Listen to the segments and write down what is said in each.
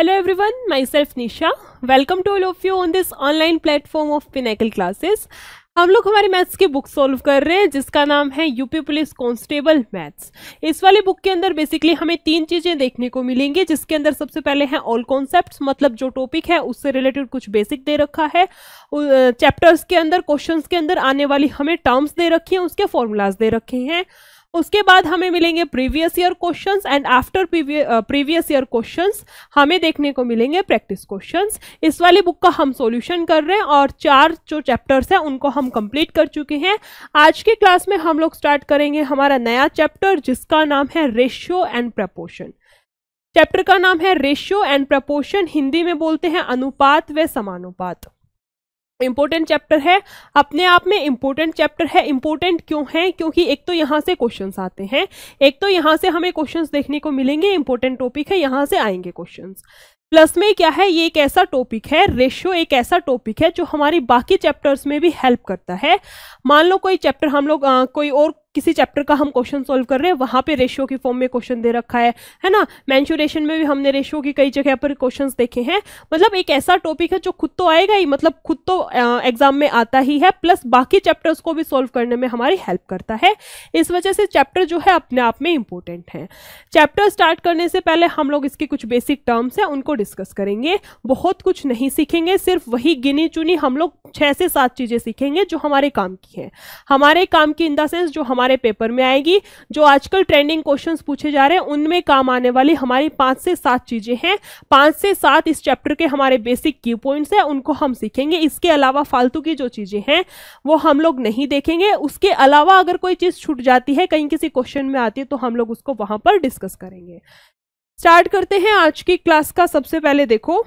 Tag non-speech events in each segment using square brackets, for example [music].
hello one myself Nisha welcome to all of you on this online platform of Pinnacle classes हम लोग हमारे maths की book solve कर रहे हैं जिसका नाम है यूपी पुलिस कांस्टेबल मैथ्स इस वाले बुक के अंदर बेसिकली हमें तीन चीज़ें देखने को मिलेंगी जिसके अंदर सबसे पहले हैं ऑल कॉन्सेप्ट्स मतलब जो टॉपिक है उससे रिलेटेड कुछ बेसिक दे रखा है चैप्टर्स के अंदर क्वेश्चंस के अंदर आने वाली हमें टर्म्स दे रखी हैं उसके फॉर्मूलाज दे रखे हैं उसके बाद हमें मिलेंगे previous year questions and after previous year questions हमें देखने को मिलेंगे प्रैक्टिस क्वेश्चंस इस वाली बुक का हम सॉल्यूशन कर रहे हैं और चार जो चैप्टर्स हैं उनको हम कंप्लीट कर चुके हैं आज के क्लास में हम लोग स्टार्ट करेंगे हमारा नया चैप्टर जिसका नाम है रेशियो एंड प्रपोशन चैप्टर का नाम है रेशियो एंड प्रपोशन हिंदी में बोलते हैं अनुपात व समानुपात इम्पोर्टेंट चैप्टर है अपने आप में इम्पोर्टेंट चैप्टर है इम्पोर्टेंट क्यों है क्योंकि एक तो यहाँ से क्वेश्चंस आते हैं एक तो यहाँ से हमें क्वेश्चंस देखने को मिलेंगे इम्पोर्टेंट टॉपिक है यहाँ से आएंगे क्वेश्चंस प्लस में क्या है ये एक ऐसा टॉपिक है रेशियो एक ऐसा टॉपिक है जो हमारी बाकी चैप्टर्स में भी हेल्प करता है मान लो कोई चैप्टर हम लोग कोई और किसी चैप्टर का हम क्वेश्चन सोल्व कर रहे हैं वहाँ पे रेशियो की फॉर्म में क्वेश्चन दे रखा है है ना मैंशुरेशन में भी हमने रेशियो की कई जगह पर क्वेश्चन देखे हैं मतलब एक ऐसा टॉपिक है जो खुद तो आएगा ही मतलब खुद तो एग्जाम में आता ही है प्लस बाकी चैप्टर्स को भी सोल्व करने में हमारी हेल्प करता है इस वजह से चैप्टर जो है अपने आप में इंपॉर्टेंट है चैप्टर स्टार्ट करने से पहले हम लोग इसके कुछ बेसिक टर्म्स हैं उनको डिस्कस करेंगे बहुत कुछ नहीं सीखेंगे सिर्फ वही गिनी चुनी हम लोग छः से सात चीज़ें सीखेंगे जो हमारे काम की है हमारे काम की इन द सेंस जो हम हमारे पेपर में आएगी जो आजकल ट्रेंडिंग क्वेश्चन पूछे जा रहे हैं उनमें काम आने वाली हमारी पाँच से सात चीज़ें हैं पाँच से सात इस चैप्टर के हमारे बेसिक की पॉइंट्स हैं उनको हम सीखेंगे इसके अलावा फालतू की जो चीज़ें हैं वो हम लोग नहीं देखेंगे उसके अलावा अगर कोई चीज़ छूट जाती है कहीं किसी क्वेश्चन में आती है तो हम लोग उसको वहाँ पर डिस्कस करेंगे स्टार्ट करते हैं आज की क्लास का सबसे पहले देखो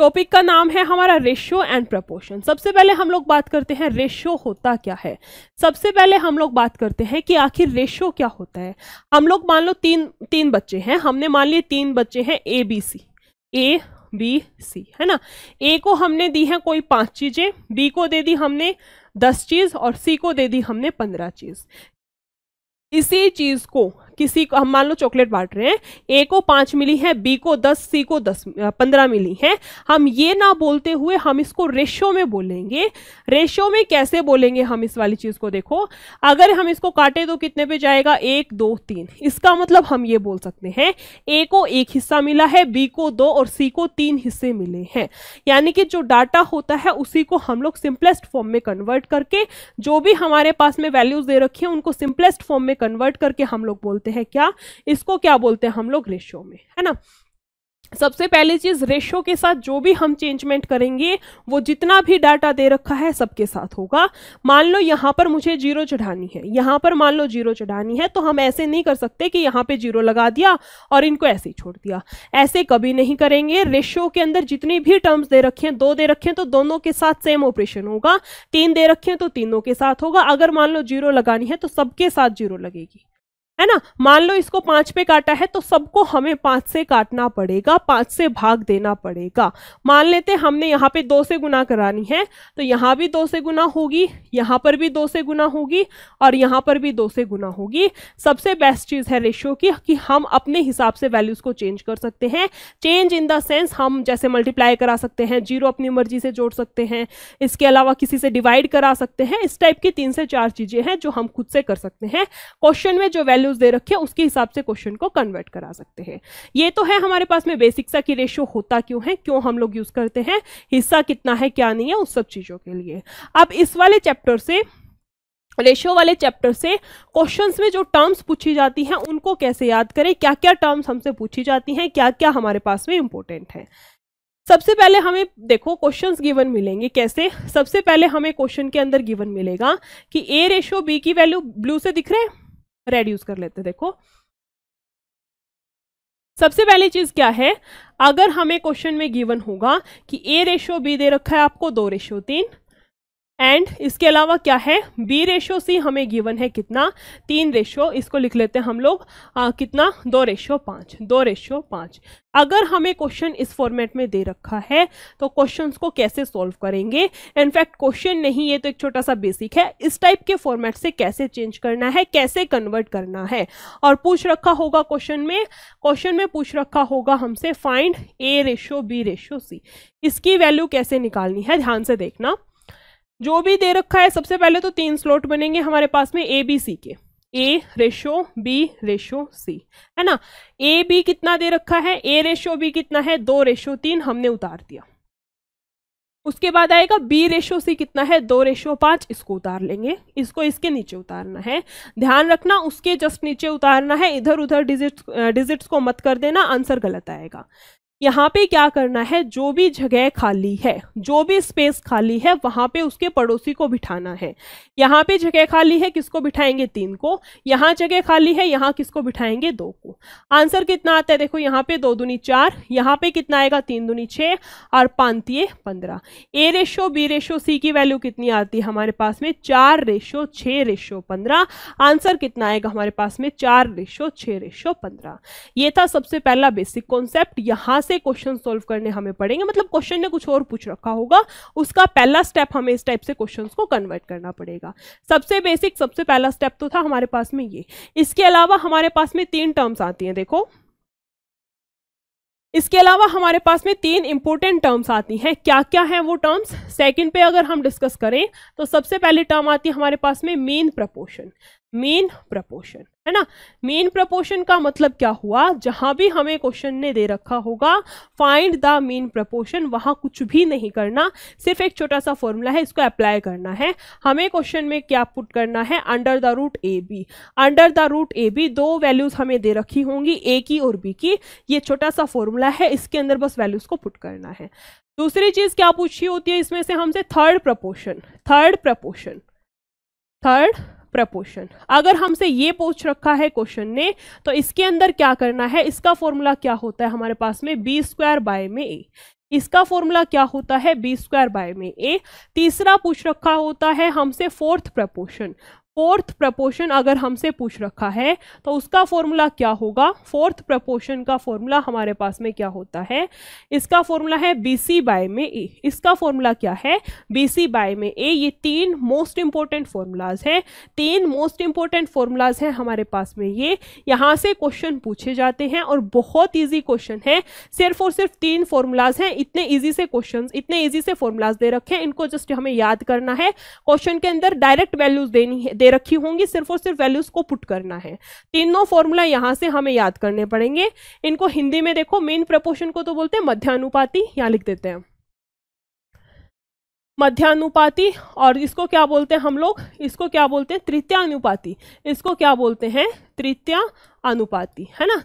टॉपिक का नाम है हमारा रेशियो एंड प्रपोर्शन सबसे पहले हम लोग बात करते हैं रेशियो होता क्या है सबसे पहले हम लोग बात करते हैं कि आखिर रेशियो क्या होता है हम लोग मान लो तीन तीन बच्चे हैं हमने मान लिए तीन बच्चे हैं A B C A B सी है ना ए को हमने दी है कोई पांच चीज़ें बी को दे दी हमने दस चीज़ और सी को दे दी हमने पंद्रह चीज़ इसी चीज़ को किसी को हम मान लो चॉकलेट बांट रहे हैं ए को पाँच मिली है बी को दस सी को दस पंद्रह मिली है हम ये ना बोलते हुए हम इसको रेशो में बोलेंगे रेशो में कैसे बोलेंगे हम इस वाली चीज़ को देखो अगर हम इसको काटे तो कितने पे जाएगा एक दो तीन इसका मतलब हम ये बोल सकते हैं ए को एक हिस्सा मिला है बी को दो और सी को तीन हिस्से मिले हैं यानी कि जो डाटा होता है उसी को हम लोग सिंपलेस्ट फॉर्म में कन्वर्ट करके जो भी हमारे पास में वैल्यूज दे रखी है उनको सिंपलेस्ट फॉर्म में कन्वर्ट करके हम लोग बोलते हैं बोलते हैं क्या इसको क्या बोलते हैं हम लोग रेशो में है ना सबसे पहली चीज रेशो के साथ जो भी हम चेंजमेंट करेंगे वो जितना भी डाटा दे रखा है सबके साथ होगा मान लो यहाँ पर मुझे जीरो चढ़ानी है यहाँ पर मान लो जीरो चढ़ानी है तो हम ऐसे नहीं कर सकते कि यहाँ पे जीरो लगा दिया और इनको ऐसे ही छोड़ दिया ऐसे कभी नहीं करेंगे रेशो के अंदर जितनी भी टर्म्स दे रखे हैं दो दे रखे हैं तो दोनों के साथ सेम ऑपरेशन होगा तीन दे रखे हैं तो तीनों के साथ होगा अगर मान लो जीरो लगानी है तो सबके साथ जीरो लगेगी है ना मान लो इसको पांच पे काटा है तो सबको हमें पांच से काटना पड़ेगा पांच से भाग देना पड़ेगा मान लेते हमने यहाँ पे दो से गुना करानी है तो यहाँ भी दो से गुना होगी यहाँ पर भी दो से गुना होगी और यहाँ पर भी दो से गुना होगी सबसे बेस्ट चीज़ है रेशियो की कि हम अपने हिसाब से वैल्यूज़ को चेंज कर सकते हैं चेंज इन द सेंस हम जैसे मल्टीप्लाई करा सकते हैं जीरो अपनी मर्जी से जोड़ सकते हैं इसके अलावा किसी से डिवाइड करा सकते हैं इस टाइप की तीन से चार चीज़ें हैं जो हम खुद से कर सकते हैं क्वेश्चन में जो वैल्यू रेशियोज दे रखे हैं उसके हिसाब से क्वेश्चन को कन्वर्ट करा सकते हैं ये तो है हमारे पास में बेसिक सा कि रेशियो होता क्यों है क्यों हम लोग यूज करते हैं हिस्सा कितना है क्या नहीं है उस सब चीजों के लिए अब इस वाले चैप्टर से रेशियो वाले चैप्टर से क्वेश्चंस में जो टर्म्स पूछी जाती हैं उनको कैसे याद करें क्या क्या टर्म्स हमसे पूछी जाती हैं क्या क्या हमारे पास में इंपॉर्टेंट है सबसे पहले हमें देखो क्वेश्चंस गिवन मिलेंगे कैसे सबसे पहले हमें क्वेश्चन के अंदर गिवन मिलेगा कि ए रेशियो बी की वैल्यू ब्लू से दिख रहे हैं रेड्यूस कर लेते देखो सबसे पहली चीज क्या है अगर हमें क्वेश्चन में गिवन होगा कि ए रेशियो बी दे रखा है आपको दो रेशियो तीन एंड इसके अलावा क्या है बी रेशो सी हमें गिवन है कितना तीन रेशो इसको लिख लेते हैं हम लोग आ, कितना दो रेशो पाँच दो रेशो पाँच अगर हमें क्वेश्चन इस फॉर्मेट में दे रखा है तो क्वेश्चंस को कैसे सॉल्व करेंगे इनफैक्ट क्वेश्चन नहीं ये तो एक छोटा सा बेसिक है इस टाइप के फॉर्मेट से कैसे चेंज करना है कैसे कन्वर्ट करना है और पूछ रखा होगा क्वेश्चन में क्वेश्चन में पूछ रखा होगा हमसे find A ratio B ratio C इसकी वैल्यू कैसे निकालनी है ध्यान से देखना जो भी दे रखा है सबसे पहले तो तीन स्लॉट बनेंगे हमारे पास में ए बी सी के A ratio B ratio C है ना ए बी कितना दे रखा है ए रेशो बी कितना है दो रेशो तीन हमने उतार दिया उसके बाद आएगा बी रेशो सी कितना है दो रेशो पाँच इसको उतार लेंगे इसको इसके नीचे उतारना है ध्यान रखना उसके जस्ट नीचे उतारना है इधर उधर डिजिट डिजिट्स को मत कर देना आंसर गलत आएगा यहाँ पे क्या करना है जो भी जगह खाली है जो भी स्पेस खाली है वहाँ पे उसके पड़ोसी को बिठाना है यहाँ पे जगह खाली है किसको बिठाएंगे तीन को यहाँ जगह खाली है यहाँ किसको बिठाएंगे दो को आंसर कितना आता है देखो यहाँ पे दो दुनी चार यहाँ पे कितना आएगा तीन दुनी छः और पांतिये पंद्रह A ratio B ratio C की वैल्यू कितनी आती है हमारे पास में चार रेशो छः रेशो पंद्रह आंसर कितना आएगा हमारे पास में चार रेशो छः रेशो पंद्रह ये था सबसे पहला बेसिक कॉन्सेप्ट यहाँ से क्वेश्चन सॉल्व करने हमें पड़ेंगे मतलब क्वेश्चन ने कुछ और पूछ रखा होगा उसका पहला स्टेप हमें इस टाइप से क्वेश्चन को कन्वर्ट करना पड़ेगा सबसे बेसिक सबसे पहला स्टेप तो था हमारे पास में ये इसके अलावा हमारे पास में तीन टर्म्स आती हैं देखो इसके अलावा हमारे पास में तीन इंपॉर्टेंट टर्म्स आती हैं क्या क्या हैं वो टर्म्स सेकंड पे अगर हम डिस्कस करें तो सबसे पहली टर्म आती है हमारे पास में मेन प्रपोर्शन मेन प्रपोर्शन है ना मेन प्रपोर्शन का मतलब क्या हुआ जहां भी हमें क्वेश्चन ने दे रखा होगा फाइंड द मीन प्रपोर्शन वहां कुछ भी नहीं करना सिर्फ एक छोटा सा फॉर्मूला है इसको अप्लाई करना है हमें क्वेश्चन में क्या पुट करना है under the root A B under the root A B दो वैल्यूज हमें दे रखी होंगी ए की और बी की ये छोटा सा फॉर्मूला है इसके अंदर बस वैल्यूज को पुट करना है दूसरी चीज क्या पूछी होती है इसमें से हमसे third proportion third proportion third proportion अगर हमसे ये पूछ रखा है क्वेश्चन ने तो इसके अंदर क्या करना है इसका फॉर्मूला क्या होता है हमारे पास में बी स्क्वायर बाय में ए इसका फॉर्मूला क्या होता है बी स्क्वायर बाय में ए तीसरा पूछ रखा होता है हमसे फोर्थ प्रपोशन फोर्थ प्रपोर्शन अगर हमसे पूछ रखा है तो उसका फॉर्मूला क्या होगा फोर्थ प्रपोर्शन का फॉर्मूला हमारे पास में क्या होता है इसका फॉर्मूला है बी सी बाय में ए इसका फॉर्मूला क्या है बी सी बाय में ए ये तीन मोस्ट इंपॉर्टेंट फॉर्मूलाज हैं तीन मोस्ट इंपॉर्टेंट फॉर्मूलाज हैं हमारे पास में ये यहाँ से क्वेश्चन पूछे जाते हैं और बहुत ईजी क्वेश्चन है सिर्फ और सिर्फ तीन फॉर्मूलाज हैं इतने ईजी से क्वेश्चन इतने ईजी से फॉर्मूलाज दे रखे हैं इनको जस्ट हमें याद करना है क्वेश्चन के अंदर डायरेक्ट वैल्यूज देनी है दे रखी होंगी सिर्फ और सिर्फ वैल्यूज को पुट करना है तीनों फॉर्मूला यहाँ से हमें याद करने पड़ेंगे इनको हिंदी में देखो मेन प्रपोर्शन को तो बोलते हैं मध्यानुपाती यहाँ लिख देते हैं मध्यानुपाति और इसको क्या बोलते हैं हम लोग इसको क्या बोलते हैं तृतीयानुपाति इसको क्या बोलते हैं तृतीया अनुपाति है ना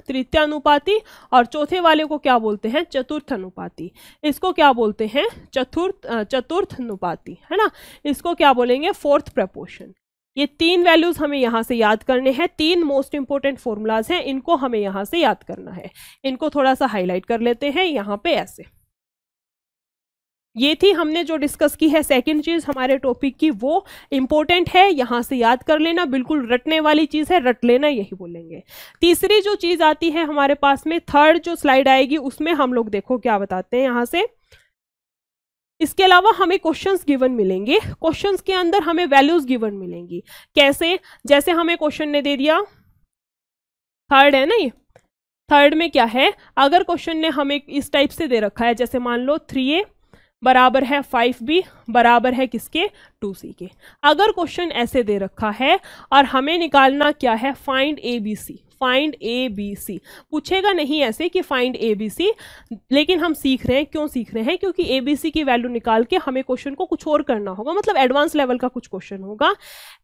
अनुपाति और चौथे वाले को क्या बोलते हैं चतुर्थ अनुपाति इसको क्या बोलते हैं चतुर्थ चतुर्थ अनुपाति है ना इसको क्या बोलेंगे फोर्थ प्रपोर्शन ये तीन वैल्यूज हमें यहाँ से याद करने हैं तीन मोस्ट इंपॉर्टेंट फॉर्मूलाज हैं इनको हमें यहाँ से याद करना है इनको थोड़ा सा हाईलाइट कर लेते हैं यहाँ पे ऐसे ये थी हमने जो डिस्कस की है सेकंड चीज़ हमारे टॉपिक की वो इम्पोर्टेंट है यहाँ से याद कर लेना बिल्कुल रटने वाली चीज़ है रट लेना यही बोलेंगे तीसरी जो चीज़ आती है हमारे पास में थर्ड जो स्लाइड आएगी उसमें हम लोग देखो क्या बताते हैं यहाँ से इसके अलावा हमें क्वेश्चंस गिवन मिलेंगे क्वेश्चंस के अंदर हमें वैल्यूज गिवन मिलेंगी कैसे जैसे हमें क्वेश्चन ने दे दिया थर्ड है ना ये थर्ड में क्या है अगर क्वेश्चन ने हमें इस टाइप से दे रखा है जैसे मान लो थ्री ए बराबर है फाइव बी बराबर है किसके टू सी के अगर क्वेश्चन ऐसे दे रखा है और हमें निकालना क्या है find A B C find A B C पूछेगा नहीं ऐसे कि फाइंड ए बी सी लेकिन हम सीख रहे हैं क्यों सीख रहे हैं क्योंकि ए बी सी की वैल्यू निकाल के हमें क्वेश्चन को कुछ और करना होगा मतलब एडवांस लेवल का कुछ क्वेश्चन होगा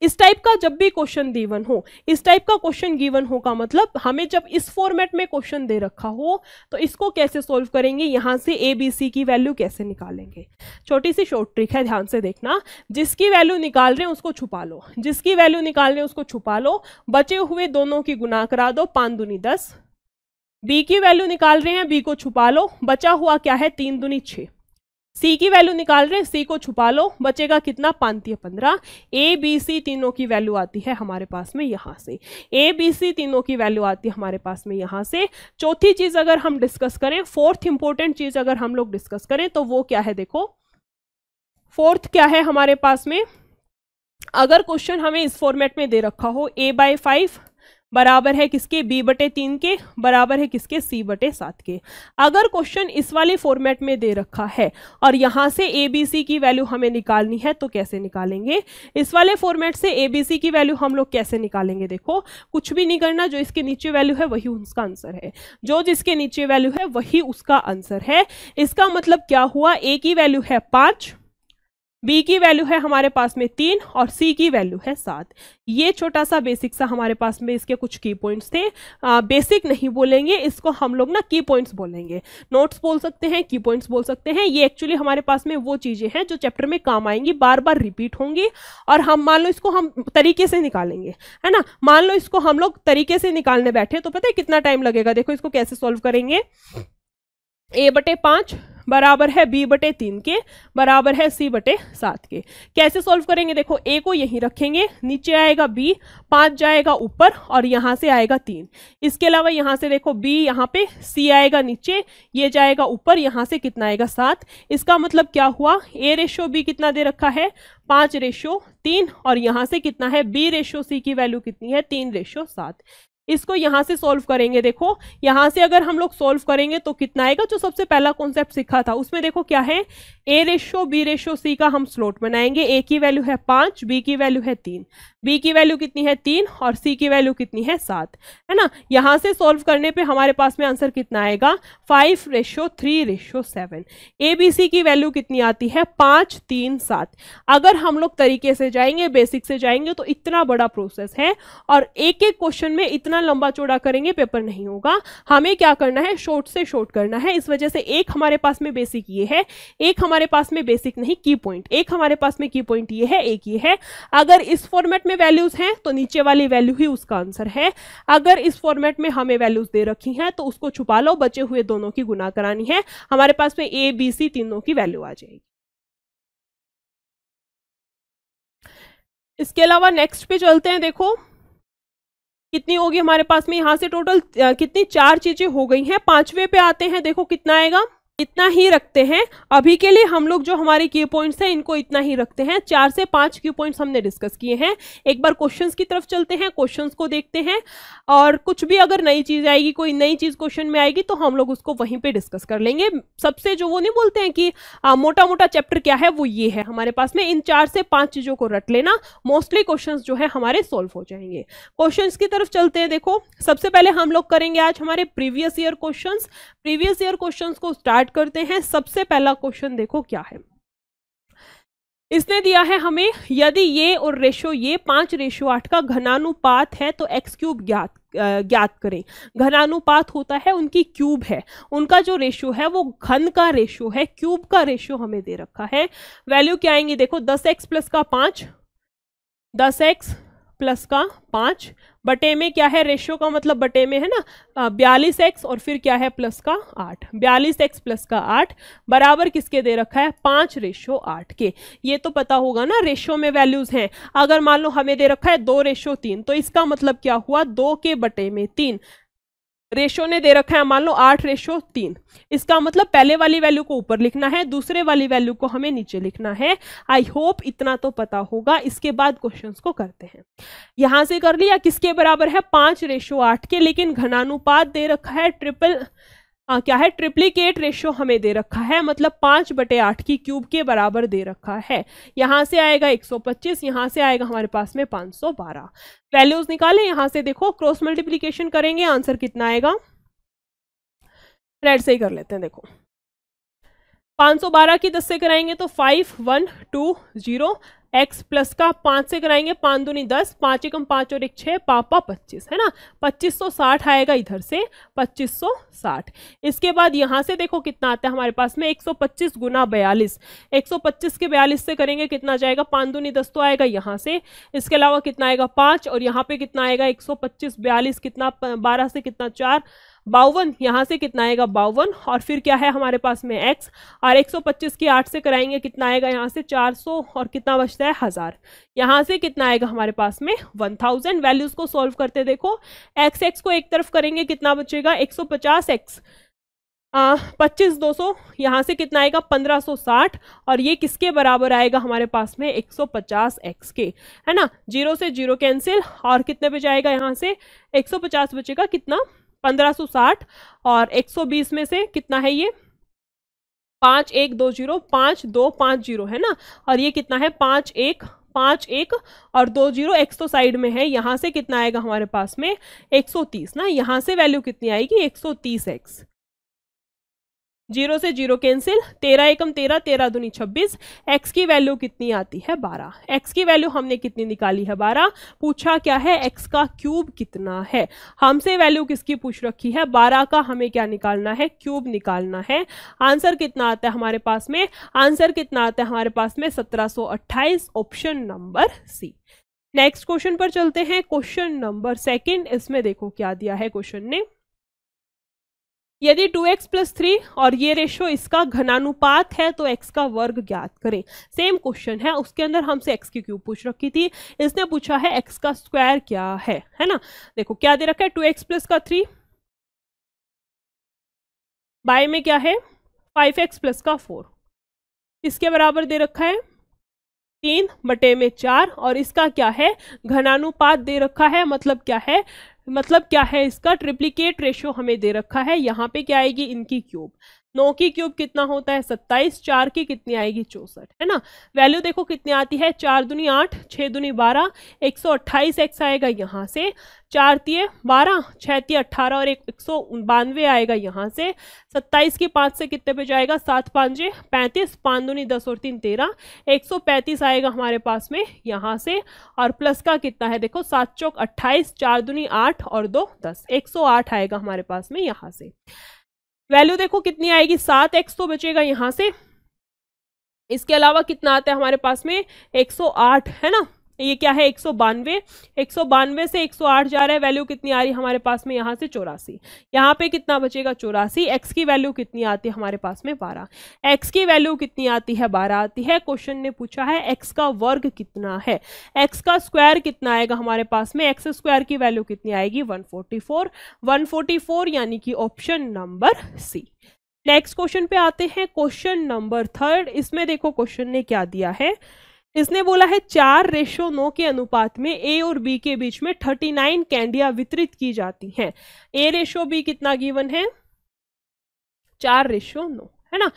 इस टाइप का जब भी क्वेश्चन गिवन हो इस टाइप का क्वेश्चन गिवन होगा मतलब हमें जब इस फॉर्मेट में क्वेश्चन दे रखा हो तो इसको कैसे सोल्व करेंगे यहाँ से ए बी सी की वैल्यू कैसे निकालेंगे छोटी सी शॉर्ट ट्रिक है ध्यान से देखना जिसकी वैल्यू निकाल रहे हैं उसको छुपा लो जिसकी वैल्यू निकाल रहे हैं उसको छुपा लो बचे हुए दोनों की गुना करा बढ़ा दो पाँच दुनी दस बी की वैल्यू निकाल रहे हैं बी को छुपा लो बचा हुआ क्या है तीन दुनी छः सी की वैल्यू निकाल रहे हैं सी को छुपा लो बचेगा कितना है पंद्रह ए बी सी तीनों की वैल्यू आती है हमारे पास में यहाँ से ए बी सी तीनों की वैल्यू आती है हमारे पास में यहाँ से चौथी चीज़ अगर हम डिस्कस करें फोर्थ इंपॉर्टेंट चीज़ अगर हम लोग डिस्कस करें तो वो क्या है देखो फोर्थ क्या है हमारे पास में अगर क्वेश्चन हमें इस फॉर्मेट में दे रखा हो ए बाई फाइव बराबर है किसके बी बटे तीन के बराबर है किसके सी बटे सात के अगर क्वेश्चन इस वाले फॉर्मेट में दे रखा है और यहाँ से ए बी सी की वैल्यू हमें निकालनी है तो कैसे निकालेंगे इस वाले फॉर्मेट से ए बी सी की वैल्यू हम लोग कैसे निकालेंगे देखो कुछ भी नहीं करना जो इसके नीचे वैल्यू है वही उसका आंसर है जो जिसके नीचे वैल्यू है वही उसका आंसर है इसका मतलब क्या हुआ ए की वैल्यू है पाँच बी की वैल्यू है हमारे पास में तीन और सी की वैल्यू है सात ये छोटा सा बेसिक सा हमारे पास में इसके कुछ की पॉइंट्स थे आ, बेसिक नहीं बोलेंगे इसको हम लोग ना की पॉइंट्स बोलेंगे नोट्स बोल सकते हैं की पॉइंट्स बोल सकते हैं ये एक्चुअली हमारे पास में वो चीज़ें हैं जो चैप्टर में काम आएंगी बार बार रिपीट होंगी और हम मान लो इसको हम तरीके से निकालेंगे है ना मान लो इसको हम लोग तरीके से निकालने बैठे तो पता है कितना टाइम लगेगा देखो इसको कैसे सॉल्व करेंगे ए बटे पाँच बराबर है बी बटे तीन के बराबर है सी बटे सात के कैसे सॉल्व करेंगे देखो ए को यहीं रखेंगे नीचे आएगा बी पाँच जाएगा ऊपर और यहाँ से आएगा तीन इसके अलावा यहाँ से देखो बी यहाँ पे सी आएगा नीचे ये जाएगा ऊपर यहाँ से कितना आएगा सात इसका मतलब क्या हुआ ए रेशो बी कितना दे रखा है पाँच रेशो तीन और यहाँ से कितना है बी रेशो सी की वैल्यू कितनी है तीन रेशो सात इसको यहाँ से सॉल्व करेंगे देखो यहाँ से अगर हम लोग सॉल्व करेंगे तो कितना आएगा जो सबसे पहला कॉन्सेप्ट सीखा था उसमें देखो क्या है A ratio B ratio C का हम स्लोट बनाएंगे ए की वैल्यू है पाँच बी की वैल्यू है तीन बी की वैल्यू कितनी है तीन और सी की वैल्यू कितनी है सात है ना यहाँ से सॉल्व करने पर हमारे पास में आंसर कितना आएगा five ratio three ratio seven A B C की वैल्यू कितनी आती है पाँच तीन सात अगर हम लोग तरीके से जाएंगे बेसिक से जाएंगे तो इतना बड़ा प्रोसेस है और एक एक क्वेश्चन में इतना इतना लंबा चौड़ा करेंगे पेपर नहीं होगा हमें क्या करना है शॉर्ट से शॉर्ट करना है इस वजह से एक हमारे पास में बेसिक ये है एक हमारे पास में बेसिक नहीं की पॉइंट एक हमारे पास में की पॉइंट ये है एक ये है अगर इस फॉर्मेट में वैल्यूज हैं तो नीचे वाली वैल्यू ही उसका आंसर है अगर इस फॉर्मेट में हमें वैल्यूज दे रखी हैं तो उसको छुपा लो बचे हुए दोनों की गुना करानी है हमारे पास में ए बी सी तीनों की वैल्यू आ जाएगी इसके अलावा नेक्स्ट पे चलते हैं देखो कितनी होगी हमारे पास में यहाँ से टोटल कितनी चार चीजें हो गई हैं पांचवे पे आते हैं देखो कितना आएगा इतना ही रखते हैं अभी के लिए हम लोग जो हमारे क्यू पॉइंट्स हैं इनको इतना ही रखते हैं चार से पांच क्यू पॉइंट्स हमने डिस्कस किए हैं एक बार क्वेश्चंस की तरफ चलते हैं क्वेश्चंस को देखते हैं और कुछ भी अगर नई चीज़ आएगी कोई नई चीज़ क्वेश्चन में आएगी तो हम लोग उसको वहीं पर डिस्कस कर लेंगे सबसे जो वो नहीं बोलते हैं कि आ, मोटा मोटा चैप्टर क्या है वो ये है हमारे पास में इन चार से पाँच चीज़ों को रट लेना मोस्टली क्वेश्चन जो है हमारे सोल्व हो जाएंगे क्वेश्चन की तरफ चलते हैं देखो सबसे पहले हम लोग करेंगे आज हमारे previous year question previous year question को स्टार्ट करते हैं सबसे पहला क्वेश्चन देखो क्या है इसने दिया है हमें यदि ये और रेशो ये पांच रेशो आठ का घनानुपात है तो एक्स क्यूब ज्ञात ज्ञात करें घनानुपात होता है उनकी क्यूब है उनका जो रेशो है वो घन का रेशो है क्यूब का रेशो हमें दे रखा है वैल्यू क्या आएंगी देखो दस एक्स प्लस का पांच दस एक्स प्लस का पाँच बटे में क्या है रेशियो का मतलब बटे में है ना बयालीस एक्स और फिर क्या है प्लस का आठ बयालीस एक्स प्लस का आठ बराबर किसके दे रखा है पाँच रेशियो आठ के ये तो पता होगा ना रेशियो में वैल्यूज़ हैं अगर मान लो हमें दे रखा है दो रेशियो तीन तो इसका मतलब क्या हुआ दो के बटे में तीन रेशो ने दे रखा है मान लो आठ रेशो तीन इसका मतलब पहले वाली वैल्यू को ऊपर लिखना है दूसरे वाली वैल्यू को हमें नीचे लिखना है आई होप इतना तो पता होगा इसके बाद क्वेश्चंस को करते हैं यहां से कर लिया किसके बराबर है पांच रेशो आठ के लेकिन घनानुपात दे रखा है ट्रिपल हाँ क्या है ट्रिप्लीकेट रेशियो हमें दे रखा है मतलब पाँच बटे आठ की क्यूब के बराबर दे रखा है यहाँ से आएगा 125 यहाँ से आएगा हमारे पास में 512 वैल्यूज निकालें यहाँ से देखो क्रॉस मल्टीप्लीकेशन करेंगे आंसर कितना आएगा रेड से ही कर लेते हैं देखो 512 की 10 से कराएंगे तो 5120 एक्स प्लस का पाँच से कराएंगे पाँच दूनी दस पाँच एकम पाँच और एक छः पापा पच्चीस है ना पच्चीस सौ साठ आएगा इधर से पच्चीस सौ साठ इसके बाद यहाँ से देखो कितना आता है हमारे पास में एक सौ पच्चीस गुना बयालीस एक सौ पच्चीस के बयालीस से करेंगे कितना जाएगा पाँच दूनी दस तो आएगा यहाँ से इसके अलावा कितना आएगा पाँच और यहाँ पर कितना आएगा एक सौ पच्चीस बयालीस कितना बारह से कितना चार बावन यहाँ से कितना आएगा बावन और फिर क्या है हमारे पास में एक्स और एक सौ पच्चीस की आठ से कराएंगे कितना आएगा यहाँ से चार सौ और कितना बचता है हज़ार यहाँ से कितना आएगा हमारे पास में वन थाउजेंड वैल्यूज़ को सॉल्व करते देखो एक्स एक्स को एक तरफ करेंगे कितना बचेगा एक सौ पचास एक्स पच्चीस दो सौ यहाँ से कितना आएगा पंद्रह सौ साठ और ये किसके बराबर आएगा हमारे पास में एक सौ पचास एक्स के है ना जीरो से जीरो कैंसिल और कितने पे जाएगा यहाँ से एक सौ पचास बचेगा कितना 1560 और 120 में से कितना है ये पाँच एक दो जीरो पाँच दो पाँच जीरो है ना और ये कितना है पाँच एक पाँच एक और दो जीरो एक तो साइड में है यहाँ से कितना आएगा हमारे पास में 130 ना यहाँ से वैल्यू कितनी आएगी 130x एक्स जीरो से जीरो कैंसिल तेरह एकम तेरह तेरह दूनी छब्बीस एक्स की वैल्यू कितनी आती है बारह एक्स की वैल्यू हमने कितनी निकाली है बारह पूछा क्या है एक्स का क्यूब कितना है हमसे वैल्यू किसकी पूछ रखी है बारह का हमें क्या निकालना है क्यूब निकालना है आंसर कितना आता है हमारे पास में आंसर कितना आता है हमारे पास में सत्रह option number C next question पर चलते हैं क्वेश्चन नंबर सेकंड इसमें देखो क्या दिया है क्वेश्चन ने यदि टू एक्स प्लस थ्री और ये रेशो इसका घनानुपात है तो एक्स का वर्ग ज्ञात करें सेम क्वेश्चन है उसके अंदर हमसे x की क्यूब पूछ रखी थी इसने पूछा है x का स्क्वायर क्या है है ना देखो क्या दे रखा है टू एक्स प्लस का थ्री बाय में क्या है फाइव एक्स प्लस का फोर इसके बराबर दे रखा है तीन बटे में चार और इसका क्या है घनानुपात दे रखा है मतलब क्या है मतलब क्या है इसका ट्रिप्लीकेट रेशियो हमें दे रखा है यहाँ पे क्या आएगी इनकी क्यूब नौ की क्यूब कितना होता है सत्ताईस चार की कितनी आएगी चौसठ है ना वैल्यू देखो कितनी आती है चार दुनी आठ छः दुनी बारह एक सौ अट्ठाईस एक्स आएगा यहाँ से चार तीय बारह छः तीय अट्ठारह और एक एक सौ बानवे आएगा यहाँ से सत्ताईस की पाँच से कितने पे जाएगा सात पाँचे पैंतीस पाँच दुनी दस और तीन तेरह एक सौ पैंतीस आएगा हमारे पास में यहाँ से और प्लस का कितना है देखो सात चौक अट्ठाईस चार दुनी आठ और दो दस एक सौ आठ आएगा हमारे पास में यहाँ से वैल्यू देखो कितनी आएगी सात एक्स तो बचेगा यहाँ से इसके अलावा कितना आता है हमारे पास में 108 है ना ये क्या है एक सौ बानवे एक सौ बानवे से एक सौ आठ जा रहा है वैल्यू कितनी आ रही है हमारे पास में यहाँ से चौरासी यहाँ पे कितना बचेगा चौरासी एक्स की वैल्यू कितनी आती है हमारे पास में बारह x की वैल्यू कितनी आती है बारह आती है क्वेश्चन ने पूछा है एक्स का वर्ग कितना है एक्स का स्क्वायर कितना आएगा हमारे पास में एक्स स्क्वायर की वैल्यू कितनी आएगी one forty four one forty four यानी कि option number C next question पे आते हैं क्वेश्चन नंबर थर्ड इसमें देखो क्वेश्चन ने क्या दिया है इसने बोला है चार रेशो नौ के अनुपात में ए और बी के बीच में थर्टी नाइन कैंडिया वितरित की जाती हैं ए रेशो बी कितना गिवन है चार रेशो नौ है ना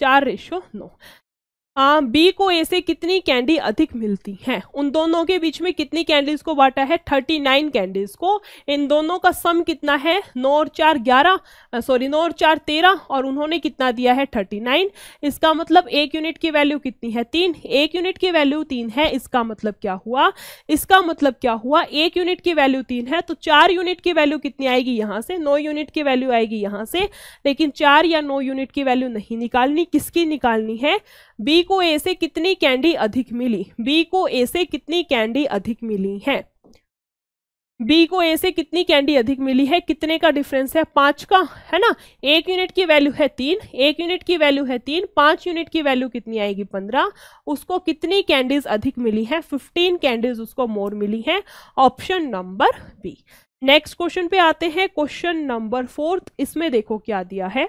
चार रेशो नौ बी को ए से कितनी कैंडी अधिक मिलती हैं उन दोनों के बीच में कितनी कैंडीज को बांटा है थर्टी नाइन कैंडीज को इन दोनों का सम कितना है नौ और चार ग्यारह सॉरी नौ और चार तेरह और उन्होंने कितना दिया है थर्टी नाइन इसका मतलब एक यूनिट की वैल्यू कितनी है तीन एक यूनिट की वैल्यू तीन है इसका मतलब क्या हुआ इसका मतलब क्या हुआ एक यूनिट की वैल्यू तीन है तो चार यूनिट की वैल्यू कितनी आएगी यहाँ से नौ यूनिट की वैल्यू आएगी यहाँ से लेकिन चार या नौ यूनिट की वैल्यू नहीं निकालनी किसकी निकालनी है बी को ए से कितनी कैंडी अधिक मिली बी को ए से कितनी कैंडी अधिक मिली है बी को ए से कितनी कैंडी अधिक मिली है कितने का डिफरेंस है पांच का है ना एक यूनिट की वैल्यू है तीन एक यूनिट की वैल्यू है तीन पांच यूनिट की वैल्यू कितनी आएगी पंद्रह उसको कितनी कैंडीज अधिक मिली है फिफ्टीन कैंडीज उसको मोर मिली है option number B next question पे आते हैं क्वेश्चन नंबर फोर्थ इसमें देखो क्या दिया है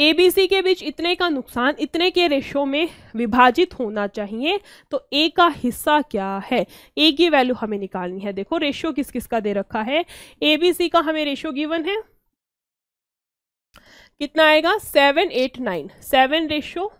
ए बी सी के बीच इतने का नुकसान इतने के रेशो में विभाजित होना चाहिए तो ए का हिस्सा क्या है ए की वैल्यू हमें निकालनी है देखो रेशो किस किस का दे रखा है ए बी सी का हमें रेशो गिवन है कितना आएगा seven eight nine seven ratio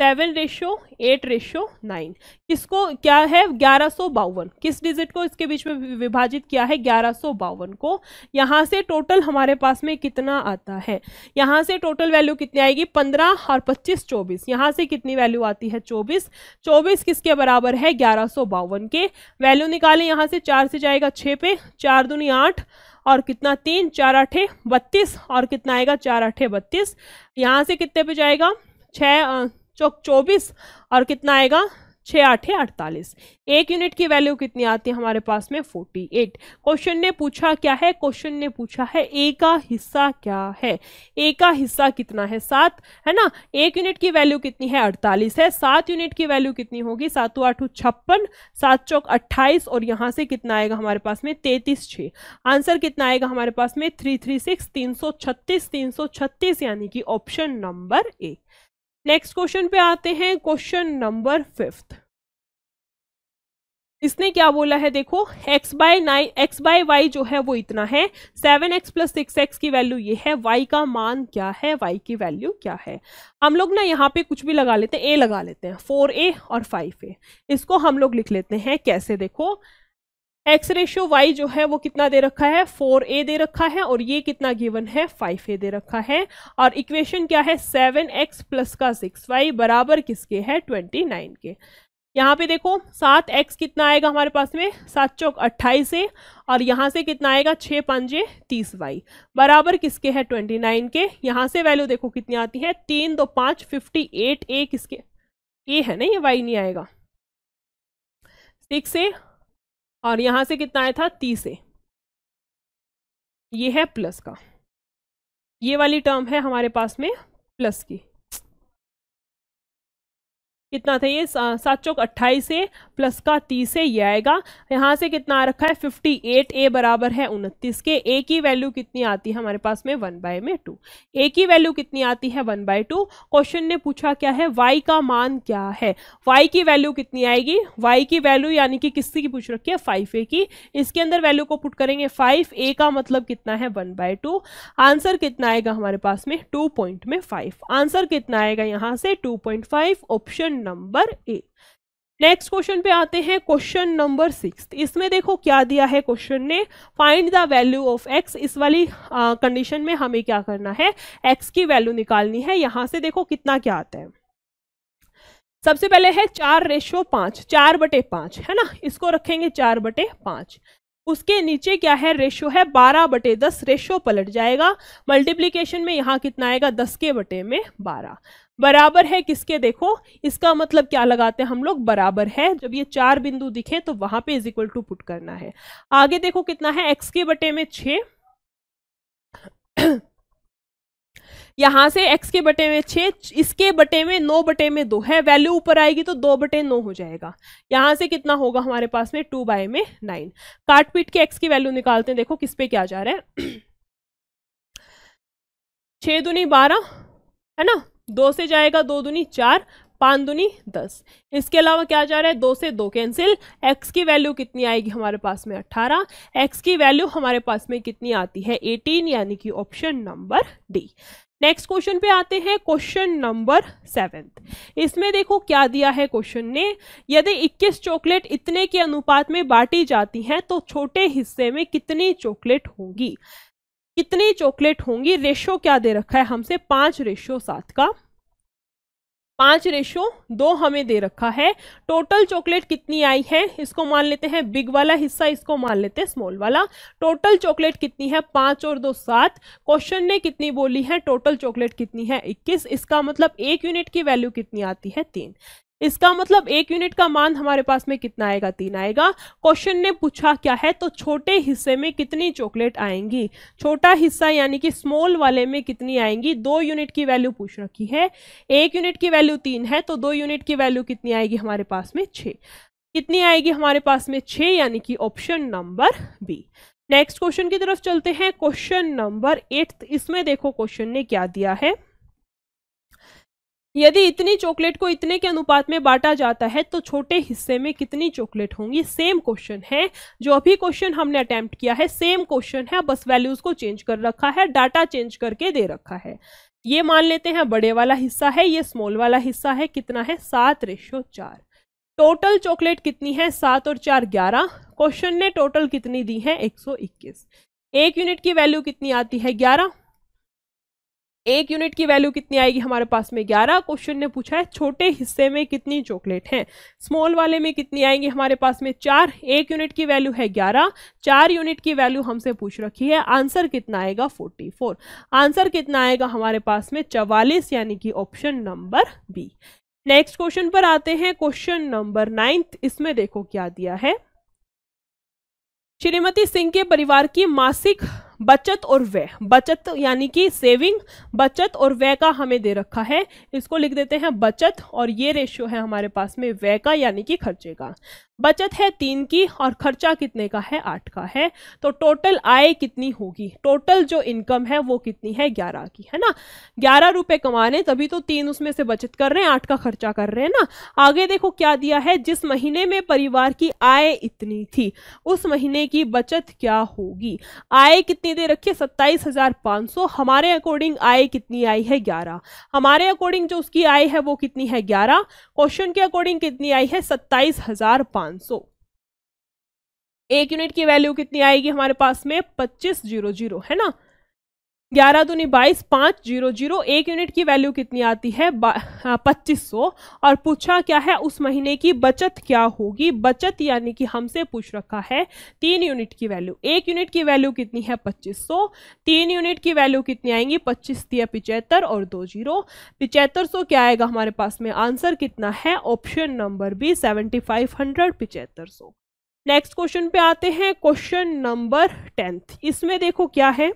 seven ratio eight ratio nine किसको क्या है ग्यारह सौ बावन किस डिजिट को इसके बीच में विभाजित किया है ग्यारह सौ बावन को यहाँ से टोटल हमारे पास में कितना आता है यहाँ से टोटल वैल्यू कितनी आएगी पंद्रह और पच्चीस चौबीस यहाँ से कितनी वैल्यू आती है चौबीस चौबीस किसके बराबर है ग्यारह सौ बावन के वैल्यू निकालें यहाँ से चार से जाएगा छः पे चार दूनी आठ और कितना तीन चार आठे बत्तीस और कितना आएगा चार आठे बत्तीस यहाँ से कितने पे जाएगा छः चौक चौबीस और कितना आएगा छः आठे अड़तालीस एक यूनिट की वैल्यू कितनी आती है हमारे पास में फोर्टी एट क्वेश्चन ने पूछा क्या है क्वेश्चन ने पूछा है ए का हिस्सा क्या है ए का हिस्सा कितना है सात है ना एक यूनिट की वैल्यू कितनी है अड़तालीस है सात यूनिट की वैल्यू कितनी होगी सातों आठों छप्पन सात चौक अट्ठाईस और यहाँ से कितना आएगा हमारे पास में तैतीस छः आंसर कितना आएगा हमारे पास में थ्री थ्री सिक्स तीन सौ छत्तीस तीन सौ छत्तीस यानी कि ऑप्शन नंबर एक नेक्स्ट क्वेश्चन पे आते हैं क्वेश्चन नंबर फिफ्थ इसने क्या बोला है देखो x by nine X by Y जो है वो इतना है seven X plus six X की वैल्यू ये है y का मान क्या है y की वैल्यू क्या है हम लोग ना यहाँ पे कुछ भी लगा लेते हैं a लगा लेते हैं फोर ए और फाइव ए इसको हम लोग लिख लेते हैं कैसे देखो एक्स रेशियो वाई जो है वो कितना दे रखा है फोर ए दे रखा है और ये कितना गिवन है फाइव ए दे रखा है और इक्वेशन क्या है सेवन एक्स प्लस का सिक्स वाई बराबर किसके है ट्वेंटी नाइन के यहाँ पे देखो सात एक्स कितना आएगा हमारे पास में सात चौक अट्ठाईस ए और यहाँ से कितना आएगा छः पाँचे तीस वाई बराबर किसके है ट्वेंटी नाइन के यहाँ से वैल्यू देखो कितनी आती है तीन दो पाँच फिफ्टी एट ए किसके ए है ना ये वाई नहीं आएगा सिक्स ए और यहाँ से कितना आया था तीस ए ये है प्लस का ये वाली टर्म है हमारे पास में प्लस की कितना था ये सात चौक अट्ठाईस ए प्लस का तीस है ये आएगा यहाँ से कितना आ रखा है फिफ्टी एट ए बराबर है उनतीस के ए की वैल्यू कितनी आती है हमारे पास में वन बाय में टू ए की वैल्यू कितनी आती है वन बाय टू क्वेश्चन ने पूछा क्या है वाई का मान क्या है वाई की वैल्यू कितनी आएगी वाई की वैल्यू यानी कि किसकी पूछ रखी है फाइव ए की इसके अंदर वैल्यू को पुट करेंगे फाइव ए का मतलब कितना है वन बाय टू आंसर कितना आएगा हमारे पास में टू पॉइंट में फाइव आंसर कितना आएगा यहाँ से two point five option number A next question पे आते हैं क्वेश्चन नंबर सिक्स इसमें देखो क्या दिया है क्वेश्चन ने find the value of X इस वाली कंडीशन में हमें क्या करना है एक्स की वैल्यू निकालनी है यहां से देखो कितना क्या आता है सबसे पहले है चार रेशो पांच चार बटे पांच है ना इसको रखेंगे चार बटे पांच उसके नीचे क्या है रेशो है बारह बटे दस रेशो पलट जाएगा मल्टीप्लीकेशन में यहाँ कितना आएगा दस के बटे में बारह बराबर है किसके देखो इसका मतलब क्या लगाते हैं हम लोग बराबर है जब ये चार बिंदु दिखे तो वहां पे इज इक्वल टू पुट करना है आगे देखो कितना है एक्स के बटे में छ यहां से x के बटे में छ इसके बटे में नौ बटे में दो है वैल्यू ऊपर आएगी तो दो बटे नौ हो जाएगा यहां से कितना होगा हमारे पास में टू बाय में नाइन काट पीट के x की वैल्यू निकालते हैं देखो किस पे क्या जा रहा है छ दुनी बारह है ना दो से जाएगा दो दुनी चार पाँच दुनी दस इसके अलावा क्या जा रहा है दो से दो कैंसिल एक्स की वैल्यू कितनी आएगी हमारे पास में अट्ठारह x की वैल्यू हमारे पास में कितनी आती है एटीन यानी कि option number D next question पे आते हैं क्वेश्चन नंबर सेवेंथ इसमें देखो क्या दिया है क्वेश्चन ने यदि 21 चॉकलेट इतने के अनुपात में बांटी जाती हैं तो छोटे हिस्से में कितनी चॉकलेट होगी कितनी चॉकलेट होंगी रेशो क्या दे रखा है हमसे पांच रेशो सात का पांच रेशो दो हमें दे रखा है टोटल चॉकलेट कितनी आई है इसको मान लेते हैं बिग वाला हिस्सा इसको मान लेते हैं स्मॉल वाला टोटल चॉकलेट कितनी है पांच और दो सात क्वेश्चन ने कितनी बोली है टोटल चॉकलेट कितनी है इक्कीस इसका मतलब एक यूनिट की वैल्यू कितनी आती है तीन इसका मतलब एक यूनिट का मान हमारे पास में कितना आएगा तीन आएगा क्वेश्चन ने पूछा क्या है तो छोटे हिस्से में कितनी चॉकलेट आएंगी छोटा हिस्सा यानी कि स्मॉल वाले में कितनी आएंगी दो यूनिट की वैल्यू पूछ रखी है एक यूनिट की वैल्यू तीन है तो दो यूनिट की वैल्यू कितनी आएगी हमारे पास में छः कितनी आएगी हमारे पास में छः यानी कि option number B next question की तरफ चलते हैं क्वेश्चन नंबर एट्थ इसमें देखो क्वेश्चन ने क्या दिया है यदि इतनी चॉकलेट को इतने के अनुपात में बांटा जाता है तो छोटे हिस्से में कितनी चॉकलेट होंगी सेम क्वेश्चन है जो अभी क्वेश्चन हमने अटैम्प्ट किया है सेम क्वेश्चन है बस वैल्यूज को चेंज कर रखा है डाटा चेंज करके दे रखा है ये मान लेते हैं बड़े वाला हिस्सा है ये स्मॉल वाला हिस्सा है कितना है सात रेशो चार टोटल चॉकलेट कितनी है सात और चार ग्यारह क्वेश्चन ने टोटल कितनी दी है एक सौ इक्कीस एक यूनिट की वैल्यू कितनी आती है ग्यारह एक यूनिट की वैल्यू कितनी आएगी हमारे पास में ग्यारह क्वेश्चन ने पूछा है छोटे हिस्से में कितनी चॉकलेट हैं स्मॉल वाले में कितनी आएंगी हमारे पास में चार एक यूनिट की वैल्यू है ग्यारह चार यूनिट की वैल्यू हमसे पूछ रखी है आंसर कितना आएगा फोर्टी फोर आंसर कितना आएगा हमारे पास में चवालीस यानी कि option number B next question पर आते हैं क्वेश्चन नंबर नाइन्थ इसमें देखो क्या दिया है श्रीमती सिंह के परिवार की मासिक बचत और व्यय बचत यानी कि सेविंग बचत और व्यय का हमें दे रखा है इसको लिख देते हैं बचत और ये रेशियो है हमारे पास में व्यय का यानी कि खर्चे का बचत है तीन की और खर्चा कितने का है आठ का है तो टोटल आय कितनी होगी टोटल जो इनकम है वो कितनी है ग्यारह की है ना ग्यारह रुपये कमा रहे हैं तभी तो तीन उसमें से बचत कर रहे हैं आठ का खर्चा कर रहे हैं ना आगे देखो क्या दिया है जिस महीने में परिवार की आय इतनी थी उस महीने की बचत क्या होगी आय कितनी दे रखी है सत्ताईस हजार पाँच सौ हमारे अकॉर्डिंग आय कितनी आई है ग्यारह हमारे अकॉर्डिंग जो उसकी आय है वो कितनी है ग्यारह क्वेश्चन के अकॉर्डिंग कितनी आई है सत्ताईस हजार पाँच पाँच सौ एक यूनिट की वैल्यू कितनी आएगी हमारे पास में पच्चीस जीरो जीरो है ना ग्यारह दूनी बाईस पाँच जीरो जीरो एक यूनिट की वैल्यू कितनी आती है हाँ, पच्चीस सौ और पूछा क्या है उस महीने की बचत क्या होगी बचत यानी कि हमसे पूछ रखा है तीन यूनिट की वैल्यू एक यूनिट की वैल्यू कितनी है पच्चीस सौ तीन यूनिट की वैल्यू कितनी आएंगी पच्चीस दिया पिचहत्तर और दो जीरो पिचहत्तर सौ क्या आएगा हमारे पास में आंसर कितना है option number B seventy five hundred पिचहत्तर सौ नेक्स्ट क्वेश्चन पे आते हैं क्वेश्चन नंबर टेंथ इसमें देखो क्या है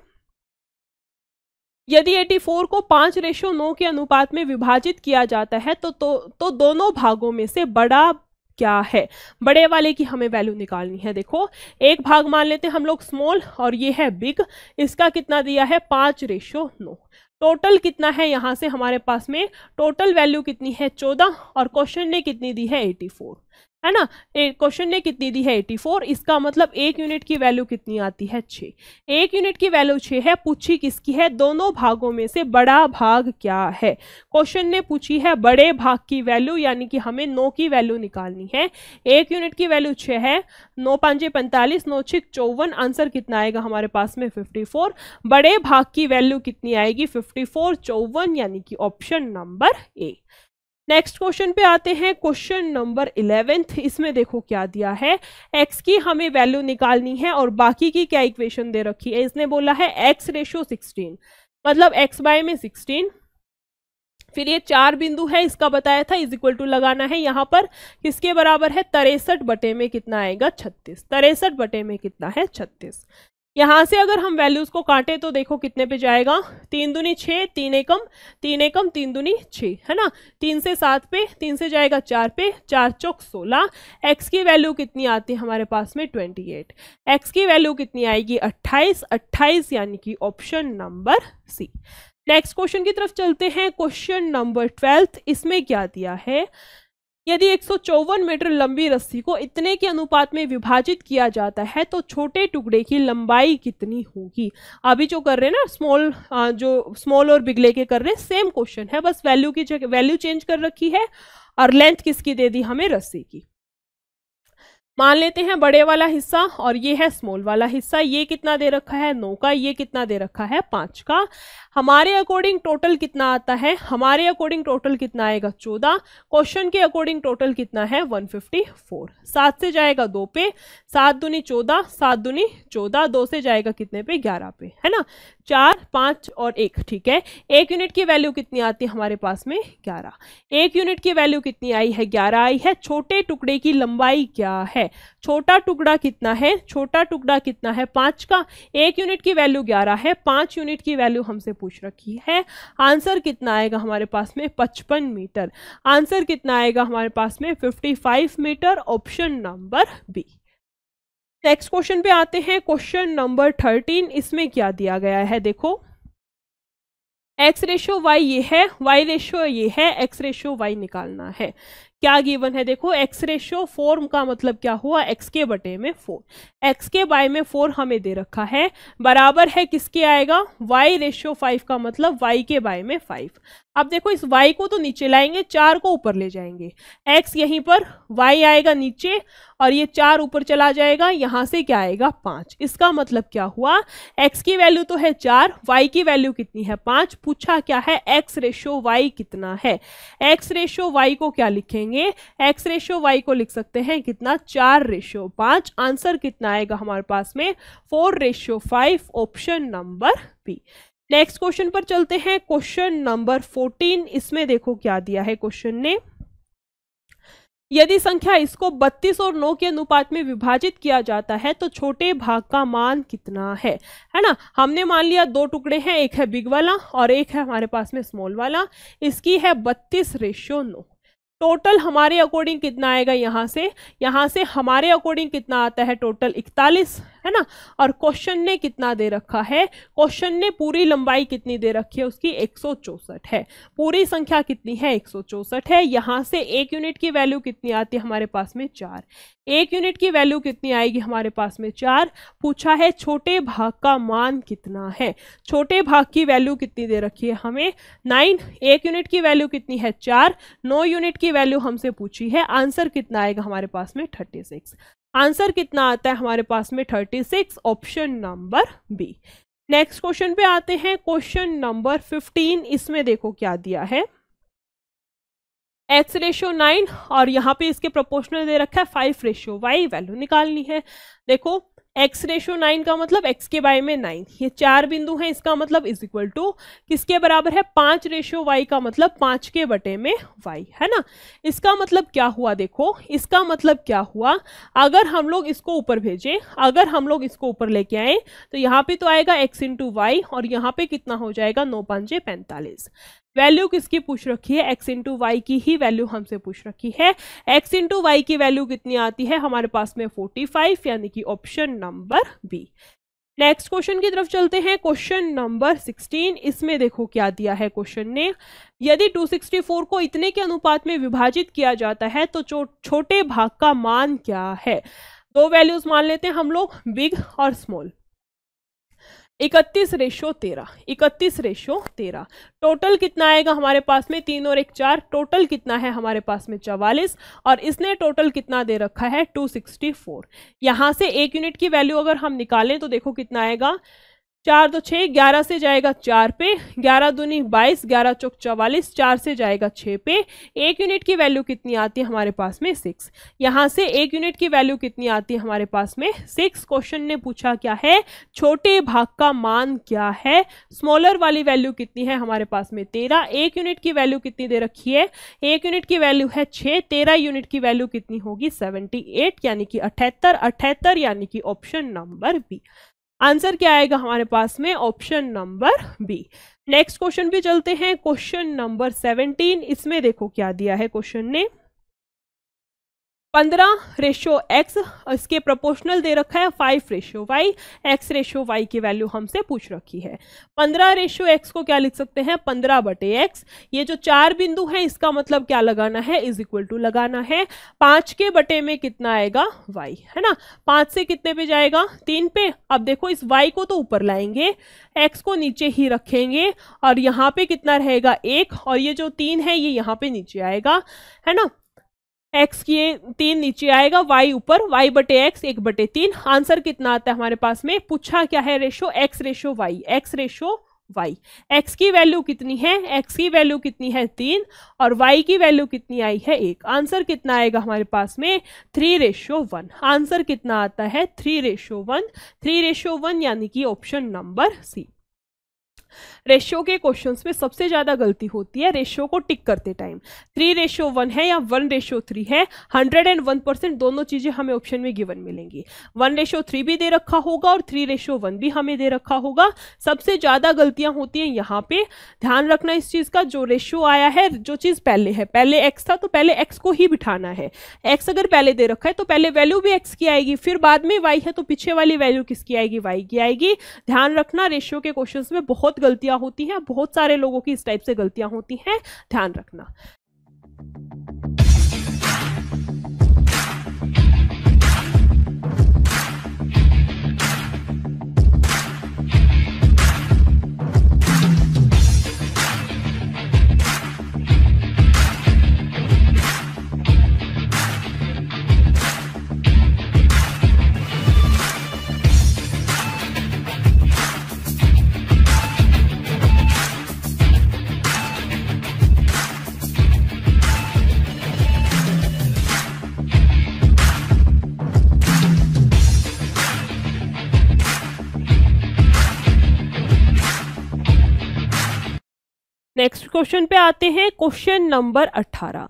यदि 84 को पांच रेशो नौ के अनुपात में विभाजित किया जाता है तो तो, तो दोनों भागों में से बड़ा क्या है बड़े वाले की हमें वैल्यू निकालनी है देखो एक भाग मान लेते हैं हम लोग स्मॉल और ये है बिग इसका कितना दिया है पाँच रेशो नौ टोटल कितना है यहाँ से हमारे पास में टोटल वैल्यू कितनी है चौदह और क्वेश्चन ने कितनी दी है एटी फोर है ना क्वेश्चन ने कितनी दी है 84 इसका मतलब एक यूनिट की वैल्यू कितनी आती है छः एक यूनिट की वैल्यू छः है पूछी किसकी है दोनों भागों में से बड़ा भाग क्या है क्वेश्चन ने पूछी है बड़े भाग की वैल्यू यानी कि हमें नौ की वैल्यू निकालनी है एक यूनिट की वैल्यू छः है नौ पाँचे पैंतालीस नौ छिक चौवन आंसर कितना आएगा हमारे पास में फिफ्टी फोर बड़े भाग की वैल्यू कितनी आएगी फिफ्टी फोर चौवन यानी कि option number A next question पे आते हैं क्वेश्चन नंबर इलेवेंथ इसमें देखो क्या दिया है एक्स की हमें वैल्यू निकालनी है और बाकी की क्या इक्वेशन दे रखी है इसने बोला है एक्स रेशियो सिक्सटीन मतलब एक्स बाय में सिक्सटीन फिर ये चार बिंदु है इसका बताया था इज इक्वल टू लगाना है यहाँ पर किसके बराबर है तिरसठ बटे में कितना आएगा छत्तीस तिरसठ बटे में कितना है छत्तीस यहाँ से अगर हम वैल्यूज़ को काटें तो देखो कितने पे जाएगा तीन दुनी छः तीन एकम तीन एकम तीन दुनी छः है ना तीन से सात पे तीन से जाएगा चार पे चार चौक सोलह एक्स की वैल्यू कितनी आती है हमारे पास में ट्वेंटी एट एक्स की वैल्यू कितनी आएगी अट्ठाईस अट्ठाईस यानी कि option number C next question की तरफ चलते हैं क्वेश्चन नंबर ट्वेल्थ इसमें क्या दिया है यदि एक मीटर लंबी रस्सी को इतने के अनुपात में विभाजित किया जाता है तो छोटे टुकड़े की लंबाई कितनी होगी अभी जो कर रहे हैं ना स्मॉल जो स्मॉल और बिगले के कर रहे हैं सेम क्वेश्चन है बस वैल्यू की वैल्यू चेंज कर रखी है और लेंथ किसकी दे दी हमें रस्सी की मान लेते हैं बड़े वाला हिस्सा और ये है स्मॉल वाला हिस्सा ये कितना दे रखा है नौ का ये कितना दे रखा है पाँच का हमारे अकॉर्डिंग टोटल कितना आता है हमारे अकॉर्डिंग टोटल कितना आएगा चौदह क्वेश्चन के अकॉर्डिंग टोटल कितना है वन फिफ्टी फोर सात से जाएगा दो पे सात दुनी चौदह सात दुनी चौदह दो से जाएगा कितने पे ग्यारह पे है ना चार पाँच और एक ठीक है एक यूनिट की वैल्यू कितनी आती है हमारे पास में ग्यारह एक यूनिट की वैल्यू कितनी आई है ग्यारह आई है छोटे टुकड़े की लंबाई क्या है छोटा टुकड़ा कितना है छोटा टुकड़ा कितना है पाँच का एक यूनिट की वैल्यू ग्यारह है पाँच यूनिट की वैल्यू हमसे पूछ रखी है आंसर कितना आएगा हमारे पास में पचपन मीटर आंसर कितना आएगा हमारे पास में fifty five metre option number B next question पे आते हैं क्वेश्चन नंबर थर्टीन इसमें क्या दिया गया है देखो एक्स रेशो वाई ये है वाई रेशो ये है एक्स रेशो वाई निकालना है क्या गिवन है देखो एक्स रेशियो फोर का मतलब क्या हुआ एक्स के बटे में फोर एक्स के बाय में फोर हमें दे रखा है बराबर है किसके आएगा वाई रेशियो फाइव का मतलब वाई के बाय में फाइव अब देखो इस y को तो नीचे लाएंगे चार को ऊपर ले जाएंगे x यहीं पर y आएगा नीचे और ये चार ऊपर चला जाएगा यहाँ से क्या आएगा पाँच इसका मतलब क्या हुआ x की वैल्यू तो है चार y की वैल्यू कितनी है पाँच पूछा क्या है x रेशो y कितना है x रेशो y को क्या लिखेंगे करेंगे एक्स रेशियो वाई को लिख सकते हैं कितना चार रेशियो पाँच आंसर कितना आएगा हमारे पास में four ratio five option number B next question पर चलते हैं क्वेश्चन नंबर फोर्टीन इसमें देखो क्या दिया है क्वेश्चन ने यदि संख्या इसको 32 और 9 के अनुपात में विभाजित किया जाता है तो छोटे भाग का मान कितना है है ना हमने मान लिया दो टुकड़े हैं एक है बिग वाला और एक है हमारे पास में स्मॉल वाला इसकी है बत्तीस रेशियो नौ टोटल हमारे अकॉर्डिंग कितना आएगा यहाँ से यहाँ से हमारे अकॉर्डिंग कितना आता है टोटल इकतालीस है ना और क्वेश्चन ने कितना दे रखा है क्वेश्चन ने पूरी लंबाई कितनी दे रखी है उसकी एक है पूरी संख्या कितनी है एक है यहाँ से एक यूनिट की वैल्यू कितनी आती है हमारे पास में चार एक यूनिट की वैल्यू कितनी आएगी हमारे पास में चार पूछा है छोटे भाग का मान कितना है छोटे भाग की वैल्यू कितनी दे रखी है हमें नाइन एक यूनिट की वैल्यू कितनी है चार नौ यूनिट की वैल्यू हमसे पूछी है आंसर कितना आएगा हमारे पास में थर्टी सिक्स आंसर कितना आता है हमारे पास में thirty six option number B next question पे आते हैं क्वेश्चन नंबर फिफ्टीन इसमें देखो क्या दिया है एक्स रेशियो नाइन और यहाँ पे इसके प्रोपोर्शनल दे रखा है फाइव रेशियो वाई वैल्यू निकालनी है देखो एक्स रेशो नाइन का मतलब एक्स के बाय में नाइन ये चार बिंदु हैं इसका मतलब इज इक्वल टू किसके बराबर है पाँच रेशो वाई का मतलब पाँच के बटे में वाई है ना इसका मतलब क्या हुआ देखो इसका मतलब क्या हुआ अगर हम लोग इसको ऊपर भेजें अगर हम लोग इसको ऊपर लेके आए तो यहाँ पे तो आएगा एक्स इंटू वाई और यहाँ पे कितना हो जाएगा नौ पाँचे पैंतालीस वैल्यू किसकी पूछ रखी है एक्स इंटू वाई की ही वैल्यू हमसे पूछ रखी है एक्स इंटू वाई की वैल्यू कितनी आती है हमारे पास में फोर्टी फाइव यानी कि option number B next question की तरफ चलते हैं क्वेश्चन नंबर 16 इसमें देखो क्या दिया है क्वेश्चन ने यदि 264 को इतने के अनुपात में विभाजित किया जाता है तो छोटे भाग का मान क्या है दो वैल्यूज मान लेते हैं हम लोग बिग और स्मॉल इकतीस रेशो तेरह इकतीस रेशो तेरह टोटल कितना आएगा हमारे पास में तीन और एक चार टोटल कितना है हमारे पास में चवालीस और इसने टोटल कितना दे रखा है टू सिक्सटी फोर यहाँ से एक यूनिट की वैल्यू अगर हम निकालें तो देखो कितना आएगा चार दो छः ग्यारह से जाएगा चार पे ग्यारह दूनी बाईस ग्यारह चौक चवालीस चार से जाएगा छः पे एक यूनिट की वैल्यू कितनी आती है हमारे पास में सिक्स यहाँ से एक यूनिट की वैल्यू कितनी आती है हमारे पास में सिक्स क्वेश्चन ने पूछा क्या है छोटे भाग का मान क्या है स्मॉलर वाली वैल्यू कितनी है हमारे पास में तेरह एक यूनिट की वैल्यू कितनी दे रखी है एक यूनिट की वैल्यू है छः तेरह यूनिट की वैल्यू कितनी होगी सेवेंटी एट यानी कि अठहत्तर अठहत्तर यानी कि ऑप्शन नंबर बी आंसर क्या आएगा हमारे पास में option number B next question पे चलते हैं क्वेश्चन नंबर सेवनटीन इसमें देखो क्या दिया है क्वेश्चन ने पंद्रह रेशियो एक्स इसके प्रोपोर्शनल दे रखा है five ratio Y X ratio Y की वैल्यू हमसे पूछ रखी है पंद्रह रेशियो एक्स को क्या लिख सकते हैं पंद्रह बटे एक्स ये जो चार बिंदु है इसका मतलब क्या लगाना है इज इक्वल टू लगाना है पाँच के बटे में कितना आएगा वाई है ना पाँच से कितने पे जाएगा तीन पे अब देखो इस वाई को तो ऊपर लाएंगे एक्स को नीचे ही रखेंगे और यहाँ पे कितना रहेगा एक और ये जो तीन है ये यहाँ पे नीचे आएगा है ना एक्स की तीन नीचे आएगा वाई ऊपर वाई बटे एक्स एक बटे तीन आंसर कितना आता है हमारे पास में पूछा क्या है ratio X ratio Y X ratio Y X की वैल्यू कितनी है एक्स की वैल्यू कितनी है तीन और वाई की वैल्यू कितनी आई है एक आंसर कितना आएगा हमारे पास में थ्री रेशो वन आंसर कितना आता है three ratio one three ratio one यानी कि ऑप्शन नंबर सी रेशियो के क्वेश्चंस में सबसे ज़्यादा गलती होती है रेशो को टिक करते टाइम थ्री रेशो वन है या वन रेशो थ्री है हंड्रेड एंड वन परसेंट दोनों चीज़ें हमें ऑप्शन में गिवन मिलेंगी वन रेशो थ्री भी दे रखा होगा और थ्री रेशो वन भी हमें दे रखा होगा सबसे ज़्यादा गलतियाँ होती हैं यहाँ पे ध्यान रखना इस चीज़ का जो रेशो आया है जो चीज़ पहले है पहले एक्स था तो पहले एक्स को ही बिठाना है एक्स अगर पहले दे रखा है तो पहले वैल्यू भी एक्स की आएगी फिर बाद में वाई है तो पीछे वाली वैल्यू किसकी आएगी वाई की आएगी ध्यान रखना रेशियो के क्वेश्चन में बहुत गलतियाँ गलतियां होती हैं बहुत सारे लोगों की इस टाइप से गलतियां होती हैं ध्यान रखना नेक्स्ट क्वेश्चन पे आते हैं क्वेश्चन नंबर 18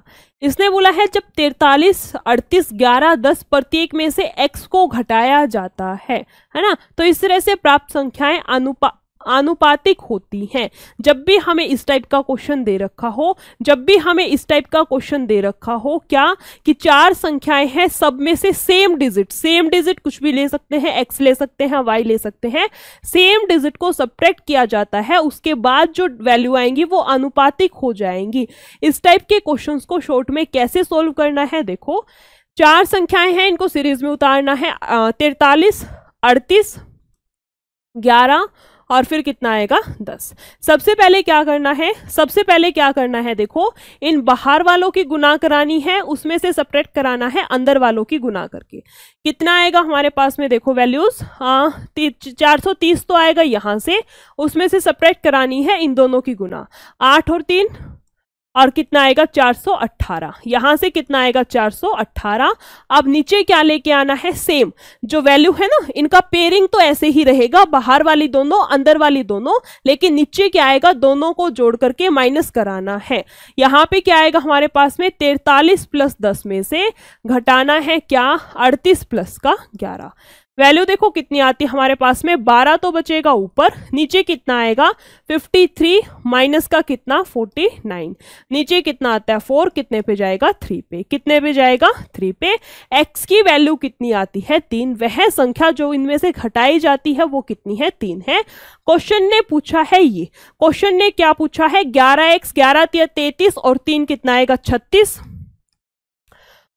इसने बोला है जब 43, 38, 11, 10 प्रत्येक में से x को घटाया जाता है है ना तो इस तरह से प्राप्त संख्याएं अनुपा आनुपातिक होती हैं जब भी हमें इस टाइप का क्वेश्चन दे रखा हो जब भी हमें इस टाइप का क्वेश्चन दे रखा हो क्या कि चार संख्याएं हैं सब में से सेम डिजिट सेम डिजिट कुछ भी ले सकते हैं एक्स ले सकते हैं वाई ले सकते हैं सेम डिजिट को सब्ट्रैक्ट किया जाता है उसके बाद जो वैल्यू आएंगी वो अनुपातिक हो जाएंगी इस टाइप के क्वेश्चन को शॉर्ट में कैसे सोल्व करना है देखो चार संख्याएं हैं इनको सीरीज में उतारना है तिरतालीस अड़तीस ग्यारह और फिर कितना आएगा दस सबसे पहले क्या करना है सबसे पहले क्या करना है देखो इन बाहर वालों की गुना करानी है उसमें से सपरेट कराना है अंदर वालों की गुना करके कितना आएगा हमारे पास में देखो वैल्यूज चार सौ तीस तो आएगा यहाँ से उसमें से सपरेट करानी है इन दोनों की गुना आठ और तीन और कितना आएगा 418 यहां से कितना आएगा 418 अब नीचे क्या लेके आना है सेम जो वैल्यू है ना इनका पेयरिंग तो ऐसे ही रहेगा बाहर वाली दोनों अंदर वाली दोनों लेकिन नीचे क्या आएगा दोनों को जोड़ करके माइनस कराना है यहाँ पे क्या आएगा हमारे पास में तैतालीस प्लस दस में से घटाना है क्या अड़तीस प्लस का ग्यारह वैल्यू देखो कितनी आती है हमारे पास में बारह तो बचेगा ऊपर नीचे कितना आएगा फिफ्टी थ्री माइनस का कितना फोर्टी नाइन नीचे कितना आता है फोर कितने पे जाएगा थ्री पे कितने पे जाएगा थ्री पे एक्स की वैल्यू कितनी आती है तीन वह संख्या जो इनमें से घटाई जाती है वो कितनी है तीन है क्वेश्चन ने पूछा है ये क्वेश्चन ने क्या पूछा है ग्यारह एक्स ग्यारह तैतीस और तीन कितना आएगा छत्तीस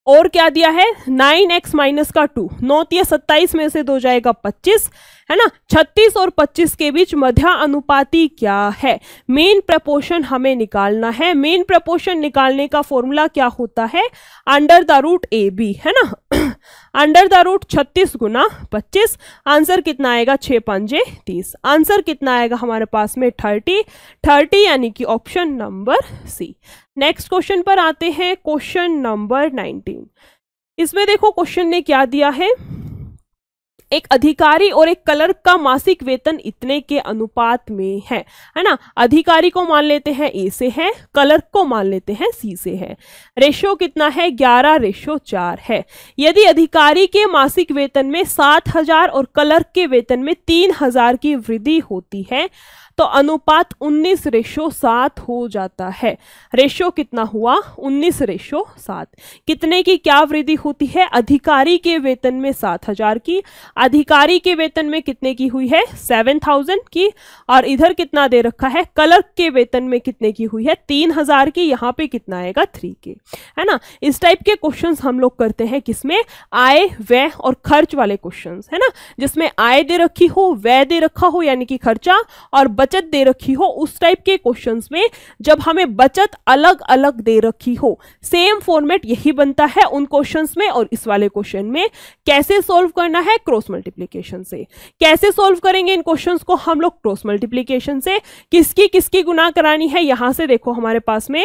और क्या दिया है नाइन एक्स माइनस का टू नौ या सत्ताईस में से दो जाएगा पच्चीस है ना 36 और 25 के बीच मध्या अनुपाती क्या है मेन प्रपोर्शन हमें निकालना है मेन प्रपोर्शन निकालने का फॉर्मूला क्या होता है under the root A B है ना अंडर द रूट छत्तीस गुना पच्चीस आंसर कितना आएगा छः पंजे तीस आंसर कितना आएगा हमारे पास में थर्टी थर्टी यानी कि option number C next question पर आते हैं क्वेश्चन नंबर नाइनटीन इसमें देखो क्वेश्चन ने क्या दिया है एक अधिकारी और एक क्लर्क का मासिक वेतन इतने के अनुपात में है है ना अधिकारी को मान लेते हैं ए से है क्लर्क को मान लेते हैं सी से है रेशो कितना है ग्यारह रेशो चार है यदि अधिकारी के मासिक वेतन में सात हजार और क्लर्क के वेतन में तीन हजार की वृद्धि होती है तो अनुपात उन्नीस रेशो सात हो जाता है रेशो कितना हुआ उन्नीस रेशो सात कितने की क्या वृद्धि होती है अधिकारी के वेतन में सात हजार की अधिकारी के वेतन में कितने की हुई है सेवन थाउजेंड की और इधर कितना दे रखा है क्लर्क के वेतन में कितने की हुई है तीन हजार की यहाँ पे कितना आएगा थ्री के है ना इस टाइप के क्वेश्चन हम लोग करते हैं किसमें आय व्यय और खर्च वाले क्वेश्चन है ना जिसमें आय दे रखी हो व्यय दे रखा हो यानी कि खर्चा और बचत दे रखी हो उस टाइप के क्वेश्चंस में जब हमें बचत अलग अलग दे रखी हो सेम फॉर्मेट यही बनता है उन क्वेश्चंस में और इस वाले क्वेश्चन में कैसे सॉल्व करना है क्रॉस मल्टीप्लीकेशन से कैसे सॉल्व करेंगे इन क्वेश्चन को हम लोग क्रॉस मल्टीप्लीकेशन से किसकी किसकी गुना करानी है यहां से देखो हमारे पास में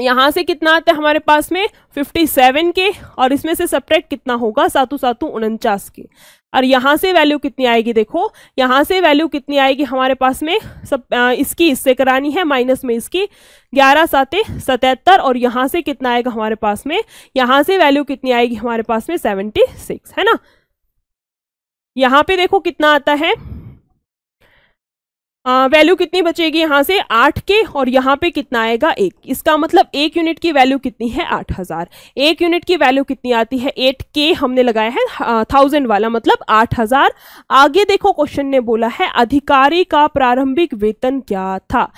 यहाँ से कितना आता है हमारे पास में 57 के और इसमें से सप्रेट कितना होगा सातु सातु उनचास के और यहाँ से वैल्यू कितनी आएगी देखो यहाँ से वैल्यू कितनी आएगी हमारे पास में सब आ, इसकी इससे करानी है माइनस में इसकी ग्यारह साते सतहत्तर और यहाँ से कितना आएगा हमारे पास में यहाँ से वैल्यू कितनी आएगी हमारे पास में सेवेंटी सिक्स है ना यहाँ पे देखो कितना आता है वैल्यू कितनी बचेगी यहाँ से आठ के और यहाँ पे कितना आएगा एक इसका मतलब एक यूनिट की वैल्यू कितनी है आठ हज़ार एक यूनिट की वैल्यू कितनी आती है एट के हमने लगाया है थाउजेंड वाला मतलब आठ हज़ार आगे देखो क्वेश्चन ने बोला है अधिकारी का प्रारंभिक वेतन क्या था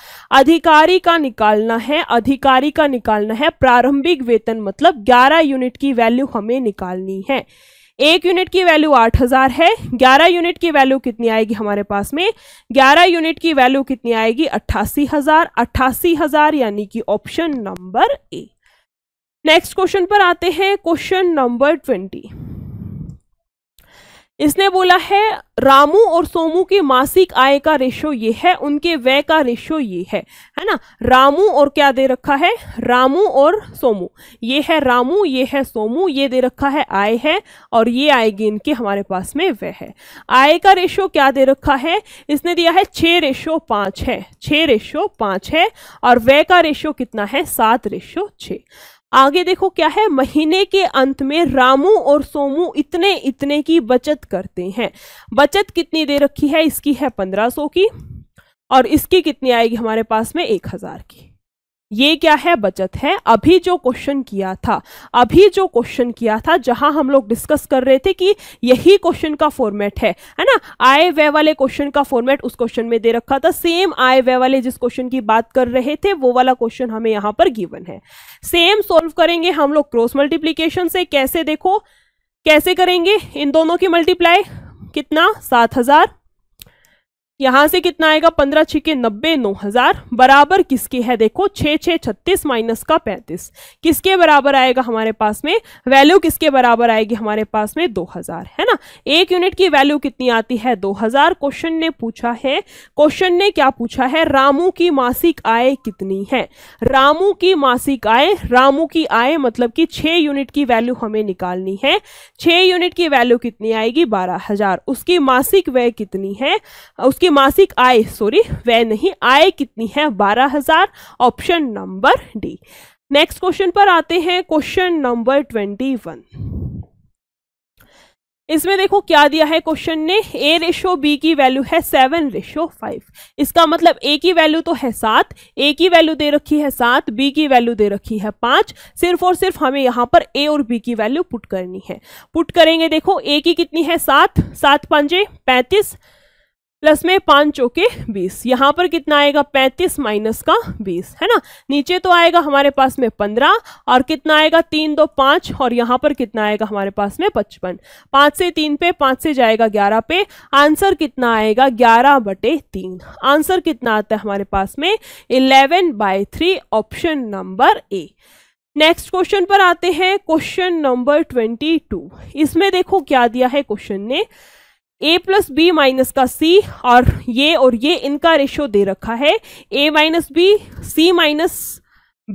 अधिकारी का निकालना है अधिकारी का निकालना है प्रारंभिक वेतन मतलब ग्यारह यूनिट की वैल्यू हमें निकालनी है एक यूनिट की वैल्यू आठ हज़ार है ग्यारह यूनिट की वैल्यू कितनी आएगी हमारे पास में ग्यारह यूनिट की वैल्यू कितनी आएगी अट्ठासी हज़ार अट्ठासी हज़ार यानी कि option number A next question पर आते हैं क्वेश्चन नंबर ट्वेंटी इसने बोला है रामू और सोमू के मासिक आय का रेशो ये है उनके व्यय का रेशो ये है है ना रामू और क्या दे रखा है रामू और सोमू ये है रामू ये है सोमू ये दे रखा है आय है और ये आएगी इनके हमारे पास में व्यय है आय का रेशो क्या दे रखा है इसने दिया है छः रेशो पाँच है छः रेशो पाँच है और व्यय का रेशो कितना है सात रेशो छः आगे देखो क्या है महीने के अंत में रामू और सोमू इतने इतने की बचत करते हैं बचत कितनी दे रखी है इसकी है पंद्रह सौ की और इसकी कितनी आएगी हमारे पास में एक हजार की ये क्या है बचत है अभी जो क्वेश्चन किया था अभी जो क्वेश्चन किया था जहां हम लोग डिस्कस कर रहे थे कि यही क्वेश्चन का फॉर्मेट है है ना आय व्यय वाले क्वेश्चन का फॉर्मेट उस क्वेश्चन में दे रखा था सेम आय व्यय वाले जिस क्वेश्चन की बात कर रहे थे वो वाला क्वेश्चन हमें यहां पर गिवन है सेम सोल्व करेंगे हम लोग क्रॉस मल्टीप्लीकेशन से कैसे देखो कैसे करेंगे इन दोनों की मल्टीप्लाई कितना सात हजार यहाँ से कितना आएगा पंद्रह छिके नब्बे नौ हजार बराबर किसके है देखो छः छः छत्तीस माइनस का पैंतीस किसके बराबर आएगा हमारे पास में वैल्यू किसके बराबर आएगी हमारे पास में दो हजार है ना एक यूनिट की वैल्यू कितनी आती है दो हजार क्वेश्चन ने पूछा है क्वेश्चन ने क्या पूछा है रामू की मासिक आय कितनी है रामू की मासिक आय रामू की आय मतलब कि छः यूनिट की वैल्यू हमें निकालनी है छः यूनिट की वैल्यू कितनी आएगी बारह हजार उसकी मासिक व्यय कितनी है उसकी उनकी मासिक आय सॉरी वह नहीं आय कितनी है बारह हजार option number D next question पर आते हैं क्वेश्चन नंबर ट्वेंटी वन इसमें देखो क्या दिया है क्वेश्चन ने ए रेशो बी की वैल्यू है सेवन रेशो फाइव इसका मतलब ए की वैल्यू तो है सात ए की वैल्यू दे रखी है सात बी की वैल्यू दे रखी है पाँच सिर्फ और सिर्फ हमें यहाँ पर ए और बी की वैल्यू पुट करनी है पुट करेंगे देखो ए की कितनी है सात सात पांजे पैंतीस प्लस में पाँच चौके बीस यहाँ पर कितना आएगा पैंतीस माइनस का बीस है ना नीचे तो आएगा हमारे पास में पंद्रह और कितना आएगा तीन दो पाँच और यहाँ पर कितना आएगा हमारे पास में पचपन पाँच से तीन पे पाँच से जाएगा ग्यारह पे आंसर कितना आएगा ग्यारह बटे तीन आंसर कितना आता है हमारे पास में eleven by three option number A next question पर आते हैं क्वेश्चन नंबर ट्वेंटी टू इसमें देखो क्या दिया है क्वेश्चन ने ए प्लस बी माइनस का सी और ये और ये इनका रेशियो दे रखा है A minus B C minus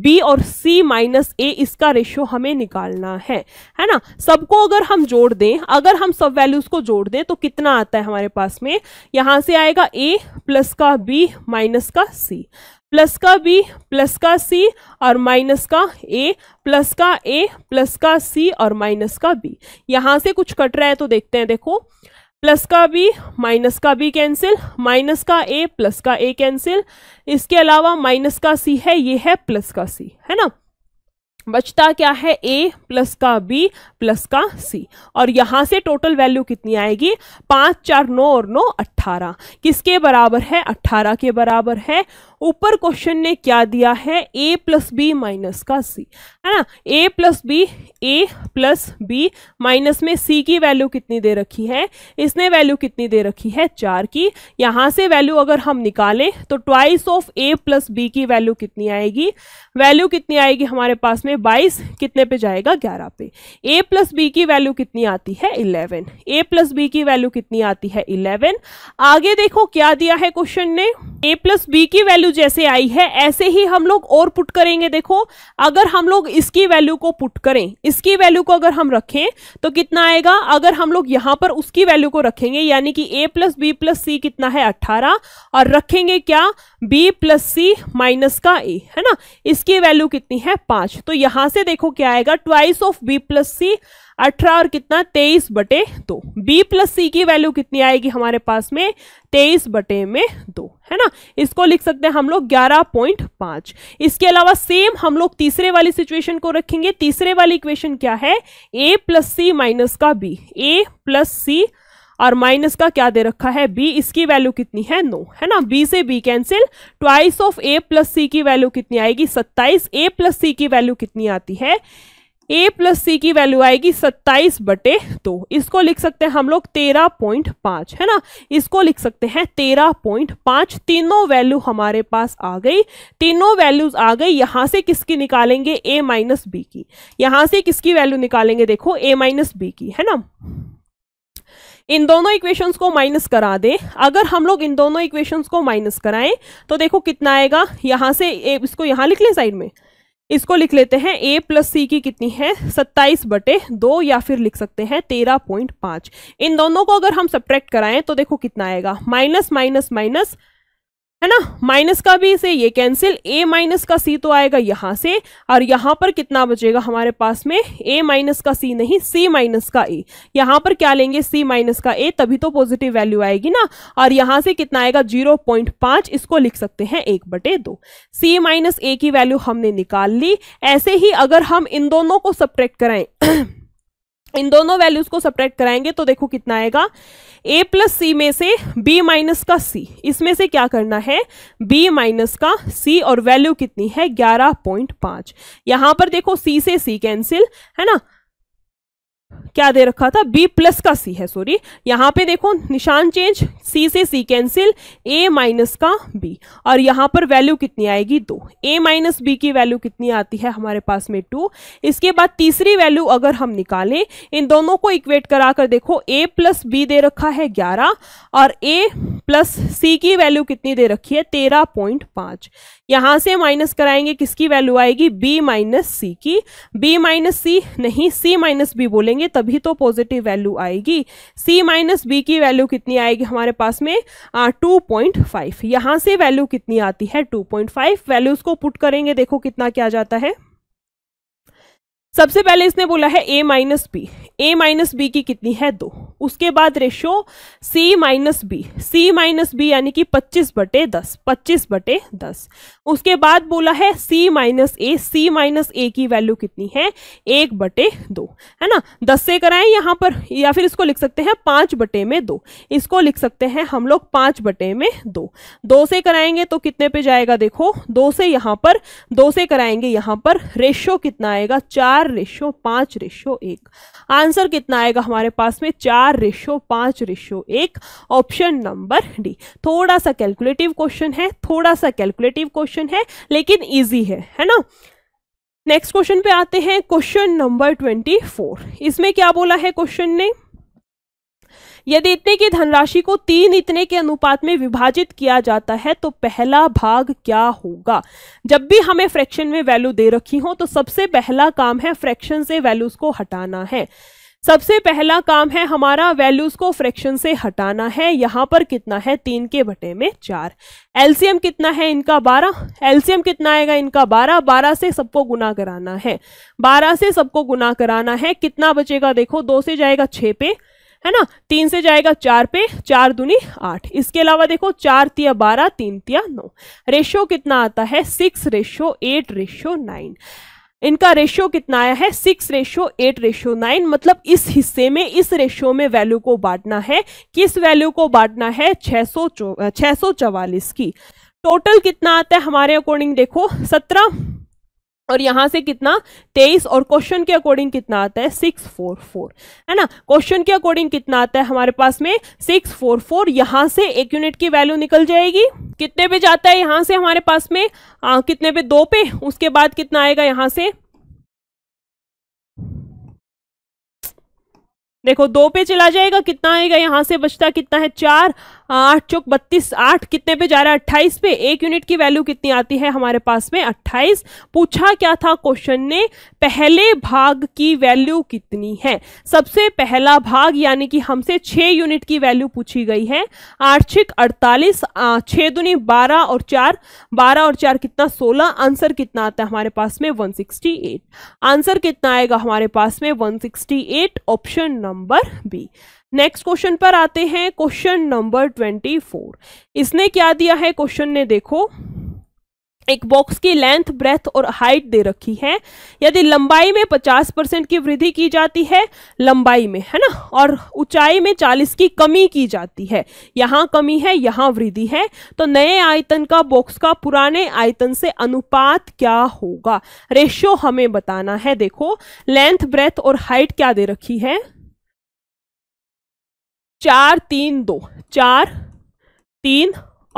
B और सी माइनस ए इसका रेशियो हमें निकालना है है ना सबको अगर हम जोड़ दें अगर हम सब वैल्यूज को जोड़ दें तो कितना आता है हमारे पास में यहां से आएगा ए प्लस का बी माइनस का सी प्लस का बी प्लस का सी और माइनस का ए प्लस का ए प्लस का सी और माइनस का बी यहाँ से कुछ कट रहा है तो देखते हैं देखो प्लस का बी माइनस का बी कैंसिल माइनस का ए प्लस का ए कैंसिल इसके अलावा माइनस का सी है ये है प्लस का सी है ना बचता क्या है ए प्लस का बी प्लस का सी और यहां से टोटल वैल्यू कितनी आएगी पांच चार नौ और नौ अट्ठारह किसके बराबर है अट्ठारह के बराबर है ऊपर क्वेश्चन ने क्या दिया है ए प्लस बी माइनस का सी है ना A plus B A plus B minus में सी की वैल्यू कितनी दे रखी है इसने वैल्यू कितनी दे रखी है चार की यहाँ से वैल्यू अगर हम निकालें तो twice of A plus B की वैल्यू कितनी आएगी वैल्यू कितनी आएगी हमारे पास में बाईस कितने पे जाएगा ग्यारह पे ए प्लस बी की वैल्यू कितनी आती है इलेवन ए प्लस बी की वैल्यू कितनी आती है इलेवन आगे देखो क्या दिया है क्वेश्चन ने ए प्लस बी की वैल्यू जैसे आई है ऐसे ही हम लोग और पुट करेंगे देखो अगर हम लोग इसकी वैल्यू को पुट करें इसकी वैल्यू को अगर हम रखें तो कितना आएगा अगर हम लोग यहाँ पर उसकी वैल्यू को रखेंगे यानी कि A plus B plus C कितना है अट्ठारह और रखेंगे क्या बी प्लस सी माइनस का ए है ना इसकी वैल्यू कितनी है पांच तो यहां से देखो क्या आएगा twice of B plus C अठारह और कितना तेईस बटे दो बी प्लस सी की वैल्यू कितनी आएगी हमारे पास में तेईस बटे में दो है ना इसको लिख सकते हैं हम लोग ग्यारह पॉइंट पांच इसके अलावा सेम हम लोग तीसरे वाली सिचुएशन को रखेंगे तीसरे वाली इक्वेशन क्या है ए प्लस सी माइनस का बी ए प्लस सी और माइनस का क्या दे रखा है बी इसकी वैल्यू कितनी है नो है ना बी से B cancel twice of A plus C की वैल्यू कितनी आएगी सत्ताईस ए प्लस सी की वैल्यू कितनी आती है ए प्लस सी की वैल्यू आएगी सत्ताईस बटे दो इसको लिख सकते हैं हम लोग तेरह पॉइंट पांच है ना इसको लिख सकते हैं तेरह पॉइंट पांच तीनों वैल्यू हमारे पास आ गई तीनों वैल्यूज आ गई यहां से किसकी निकालेंगे ए माइनस बी की यहां से किसकी वैल्यू निकालेंगे देखो ए माइनस बी की है ना इन दोनों इक्वेशंस को माइनस करा दें अगर हम लोग इन दोनों इक्वेशंस को माइनस कराएं तो देखो कितना आएगा यहाँ से इसको यहां लिख लें साइड में इसको लिख लेते हैं ए प्लस सी की कितनी है 27 बटे दो या फिर लिख सकते हैं तेरह पॉइंट इन दोनों को अगर हम सब्ट्रैक्ट कराएं तो देखो कितना आएगा माइनस माइनस माइनस है ना माइनस का भी से ये कैंसिल ए माइनस का सी तो आएगा यहाँ से और यहाँ पर कितना बचेगा हमारे पास में ए माइनस का सी नहीं सी माइनस का ए यहाँ पर क्या लेंगे सी माइनस का ए तभी तो पॉजिटिव वैल्यू आएगी ना और यहाँ से कितना आएगा जीरो पॉइंट पाँच इसको लिख सकते हैं एक बटे दो सी माइनस ए की वैल्यू हमने निकाल ली ऐसे ही अगर हम इन दोनों को सब्ट्रैक्ट कराएं [clears throat] इन दोनों वैल्यूज को सप्रैक्ट कराएंगे तो देखो कितना आएगा ए प्लस सी में से बी माइनस का सी इसमें से क्या करना है बी माइनस का सी और वैल्यू कितनी है ग्यारह पॉइंट पांच यहां पर देखो सी से सी कैंसिल है ना क्या दे रखा था बी प्लस का सी है सॉरी यहाँ पे देखो निशान चेंज सी से सी कैंसिल ए माइनस का बी और यहाँ पर वैल्यू कितनी आएगी दो ए माइनस बी की वैल्यू कितनी आती है हमारे पास में टू इसके बाद तीसरी वैल्यू अगर हम निकालें इन दोनों को इक्वेट करा कर देखो ए प्लस बी दे रखा है ग्यारह और ए प्लस सी की वैल्यू कितनी दे रखी है तेरह पॉइंट पाँच यहाँ से माइनस कराएंगे किसकी वैल्यू आएगी बी माइनस सी की बी माइनस सी नहीं सी माइनस बी बोलेंगे तभी तो पॉजिटिव वैल्यू आएगी सी माइनस बी की वैल्यू कितनी आएगी हमारे पास में टू पॉइंट फाइव यहाँ से वैल्यू कितनी आती है टू पॉइंट फाइव वैल्यूज़ को पुट करेंगे देखो कितना क्या जाता है सबसे पहले इसने बोला है A minus B A minus B की कितनी है दो उसके बाद ratio C minus B C minus B यानी कि 25 बटे 10 25 बटे 10 उसके बाद बोला है सी minus A C minus A की वैल्यू कितनी है एक बटे दो है ना 10 से कराएं यहाँ पर या फिर इसको लिख सकते हैं पाँच बटे में दो इसको लिख सकते हैं हम लोग पाँच बटे में दो दो से कराएंगे तो कितने पे जाएगा देखो दो से यहाँ पर दो से कराएंगे यहाँ पर रेशो कितना आएगा चार चार रेशो पाँच रेशो एक आंसर कितना आएगा हमारे पास में चार रेशो पाँच रेशो एक ऑप्शन नंबर डी थोड़ा सा कैलकुलेटिव क्वेश्चन है थोड़ा सा कैलकुलेटिव क्वेश्चन है लेकिन ईजी है है ना नेक्स्ट क्वेश्चन पे आते हैं क्वेश्चन नंबर ट्वेंटी फोर इसमें क्या बोला है क्वेश्चन ने यदि इतने की धनराशि को तीन इतने के अनुपात में विभाजित किया जाता है तो पहला भाग क्या होगा जब भी हमें फ्रैक्शन में वैल्यू दे रखी हो तो सबसे पहला काम है फ्रैक्शन से वैल्यूज को हटाना है सबसे पहला काम है हमारा वैल्यूज को फ्रैक्शन से हटाना है यहाँ पर कितना है तीन के बटे में चार एलसीएम कितना है इनका बारह एलसीएम कितना आएगा इनका बारह बारह से सबको गुना कराना है बारह से सबको गुना कराना है कितना बचेगा देखो दो से जाएगा छः पे है ना तीन से जाएगा चार पे चार दूनी आठ इसके अलावा देखो चार तिया बारह तीन तिया नौ रेशो कितना आता है six ratio eight ratio nine इनका रेशियो कितना आया है six ratio eight ratio nine मतलब इस हिस्से में इस रेशियो में वैल्यू को बांटना है किस वैल्यू को बांटना है छह सौ की टोटल कितना आता है हमारे अकॉर्डिंग देखो सत्रह और यहाँ से कितना तेईस और क्वेश्चन के अकॉर्डिंग कितना आता है सिक्स फोर फोर है ना क्वेश्चन के अकॉर्डिंग कितना आता है हमारे पास में सिक्स फोर फोर यहाँ से एक यूनिट की वैल्यू निकल जाएगी कितने पे जाता है यहाँ से हमारे पास में आ, कितने पे दो पे उसके बाद कितना आएगा यहाँ से देखो दो पे चला जाएगा कितना आएगा यहाँ से बचता कितना है चार आठ चौक बत्तीस आठ कितने पे जा रहा है अट्ठाईस पे एक यूनिट की वैल्यू कितनी आती है हमारे पास में अट्ठाईस पूछा क्या था क्वेश्चन ने पहले भाग की वैल्यू कितनी है सबसे पहला भाग यानी कि हमसे छः यूनिट की वैल्यू पूछी गई है आठ छिक अड़तालीस छः दुनी बारह और चार बारह और चार कितना सोलह आंसर कितना आता है हमारे पास में वन आंसर कितना आएगा हमारे पास में one option number number B next question पर आते हैं क्वेश्चन नंबर ट्वेंटी फोर इसने क्या दिया है क्वेश्चन ने देखो एक बॉक्स की लेंथ ब्रेथ और हाइट दे रखी है यदि लंबाई में 50 परसेंट की वृद्धि की जाती है लंबाई में है ना और ऊंचाई में 40 की कमी की जाती है यहाँ कमी है यहाँ वृद्धि है तो नए आयतन का बॉक्स का पुराने आयतन से अनुपात क्या होगा रेशियो हमें बताना है देखो लेंथ ब्रेथ और हाइट क्या दे रखी है चार तीन दो चार तीन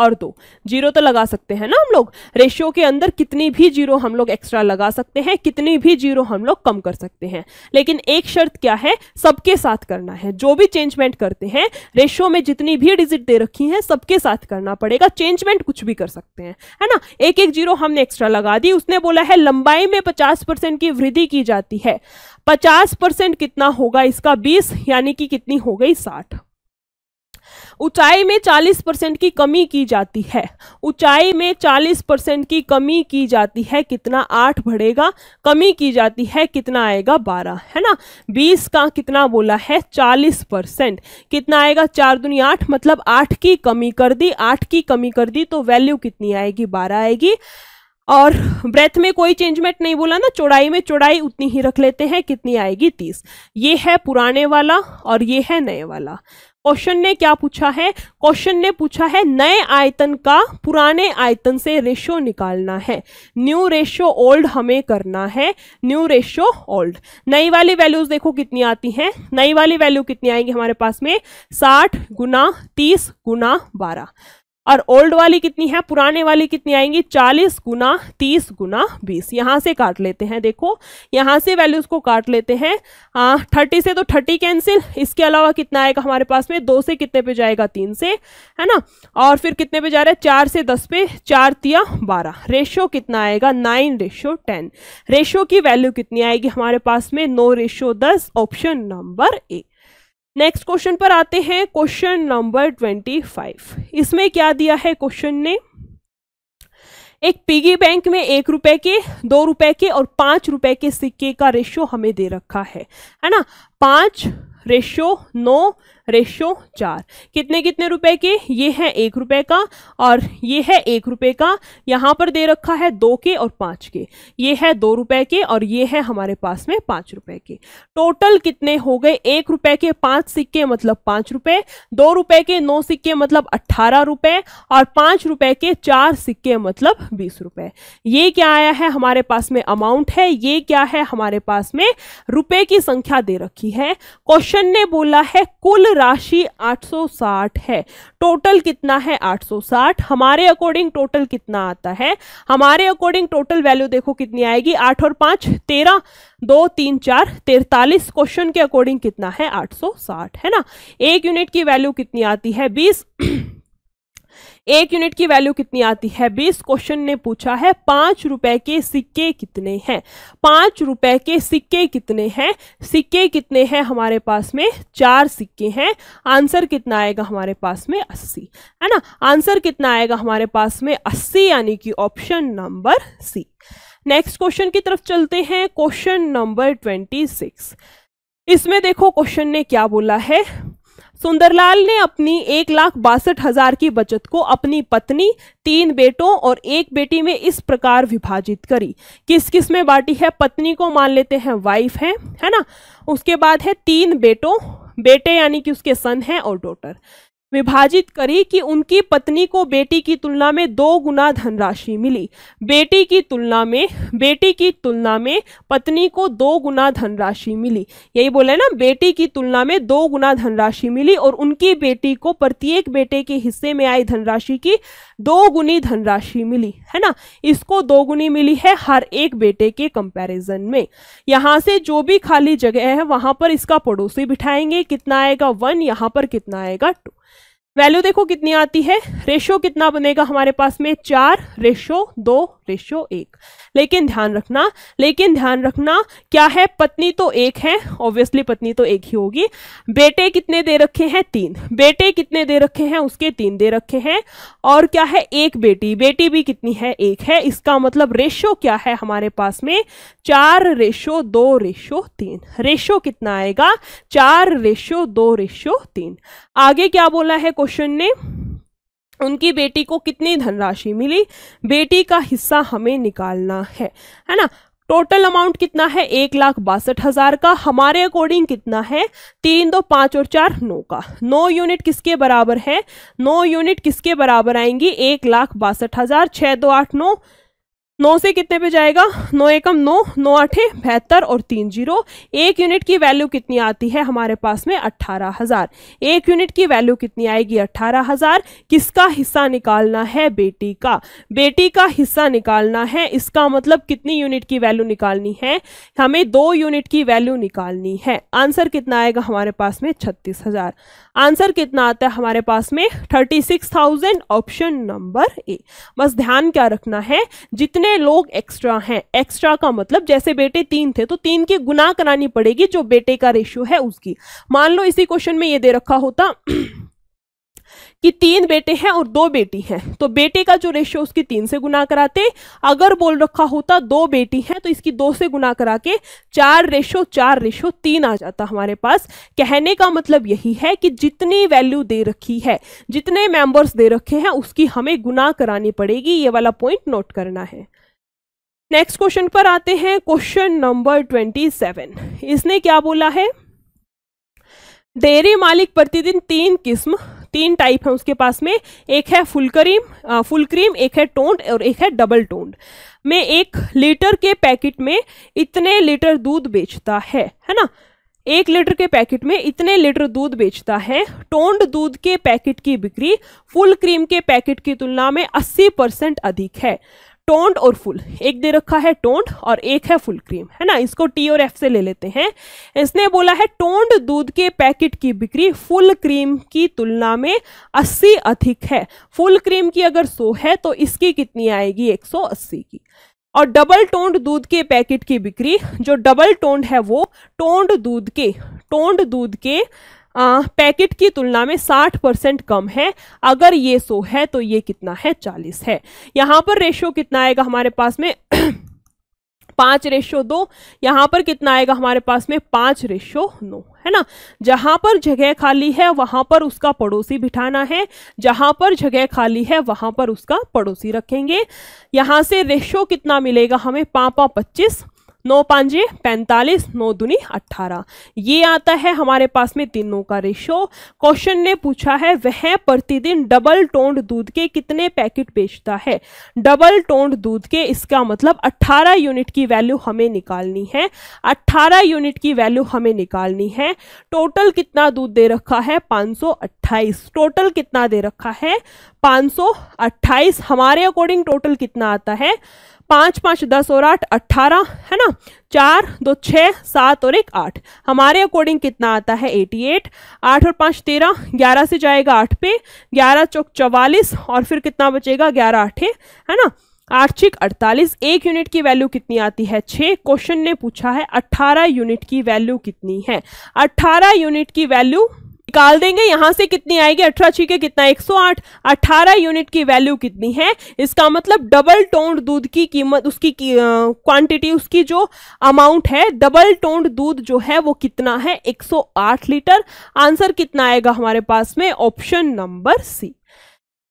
और दो जीरो तो लगा सकते हैं ना हम लोग रेशियो के अंदर कितनी भी जीरो हम लोग एक्स्ट्रा लगा सकते हैं कितनी भी जीरो हम लोग कम कर सकते हैं लेकिन एक शर्त क्या है सबके साथ करना है जो भी चेंजमेंट करते हैं रेशियो में जितनी भी डिजिट दे रखी है सबके साथ करना पड़ेगा चेंजमेंट कुछ भी कर सकते हैं है ना एक एक जीरो हमने एक्स्ट्रा लगा दी उसने बोला है लंबाई में पचास की वृद्धि की जाती है पचास कितना होगा इसका बीस यानी कि कितनी हो गई साठ ऊंचाई में 40 परसेंट की कमी की जाती है ऊंचाई में 40 परसेंट की कमी की जाती है कितना आठ बढ़ेगा कमी की जाती है कितना आएगा बारह है ना बीस का कितना बोला है चालीस परसेंट कितना आएगा चार दुनिया आठ मतलब आठ की कमी कर दी आठ की कमी कर दी तो वैल्यू कितनी आएगी बारह आएगी और ब्रेथ में कोई चेंजमेंट नहीं बोला ना चौड़ाई में चौड़ाई उतनी ही रख लेते हैं कितनी आएगी तीस ये है पुराने वाला और ये है नए वाला क्वेश्चन ने क्या पूछा है क्वेश्चन ने पूछा है नए आयतन का पुराने आयतन से रेशो निकालना है न्यू रेशो ओल्ड हमें करना है न्यू रेशो ओल्ड नई वाली वैल्यूज देखो कितनी आती हैं नई वाली वैल्यू कितनी आएगी हमारे पास में साठ गुना तीस गुना बारह और ओल्ड वाली कितनी है पुराने वाली कितनी आएंगी चालीस गुना तीस गुना बीस यहाँ से काट लेते हैं देखो यहाँ से वैल्यूज को काट लेते हैं थर्टी से तो थर्टी कैंसिल इसके अलावा कितना आएगा हमारे पास में दो से कितने पे जाएगा तीन से है ना और फिर कितने पे जा रहा है चार से दस पे चार तिया बारह रेशो कितना आएगा नाइन रेशो टेन रेशो की वैल्यू कितनी आएगी हमारे पास में नो रेशो दस option number A next question पर आते हैं क्वेश्चन नंबर ट्वेंटी फाइव इसमें क्या दिया है क्वेश्चन ने एक पिगी बैंक में एक रुपए के दो रुपए के और पांच रुपए के सिक्के का रेशियो हमें दे रखा है है ना पांच रेशियो नौ रेशो चार कितने कितने रुपए के ये है एक रुपए का और ये है एक रुपए का यहाँ पर दे रखा है दो के और पाँच के ये है दो रुपए के और ये है हमारे पास में पाँच रुपए के टोटल कितने हो गए एक रुपए के पाँच सिक्के मतलब पाँच रुपए दो रुपए के नौ सिक्के मतलब अट्ठारह रुपए और पाँच रुपए के चार सिक्के मतलब बीस रुपए ये क्या आया है हमारे पास में अमाउंट है ये क्या है हमारे पास में रुपए की संख्या दे रखी है क्वेश्चन ने बोला है कुल राशि 860 है टोटल कितना है 860 हमारे अकॉर्डिंग टोटल कितना आता है हमारे अकॉर्डिंग टोटल वैल्यू देखो कितनी आएगी आठ और पांच तेरह दो तीन चार तिरतालीस क्वेश्चन के अकॉर्डिंग कितना है 860 है ना एक यूनिट की वैल्यू कितनी आती है बीस एक यूनिट की वैल्यू कितनी आती है बीस क्वेश्चन ने पूछा है पांच रुपए के सिक्के कितने हैं पांच रुपए के सिक्के कितने हैं सिक्के कितने हैं हमारे पास में चार सिक्के हैं आंसर कितना आएगा हमारे पास में अस्सी है ना आंसर कितना आएगा हमारे पास में अस्सी यानी कि option number C next question की तरफ चलते हैं क्वेश्चन नंबर ट्वेंटी सिक्स इसमें देखो क्वेश्चन ने क्या बोला है सुंदरलाल ने अपनी एक लाख बासठ हजार की बचत को अपनी पत्नी तीन बेटों और एक बेटी में इस प्रकार विभाजित करी किस किस में बांटी है पत्नी को मान लेते हैं वाइफ है है ना उसके बाद है तीन बेटों बेटे यानी कि उसके सन हैं और डॉटर विभाजित करी कि उनकी पत्नी को बेटी की तुलना में दो गुना धनराशि मिली बेटी की तुलना में बेटी की तुलना में पत्नी को दो गुना धनराशि मिली यही बोले ना बेटी की तुलना में दो गुना धनराशि मिली और उनकी बेटी को प्रत्येक बेटे के हिस्से में आई धनराशि की दो गुनी धनराशि मिली है ना इसको दो गुनी मिली है हर एक बेटे के कंपेरिजन में यहाँ से जो भी खाली जगह है वहां पर इसका पड़ोसी बिठाएंगे कितना आएगा वन यहाँ पर कितना आएगा टू वैल्यू देखो कितनी आती है रेशो कितना बनेगा हमारे पास में चार रेशो दो रेशियो एक लेकिन ध्यान रखना लेकिन ध्यान रखना क्या है पत्नी तो एक है ऑब्वियसली पत्नी तो एक ही होगी बेटे कितने दे रखे हैं तीन बेटे कितने दे रखे हैं उसके तीन दे रखे हैं और क्या है एक बेटी बेटी भी कितनी है एक है इसका मतलब रेशो क्या है हमारे पास में चार रेशो दो रेशो तीन रेशो कितना आएगा चार रेशो दो रेशो तीन आगे क्या बोला है क्वेश्चन ने उनकी बेटी को कितनी धनराशि मिली बेटी का हिस्सा हमें निकालना है है ना टोटल अमाउंट कितना है एक लाख बासठ हजार का हमारे अकॉर्डिंग कितना है तीन दो पाँच और चार नौ का नौ यूनिट किसके बराबर है नौ यूनिट किसके बराबर आएंगी एक लाख बासठ हजार छः दो आठ नौ नौ से कितने पे जाएगा नौ एकम नौ नौ आठे बहत्तर और तीन जीरो एक यूनिट की वैल्यू कितनी आती है हमारे पास में अट्ठारह हज़ार एक यूनिट की वैल्यू कितनी आएगी अट्ठारह हज़ार किसका हिस्सा निकालना है बेटी का बेटी का हिस्सा निकालना है इसका मतलब कितनी यूनिट की वैल्यू निकालनी है हमें दो यूनिट की वैल्यू निकालनी है आंसर कितना आएगा हमारे पास में छत्तीस हज़ार आंसर कितना आता है हमारे पास में thirty six thousand option number A बस ध्यान क्या रखना है जितने लोग एक्स्ट्रा हैं एक्स्ट्रा का मतलब जैसे बेटे तीन थे तो तीन की गुना करानी पड़ेगी जो बेटे का रेशियो है उसकी मान लो इसी क्वेश्चन में ये दे रखा होता कि तीन बेटे हैं और दो बेटी हैं तो बेटे का जो रेशियो उसकी तीन से गुना कराते अगर बोल रखा होता दो बेटी हैं तो इसकी दो से गुना करा के चार रेशो चार रेशो तीन आ जाता हमारे पास कहने का मतलब यही है कि जितनी वैल्यू दे रखी है जितने मेंबर्स दे रखे हैं उसकी हमें गुना करानी पड़ेगी ये वाला पॉइंट नोट करना है नेक्स्ट क्वेश्चन पर आते हैं क्वेश्चन नंबर ट्वेंटी सेवन इसने क्या बोला है डेयरी मालिक प्रतिदिन तीन किस्म तीन टाइप है उसके पास में एक है फुल क्रीम फुल क्रीम एक है टोंड और एक है डबल टोंड में एक लीटर के पैकेट में इतने लीटर दूध बेचता है है ना एक लीटर के पैकेट में इतने लीटर दूध बेचता है टोंड दूध के पैकेट की बिक्री फुल क्रीम के पैकेट की तुलना में 80 परसेंट अधिक है टोंड और फुल एक दे रखा है टोंड और एक है फुल क्रीम है ना इसको टी और एफ से ले लेते हैं इसने बोला है टोंड दूध के पैकेट की बिक्री फुल क्रीम की तुलना में 80 अधिक है फुल क्रीम की अगर 100 है तो इसकी कितनी आएगी 180 की और डबल टोंड दूध के पैकेट की बिक्री जो डबल टोंड है वो टोंड दूध के टोंड दूध के पैकेट की तुलना में 60 परसेंट कम है अगर ये 100 है तो ये कितना है 40 है यहाँ पर रेशियो कितना आएगा हमारे पास में [clears throat] पाँच रेशो दो यहाँ पर कितना आएगा हमारे पास में पाँच रेशो नौ है ना जहाँ पर जगह खाली है वहाँ पर उसका पड़ोसी बिठाना है जहाँ पर जगह खाली है वहाँ पर उसका पड़ोसी रखेंगे यहाँ से रेशो कितना मिलेगा हमें पापा पच्चीस नौ पांजे पैंतालीस नौ दुनी अट्ठारह ये आता है हमारे पास में तीनों का रेशो क्वेश्चन ने पूछा है वह प्रतिदिन डबल टोंड दूध के कितने पैकेट बेचता है डबल टोंड दूध के इसका मतलब 18 यूनिट की वैल्यू हमें निकालनी है 18 यूनिट की वैल्यू हमें निकालनी है टोटल कितना दूध दे रखा है पाँच टोटल कितना दे रखा है पाँच हमारे अकॉर्डिंग टोटल कितना आता है पाँच पाँच दस और आठ अट्ठारह है ना चार दो छः सात और एक आठ हमारे अकॉर्डिंग कितना आता है एटी एट आठ और पाँच तेरह ग्यारह से जाएगा आठ पे ग्यारह चौक चवालीस और फिर कितना बचेगा ग्यारह आठे है ना आठ छिक अड़तालीस एक यूनिट की वैल्यू कितनी आती है छः क्वेश्चन ने पूछा है अट्ठारह यूनिट की वैल्यू कितनी है अट्ठारह यूनिट की वैल्यू निकाल देंगे यहाँ से कितनी आएगी अठारह छी के कितना 108 18 यूनिट की वैल्यू कितनी है इसका मतलब डबल टोंड दूध की कीमत उसकी क्वांटिटी उसकी जो अमाउंट है डबल टोंड दूध जो है वो कितना है 108 लीटर आंसर कितना आएगा हमारे पास में option number C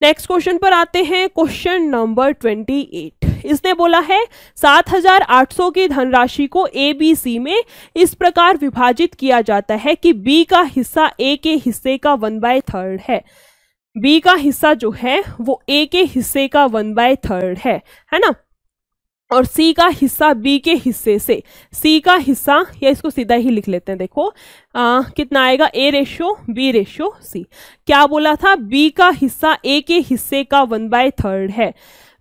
next question पर आते हैं क्वेश्चन नंबर ट्वेंटी एट इसने बोला है सात हजार आठ सौ की धनराशि को ए बी सी में इस प्रकार विभाजित किया जाता है कि बी का हिस्सा ए के हिस्से का वन बाय थर्ड है बी का हिस्सा जो है वो ए के हिस्से का वन बाय थर्ड है है ना और सी का हिस्सा बी के हिस्से से सी का हिस्सा या इसको सीधा ही लिख लेते हैं देखो आ, कितना आएगा A ratio B ratio C क्या बोला था बी का हिस्सा ए के हिस्से का वन बाय थर्ड है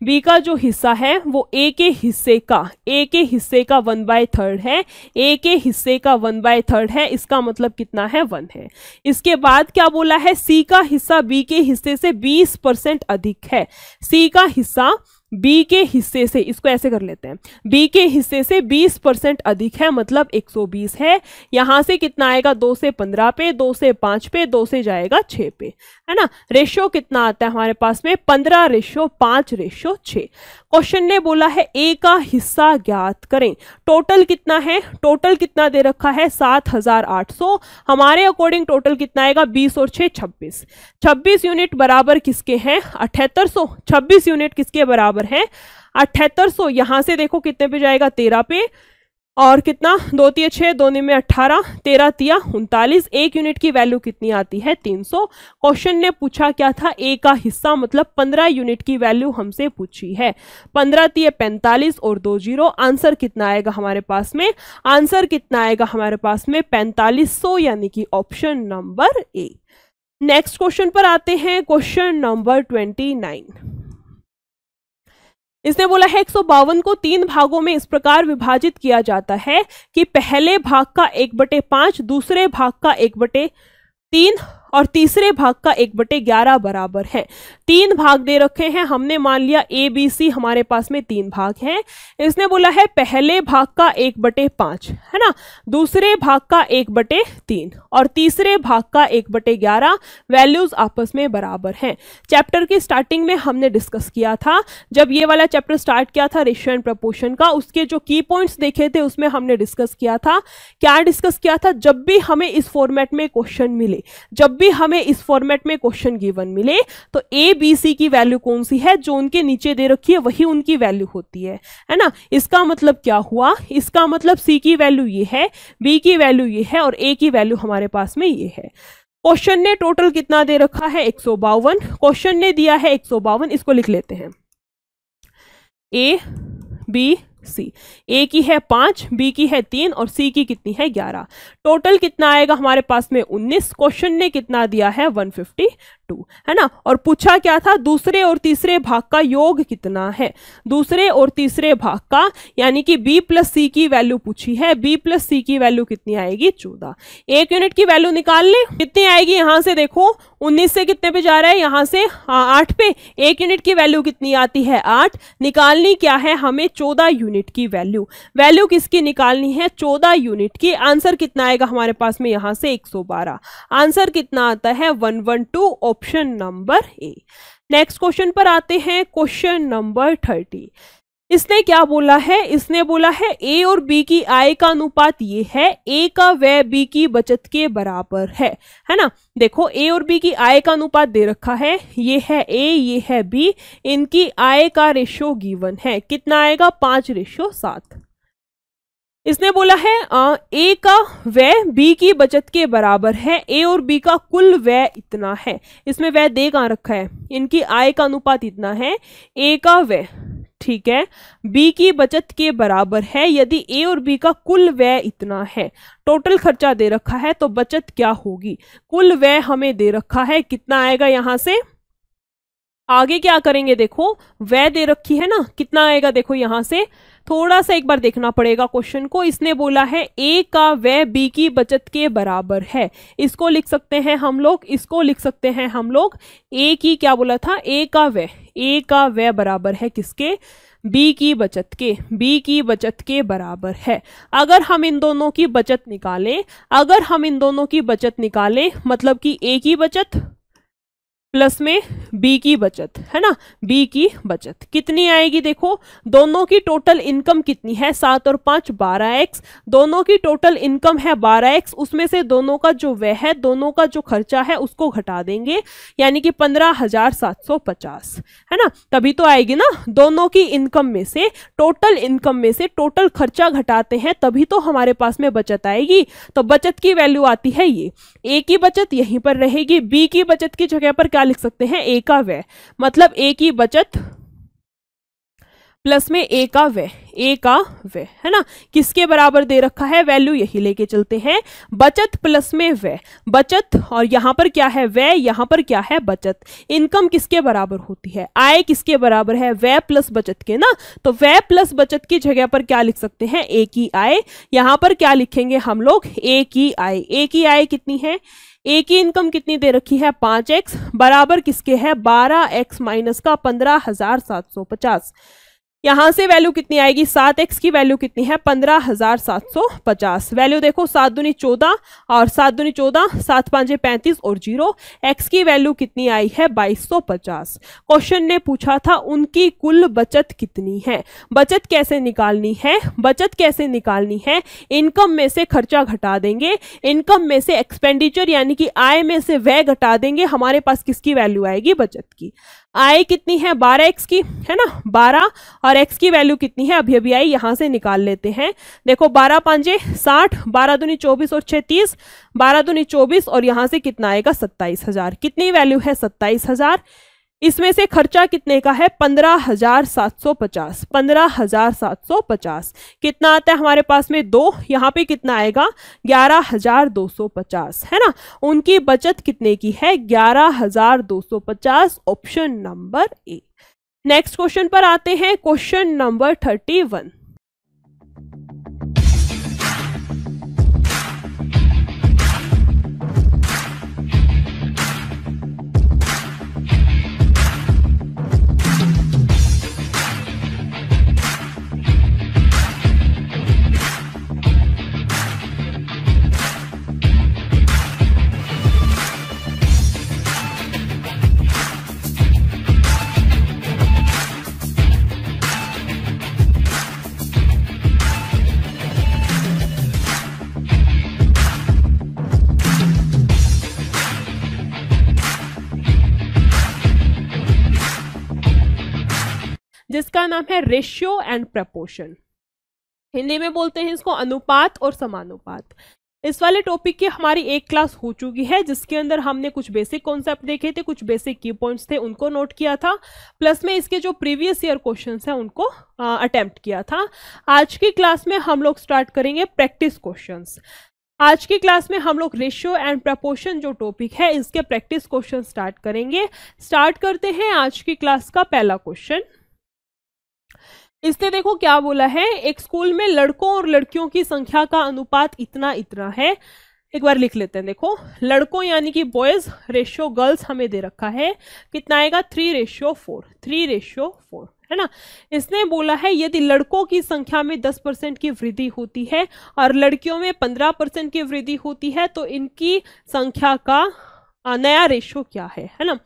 बी का जो हिस्सा है वो ए के हिस्से का ए के हिस्से का वन बाय थर्ड है ए के हिस्से का वन बाय थर्ड है इसका मतलब कितना है वन है इसके बाद क्या बोला है सी का हिस्सा बी के हिस्से से बीस परसेंट अधिक है सी का हिस्सा बी के हिस्से से इसको ऐसे कर लेते हैं बी के हिस्से से 20 परसेंट अधिक है मतलब 120 है यहाँ से कितना आएगा दो से पंद्रह पे दो से पांच पे दो से जाएगा छ पे है ना रेशियो कितना आता है हमारे पास में पंद्रह रेशियो पांच रेशियो छः क्वेश्चन ने बोला है ए का हिस्सा ज्ञात करें टोटल कितना है टोटल कितना दे रखा है सात हजार आठ सौ हमारे अकॉर्डिंग टोटल कितना आएगा बीस और छः छब्बीस छब्बीस यूनिट बराबर किसके हैं अठहत्तर सौ छब्बीस यूनिट किसके बराबर बराबर है अठहत्तर सौ यहाँ से देखो कितने पे जाएगा तेरह पे और कितना दो तीय छः दोने में अट्ठारह तेरह तिया उनतालीस एक यूनिट की वैल्यू कितनी आती है तीन सौ क्वेश्चन ने पूछा क्या था ए का हिस्सा मतलब पंद्रह यूनिट की वैल्यू हमसे पूछी है पंद्रह तिय पैंतालीस और दो जीरो आंसर कितना आएगा हमारे पास में आंसर कितना आएगा हमारे पास में पैंतालीस सौ यानी कि option number A next question पर आते हैं क्वेश्चन नंबर ट्वेंटी नाइन इसने बोला है एक को तीन भागों में इस प्रकार विभाजित किया जाता है कि पहले भाग का एक बटे पांच दूसरे भाग का एक बटे तीन और तीसरे भाग का एक बटे ग्यारह बराबर है तीन भाग दे रखे हैं हमने मान लिया ए बी सी हमारे पास में तीन भाग हैं इसने बोला है पहले भाग का एक बटे पाँच है ना दूसरे भाग का एक बटे तीन और तीसरे भाग का एक बटे ग्यारह वैल्यूज आपस में बराबर हैं चैप्टर की स्टार्टिंग में हमने डिस्कस किया था जब ये वाला चैप्टर स्टार्ट किया था रेशियो एंड प्रपोर्शन का उसके जो की पॉइंट्स देखे थे उसमें हमने डिस्कस किया था क्या डिस्कस किया था जब भी हमें इस फॉर्मेट में क्वेश्चन मिले जब भी भी हमें इस फॉर्मेट में क्वेश्चन गिवन मिले तो ए बी सी की वैल्यू कौन सी है जो उनके नीचे दे रखी है वही उनकी वैल्यू होती है है ना इसका मतलब क्या हुआ इसका मतलब सी की वैल्यू ये है बी की वैल्यू ये है और ए की वैल्यू हमारे पास में ये है क्वेश्चन ने टोटल कितना दे रखा है एक क्वेश्चन ने दिया है एक इसको लिख लेते हैं ए बी सी ए की है पाँच बी की है तीन और सी की कितनी है ग्यारह टोटल कितना आएगा हमारे पास में उन्नीस क्वेश्चन ने कितना दिया है वन फिफ्टी टू है ना और पूछा क्या था दूसरे और तीसरे भाग का योग कितना है दूसरे और तीसरे भाग का यानी कि b प्लस सी की वैल्यू पूछी है b प्लस सी की वैल्यू कितनी आएगी चौदह एक यूनिट की वैल्यू निकाल ले कितनी आएगी यहां से देखो उन्नीस से कितने पे जा रहा है यहां से हाँ, आठ पे एक यूनिट की वैल्यू कितनी आती है आठ निकालनी क्या है हमें चौदह यूनिट की वैल्यू वैल्यू किसकी निकालनी है चौदह यूनिट की आंसर कितना आएगा हमारे पास में यहां से एक आंसर कितना आता है one one two option number A next question पर आते हैं क्वेश्चन नंबर थर्टी इसने क्या बोला है इसने बोला है ए और बी की आय का अनुपात ये है ए का व्यय बी की बचत के बराबर है है ना देखो ए और बी की आय का अनुपात दे रखा है ये है ए ये है बी इनकी आय का रेशो गिवन है कितना आएगा पांच रेशो सात इसने बोला है आ, ए का व्यय बी की बचत के बराबर है ए और बी का कुल व्यय इतना है इसमें व्यय दे कहाँ रखा है इनकी आय का अनुपात इतना है ए का व्यय ठीक है बी की बचत के बराबर है यदि ए और बी का कुल व्यय इतना है टोटल खर्चा दे रखा है तो बचत क्या होगी कुल व्यय हमें दे रखा है कितना आएगा यहाँ से आगे क्या करेंगे देखो वह दे रखी है ना कितना आएगा देखो यहाँ से थोड़ा सा एक बार देखना पड़ेगा क्वेश्चन को इसने बोला है ए का वह बी की बचत के बराबर है इसको लिख सकते हैं हम लोग इसको लिख सकते हैं हम लोग ए की क्या बोला था ए का वह ए का वह बराबर है किसके बी की बचत के बी की बचत के बराबर है अगर हम इन दोनों की बचत निकालें अगर हम इन दोनों की बचत निकालें मतलब कि ए की बचत प्लस में बी की बचत है ना बी की बचत कितनी आएगी देखो दोनों की टोटल इनकम कितनी है सात और पाँच बारह एक्स दोनों की टोटल इनकम है बारह एक्स उसमें से दोनों का जो वह है दोनों का जो खर्चा है उसको घटा देंगे यानी कि पंद्रह हजार सात सौ पचास है ना तभी तो आएगी ना दोनों की इनकम में से टोटल इनकम में से टोटल खर्चा घटाते हैं तभी तो हमारे पास में बचत आएगी तो बचत की वैल्यू आती है ये ए की बचत यहीं पर रहेगी बी की बचत की जगह पर क्या क्या लिख सकते हैं ए का व्यय मतलब ए की बचत प्लस में ए का व्यय ए का व्यय है ना किसके बराबर दे रखा है वैल्यू यही लेके चलते हैं बचत प्लस में व्यय बचत और यहां पर क्या है व्यय यहां पर क्या है बचत इनकम किसके बराबर होती है आय किसके बराबर है व्यय प्लस बचत के ना तो व्यय प्लस बचत की जगह पर क्या लिख सकते हैं ए की आय यहां पर क्या लिखेंगे हम लोग ए की आय ए की आय कितनी है ए की इनकम कितनी दे रखी है पांच एक्स बराबर किसके है बारह एक्स माइनस का पंद्रह हजार सात सौ पचास यहाँ से वैल्यू कितनी आएगी सात एक्स की वैल्यू कितनी है पंद्रह हजार सात सौ पचास वैल्यू देखो सात दूनी चौदह और सात दूनी चौदह सात पांच पैंतीस और जीरो एक्स की वैल्यू कितनी आई है बाईस सौ पचास क्वेश्चन ने पूछा था उनकी कुल बचत कितनी है बचत कैसे निकालनी है बचत कैसे निकालनी है इनकम में से खर्चा घटा देंगे इनकम में से एक्सपेंडिचर यानी कि आय में से वह घटा देंगे हमारे पास किसकी वैल्यू आएगी बचत की आई कितनी है बारह एक्स की है ना बारह और एक्स की वैल्यू कितनी है अभी अभी आई यहाँ से निकाल लेते हैं देखो बारह पांजे साठ बारह दूनी चौबीस और छह तीस बारह दूनी चौबीस और यहाँ से कितना आएगा सत्ताईस हजार कितनी वैल्यू है सत्ताईस हजार इसमें से खर्चा कितने का है पंद्रह हजार सात सौ पचास पंद्रह हजार सात सौ पचास कितना आता है हमारे पास में दो यहाँ पे कितना आएगा ग्यारह हजार दो सौ पचास है ना उनकी बचत कितने की है ग्यारह हजार दो सौ पचास option number A next question पर आते हैं क्वेश्चन नंबर थर्टी वन नाम है रेशियो एंड प्रपोर्शन हिंदी में बोलते हैं इसको अनुपात और समानुपात इस वाले टॉपिक की हमारी एक क्लास हो चुकी है जिसके अंदर हमने कुछ बेसिक कॉन्सेप्ट देखे थे कुछ बेसिक की पॉइंट्स थे उनको नोट किया था प्लस में इसके जो प्रीवियस ईयर क्वेश्चंस हैं उनको अटेम्प्ट किया था आज की क्लास में हम लोग स्टार्ट करेंगे प्रैक्टिस क्वेश्चंस आज की क्लास में हम लोग रेशियो एंड प्रपोर्शन जो टॉपिक है इसके प्रैक्टिस क्वेश्चन स्टार्ट करेंगे स्टार्ट करते हैं आज की क्लास का पहला क्वेश्चन इससे देखो क्या बोला है एक स्कूल में लड़कों और लड़कियों की संख्या का अनुपात इतना इतना है एक बार लिख लेते हैं देखो लड़कों यानी कि बॉयज रेशियो गर्ल्स हमें दे रखा है कितना आएगा three ratio four three ratio four है ना इसने बोला है यदि लड़कों की संख्या में 10 परसेंट की वृद्धि होती है और लड़कियों में 15 परसेंट की वृद्धि होती है तो इनकी संख्या का नया रेशो क्या है है ना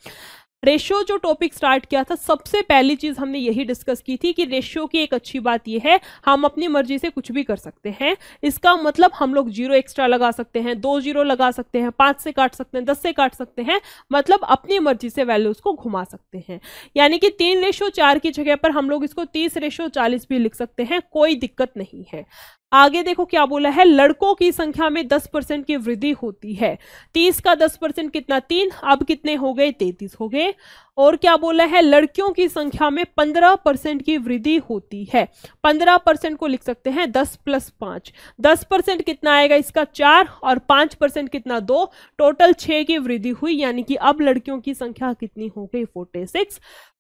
रेशियो जो टॉपिक स्टार्ट किया था सबसे पहली चीज़ हमने यही डिस्कस की थी कि रेशियो की एक अच्छी बात यह है हम अपनी मर्जी से कुछ भी कर सकते हैं इसका मतलब हम लोग जीरो एक्स्ट्रा लगा सकते हैं दो जीरो लगा सकते हैं पाँच से काट सकते हैं दस से काट सकते हैं मतलब अपनी मर्जी से वैल्यूज़ को घुमा सकते हैं यानी कि तीन रेशो चार की जगह पर हम लोग इसको तीस रेशो चालीस भी लिख सकते हैं कोई दिक्कत नहीं है आगे देखो क्या बोला है लड़कों की संख्या में दस परसेंट की वृद्धि होती है तीस का दस परसेंट कितना तीन अब कितने हो गए तैतीस हो गए और क्या बोला है लड़कियों की संख्या में पंद्रह परसेंट की वृद्धि होती है पंद्रह परसेंट को लिख सकते हैं दस प्लस पाँच दस परसेंट कितना आएगा इसका चार और पाँच परसेंट कितना दो टोटल छः की वृद्धि हुई यानी कि अब लड़कियों की संख्या कितनी हो गई फोर्टी सिक्स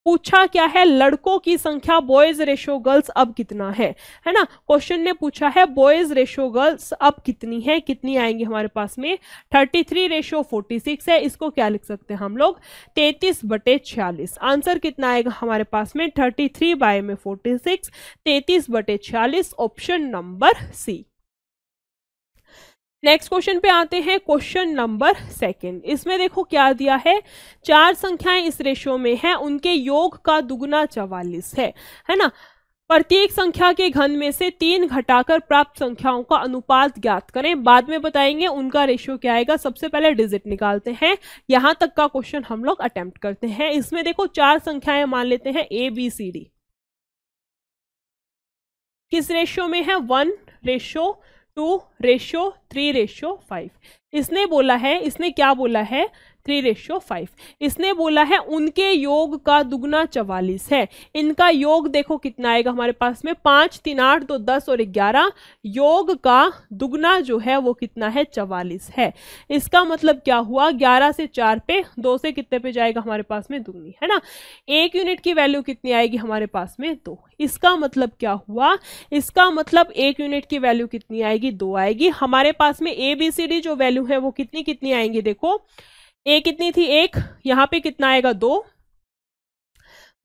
पूछा क्या है लड़कों की संख्या बॉयज रेशो गर्ल्स अब कितना है है ना क्वेश्चन ने पूछा है बॉयज रेशो गर्ल्स अब कितनी है कितनी आएंगी हमारे पास में thirty three ratio forty six है इसको क्या लिख सकते हैं हम लोग तैतीस बटे छियालीस आंसर कितना आएगा हमारे पास में थर्टी थ्री बाय में फोर्टी सिक्स तैतीस बटे छियालीस option number C next question पे आते हैं क्वेश्चन नंबर सेकंड इसमें देखो क्या दिया है चार संख्याएं इस रेशो में हैं उनके योग का दुगुना चवालीस है है ना प्रत्येक संख्या के घन में से तीन घटाकर प्राप्त संख्याओं का अनुपात ज्ञात करें बाद में बताएंगे उनका रेशियो क्या आएगा सबसे पहले डिजिट निकालते हैं यहां तक का क्वेश्चन हम लोग अटेम्प्ट करते हैं इसमें देखो चार संख्याएं मान लेते हैं ए बी सी डी किस रेशियो में है one ratio two ratio three ratio five इसने बोला है इसने क्या बोला है थ्री रेशियो फाइव इसने बोला है उनके योग का दुगना चवालीस है इनका योग देखो कितना आएगा हमारे पास में पाँच तीन आठ दो दस और ग्यारह योग का दुगना जो है वो कितना है चवालीस है इसका मतलब क्या हुआ ग्यारह से चार पे दो से कितने पे जाएगा हमारे पास में दुगनी है ना एक यूनिट की वैल्यू कितनी आएगी हमारे पास में दो इसका मतलब क्या हुआ इसका मतलब एक यूनिट की वैल्यू कितनी आएगी दो आएगी हमारे पास में ए बी सी डी जो वैल्यू है वो कितनी कितनी आएंगी देखो ए कितनी थी एक यहाँ पे कितना आएगा दो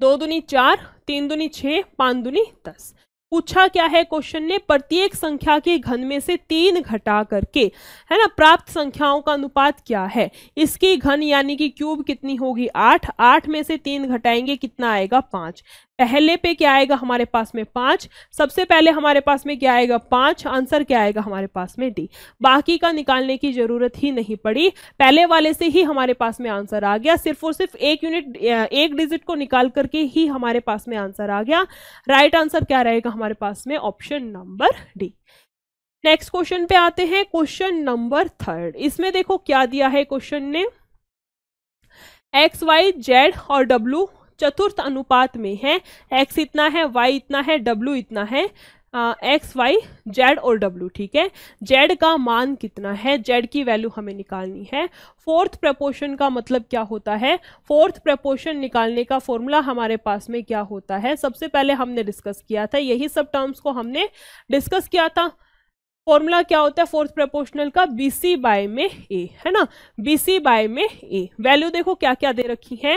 दो दुनी चार तीन दुनी छः पाँच दुनी दस पूछा क्या है क्वेश्चन ने प्रत्येक संख्या के घन में से तीन घटा करके है ना प्राप्त संख्याओं का अनुपात क्या है इसकी घन यानी कि क्यूब कितनी होगी आठ आठ में से तीन घटाएंगे कितना आएगा पांच पहले पे क्या आएगा हमारे पास में पाँच सबसे पहले हमारे पास में क्या आएगा पाँच आंसर क्या आएगा हमारे पास में डी बाकी का निकालने की ज़रूरत ही नहीं पड़ी पहले वाले से ही हमारे पास में आंसर आ गया सिर्फ और सिर्फ एक यूनिट एक डिजिट को निकाल करके ही हमारे पास में आंसर आ गया राइट आंसर क्या रहेगा हमारे पास में option number D next question पे आते हैं क्वेश्चन नंबर थर्ड इसमें देखो क्या दिया है क्वेश्चन ने एक्स वाई जेड और डब्ल्यू चतुर्थ अनुपात में है एक्स इतना है वाई इतना है डब्ल्यू इतना है एक्स वाई जेड और डब्ल्यू ठीक है जेड का मान कितना है जेड की वैल्यू हमें निकालनी है फोर्थ प्रपोर्शन का मतलब क्या होता है फोर्थ प्रपोर्शन निकालने का फॉर्मूला हमारे पास में क्या होता है सबसे पहले हमने डिस्कस किया था यही सब टर्म्स को हमने डिस्कस किया था फॉर्मूला क्या होता है फोर्थ प्रपोर्शनल का बी सी बाय में ए है ना बी सी बाय में ए वैल्यू देखो क्या क्या दे रखी है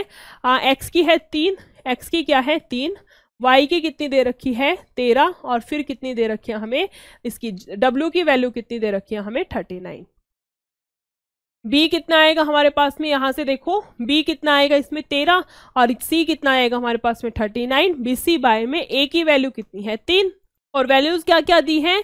एक्स की है तीन एक्स की क्या है तीन वाई की कितनी दे रखी है तेरह और फिर कितनी दे रखी है हमें इसकी डब्ल्यू की वैल्यू कितनी दे रखी है हमें थर्टी नाइन बी कितना आएगा हमारे पास में यहाँ से देखो बी कितना आएगा इसमें तेरह और सी कितना आएगा हमारे पास में thirty nine B C by में ए की वैल्यू कितनी है तीन और वैल्यूज क्या क्या दी हैं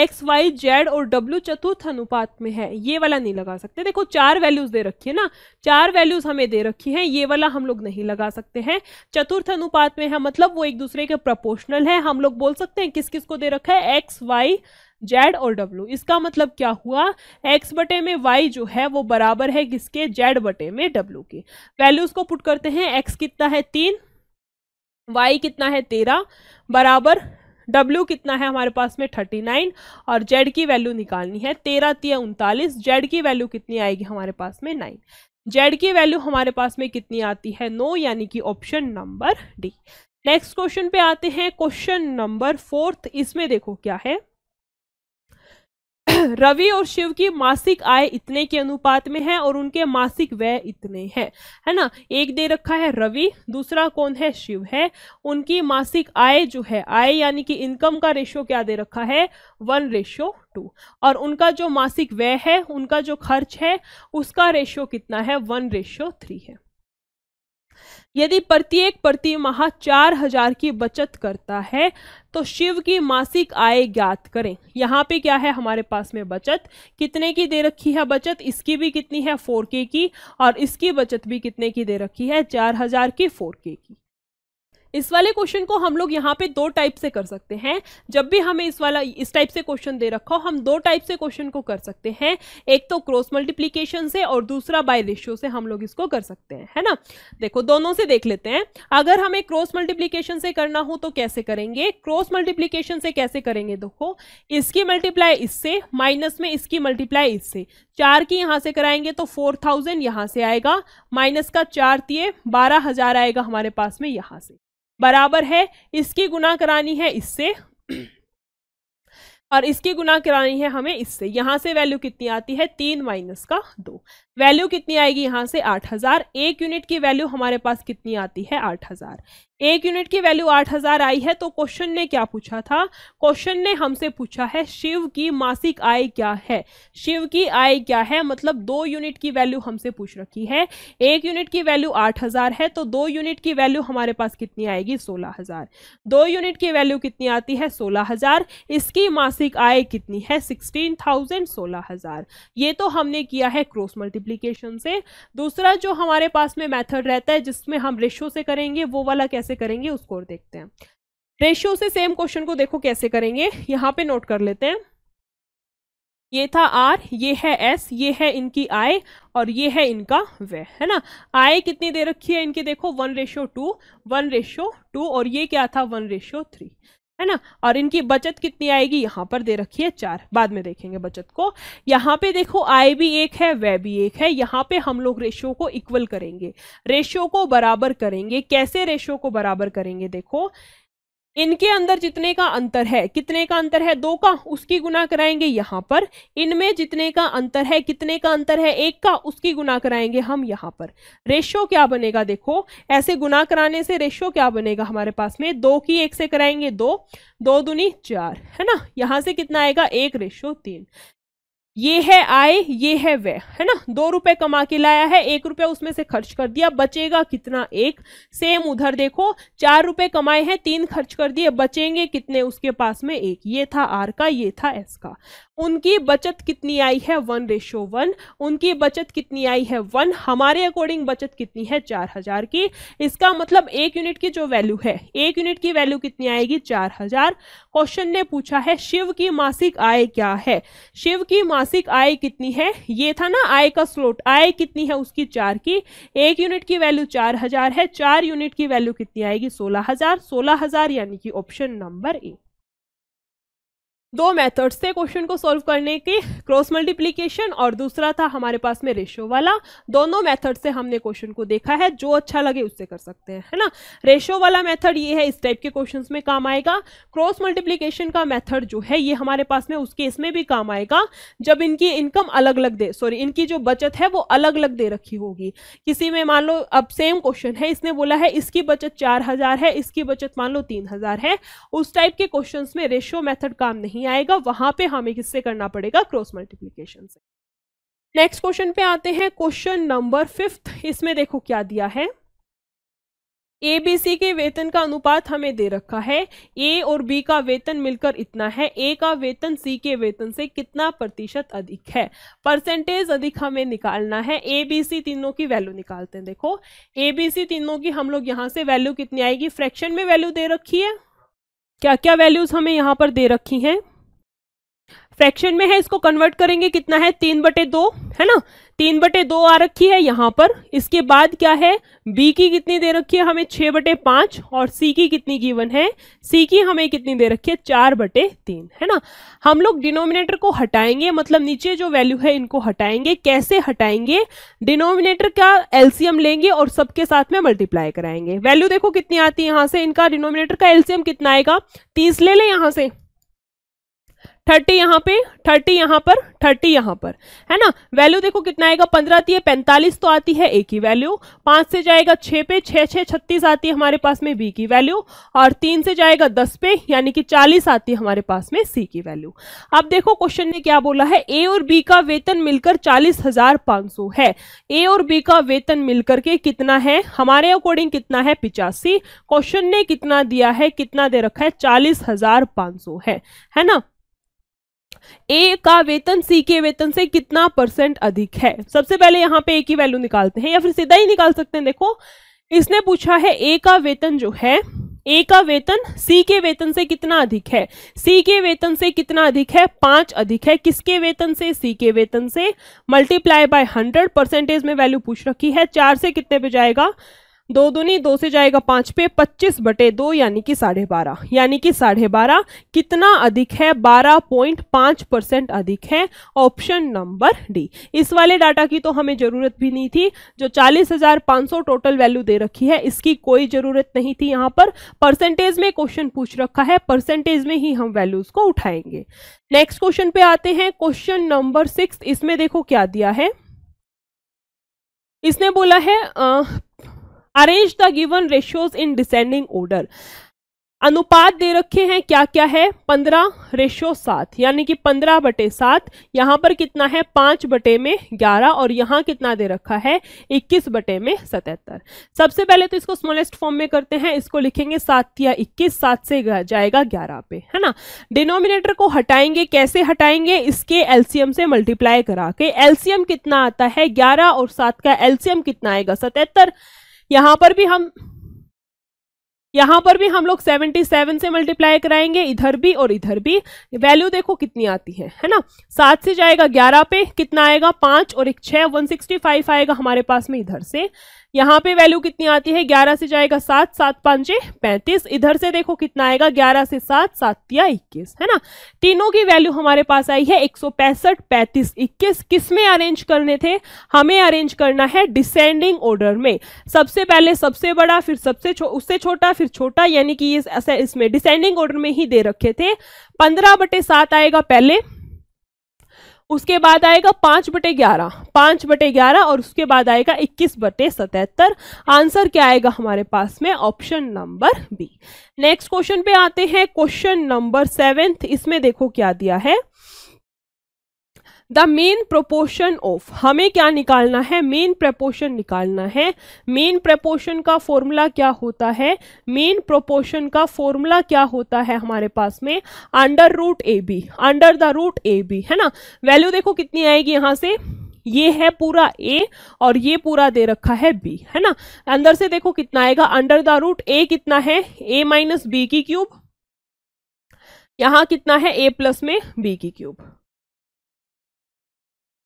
एक्स वाई जेड और डब्ल्यू चतुर्थ अनुपात में है ये वाला नहीं लगा सकते देखो चार वैल्यूज दे रखी है ना चार वैल्यूज हमें दे रखी हैं ये वाला हम लोग नहीं लगा सकते हैं चतुर्थ अनुपात में है मतलब वो एक दूसरे के प्रोपोर्शनल है हम लोग बोल सकते हैं किस किस को दे रखा है एक्स वाई जेड और डब्ल्यू इसका मतलब क्या हुआ एक्स बटे में वाई जो है वो बराबर है किसके जेड बटे में डब्ल्यू के वैल्यूज को पुट करते हैं एक्स कितना है तीन वाई कितना है तेरह बराबर W कितना है हमारे पास में 39 और Z की वैल्यू निकालनी है तेरह तीय उनतालीस जेड की वैल्यू कितनी आएगी हमारे पास में नाइन जेड की वैल्यू हमारे पास में कितनी आती है नो यानी कि option number D next question पे आते हैं क्वेश्चन नंबर फोर्थ इसमें देखो क्या है [coughs] रवि और शिव की मासिक आय इतने के अनुपात में है और उनके मासिक व्यय इतने हैं है ना एक दे रखा है रवि दूसरा कौन है शिव है उनकी मासिक आय जो है आय यानी कि इनकम का रेशियो क्या दे रखा है वन रेशियो टू और उनका जो मासिक व्यय है उनका जो खर्च है उसका रेशियो कितना है वन रेशियो थ्री है यदि प्रत्येक प्रति माह चार हजार की बचत करता है तो शिव की मासिक आय ज्ञात करें यहाँ पे क्या है हमारे पास में बचत कितने की दे रखी है बचत इसकी भी कितनी है फोर के की और इसकी बचत भी कितने की दे रखी है चार हजार की फोर के की इस वाले क्वेश्चन को हम लोग यहाँ पे दो टाइप से कर सकते हैं जब भी हमें इस वाला इस टाइप से क्वेश्चन दे रखा हो हम दो टाइप से क्वेश्चन को कर सकते हैं एक तो क्रॉस मल्टीप्लीकेशन से और दूसरा बाय रेशियो से हम लोग इसको कर सकते हैं है ना देखो दोनों से देख लेते हैं अगर हमें क्रॉस मल्टीप्लीकेशन से करना हो तो कैसे करेंगे क्रॉस मल्टीप्लीकेशन से कैसे करेंगे देखो इसकी मल्टीप्लाई इससे माइनस में इसकी मल्टीप्लाई इससे चार की यहाँ से कराएंगे तो फोर थाउजेंड यहाँ से आएगा माइनस का चार दिए बारह हजार आएगा हमारे पास में यहाँ से बराबर है इसकी गुना करानी है इससे और इसकी गुना करानी है हमें इससे यहाँ से वैल्यू कितनी आती है तीन माइनस का दो वैल्यू कितनी आएगी यहाँ से आठ हज़ार एक यूनिट की वैल्यू हमारे पास कितनी आती है आठ हज़ार एक यूनिट की वैल्यू आठ हज़ार आई है तो क्वेश्चन ने क्या पूछा था क्वेश्चन ने हमसे पूछा है शिव की मासिक आय क्या है शिव की आय क्या है मतलब दो यूनिट की वैल्यू हमसे पूछ रखी है एक यूनिट की वैल्यू आठ हज़ार है तो दो यूनिट की वैल्यू हमारे पास कितनी आएगी सोलह हज़ार दो यूनिट की वैल्यू कितनी आती है सोलह हज़ार इसकी मासिक आय कितनी है सिक्सटीन थाउजेंड सोलह हज़ार ये तो हमने किया है क्रॉस मल्टी मल्टीप्लीकेशन से दूसरा जो हमारे पास में मैथड रहता है जिसमें हम रेशो से करेंगे वो वाला कैसे करेंगे उसको और देखते हैं रेशियो से सेम क्वेश्चन को देखो कैसे करेंगे यहाँ पे नोट कर लेते हैं ये था आर ये है एस ये है इनकी आय और ये है इनका वे है ना आय कितनी दे रखी है इनकी देखो one ratio two one ratio two और ये क्या था वन रेशियो थ्री है ना और इनकी बचत कितनी आएगी यहाँ पर दे रखी है चार बाद में देखेंगे बचत को यहाँ पे देखो आय भी एक है वह भी एक है यहाँ पे हम लोग रेशियो को इक्वल करेंगे रेशियो को बराबर करेंगे कैसे रेशियो को बराबर करेंगे देखो इनके अंदर जितने का अंतर है कितने का अंतर है दो का उसकी गुना कराएंगे यहाँ पर इनमें जितने का अंतर है कितने का अंतर है एक का उसकी गुना कराएंगे हम यहाँ पर रेशो क्या बनेगा देखो ऐसे गुना कराने से रेशो क्या बनेगा हमारे पास में दो की एक से कराएंगे दो दो दुनी चार है ना यहाँ से कितना आएगा एक रेशो तीन ये है आय ये है वे है ना दो रुपए कमा के लाया है एक रुपया उसमें से खर्च कर दिया बचेगा कितना एक सेम उधर देखो चार रुपए कमाए हैं तीन खर्च कर दिए बचेंगे कितने उसके पास में एक ये था आर का ये था एस का उनकी बचत कितनी आई है वन रेशो वन उनकी बचत कितनी आई है वन हमारे अकॉर्डिंग बचत कितनी है चार हजार की इसका मतलब एक यूनिट की जो वैल्यू है एक यूनिट की वैल्यू कितनी आएगी चार हजार क्वेश्चन ने पूछा है शिव की मासिक आय क्या है शिव की मासिक आय कितनी है ये था ना आय का स्लोट आय कितनी है उसकी चार की एक यूनिट की वैल्यू चार हजार है चार यूनिट की वैल्यू कितनी आएगी सोलह हजार सोलह हजार यानी कि ऑप्शन नंबर ए दो मेथड्स थे क्वेश्चन को सॉल्व करने के क्रॉस मल्टीप्लीकेशन और दूसरा था हमारे पास में रेशो वाला दोनों मेथड से हमने क्वेश्चन को देखा है जो अच्छा लगे उससे कर सकते हैं है ना रेशो वाला मेथड ये है इस टाइप के क्वेश्चंस में काम आएगा क्रॉस मल्टीप्लीकेशन का मेथड जो है ये हमारे पास में उसके इसमें भी काम आएगा जब इनकी इनकम अलग अलग दे सॉरी इनकी जो बचत है वो अलग अलग दे रखी होगी किसी में मान लो अब सेम क्वेश्चन है इसने बोला है इसकी बचत चार हजार है इसकी बचत मान लो तीन हजार है उस टाइप के क्वेश्चन में रेशियो मैथड काम नहीं नहीं आएगा वहां पे हमें किससे करना पड़ेगा क्रॉस मल्टीप्लीकेशन से नेक्स्ट क्वेश्चन पे आते हैं क्वेश्चन नंबर फिफ्थ इसमें देखो क्या दिया है ए बी सी के वेतन का अनुपात हमें दे रखा है ए और बी का वेतन मिलकर इतना है ए का वेतन सी के वेतन से कितना प्रतिशत अधिक है परसेंटेज अधिक हमें निकालना है ए बी सी तीनों की वैल्यू निकालते हैं देखो ए बी सी तीनों की हम लोग यहाँ से वैल्यू कितनी आएगी फ्रैक्शन में वैल्यू दे रखी है क्या क्या वैल्यूज हमें यहाँ पर दे रखी हैं फ्रैक्शन में है इसको कन्वर्ट करेंगे कितना है तीन बटे दो है ना तीन बटे दो आ रखी है यहाँ पर इसके बाद क्या है बी की कितनी दे रखी है हमें छः बटे पाँच और सी की कितनी गिवन है सी की हमें कितनी दे रखी है चार बटे तीन है ना हम लोग डिनोमिनेटर को हटाएंगे मतलब नीचे जो वैल्यू है इनको हटाएंगे कैसे हटाएंगे डिनोमिनेटर का एल्सियम लेंगे और सबके साथ में मल्टीप्लाई कराएंगे वैल्यू देखो कितनी आती है यहाँ से इनका डिनोमिनेटर का एल्सियम कितना आएगा तीस ले लें यहाँ से थर्टी यहाँ पे थर्टी यहाँ पर थर्टी यहाँ पर है ना वैल्यू देखो कितना आएगा पंद्रह आती है पैंतालीस तो आती है ए की वैल्यू पाँच से जाएगा छः पे छः छः छत्तीस आती है हमारे पास में बी की वैल्यू और तीन से जाएगा दस पे यानी कि चालीस आती है हमारे पास में सी की वैल्यू अब देखो क्वेश्चन ने क्या बोला है ए और बी का वेतन मिलकर चालीस हजार पाँच सौ है ए और बी का वेतन मिलकर के कितना है हमारे अकॉर्डिंग कितना है पिचासी क्वेश्चन ने कितना दिया है कितना दे रखा है चालीस हजार पाँच सौ है है ना ए का वेतन सी के वेतन से कितना परसेंट अधिक है सबसे पहले यहाँ पे ए की वैल्यू निकालते हैं या फिर सीधा ही निकाल सकते हैं देखो इसने पूछा है ए का वेतन जो है ए का वेतन सी के वेतन से कितना अधिक है सी के वेतन से कितना अधिक है पांच अधिक है किसके वेतन से सी के वेतन से मल्टीप्लाई बाय हंड्रेड परसेंटेज में वैल्यू पूछ रखी है चार से कितने पे जाएगा दो दूनी दो से जाएगा पाँच पे पच्चीस बटे दो यानी कि साढ़े बारह यानी कि साढ़े बारह कितना अधिक है बारह पॉइंट पाँच परसेंट अधिक है ऑप्शन नंबर डी इस वाले डाटा की तो हमें ज़रूरत भी नहीं थी जो चालीस हज़ार पाँच सौ टोटल वैल्यू दे रखी है इसकी कोई ज़रूरत नहीं थी यहाँ पर परसेंटेज में क्वेश्चन पूछ रखा है परसेंटेज में ही हम वैल्यूज़ को उठाएंगे नेक्स्ट क्वेश्चन पे आते हैं क्वेश्चन नंबर सिक्स इसमें देखो क्या दिया है इसने बोला है arrange the given ratios in descending order अनुपात दे रखे हैं क्या क्या है पंद्रह रेशो सात यानी कि पंद्रह बटे सात यहाँ पर कितना है पाँच बटे में ग्यारह और यहाँ कितना दे रखा है इक्कीस बटे में सतहत्तर सबसे पहले तो इसको स्मॉलेस्ट फॉर्म में करते हैं इसको लिखेंगे सात या इक्कीस सात से जाएगा ग्यारह पे है ना डिनोमिनेटर को हटाएंगे कैसे हटाएंगे इसके एल्सियम से मल्टीप्लाई करा के एल्सियम कितना आता है ग्यारह और सात का एल्सियम कितना आएगा सतहत्तर यहाँ पर भी हम यहाँ पर भी हम लोग 77 से मल्टीप्लाई कराएंगे इधर भी और इधर भी वैल्यू देखो कितनी आती है है ना सात से जाएगा ग्यारह पे कितना आएगा पांच और एक छह वन सिक्सटी फाइव आएगा हमारे पास में इधर से यहाँ पे वैल्यू कितनी आती है ग्यारह से जाएगा सात सात पांचे पैंतीस इधर से देखो कितना आएगा ग्यारह से सात सात या इक्कीस है ना तीनों की वैल्यू हमारे पास आई है एक सौ पैंसठ पैंतीस इक्कीस किस में अरेंज करने थे हमें अरेंज करना है डिसेंडिंग ऑर्डर में सबसे पहले सबसे बड़ा फिर सबसे छो, उससे छोटा फिर छोटा यानी कि इसमें डिसेंडिंग ऑर्डर में ही दे रखे थे पंद्रह बटे सात आएगा पहले उसके बाद आएगा पांच बटे ग्यारह पांच बटे ग्यारह और उसके बाद आएगा इक्कीस बटे सतहत्तर आंसर क्या आएगा हमारे पास में option number B next question पे आते हैं क्वेश्चन नंबर सेवेंथ इसमें देखो क्या दिया है द मेन प्रोपोर्शन ऑफ हमें क्या निकालना है मेन प्रपोर्शन निकालना है मेन प्रपोर्शन का फॉर्मूला क्या होता है मेन प्रोपोर्शन का फॉर्मूला क्या होता है हमारे पास में under root A B under the root A B है ना वैल्यू देखो कितनी आएगी यहाँ से ये है पूरा ए और ये पूरा दे रखा है बी है ना अंदर से देखो कितना आएगा अंडर द रूट ए कितना है ए माइनस बी की क्यूब यहां कितना है ए प्लस में बी की क्यूब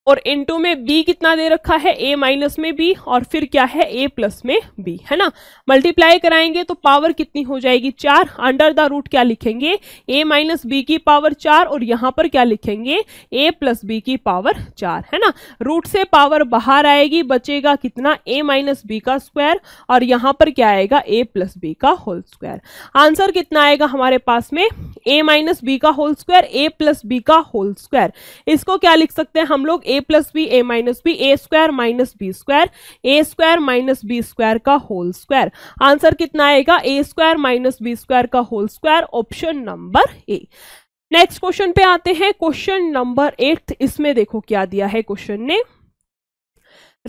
और एन टू में बी कितना दे रखा है ए माइनस में बी और फिर क्या है ए प्लस में बी है ना मल्टीप्लाई कराएंगे तो पावर कितनी हो जाएगी चार अंडर द रूट क्या लिखेंगे ए माइनस बी की पावर चार और यहाँ पर क्या लिखेंगे ए प्लस बी की पावर चार है ना रूट से पावर बाहर आएगी बचेगा कितना ए माइनस बी का स्क्वायर और यहाँ पर क्या आएगा ए प्लस बी का होल स्क्वायर आंसर कितना आएगा हमारे पास में ए माइनस बी का whole square A plus B का होल स्क्वायर इसको क्या लिख सकते हैं हम लोग A plus B A minus B A square minus B square A square minus B square का होल स्क्वायर आंसर कितना आएगा A square minus B square का whole square option number A next question पे आते हैं question number eight इसमें देखो क्या दिया है क्वेश्चन ने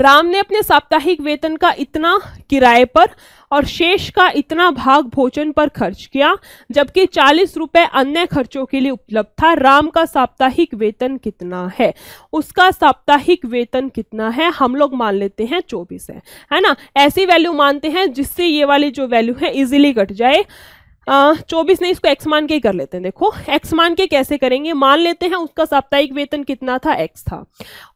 राम ने अपने साप्ताहिक वेतन का इतना किराए पर और शेष का इतना भाग भोजन पर खर्च किया जबकि चालीस रुपए अन्य खर्चों के लिए उपलब्ध था राम का साप्ताहिक वेतन कितना है उसका साप्ताहिक वेतन कितना है हम लोग मान लेते हैं चौबीस है है ना ऐसी वैल्यू मानते हैं जिससे ये वाली जो वैल्यू है इजिली कट जाए चौबीस नहीं इसको एक्स मान के ही कर लेते हैं देखो एक्स मान के कैसे करेंगे मान लेते हैं उसका साप्ताहिक वेतन कितना था एक्स था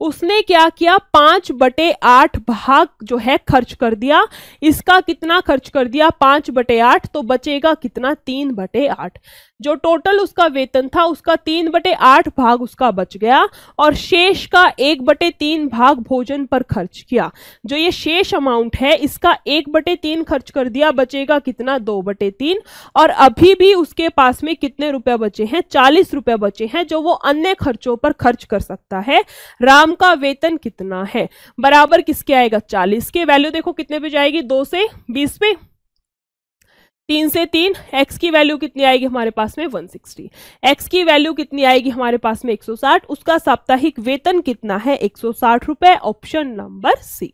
उसने क्या किया पांच बटे आठ भाग जो है खर्च कर दिया इसका कितना खर्च कर दिया पांच बटे आठ तो बचेगा कितना तीन बटे आठ जो टोटल उसका वेतन था उसका तीन बटे आठ भाग उसका बच गया और शेष का एक बटे तीन भाग भोजन पर खर्च किया जो ये शेष अमाउंट है इसका एक बटे तीन खर्च कर दिया बचेगा कितना दो बटे तीन और अभी भी उसके पास में कितने रुपए बचे हैं चालीस रुपए बचे हैं जो वो अन्य खर्चों पर खर्च कर सकता है राम का वेतन कितना है बराबर किसके आएगा चालीस के वैल्यू देखो कितने पे जाएगी दो से बीस पे तीन से तीन एक्स की वैल्यू कितनी आएगी हमारे पास में 160 एक्स की वैल्यू कितनी आएगी हमारे पास में 160 उसका साप्ताहिक वेतन कितना है एक सौ साठ रुपए option number C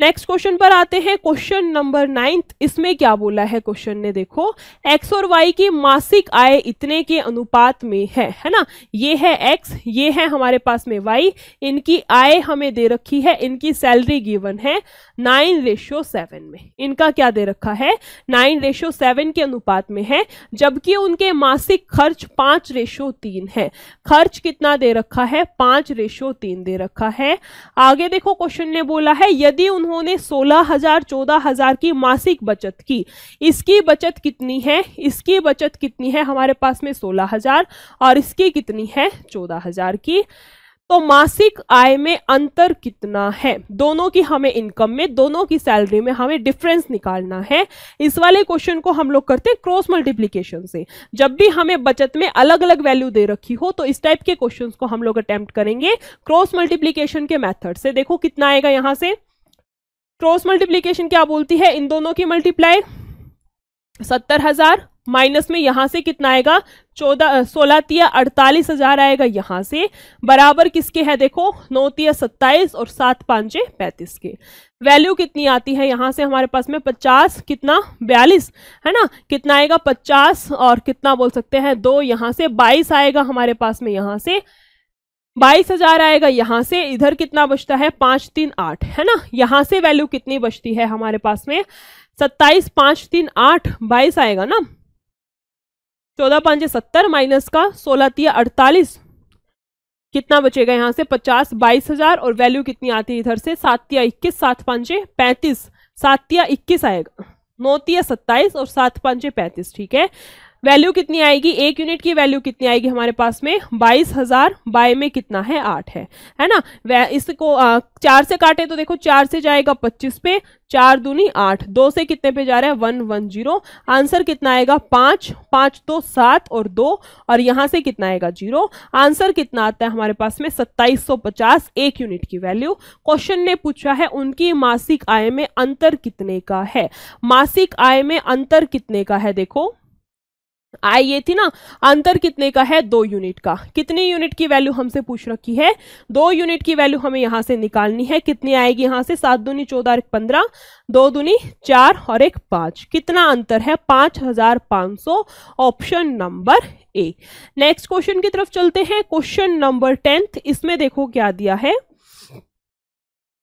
next question पर आते हैं क्वेश्चन नंबर नाइन्थ इसमें क्या बोला है क्वेश्चन ने देखो एक्स और वाई की मासिक आय इतने के अनुपात में है है ना ये है एक्स ये है हमारे पास में वाई इनकी आय हमें दे रखी है इनकी सैलरी गिवन है नाइन रेशियो सेवन में इनका क्या दे रखा है नाइन रेशियो सेवन के अनुपात में है जबकि उनके मासिक खर्च पांच रेशो तीन है खर्च कितना दे रखा है पांच रेशो तीन दे रखा है आगे देखो क्वेश्चन ने बोला है यदि उन्होंने सोलह हजार चौदह हजार की मासिक बचत की इसकी बचत कितनी है इसकी बचत कितनी है हमारे पास में सोलह हजार और इसकी कितनी है चौदह हजार की तो मासिक आय में अंतर कितना है दोनों की हमें इनकम में दोनों की सैलरी में हमें डिफरेंस निकालना है इस वाले क्वेश्चन को हम लोग करते हैं क्रॉस मल्टीप्लीकेशन से जब भी हमें बचत में अलग अलग वैल्यू दे रखी हो तो इस टाइप के क्वेश्चंस को हम लोग अटेम्प्ट करेंगे क्रॉस मल्टीप्लीकेशन के मेथड से देखो कितना आएगा यहाँ से क्रॉस मल्टीप्लीकेशन क्या बोलती है इन दोनों की मल्टीप्लाई सत्तर हजार माइनस में यहां से कितना आएगा चौदह सोलह तिया अड़तालीस हजार आएगा यहां से बराबर किसके है देखो नौ तिया सत्ताईस और सात पांचे पैंतीस के वैल्यू कितनी आती है यहां से हमारे पास में पचास कितना बयालीस है ना कितना आएगा पचास और कितना बोल सकते हैं दो यहां से बाईस आएगा हमारे पास में यहां से बाईस हजार आएगा यहाँ से इधर कितना बचता है पांच तीन आठ है ना यहाँ से वैल्यू कितनी बचती है हमारे पास में सत्ताईस पांच तीन आठ बाईस आएगा ना चौदह पांच सत्तर माइनस का सोलह तीन अड़तालीस कितना बचेगा यहाँ से पचास बाईस हजार और वैल्यू कितनी आती है इधर से सात तिया इक्कीस सात पाँचे पैंतीस सात तिया इक्कीस आएगा नौ तिया सत्ताईस और सात पांच पैंतीस ठीक है वैल्यू कितनी आएगी एक यूनिट की वैल्यू कितनी आएगी हमारे पास में बाईस हजार बाई में कितना है आठ है है ना इसको आ, चार से काटे तो देखो चार से जाएगा पच्चीस पे चार दूनी आठ दो से कितने पे जा रहा है वन वन जीरो आंसर कितना आएगा पांच पांच तो सात और दो और यहाँ से कितना आएगा जीरो आंसर कितना आता है हमारे पास में सत्ताईस सौ पचास एक यूनिट की वैल्यू क्वेश्चन ने पूछा है उनकी मासिक आय में अंतर कितने का है मासिक आय में अंतर कितने का है देखो आई ये थी ना अंतर कितने का है दो यूनिट का कितने यूनिट की वैल्यू हमसे पूछ रखी है दो यूनिट की वैल्यू हमें यहाँ से निकालनी है कितनी आएगी यहाँ से सात दूनी चौदह एक पंद्रह दो दूनी चार और एक पाँच कितना अंतर है पाँच हजार पाँच सौ option number A next question की तरफ चलते हैं क्वेश्चन नंबर टेंथ इसमें देखो क्या दिया है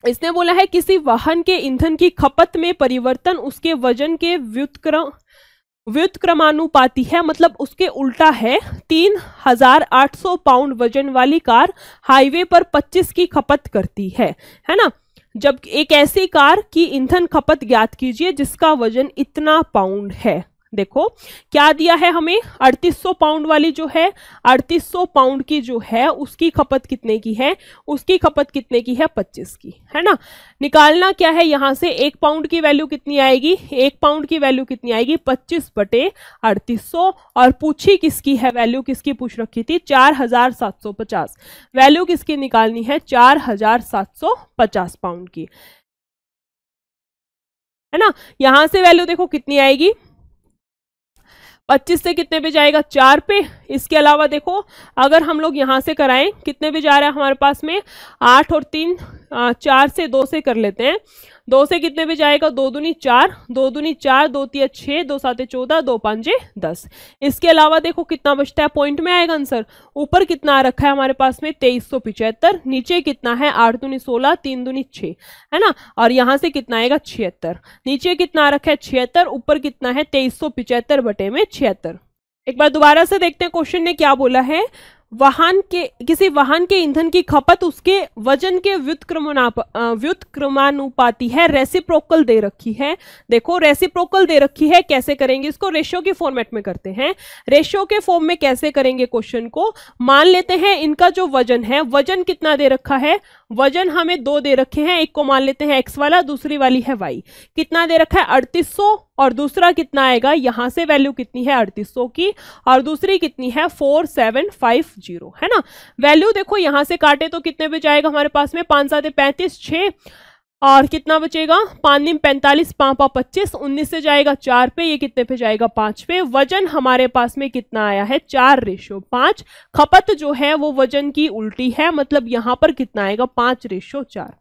इसने बोला है किसी वाहन के ईंधन की खपत में परिवर्तन उसके वजन के व्युतक्रम व्युतक्रमानुपाती है मतलब उसके उल्टा है 3,800 पाउंड वजन वाली कार हाईवे पर 25 की खपत करती है है ना जब एक ऐसी कार की ईंधन खपत ज्ञात कीजिए जिसका वजन इतना पाउंड है देखो क्या दिया है हमें 3800 पाउंड वाली जो है 3800 पाउंड की जो है उसकी खपत कितने की है उसकी खपत कितने की है 25 की है ना निकालना क्या है यहां से एक पाउंड की वैल्यू कितनी आएगी एक पाउंड की वैल्यू कितनी आएगी 25 बटे 3800 और पूछी किसकी है वैल्यू किसकी पूछ रखी थी 4750 वैल्यू किसकी निकालनी है पचास पाउंड की है ना यहां से वैल्यू देखो कितनी आएगी पच्चीस से कितने पे जाएगा चार पे इसके अलावा देखो अगर हम लोग यहाँ से कराएं कितने पे जा रहा है हमारे पास में आठ और तीन चार से दो से कर लेते हैं दो से कितने पे जाएगा दो दूनी चार दो दूनी चार दो तिया छः दो सात चौदह दो पाँचे दस इसके अलावा देखो कितना बचता है पॉइंट में आएगा आंसर ऊपर कितना रखा है हमारे पास में तेईस सौ पिचहत्तर नीचे कितना है आठ दूनी सोलह तीन दूनी छः है ना और यहाँ से कितना आएगा छिहत्तर नीचे कितना रखा है छिहत्तर ऊपर कितना है तेईस सौ बटे में छिहत्तर एक बार दोबारा से देखते हैं क्वेश्चन ने क्या बोला है वाहन के किसी वाहन के ईंधन की खपत उसके वजन के व्युतक्रमानुपाती है रेसिप्रोकल दे रखी है देखो रेसिप्रोकल दे रखी है कैसे करेंगे इसको रेशियो के फॉर्मेट में करते हैं रेशियो के फॉर्म में कैसे करेंगे क्वेश्चन को मान लेते हैं इनका जो वजन है वजन कितना दे रखा है वजन हमें दो दे रखे हैं एक को मान लेते हैं एक्स वाला दूसरी वाली है वाई कितना दे रखा है अड़तीस और दूसरा कितना आएगा यहां से वैल्यू कितनी है अड़तीस की और दूसरी कितनी है फोर सेवन फाइव जीरो है ना वैल्यू देखो यहां से काटे तो कितने बजे आएगा हमारे पास में पांच सात पैंतीस छ और कितना बचेगा पानी में पैंतालीस पापा पच्चीस उन्नीस से जाएगा चार पे ये कितने पे जाएगा पाँच पे वजन हमारे पास में कितना आया है चार रेशो पाँच खपत जो है वो वजन की उल्टी है मतलब यहाँ पर कितना आएगा पाँच रेशो चार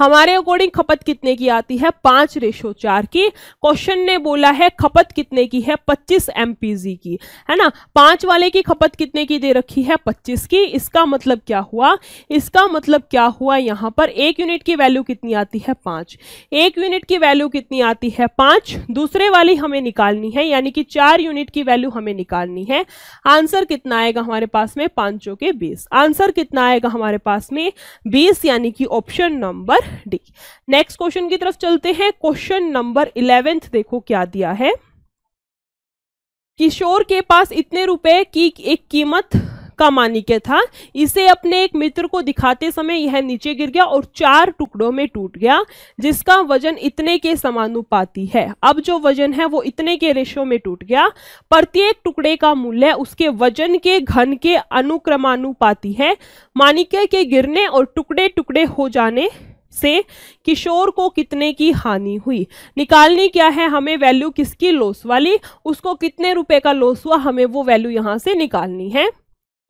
हमारे अकॉर्डिंग खपत कितने की आती है पांच रेशो चार की क्वेश्चन ने बोला है खपत कितने की है पच्चीस एम की है ना पांच वाले की खपत कितने की दे रखी है पच्चीस की इसका मतलब क्या हुआ इसका मतलब क्या हुआ यहाँ पर एक यूनिट की वैल्यू कितनी आती है पांच एक यूनिट की वैल्यू कितनी आती है पांच दूसरे वाली हमें निकालनी है यानी कि चार यूनिट की वैल्यू हमें निकालनी है आंसर कितना आएगा हमारे पास में पांचों के बीस आंसर कितना आएगा हमारे पास में बीस यानी कि option number D next question की तरफ चलते हैं क्वेश्चन नंबर इलेवेंथ देखो क्या दिया है किशोर के पास इतने रुपए की एक कीमत का मानी के था इसे अपने एक मित्र को दिखाते समय यह नीचे गिर गया और चार टुकड़ों में टूट गया जिसका वजन इतने के समानुपाती है अब जो वजन है वो इतने के रेशो में टूट गया प्रत्येक टुकड़े का मूल्य उसके वजन के घन के अनुक्रमानुपाती है मानिके के गिरने और टुकड़े टुकड़े हो जाने से किशोर को कितने की हानि हुई निकालनी क्या है हमें वैल्यू किसकी लॉस वाली उसको कितने रुपए का लॉस हुआ हमें वो वैल्यू यहाँ से निकालनी है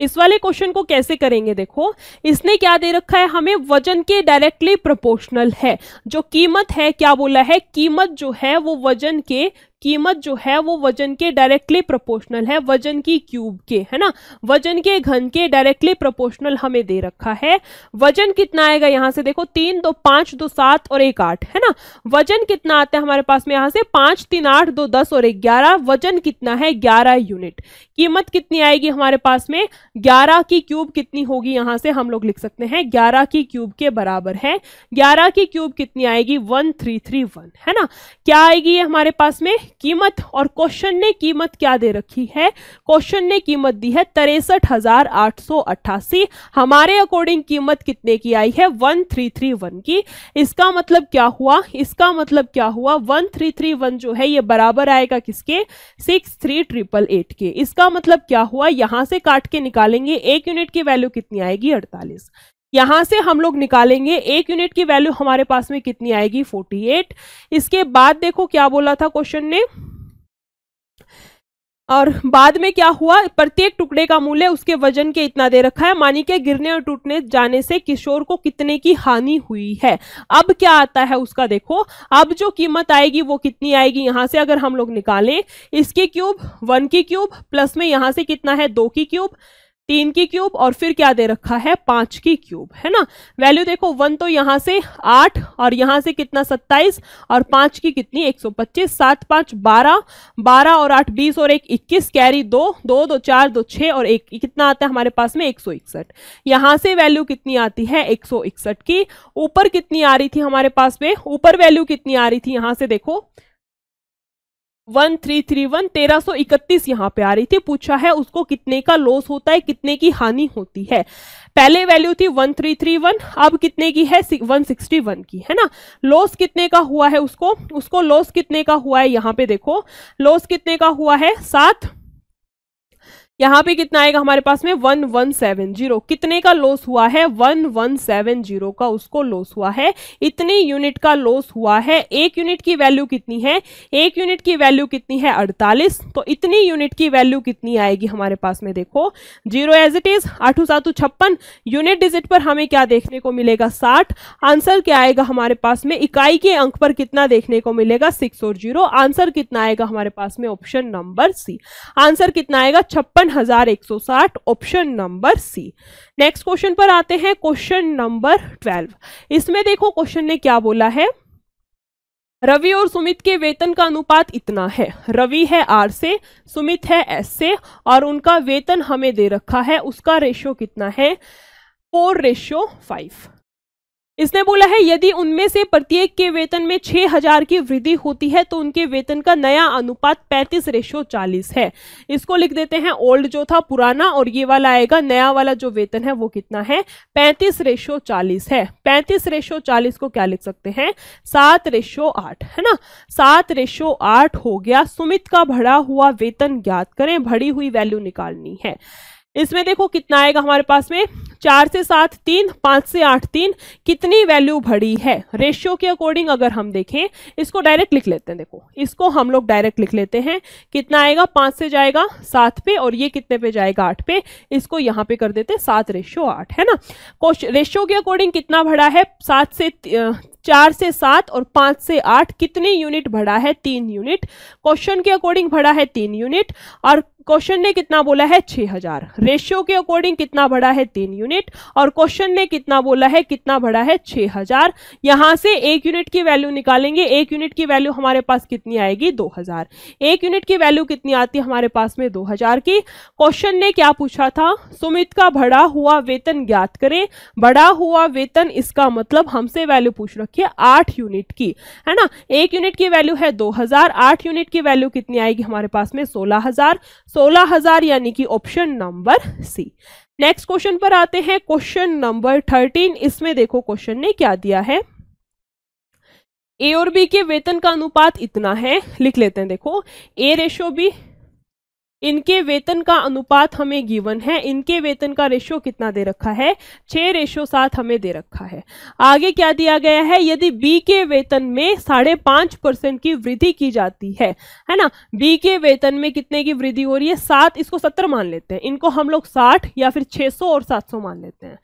इस वाले क्वेश्चन को कैसे करेंगे देखो इसने क्या दे रखा है हमें वजन के डायरेक्टली प्रोपोर्शनल है जो कीमत है क्या बोला है कीमत जो है वो वजन के कीमत जो है वो वजन के डायरेक्टली प्रोपोर्शनल है वजन की क्यूब के है ना वजन के घन के डायरेक्टली प्रोपोर्शनल हमें दे रखा है वजन कितना आएगा यहाँ से देखो तीन दो पांच दो सात और एक आठ है ना वजन कितना आता है हमारे पास में यहाँ से पांच तीन आठ दो दस और एक ग्यारह वजन कितना है ग्यारह यूनिट कीमत कितनी आएगी हमारे पास में ग्यारह की क्यूब कितनी होगी यहाँ से हम लोग लिख सकते हैं ग्यारह की क्यूब के बराबर है ग्यारह की क्यूब कितनी आएगी वन थ्री थ्री वन है ना क्या आएगी ये हमारे पास में कीमत और क्वेश्चन ने कीमत क्या दे रखी है क्वेश्चन ने कीमत दी है तिरसठ हजार आठ सौ अट्ठासी हमारे अकॉर्डिंग कीमत कितने की आई है वन थ्री थ्री वन की इसका मतलब क्या हुआ इसका मतलब क्या हुआ वन थ्री थ्री वन जो है ये बराबर आएगा किसके सिक्स थ्री ट्रिपल एट के इसका मतलब क्या हुआ यहां से काट के निकालेंगे एक यूनिट की वैल्यू कितनी आएगी अड़तालीस यहां से हम लोग निकालेंगे एक यूनिट की वैल्यू हमारे पास में कितनी आएगी 48 इसके बाद देखो क्या बोला था क्वेश्चन ने और बाद में क्या हुआ प्रत्येक टुकड़े का मूल्य उसके वजन के इतना दे रखा है मानी के गिरने और टूटने जाने से किशोर को कितने की हानि हुई है अब क्या आता है उसका देखो अब जो कीमत आएगी वो कितनी आएगी यहाँ से अगर हम लोग निकालें इसके क्यूब वन की क्यूब प्लस में यहाँ से कितना है दो की क्यूब तीन की क्यूब और फिर क्या दे रखा है पांच की क्यूब है ना वैल्यू देखो वन तो यहाँ से आठ और यहाँ से कितना सत्ताईस और पांच की कितनी एक सौ पच्चीस सात पांच बारह बारह और आठ बीस और एक इक्कीस कैरी दो दो दो चार दो छः और एक कितना आता है हमारे पास में एक सौ इकसठ यहाँ से वैल्यू कितनी आती है एक सौ इकसठ की ऊपर कितनी आ रही थी हमारे पास में ऊपर वैल्यू कितनी आ रही थी यहाँ से देखो वन थ्री थ्री वन तेरह सौ इकतीस यहाँ पे आ रही थी पूछा है उसको कितने का लॉस होता है कितने की हानि होती है पहले वैल्यू थी वन थ्री थ्री वन अब कितने की है वन सिक्सटी वन की है ना लॉस कितने का हुआ है उसको उसको लॉस कितने का हुआ है यहाँ पे देखो लॉस कितने का हुआ है सात यहाँ पे कितना आएगा हमारे पास में वन वन सेवन जीरो कितने का लॉस हुआ है वन वन सेवन जीरो का उसको लॉस हुआ है इतने यूनिट का लॉस हुआ है एक यूनिट की वैल्यू कितनी है एक यूनिट की वैल्यू कितनी है अड़तालीस तो इतनी यूनिट की वैल्यू कितनी आएगी हमारे पास में देखो जीरो एज इट इज आठू सातु छप्पन यूनिट डिजिट पर हमें क्या देखने को मिलेगा साठ आंसर क्या आएगा हमारे पास में इकाई के अंक पर कितना देखने को मिलेगा सिक्स और जीरो आंसर कितना आएगा हमारे पास में ऑप्शन नंबर सी आंसर कितना आएगा छप्पन 1160 option number C next question पर आते हैं क्वेश्चन नंबर 12 इसमें देखो क्वेश्चन ने क्या बोला है रवि और सुमित के वेतन का अनुपात इतना है रवि है आर से सुमित है एस से और उनका वेतन हमें दे रखा है उसका रेशियो कितना है फोर रेशियो फाइव इसने बोला है यदि उनमें से प्रत्येक के वेतन में छह हजार की वृद्धि होती है तो उनके वेतन का नया अनुपात पैंतीस रेशो चालीस है इसको लिख देते हैं ओल्ड जो था पुराना और ये वाला आएगा नया वाला जो वेतन है वो कितना है पैंतीस रेशो चालीस है पैंतीस रेशो चालीस को क्या लिख सकते हैं सात रेशो आठ है ना सात रेशो आठ हो गया सुमित का भरा हुआ वेतन ज्ञात करें भरी हुई वैल्यू निकालनी है इसमें देखो कितना आएगा हमारे पास में चार से सात तीन पाँच से आठ तीन कितनी वैल्यू बढ़ी है रेशियो के अकॉर्डिंग अगर हम देखें इसको डायरेक्ट लिख लेते हैं देखो इसको हम लोग डायरेक्ट लिख लेते हैं कितना आएगा पाँच से जाएगा सात पे और ये कितने पे जाएगा आठ पे इसको यहाँ पे कर देते हैं सात रेशियो आठ है ना क्वेश्चन रेशियो के अकॉर्डिंग कितना बढ़ा है सात से चार से सात और पाँच से आठ कितने यूनिट बढ़ा है तीन यूनिट क्वेश्चन के अकॉर्डिंग बढ़ा है तीन यूनिट और क्वेश्चन ने कितना बोला है 6000 रेशियो के अकॉर्डिंग कितना बड़ा है तीन यूनिट और क्वेश्चन ने कितना बोला है कितना बड़ा है 6000 यहां से एक यूनिट की वैल्यू निकालेंगे एक यूनिट की वैल्यू हमारे पास कितनी आएगी 2000 एक यूनिट की वैल्यू कितनी आती है हमारे पास में 2000 की क्वेश्चन ने क्या पूछा था सुमित का बढ़ा हुआ वेतन ज्ञात करें बढ़ा हुआ वेतन इसका मतलब हमसे वैल्यू पूछ रखी आठ यूनिट की है ना एक यूनिट की वैल्यू है दो हजार यूनिट की वैल्यू कितनी आएगी हमारे पास में सोलह सोलह हजार यानी कि option number C next question पर आते हैं क्वेश्चन नंबर थर्टीन इसमें देखो क्वेश्चन ने क्या दिया है ए और बी के वेतन का अनुपात इतना है लिख लेते हैं देखो ए रेशो बी इनके वेतन का अनुपात हमें गिवन है इनके वेतन का रेशो कितना दे रखा है छः रेशो सात हमें दे रखा है आगे क्या दिया गया है यदि बी के वेतन में साढ़े पाँच परसेंट की वृद्धि की जाती है है ना बी के वेतन में कितने की वृद्धि हो रही है सात इसको सत्तर मान लेते हैं इनको हम लोग साठ या फिर छः सौ और सात सौ मान लेते हैं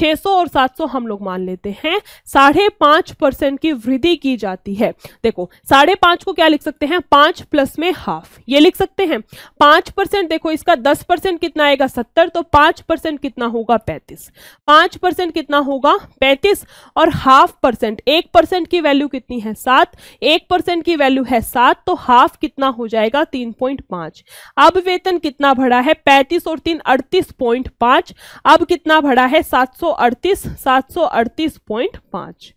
600 और 700 हम लोग मान लेते हैं साढ़े पांच परसेंट की वृद्धि की जाती है देखो साढ़े पांच को क्या लिख सकते हैं पांच प्लस में हाफ ये लिख सकते हैं पांच परसेंट देखो इसका दस परसेंट कितना आएगा सत्तर तो पांच परसेंट कितना होगा पैंतीस पांच परसेंट कितना होगा पैंतीस और हाफ परसेंट एक परसेंट की वैल्यू कितनी है सात एक परसेंट की वैल्यू है सात तो हाफ कितना हो जाएगा तीन पॉइंट पांच अब वेतन कितना भरा है पैंतीस और तीन अड़तीस पॉइंट पांच अब कितना भरा है सात 738.5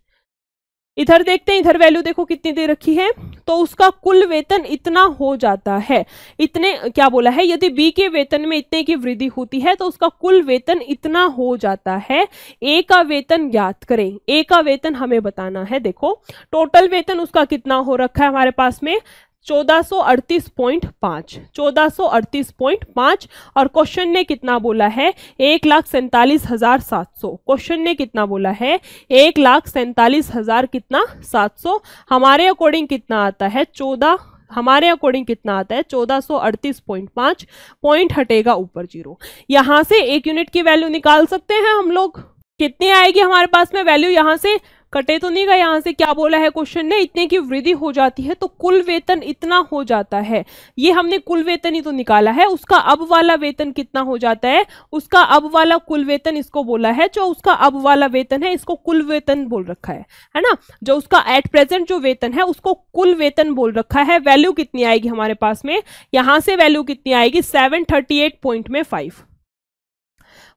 इधर देखते हैं इधर वैल्यू देखो कितनी दे रखी है तो उसका कुल वेतन इतना हो जाता है इतने क्या बोला है यदि बी के वेतन में इतने की वृद्धि होती है तो उसका कुल वेतन इतना हो जाता है ए का वेतन ज्ञात करें ए का वेतन हमें बताना है देखो टोटल वेतन उसका कितना हो रखा है हमारे पास में 1438.5 1438.5 और क्वेश्चन ने कितना बोला है एक लाख सैंतालीस हजार सात सौ क्वेश्चन ने कितना बोला है एक लाख सैंतालीस हजार कितना सात सौ हमारे अकॉर्डिंग कितना आता है चौदह हमारे अकॉर्डिंग कितना आता है चौदह सो अड़तीस पॉइंट पांच पॉइंट हटेगा ऊपर जीरो यहां से एक यूनिट की वैल्यू निकाल सकते हैं हम लोग कितनी आएगी हमारे पास में वैल्यू यहाँ से कटे तो नहीं गए यहाँ से क्या बोला है क्वेश्चन ने इतने की वृद्धि हो जाती है तो कुल वेतन इतना हो जाता है ये हमने कुल वेतन ही तो निकाला है उसका अब वाला वेतन कितना हो जाता है उसका अब वाला कुल वेतन इसको बोला है जो उसका अब वाला वेतन है इसको कुल वेतन बोल रखा है है ना जो उसका एट प्रेजेंट जो वेतन है उसको कुल वेतन बोल रखा है वैल्यू कितनी आएगी हमारे पास में यहां से वैल्यू कितनी आएगी सेवन थर्टी एट पॉइंट में फाइव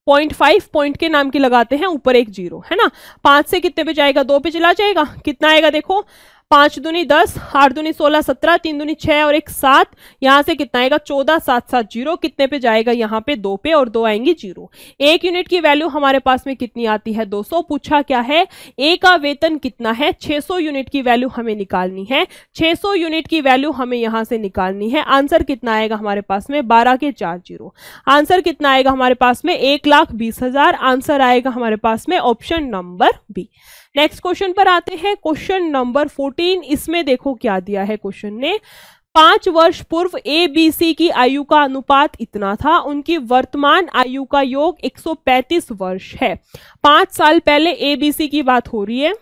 पॉइंट फाइव पॉइंट के नाम की लगाते हैं ऊपर एक जीरो है ना पांच से कितने पे जाएगा दो पे चला जाएगा कितना आएगा देखो पांच दूनी दस आठ दुनी सोलह सत्रह तीन दूनी छह और एक सात यहाँ से कितना आएगा चौदह सात सात जीरो कितने पे जाएगा यहाँ पे दो पे और दो आएंगे जीरो एक यूनिट की वैल्यू हमारे पास में कितनी आती है दो सौ पूछा क्या है ए का वेतन कितना है छह सौ यूनिट की वैल्यू हमें निकालनी है छह सौ यूनिट की वैल्यू हमें यहाँ से निकालनी है आंसर कितना आएगा हमारे पास में बारह के चार जीरो आंसर कितना आएगा हमारे पास में एक लाख बीस हजार आंसर आएगा हमारे पास में option number B next question पर आते हैं क्वेश्चन नंबर फोर्टीन इसमें देखो क्या दिया है क्वेश्चन ने पांच वर्ष पूर्व ए बी सी की आयु का अनुपात इतना था उनकी वर्तमान आयु का योग 135 वर्ष है पांच साल पहले ए बी सी की बात हो रही है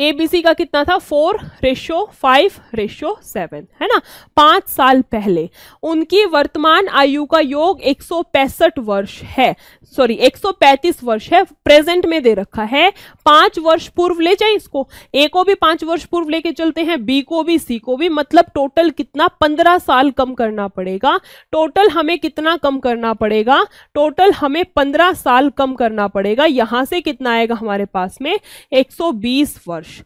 ए बी सी का कितना था four ratio five ratio seven है ना पाँच साल पहले उनकी वर्तमान आयु का योग एक सौ पैंसठ वर्ष है सॉरी एक सौ पैंतीस वर्ष है प्रेजेंट में दे रखा है पाँच वर्ष पूर्व ले जाए इसको ए को भी पाँच वर्ष पूर्व लेके चलते हैं बी को भी सी को भी मतलब टोटल कितना पंद्रह साल कम करना पड़ेगा टोटल हमें कितना कम करना पड़ेगा टोटल हमें पंद्रह साल कम करना पड़ेगा यहाँ से कितना आएगा हमारे पास में एक सौ बीस वर्ष वर्ष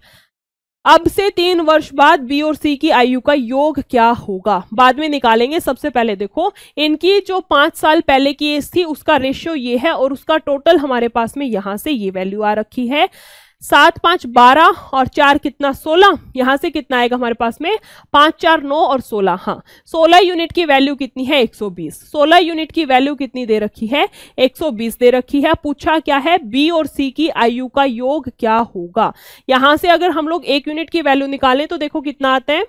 अब से तीन वर्ष बाद बी और सी की आयु का योग क्या होगा बाद में निकालेंगे सबसे पहले देखो इनकी जो पांच साल पहले की एज थी उसका रेशियो ये है और उसका टोटल हमारे पास में यहां से ये वैल्यू आ रखी है सात पांच बारह और चार कितना सोलह यहाँ से कितना आएगा हमारे पास में पांच चार नौ और सोलह हाँ सोलह यूनिट की वैल्यू कितनी है एक सौ बीस सोलह यूनिट की वैल्यू कितनी दे रखी है एक सौ बीस दे रखी है पूछा क्या है बी और सी की आयु का योग क्या होगा यहां से अगर हम लोग एक यूनिट की वैल्यू निकालें तो देखो कितना आता है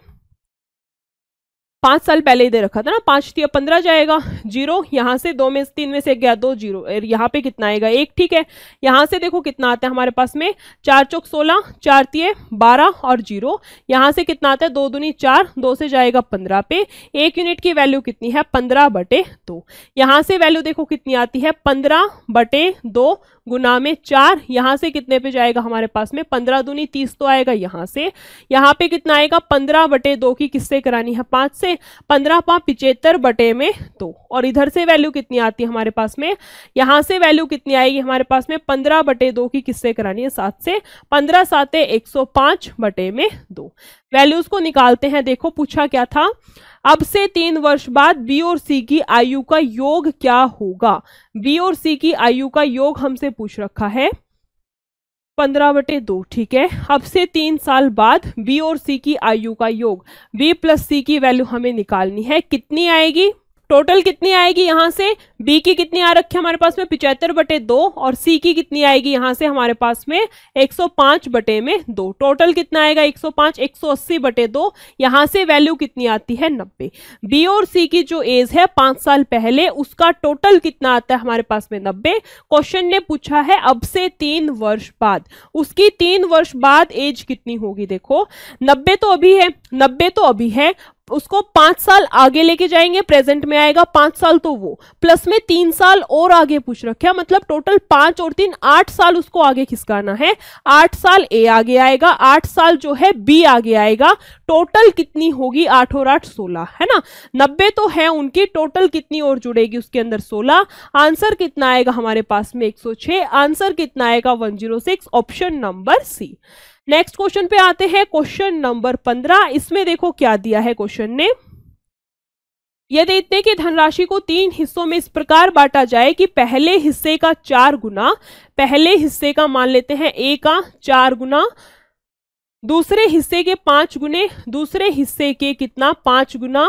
पाँच साल पहले ही दे रखा था ना पाँच दिया पंद्रह जाएगा जीरो यहाँ से दो में तीन में से गया दो जीरो यहाँ पे कितना आएगा एक ठीक है यहाँ से देखो कितना आता है हमारे पास में चार चौक सोलह चार तीय बारह और जीरो यहाँ से कितना आता है दो दूनी चार दो से जाएगा पंद्रह पे एक यूनिट की वैल्यू कितनी है पंद्रह बटे दो यहाँ से वैल्यू देखो कितनी आती है पंद्रह बटे दो गुना में चार यहाँ से कितने पे जाएगा हमारे पास में पंद्रह दूनी तीस तो आएगा यहाँ से यहाँ पे कितना आएगा पंद्रह बटे दो की किससे करानी है पाँच से पंद्रह पाँच पिचहत्तर बटे में दो और इधर से वैल्यू कितनी आती है हमारे पास में यहाँ से वैल्यू कितनी आएगी हमारे पास में पंद्रह बटे दो की किससे करानी है सात से पंद्रह सात एक सौ पाँच बटे में दो वैल्यूज़ को निकालते हैं देखो पूछा क्या था अब से तीन वर्ष बाद बी और सी की आयु का योग क्या होगा बी और सी की आयु का योग हमसे पूछ रखा है पंद्रह बटे दो ठीक है अब से तीन साल बाद बी और सी की आयु का योग बी प्लस सी की वैल्यू हमें निकालनी है कितनी आएगी टोटल कितनी आएगी यहाँ से बी की कितनी आ रखी है हमारे पास में पिचहत्तर बटे दो और सी की कितनी आएगी यहाँ से हमारे पास में 105 बटे में दो टोटल कितना आएगा 105 180 बटे दो यहाँ से वैल्यू कितनी आती है 90 बी और सी की जो एज है पांच साल पहले उसका टोटल कितना आता है हमारे पास में नब्बे क्वेश्चन ने पूछा है अब से तीन वर्ष बाद उसकी तीन वर्ष बाद एज कितनी होगी देखो नब्बे तो अभी है नब्बे तो अभी है उसको पांच साल आगे लेके जाएंगे प्रेजेंट में आएगा पांच साल तो वो प्लस में तीन साल और आगे पूछ रखे मतलब टोटल पांच और तीन आठ साल उसको आगे खिसकाना है आठ साल ए आगे आएगा आठ साल जो है बी आगे आएगा टोटल कितनी होगी आठ और आठ सोलह है ना नब्बे तो है उनकी टोटल कितनी और जुड़ेगी उसके अंदर सोलह आंसर कितना आएगा हमारे पास में एक आंसर कितना आएगा one option number C next question पे आते हैं क्वेश्चन नंबर पंद्रह इसमें देखो क्या दिया है क्वेश्चन ने यदि इतने की धनराशि को तीन हिस्सों में इस प्रकार बांटा जाए कि पहले हिस्से का चार गुना पहले हिस्से का मान लेते हैं ए का चार गुना दूसरे हिस्से के पाँच गुने दूसरे हिस्से के कितना पाँच गुना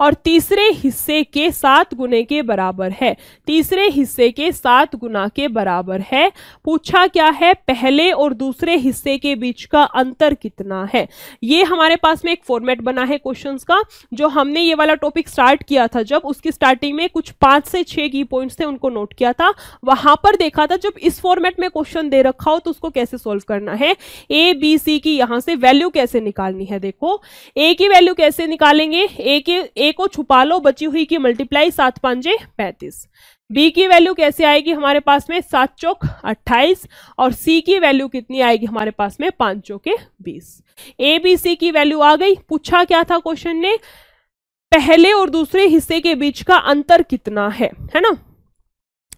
और तीसरे हिस्से के सात गुने के बराबर है तीसरे हिस्से के सात गुना के बराबर है पूछा क्या है पहले और दूसरे हिस्से के बीच का अंतर कितना है ये हमारे पास में एक फॉर्मेट बना है क्वेश्चन का जो हमने ये वाला टॉपिक स्टार्ट किया था जब उसकी स्टार्टिंग में कुछ पाँच से छः की पॉइंट्स थे उनको नोट किया था वहाँ पर देखा था जब इस फॉर्मेट में क्वेश्चन दे रखा हो तो उसको कैसे सॉल्व करना है ए बी सी की यहाँ से वैल्यू कैसे निकालनी है देखो ए की वैल्यू कैसे निकालेंगे ए के ए को छुपा लो बची हुई की मल्टीप्लाई सात पांजे पैंतीस बी की वैल्यू कैसे आएगी हमारे पास में सात चौक अट्ठाईस और सी की वैल्यू कितनी आएगी हमारे पास में पाँच चौके बीस ए बी सी की वैल्यू आ गई पूछा क्या था क्वेश्चन ने पहले और दूसरे हिस्से के बीच का अंतर कितना है है ना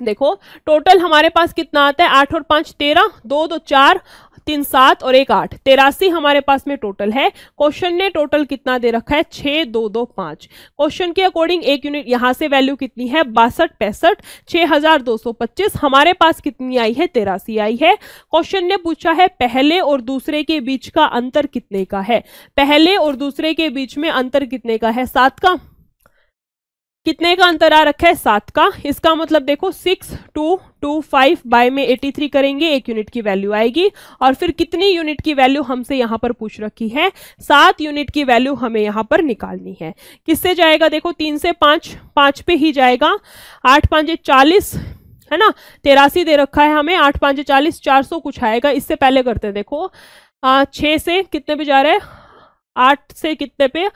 देखो टोटल हमारे पास कितना आता है आठ और पाँच तेरह दो दो चार तीन सात और एक आठ तेरासी हमारे पास में टोटल है क्वेश्चन ने टोटल कितना दे रखा है छः दो दो पाँच क्वेश्चन के अकॉर्डिंग एक यूनिट यहाँ से वैल्यू कितनी है बासठ पैंसठ छः हजार दो सौ पच्चीस हमारे पास कितनी आई है तेरासी आई है क्वेश्चन ने पूछा है पहले और दूसरे के बीच का अंतर कितने का है पहले और दूसरे के बीच में अंतर कितने का है सात का कितने का अंतर आ रखा है सात का इसका मतलब देखो six two two five by में एटी थ्री करेंगे एक यूनिट की वैल्यू आएगी और फिर कितनी यूनिट की वैल्यू हमसे यहाँ पर पूछ रखी है सात यूनिट की वैल्यू हमें यहाँ पर निकालनी है किससे जाएगा देखो तीन से पाँच पाँच पे ही जाएगा आठ पाँच चालीस है ना तेरासी दे रखा है हमें आठ पाँच चालीस चार सौ कुछ आएगा इससे पहले करते हैं देखो छः से कितने पे जा रहे हैं आठ से कितने पे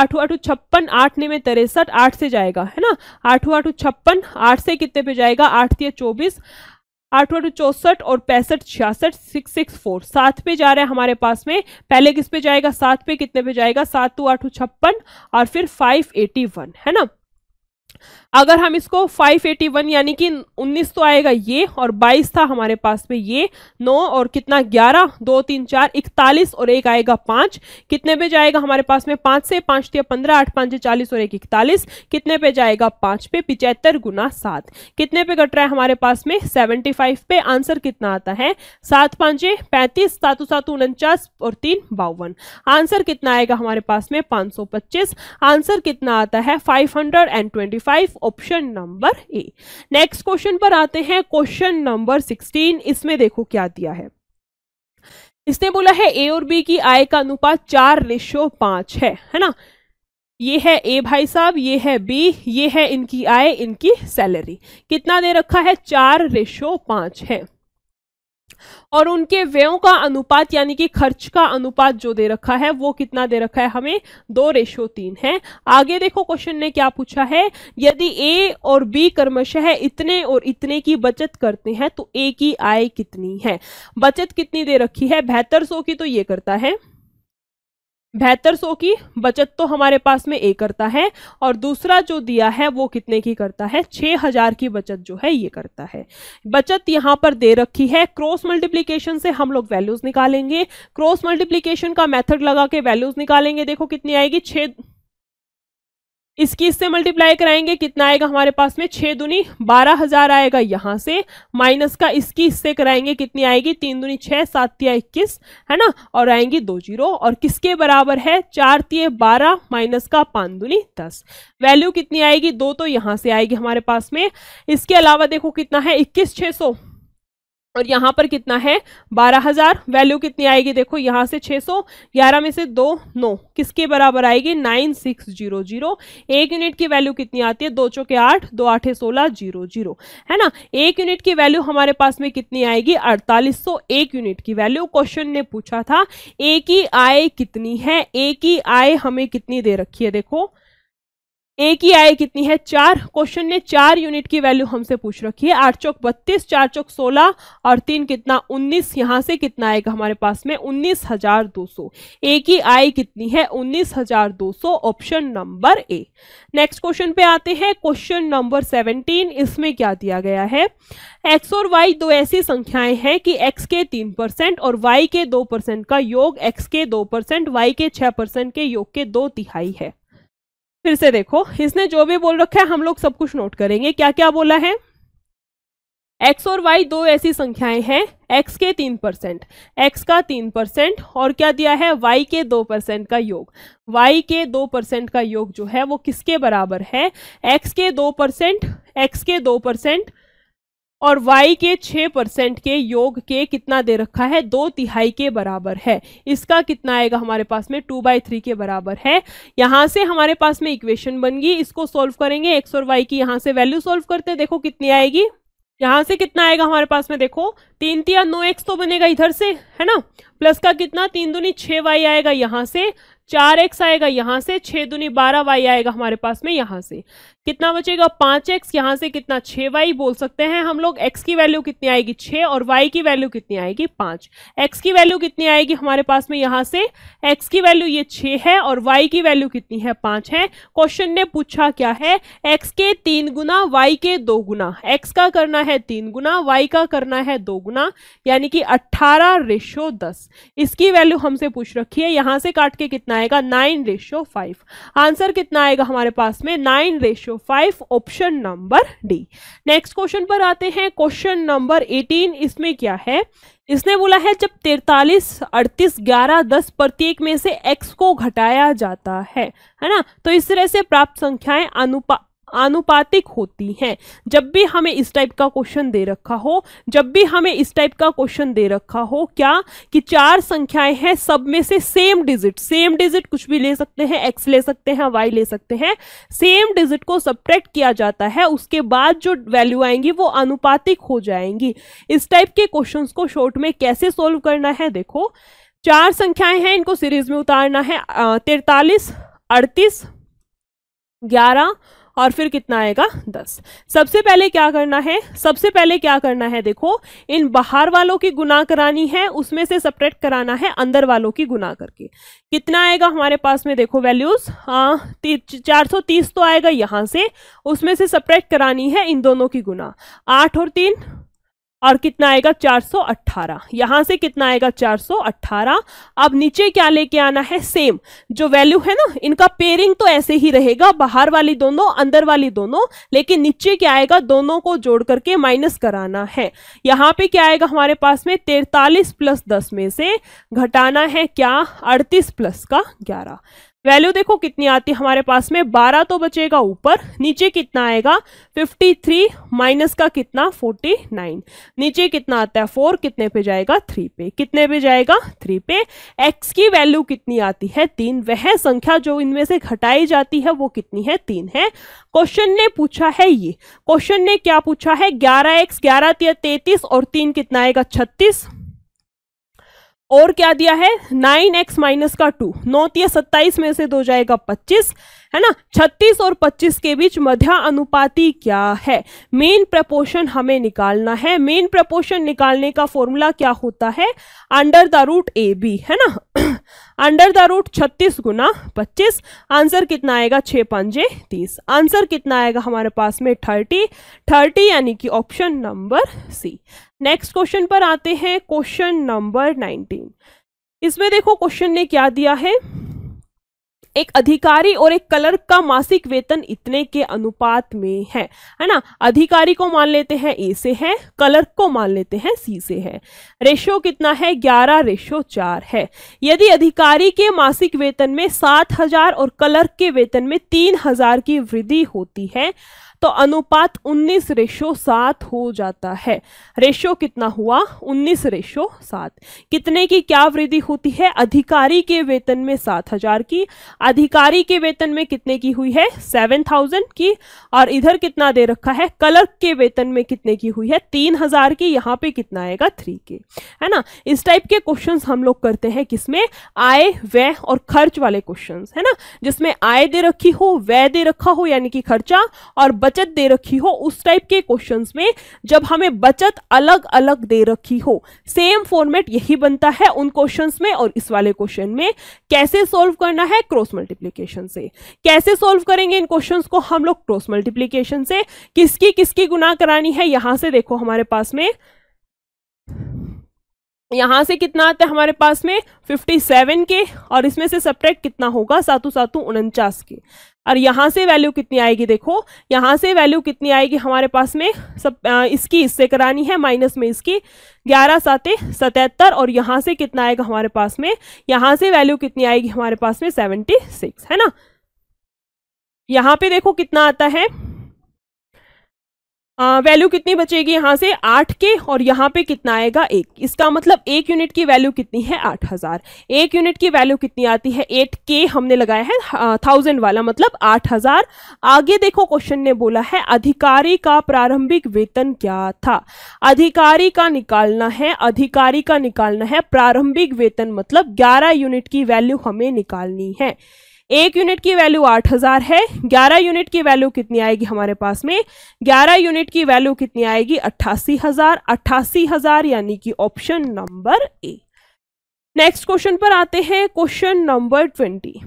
आठ आठ छप्पन आठ ने में तिरसठ आठ से जाएगा है ना आठ आठ छप्पन आठ से कितने पे जाएगा आठ तीय चौबीस आठ आठ चौसठ और पैंसठ छियासठ सिक्स सिक्स फोर सात पे जा रहा है हमारे पास में पहले किस पे जाएगा सात पे कितने पे जाएगा सात टू आठ छप्पन और फिर फाइव एटी वन है ना अगर हम इसको 581 यानी कि 19 तो आएगा ये और 22 था हमारे पास में ये 9 और कितना 11 दो तीन चार इकतालीस और एक आएगा पाँच कितने पे जाएगा हमारे पास में पाँच से पाँच थे पंद्रह आठ पाँच चालीस और एक इकतालीस कितने पे जाएगा पाँच पे पिचहत्तर गुना सात कितने पे कट रहा है हमारे पास में सेवेंटी पे आंसर कितना आता है सात पाँचे पैंतीस सातों सातों उनचास और तीन बावन आंसर कितना आएगा हमारे पास में 525 आंसर कितना आता है five five option number A next question पर आते हैं क्वेश्चन नंबर सिक्सटीन इसमें देखो क्या दिया है इसने बोला है ए और बी की आय का अनुपात चार रेशो पांच है है ना ये है ए भाई साहब ये है बी ये है इनकी आय इनकी सैलरी कितना दे रखा है चार रेशो पांच है और उनके व्ययों का अनुपात यानी कि खर्च का अनुपात जो दे रखा है वो कितना दे रखा है हमें दो रेशो तीन है आगे देखो क्वेश्चन ने क्या पूछा है यदि ए और बी कर्मशः इतने और इतने की बचत करते हैं तो ए की आय कितनी है बचत कितनी दे रखी है बेहतर सो की तो ये करता है बेहतर सौ की बचत तो हमारे पास में ए करता है और दूसरा जो दिया है वो कितने की करता है छः हजार की बचत जो है ये करता है बचत यहाँ पर दे रखी है क्रॉस मल्टीप्लीकेशन से हम लोग वैल्यूज निकालेंगे क्रॉस मल्टीप्लीकेशन का मेथड लगा के वैल्यूज निकालेंगे देखो कितनी आएगी छः इसकी इससे मल्टीप्लाई कराएंगे कितना आएगा हमारे पास में छः दुनी बारह हजार आएगा यहाँ से माइनस का इसकी इससे कराएंगे कितनी आएगी तीन दुनी छः सात तिया इक्कीस है ना और आएंगी दो जीरो और किसके बराबर है चार तिये बारह माइनस का पाँच दुनी दस वैल्यू कितनी आएगी दो तो यहाँ से आएगी हमारे पास में इसके अलावा देखो कितना है इक्कीस छः सौ और यहाँ पर कितना है बारह हज़ार वैल्यू कितनी आएगी देखो यहाँ से छः सौ ग्यारह में से दो नो किसके बराबर आएगी नाइन सिक्स जीरो जीरो एक यूनिट की वैल्यू कितनी आती है दो चौके आठ दो आठे सोलह जीरो जीरो है ना एक यूनिट की वैल्यू हमारे पास में कितनी आएगी अड़तालीस सौ एक यूनिट की वैल्यू क्वेश्चन ने पूछा था ए की आय कितनी है ए की आय हमें कितनी दे रखी है देखो ए की आय कितनी है चार क्वेश्चन ने चार यूनिट की वैल्यू हमसे पूछ रखी है आठ चौक बत्तीस चार चौक सोलह और तीन कितना उन्नीस यहाँ से कितना आएगा हमारे पास में उन्नीस हजार दो सौ ए की आय कितनी है उन्नीस हजार दो सौ option number A next question पे आते हैं क्वेश्चन नंबर सेवनटीन इसमें क्या दिया गया है एक्स और वाई दो ऐसी संख्याएं हैं कि एक्स के तीन परसेंट और वाई के दो परसेंट का योग एक्स के दो परसेंट वाई के छह परसेंट के योग के दो तिहाई है फिर से देखो इसने जो भी बोल रखा है हम लोग सब कुछ नोट करेंगे क्या क्या बोला है एक्स और वाई दो ऐसी संख्याएं हैं एक्स के तीन परसेंट एक्स का तीन परसेंट और क्या दिया है वाई के दो परसेंट का योग वाई के दो परसेंट का योग जो है वो किसके बराबर है एक्स के दो परसेंट एक्स के दो परसेंट और y के 6 परसेंट के योग के कितना दे रखा है दो तिहाई के बराबर है इसका कितना आएगा हमारे पास में टू बाई थ्री के बराबर है यहाँ से हमारे पास में इक्वेशन बन गई इसको सोल्व करेंगे x और y की यहाँ से वैल्यू सोल्व करते देखो कितनी आएगी यहाँ से कितना आएगा हमारे पास में देखो तीन तिया नो एक्स तो बनेगा इधर से है ना प्लस का कितना तीन दुनी छः वाई आएगा यहाँ से चार एक्स आएगा यहाँ से छः दुनी बारह वाई आएगा हमारे पास में यहाँ से कितना बचेगा पांच एक्स यहां से कितना छे वाई बोल सकते हैं हम लोग एक्स की वैल्यू कितनी आएगी छ और वाई की वैल्यू कितनी आएगी पांच एक्स की वैल्यू कितनी आएगी हमारे पास में यहां से एक्स की वैल्यू ये छ है और वाई की वैल्यू कितनी है पांच है क्वेश्चन ने पूछा क्या है एक्स के तीन गुना वाई के दो गुना एक्स का करना है तीन गुना वाई का करना है दो गुना यानी कि अट्ठारह रेशो दस इसकी वैल्यू हमसे पूछ रखी है यहां से काट के कितना आएगा नाइन रेशो फाइव आंसर कितना आएगा हमारे पास में nine ratio ratio five option number D next question पर आते हैं क्वेश्चन नंबर एटीन इसमें क्या है इसने बोला है जब तिरतालीस अड़तीस ग्यारह दस प्रत्येक में से एक्स को घटाया जाता है है ना तो इस तरह से प्राप्त संख्याएं अनुपा आनुपातिक होती हैं जब भी हमें इस टाइप का क्वेश्चन दे रखा हो जब भी हमें इस टाइप का क्वेश्चन दे रखा हो क्या कि चार संख्याएं हैं सब में से सेम डिजिट सेम डिजिट कुछ भी ले सकते हैं एक्स ले सकते हैं वाई ले सकते हैं सेम डिजिट को सब्ट्रैक्ट किया जाता है उसके बाद जो वैल्यू आएंगी वो अनुपातिक हो जाएंगी इस टाइप के क्वेश्चन को शॉर्ट में कैसे सोल्व करना है देखो चार संख्याएं हैं इनको सीरीज में उतारना है तिरतालीस अड़तीस ग्यारह और फिर कितना आएगा दस सबसे पहले क्या करना है सबसे पहले क्या करना है देखो इन बाहर वालों की गुना करानी है उसमें से सपरेट कराना है अंदर वालों की गुना करके कितना आएगा हमारे पास में देखो वैल्यूज चार सौ तीस तो आएगा यहाँ से उसमें से सपरेट करानी है इन दोनों की गुना आठ और तीन और कितना आएगा 418 यहां से कितना आएगा 418 अब नीचे क्या लेके आना है सेम जो वैल्यू है ना इनका पेयरिंग तो ऐसे ही रहेगा बाहर वाली दोनों अंदर वाली दोनों लेकिन नीचे क्या आएगा दोनों को जोड़ करके माइनस कराना है यहाँ पे क्या आएगा हमारे पास में तैतालीस प्लस दस में से घटाना है क्या अड़तीस प्लस का ग्यारह वैल्यू देखो कितनी आती है हमारे पास में 12 तो बचेगा ऊपर नीचे कितना आएगा 53 माइनस का कितना 49 नीचे कितना आता है 4 कितने पे जाएगा 3 पे कितने पे जाएगा 3 पे x की वैल्यू कितनी आती है 3 वह संख्या जो इनमें से घटाई जाती है वो कितनी है 3 है क्वेश्चन ने पूछा है ये क्वेश्चन ने क्या पूछा है ग्यारह एक्स ग्यारह तैतीस और तीन कितना आएगा छत्तीस और क्या दिया है नाइन एक्स माइनस का टू नौ या सत्ताईस में से दो जाएगा पच्चीस है ना छत्तीस और पच्चीस के बीच मध्या अनुपाती क्या है मेन प्रपोर्शन हमें निकालना है मेन प्रपोर्शन निकालने का फॉर्मूला क्या होता है under the root A B है ना अंडर द रूट छत्तीस गुना पच्चीस आंसर कितना आएगा छः पंजे तीस आंसर कितना आएगा हमारे पास में थर्टी थर्टी यानी कि option number C next question पर आते हैं क्वेश्चन नंबर नाइनटीन इसमें देखो क्वेश्चन ने क्या दिया है एक अधिकारी और एक क्लर्क का मासिक वेतन इतने के अनुपात में है है ना अधिकारी को मान लेते हैं ए से है क्लर्क को मान लेते हैं सी से है रेशो कितना है ग्यारह रेशो चार है यदि अधिकारी के मासिक वेतन में सात हजार और क्लर्क के वेतन में तीन हजार की वृद्धि होती है तो अनुपात उन्नीस रेशो सात हो जाता है रेशो कितना हुआ उन्नीस रेशो सात कितने की क्या वृद्धि होती है अधिकारी के वेतन में सात हजार की अधिकारी के वेतन में कितने की हुई है सेवन थाउजेंड की और इधर कितना दे रखा है कलर्क के वेतन में कितने की हुई है तीन हजार की यहाँ पे कितना आएगा थ्री के है ना इस टाइप के क्वेश्चन हम लोग करते हैं किसमें आय व्यय और खर्च वाले क्वेश्चन है ना जिसमें आय दे रखी हो व्यय दे रखा हो यानी कि खर्चा और बचत दे रखी हो उस टाइप के क्वेश्चंस में जब हमें बचत अलग अलग दे रखी हो सेम फॉर्मेट यही बनता है उन क्वेश्चंस में और इस वाले क्वेश्चन में कैसे सॉल्व करना है क्रॉस मल्टीप्लीकेशन से कैसे सॉल्व करेंगे इन क्वेश्चन को हम लोग क्रॉस मल्टीप्लीकेशन से किसकी किसकी गुना करानी है यहां से देखो हमारे पास में यहां से कितना आता है हमारे पास में 57 के और इसमें से सब्ट्रैक्ट कितना होगा सातों सातों उनचास के और यहाँ से वैल्यू कितनी आएगी देखो यहाँ से वैल्यू कितनी आएगी हमारे पास में सब इसकी इससे करानी है माइनस में इसकी ग्यारह साते सतहत्तर और यहाँ से कितना आएगा हमारे पास में यहाँ से वैल्यू कितनी आएगी हमारे पास में सेवेंटी सिक्स है ना यहाँ पे देखो कितना आता है वैल्यू कितनी बचेगी यहाँ से आठ के और यहाँ पे कितना आएगा एक इसका मतलब एक यूनिट की वैल्यू कितनी है आठ हज़ार एक यूनिट की वैल्यू कितनी आती है एट के हमने लगाया है थाउजेंड वाला मतलब आठ हज़ार आगे देखो क्वेश्चन ने बोला है अधिकारी का प्रारंभिक वेतन क्या था अधिकारी का निकालना है अधिकारी का निकालना है प्रारंभिक वेतन मतलब ग्यारह यूनिट की वैल्यू हमें निकालनी है एक यूनिट की वैल्यू आठ हज़ार है ग्यारह यूनिट की वैल्यू कितनी आएगी हमारे पास में ग्यारह यूनिट की वैल्यू कितनी आएगी अट्ठासी हज़ार अट्ठासी हज़ार यानी कि option number A next question पर आते हैं क्वेश्चन नंबर ट्वेंटी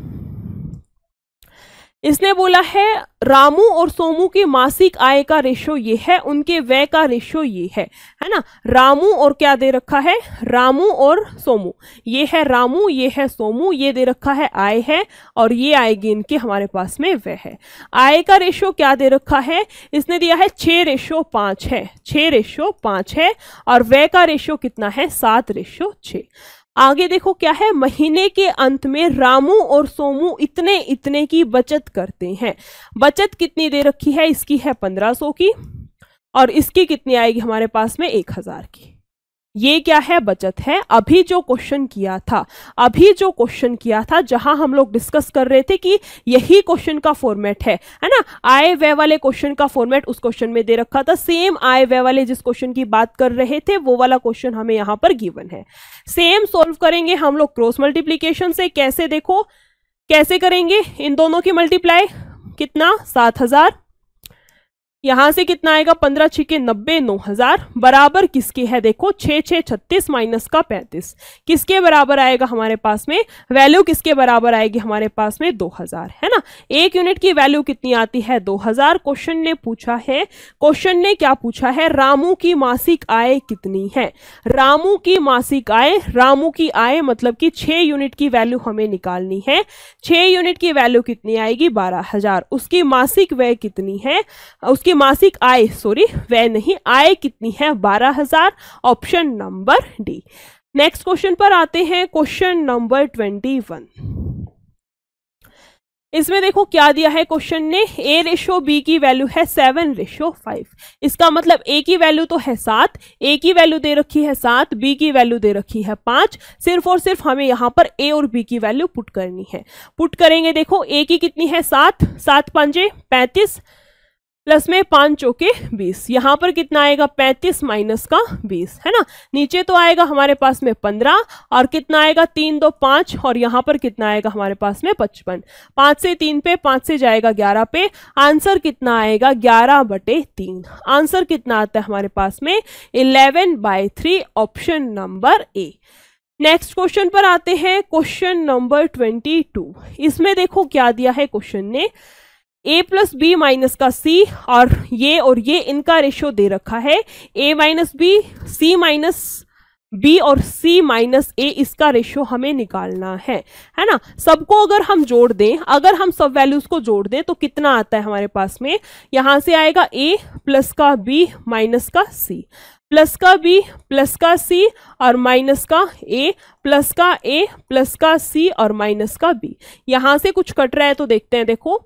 इसने बोला है रामू और सोमू की मासिक आय का रेशो ये है उनके व्यय का रेशो ये है है ना रामू और क्या दे रखा है रामू और सोमू ये है रामू ये है सोमू ये दे रखा है आय है और ये आएगी इनके हमारे पास में व्यय है आय का रेशो क्या दे रखा है इसने दिया है छः रेशो पाँच है छः रेशो पाँच है और व्यय का रेशो कितना है सात रेशो छः आगे देखो क्या है महीने के अंत में रामू और सोमू इतने इतने की बचत करते हैं बचत कितनी दे रखी है इसकी है पंद्रह सौ की और इसकी कितनी आएगी हमारे पास में एक हजार की ये क्या है बचत है अभी जो क्वेश्चन किया था अभी जो क्वेश्चन किया था जहां हम लोग डिस्कस कर रहे थे कि यही क्वेश्चन का फॉर्मेट है है ना आय व्यय वाले क्वेश्चन का फॉर्मेट उस क्वेश्चन में दे रखा था सेम आय व्यय वाले जिस क्वेश्चन की बात कर रहे थे वो वाला क्वेश्चन हमें यहां पर गिवन है सेम सोल्व करेंगे हम लोग क्रॉस मल्टीप्लीकेशन से कैसे देखो कैसे करेंगे इन दोनों की मल्टीप्लाई कितना सात हजार यहां से कितना आएगा पंद्रह छिके नब्बे नौ हजार बराबर किसके है देखो छ छत्तीस माइनस का पैंतीस किसके बराबर आएगा हमारे पास में वैल्यू किसके बराबर आएगी हमारे पास में दो हजार है ना एक यूनिट की वैल्यू कितनी आती है दो हजार क्वेश्चन ने पूछा है क्वेश्चन ने क्या पूछा है रामू की मासिक आय कितनी है रामू की मासिक आय रामू की आय मतलब की छ यूनिट की वैल्यू हमें निकालनी है छ यूनिट की वैल्यू कितनी आएगी बारह हजार उसकी मासिक व्यय कितनी है उसकी मासिक आय सॉरी वह नहीं आय कितनी है बारह हजार option number D next question पर आते हैं क्वेश्चन नंबर ट्वेंटी वन इसमें देखो क्या दिया है क्वेश्चन ने ए रेशो बी की वैल्यू है सेवन रेशो फाइव इसका मतलब ए की वैल्यू तो है सात ए की वैल्यू दे रखी है सात बी की वैल्यू दे रखी है पांच सिर्फ और सिर्फ हमें यहां पर ए और बी की वैल्यू पुट करनी है पुट करेंगे देखो ए की कितनी है सात सात पांचे पैंतीस प्लस में पाँच चौके बीस यहाँ पर कितना आएगा पैंतीस माइनस का बीस है ना नीचे तो आएगा हमारे पास में पंद्रह और कितना आएगा तीन दो पाँच और यहाँ पर कितना आएगा हमारे पास में पचपन पाँच से तीन पे पाँच से जाएगा ग्यारह पे आंसर कितना आएगा ग्यारह बटे तीन आंसर कितना आता है हमारे पास में eleven by three option number A next question पर आते हैं क्वेश्चन नंबर ट्वेंटी टू इसमें देखो क्या दिया है क्वेश्चन ने ए प्लस बी माइनस का सी और ये और ये इनका रेशियो दे रखा है A minus B C minus B और सी माइनस ए इसका रेशियो हमें निकालना है है ना सबको अगर हम जोड़ दें अगर हम सब वैल्यूज को जोड़ दें तो कितना आता है हमारे पास में यहां से आएगा ए प्लस का बी माइनस का सी प्लस का बी प्लस का सी और माइनस का ए प्लस का ए प्लस का सी और माइनस का बी यहां से कुछ कट रहा है तो देखते हैं देखो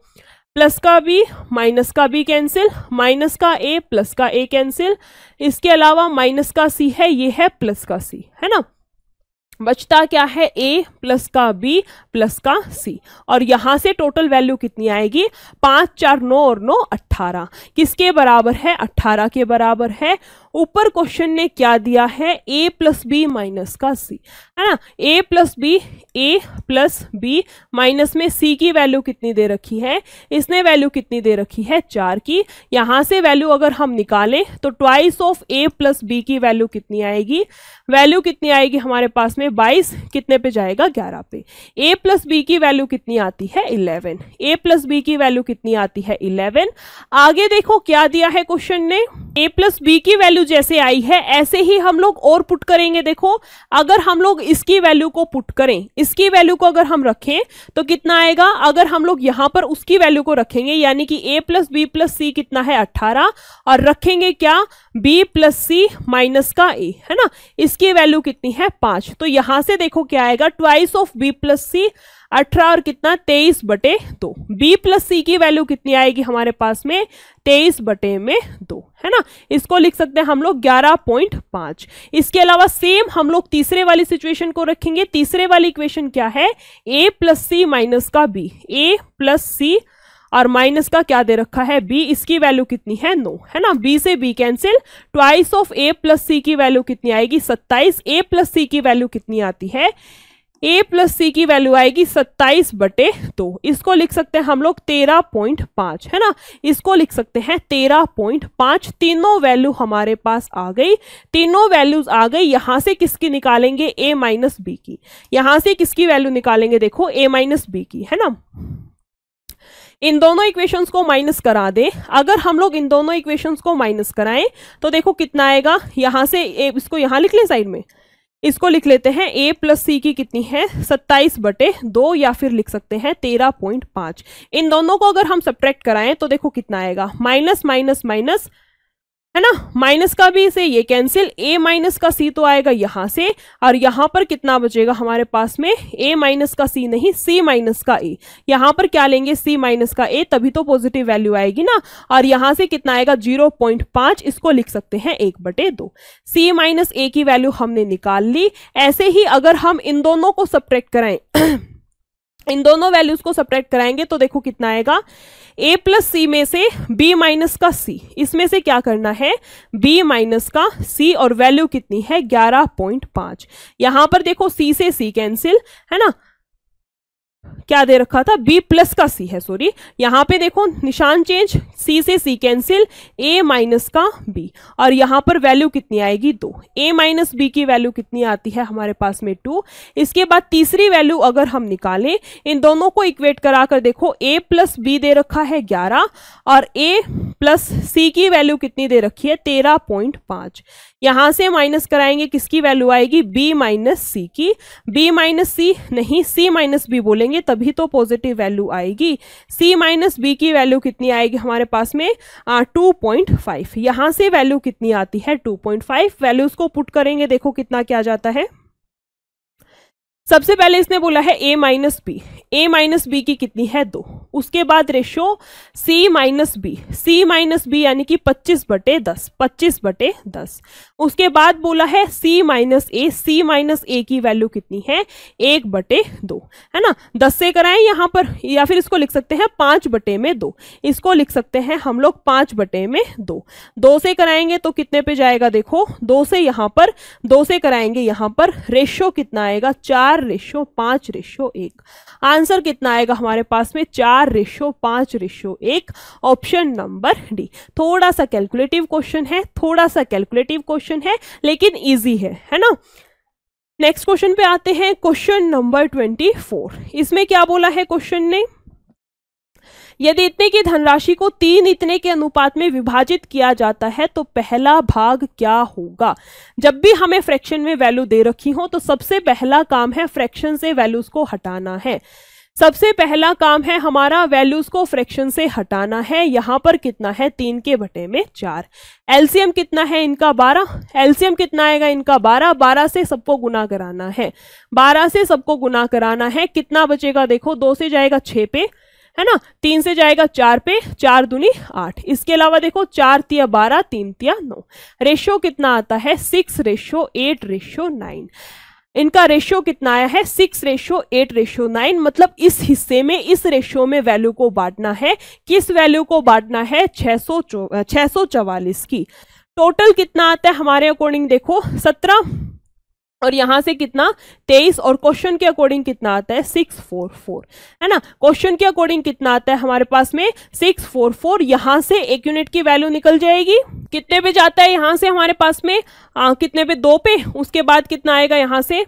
प्लस का बी माइनस का बी कैंसिल माइनस का ए प्लस का ए कैंसिल इसके अलावा माइनस का सी है ये है प्लस का सी है ना बचता क्या है ए प्लस का बी प्लस का सी और यहाँ से टोटल वैल्यू कितनी आएगी पांच चार नौ और नौ अट्ठारह किसके बराबर है अट्ठारह के बराबर है ऊपर क्वेश्चन ने क्या दिया है ए प्लस बी माइनस का सी है ना A plus B A plus B minus में सी की वैल्यू कितनी दे रखी है इसने वैल्यू कितनी दे रखी है चार की यहां से वैल्यू अगर हम निकालें तो twice of A plus B की वैल्यू कितनी आएगी वैल्यू कितनी आएगी हमारे पास में बाईस कितने पे जाएगा ग्यारह पे ए प्लस बी की वैल्यू कितनी आती है इलेवन ए प्लस बी की वैल्यू कितनी आती है इलेवन आगे देखो क्या दिया है क्वेश्चन ने ए प्लस बी की वैल्यू वैल्यू जैसे आई है ऐसे ही हम लोग और पुट करेंगे देखो अगर हम लोग इसकी वैल्यू को पुट करें इसकी वैल्यू को अगर हम रखें तो कितना आएगा अगर हम लोग यहां पर उसकी वैल्यू को रखेंगे यानी कि A plus B plus C कितना है अट्ठारह और रखेंगे क्या बी प्लस सी माइनस का ए है ना इसकी वैल्यू कितनी है पांच तो यहां से देखो क्या आएगा twice of B plus C अठारह और कितना तेईस बटे दो बी प्लस सी की वैल्यू कितनी आएगी हमारे पास में तेईस बटे में दो है ना इसको लिख सकते हैं हम लोग ग्यारह पॉइंट पांच इसके अलावा सेम हम लोग तीसरे वाली सिचुएशन को रखेंगे तीसरे वाली इक्वेशन क्या है ए प्लस सी माइनस का बी ए प्लस सी और माइनस का क्या दे रखा है बी इसकी वैल्यू कितनी है नो no, है ना बी से B cancel twice of A plus C की वैल्यू कितनी आएगी सत्ताईस ए प्लस सी की वैल्यू कितनी आती है ए प्लस सी की वैल्यू आएगी सत्ताईस बटे दो तो, इसको लिख सकते हैं हम लोग तेरह पॉइंट पांच है ना इसको लिख सकते हैं तेरह पॉइंट पांच तीनों वैल्यू हमारे पास आ गई तीनों वैल्यूज आ गई यहां से किसकी निकालेंगे ए माइनस बी की यहां से किसकी वैल्यू निकालेंगे देखो ए माइनस बी की है ना इन दोनों इक्वेशंस को माइनस करा दे अगर हम लोग इन दोनों इक्वेशंस को माइनस कराएं तो देखो कितना आएगा यहां से इसको यहां लिख लें साइड में इसको लिख लेते हैं ए प्लस सी की कितनी है सत्ताईस बटे दो या फिर लिख सकते हैं तेरह पॉइंट पांच इन दोनों को अगर हम सब्ट्रैक्ट कराएं तो देखो कितना आएगा माइनस माइनस माइनस है ना माइनस का भी से ये कैंसिल ए माइनस का सी तो आएगा यहां से और यहां पर कितना बचेगा हमारे पास में ए माइनस का सी नहीं सी माइनस का ए यहां पर क्या लेंगे सी माइनस का ए तभी तो पॉजिटिव वैल्यू आएगी ना और यहां से कितना आएगा जीरो पॉइंट पांच इसको लिख सकते हैं एक बटे दो सी माइनस ए की वैल्यू हमने निकाल ली ऐसे ही अगर हम इन दोनों को सब्ट्रैक्ट कराएं [clears throat] इन दोनों वैल्यूज को सब्ट्रैक्ट कराएंगे तो देखो कितना आएगा ए प्लस सी में से बी माइनस का सी इसमें से क्या करना है बी माइनस का सी और वैल्यू कितनी है ग्यारह पॉइंट पांच यहां पर देखो सी से सी कैंसिल है ना क्या दे रखा था बी प्लस का सी है सॉरी यहां पे देखो निशान चेंज सी से सी कैंसिल ए माइनस का बी और यहां पर वैल्यू कितनी आएगी दो ए माइनस बी की वैल्यू कितनी आती है हमारे पास में टू इसके बाद तीसरी वैल्यू अगर हम निकालें इन दोनों को इक्वेट करा कर देखो ए प्लस बी दे रखा है ग्यारह और ए प्लस सी की वैल्यू कितनी दे रखी है तेरह पॉइंट पांच यहां से माइनस कराएंगे किसकी वैल्यू आएगी बी माइनस सी की बी माइनस सी नहीं सी माइनस बी बोलेंगे तभी तो पॉजिटिव वैल्यू आएगी सी माइनस बी की वैल्यू कितनी आएगी हमारे पास में टू पॉइंट फाइव यहां से वैल्यू कितनी आती है टू पॉइंट फाइव वैल्यूज को पुट करेंगे देखो कितना क्या जाता है सबसे पहले इसने बोला है A minus B A minus B की कितनी है दो उसके बाद ratio C minus B C minus B यानी कि 25 बटे 10 25 बटे दस उसके बाद बोला है c minus A C minus A की वैल्यू कितनी है एक बटे दो है ना दस से कराएं यहाँ पर या फिर इसको लिख सकते हैं पाँच बटे में दो इसको लिख सकते हैं हम लोग पाँच बटे में दो दो से कराएंगे तो कितने पे जाएगा देखो दो से यहाँ पर दो से कराएंगे यहाँ पर रेशो कितना आएगा चार रेशो पाँच रेशो एक आंसर कितना आएगा हमारे पास में चार रेशो पाँच रेशो एक ऑप्शन नंबर डी थोड़ा सा कैलकुलेटिव क्वेश्चन है थोड़ा सा कैलकुलेटिव क्वेश्चन क्वेश्चन है लेकिन ईजी है है ना नेक्स्ट क्वेश्चन पे आते हैं क्वेश्चन नंबर ट्वेंटी फोर इसमें क्या बोला है क्वेश्चन ने यदि इतने की धनराशि को तीन इतने के अनुपात में विभाजित किया जाता है तो पहला भाग क्या होगा जब भी हमें फ्रैक्शन में वैल्यू दे रखी हो तो सबसे पहला काम है फ्रैक्शन से वैल्यूज को हटाना है सबसे पहला काम है हमारा वैल्यूज को फ्रैक्शन से हटाना है यहाँ पर कितना है तीन के बटे में चार एलसीएम कितना है इनका बारह एलसीएम कितना आएगा इनका बारह बारह से सबको गुना कराना है बारह से सबको गुना कराना है कितना बचेगा देखो दो से जाएगा छः पे है ना तीन से जाएगा चार पे चार दुनी आठ इसके अलावा देखो चार तिया बारह तीन तिया नौ रेशो कितना आता है six ratio eight ratio nine इनका रेशियो कितना आया है six ratio eight ratio nine मतलब इस हिस्से में इस रेशियो में वैल्यू को बांटना है किस वैल्यू को बांटना है छह सौ की टोटल कितना आता है हमारे अकॉर्डिंग देखो सत्रह और यहाँ से कितना तेईस और क्वेश्चन के अकॉर्डिंग कितना आता है सिक्स फोर फोर है ना क्वेश्चन के अकॉर्डिंग कितना आता है हमारे पास में सिक्स फोर फोर यहाँ से एक यूनिट की वैल्यू निकल जाएगी कितने पे जाता है यहाँ से हमारे पास में आ, कितने पे दो पे उसके बाद कितना आएगा यहाँ से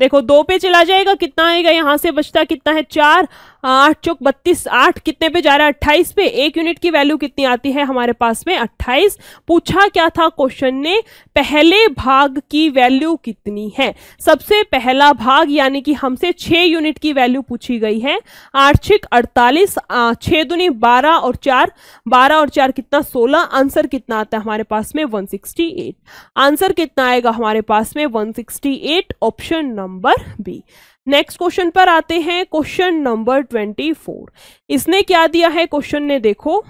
देखो दो पे चला जाएगा कितना आएगा यहाँ से बचता कितना है चार आठ चौक बत्तीस आठ कितने पे जा रहा है अट्ठाईस पे एक यूनिट की वैल्यू कितनी आती है हमारे पास में अट्ठाईस पूछा क्या था क्वेश्चन ने पहले भाग की वैल्यू कितनी है सबसे पहला भाग यानी कि हमसे छः यूनिट की वैल्यू पूछी गई है आर्थिक अड़तालीस छः दुनी बारह और चार बारह और चार कितना सोलह आंसर कितना आता है हमारे पास में वन सिक्सटी एट आंसर कितना आएगा हमारे पास में one sixty eight option number number B next question पर आते हैं क्वेश्चन नंबर ट्वेंटी फोर इसने क्या दिया है क्वेश्चन ने देखो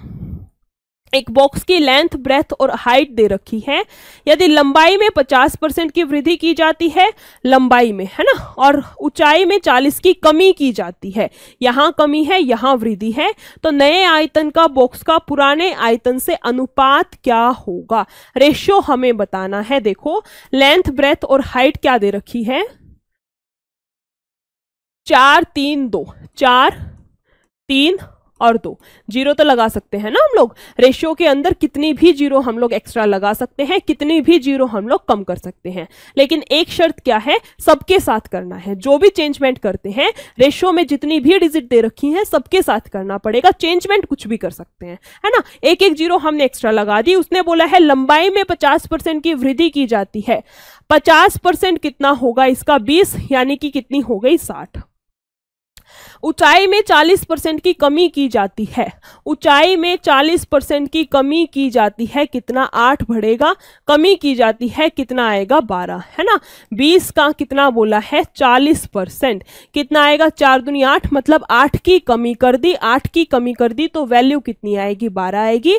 एक बॉक्स की लेंथ ब्रेथ और हाइट दे रखी है यदि लंबाई में 50 परसेंट की वृद्धि की जाती है लंबाई में है ना और ऊंचाई में 40 की कमी की जाती है यहाँ कमी है यहाँ वृद्धि है तो नए आयतन का बॉक्स का पुराने आयतन से अनुपात क्या होगा रेशियो हमें बताना है देखो लेंथ ब्रेथ और हाइट क्या दे रखी है चार तीन दो चार तीन और दो जीरो तो लगा सकते हैं ना हम लोग रेशियो के अंदर कितनी भी जीरो हम लोग एक्स्ट्रा लगा सकते हैं कितनी भी जीरो हम लोग कम कर सकते हैं लेकिन एक शर्त क्या है सबके साथ करना है जो भी चेंजमेंट करते हैं रेशियो में जितनी भी डिजिट दे रखी है सबके साथ करना पड़ेगा चेंजमेंट कुछ भी कर सकते हैं है ना एक एक जीरो हमने एक्स्ट्रा लगा दी उसने बोला है लंबाई में पचास की वृद्धि की जाती है पचास कितना होगा इसका बीस यानी कि कितनी हो गई साठ ऊंचाई में 40 परसेंट की कमी की जाती है ऊंचाई में 40 परसेंट की कमी की जाती है कितना आठ बढ़ेगा कमी की जाती है कितना आएगा बारह है ना बीस का कितना बोला है चालीस परसेंट कितना आएगा चार दुनिया आठ मतलब आठ की कमी कर दी आठ की कमी कर दी तो वैल्यू कितनी आएगी बारह आएगी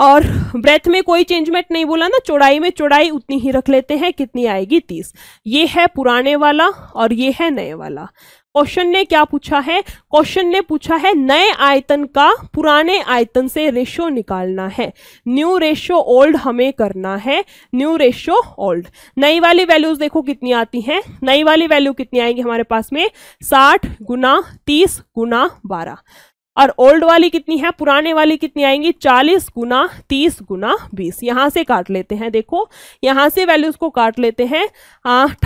और ब्रेथ में कोई चेंजमेंट नहीं बोला ना चौड़ाई में चौड़ाई उतनी ही रख लेते हैं कितनी आएगी तीस ये है पुराने वाला और ये है नए वाला क्वेश्चन ने क्या पूछा है क्वेश्चन ने पूछा है नए आयतन का पुराने आयतन से रेशो निकालना है न्यू रेशो ओल्ड हमें करना है न्यू रेशो ओल्ड नई वाली वैल्यूज देखो कितनी आती हैं नई वाली वैल्यू कितनी आएगी हमारे पास में साठ गुना तीस गुना बारह और ओल्ड वाली कितनी है पुराने वाली कितनी आएंगी चालीस गुना तीस गुना बीस यहाँ से काट लेते हैं देखो यहाँ से वैल्यूज को काट लेते हैं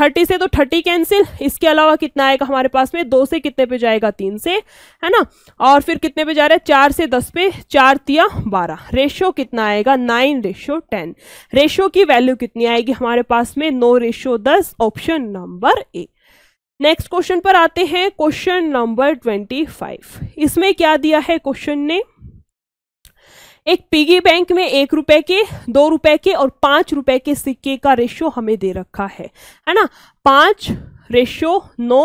थर्टी से तो थर्टी कैंसिल इसके अलावा कितना आएगा हमारे पास में दो से कितने पे जाएगा तीन से है ना और फिर कितने पे जा रहा है चार से दस पे चार तिया बारह रेशो कितना आएगा नाइन रेशो टेन रेशो की वैल्यू कितनी आएगी हमारे पास में नो रेशो दस option number A next question पर आते हैं क्वेश्चन नंबर ट्वेंटी फाइव इसमें क्या दिया है क्वेश्चन ने एक पिगी बैंक में एक रुपए के दो रुपए के और पांच रुपए के सिक्के का रेशियो हमें दे रखा है है ना पांच रेशियो नौ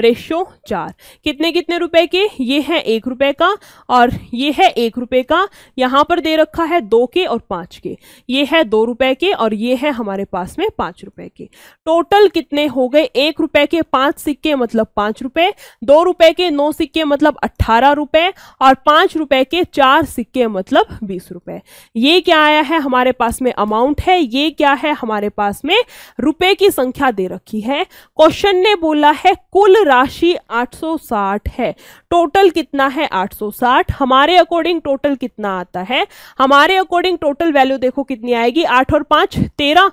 रेशो चार कितने कितने रुपए के ये है एक रुपए का और ये है एक रुपए का यहाँ पर दे रखा है दो के और पाँच के ये है दो रुपए के और ये है हमारे पास में पाँच रुपए के टोटल कितने हो गए एक रुपए के पाँच सिक्के मतलब पाँच रुपए दो रुपए के नौ सिक्के मतलब अट्ठारह रुपए और पाँच रुपए के चार सिक्के मतलब बीस रुपए ये क्या आया है हमारे पास में अमाउंट है ये क्या है हमारे पास में रुपए की संख्या दे रखी है क्वेश्चन ने बोला है कुल राशि 860 है टोटल कितना है 860 हमारे अकॉर्डिंग टोटल कितना आता है हमारे अकॉर्डिंग टोटल वैल्यू देखो कितनी आएगी आठ और पांच तेरह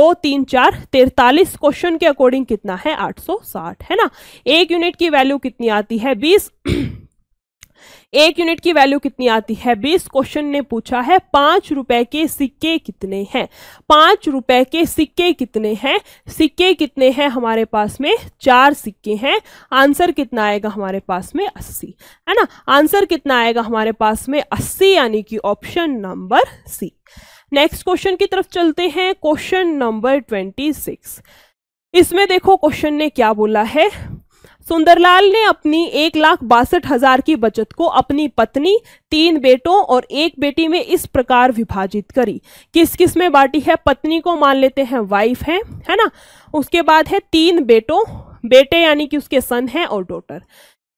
दो तीन चार तिरतालीस क्वेश्चन के अकॉर्डिंग कितना है 860 है ना एक यूनिट की वैल्यू कितनी आती है बीस एक यूनिट की वैल्यू कितनी आती है बीस क्वेश्चन ने पूछा है पांच रुपए के सिक्के कितने हैं पांच रुपए के सिक्के कितने हैं सिक्के कितने हैं हमारे पास में चार सिक्के हैं आंसर कितना आएगा हमारे पास में अस्सी है ना आंसर कितना आएगा हमारे पास में अस्सी यानी कि option number C next question की तरफ चलते हैं क्वेश्चन नंबर ट्वेंटी सिक्स इसमें देखो क्वेश्चन ने क्या बोला है सुंदरलाल ने अपनी एक लाख बासठ हजार की बचत को अपनी पत्नी तीन बेटों और एक बेटी में इस प्रकार विभाजित करी किस किस में बांटी है पत्नी को मान लेते हैं वाइफ है है ना उसके बाद है तीन बेटों बेटे यानी कि उसके सन हैं और डॉटर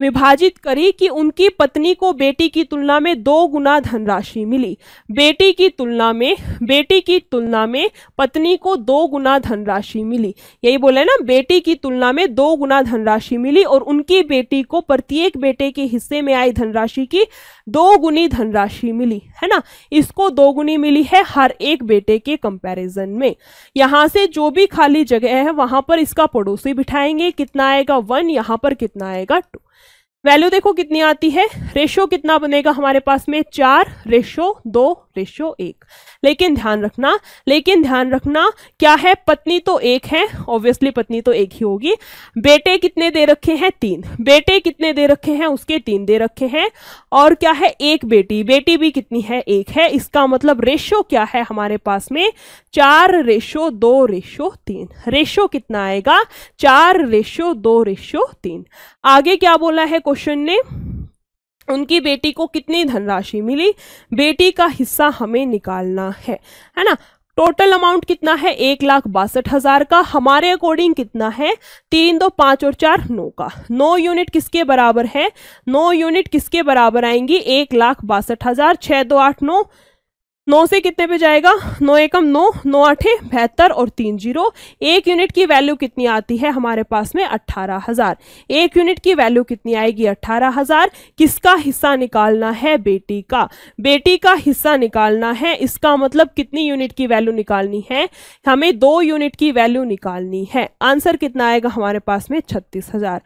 विभाजित करी कि उनकी पत्नी को बेटी की तुलना में दो गुना धनराशि मिली बेटी की तुलना में बेटी की तुलना में पत्नी को दो गुना धनराशि मिली यही बोले ना बेटी की तुलना में दो गुना धनराशि मिली और उनकी बेटी को प्रत्येक बेटे के हिस्से में आई धनराशि की दो गुनी धनराशि मिली है ना इसको दो गुनी मिली है हर एक बेटे के कंपेरिजन में यहाँ से जो भी खाली जगह है वहां पर इसका पड़ोसी बिठाएंगे कितना आएगा वन यहाँ पर कितना आएगा टू वैल्यू देखो कितनी आती है रेशो कितना बनेगा हमारे पास में चार रेशो दो रेशो एक लेकिन ध्यान रखना लेकिन ध्यान रखना क्या है पत्नी तो एक है ऑब्वियसली पत्नी तो एक ही होगी बेटे कितने दे रखे हैं तीन बेटे कितने दे रखे हैं उसके तीन दे रखे हैं और क्या है एक बेटी बेटी भी कितनी है एक है इसका मतलब रेशो क्या है हमारे पास में चार रेशो दो रेशो तीन रेशो कितना आएगा चार रेशो दो रेशो तीन आगे क्या बोला है क्वेश्चन रोशन ने उनकी बेटी को कितनी धनराशि मिली बेटी का हिस्सा हमें निकालना है है ना टोटल अमाउंट कितना है एक लाख बासठ हजार का हमारे अकॉर्डिंग कितना है तीन दो पाँच और चार नौ का नौ यूनिट किसके बराबर है नौ यूनिट किसके बराबर आएंगी एक लाख बासठ हजार छः दो आठ नौ नौ से कितने पे जाएगा नौ एकम नौ नौ आठे बहत्तर और तीन जीरो एक यूनिट की वैल्यू कितनी आती है हमारे पास में अट्ठारह हजार एक यूनिट की वैल्यू कितनी आएगी अट्ठारह हजार किसका हिस्सा निकालना है बेटी का बेटी का हिस्सा निकालना है इसका मतलब कितनी यूनिट की वैल्यू निकालनी है हमें दो यूनिट की वैल्यू निकालनी है आंसर कितना आएगा हमारे पास में छत्तीस हजार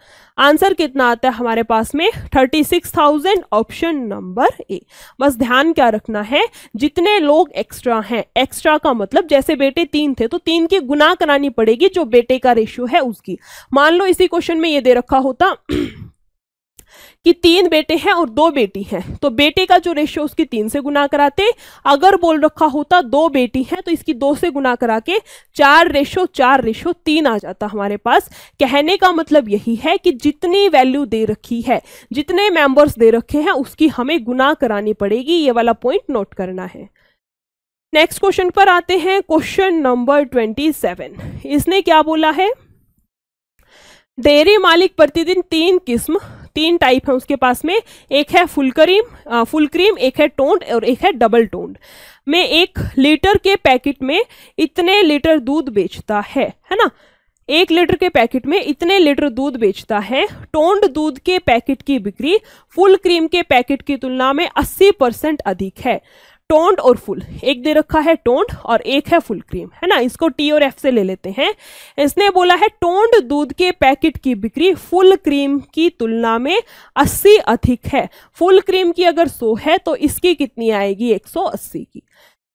आंसर कितना आता है हमारे पास में thirty six thousand option number A बस ध्यान क्या रखना है जितने कितने लोग एक्स्ट्रा हैं एक्स्ट्रा का मतलब जैसे बेटे तीन थे तो तीन की गुना करानी पड़ेगी जो बेटे का रेशियो है उसकी मान लो इसी क्वेश्चन में ये दे रखा होता कि तीन बेटे हैं और दो बेटी हैं तो बेटे का जो रेशियो उसकी तीन से गुना कराते अगर बोल रखा होता दो बेटी हैं तो इसकी दो से गुना करा के चार रेशो चार रेशो तीन आ जाता हमारे पास कहने का मतलब यही है कि जितनी वैल्यू दे रखी है जितने मेंबर्स दे रखे हैं उसकी हमें गुना करानी पड़ेगी ये वाला पॉइंट नोट करना है नेक्स्ट क्वेश्चन पर आते हैं क्वेश्चन नंबर ट्वेंटी सेवन इसने क्या बोला है डेयरी मालिक प्रतिदिन तीन किस्म तीन टाइप है उसके पास में एक है फुल क्रीम फुल क्रीम एक है टोंड और एक है डबल टोंड में एक लीटर के पैकेट में इतने लीटर दूध बेचता है है ना एक लीटर के पैकेट में इतने लीटर दूध बेचता है टोंड दूध के पैकेट की बिक्री फुल क्रीम के पैकेट की तुलना में 80 परसेंट अधिक है टोंट और फुल एक दे रखा है टोंट और एक है फुल क्रीम है ना इसको टी और एफ से ले लेते हैं इसने बोला है टोंट दूध के पैकेट की बिक्री फुल क्रीम की तुलना में 80 अधिक है फुल क्रीम की अगर 100 है तो इसकी कितनी आएगी 180 की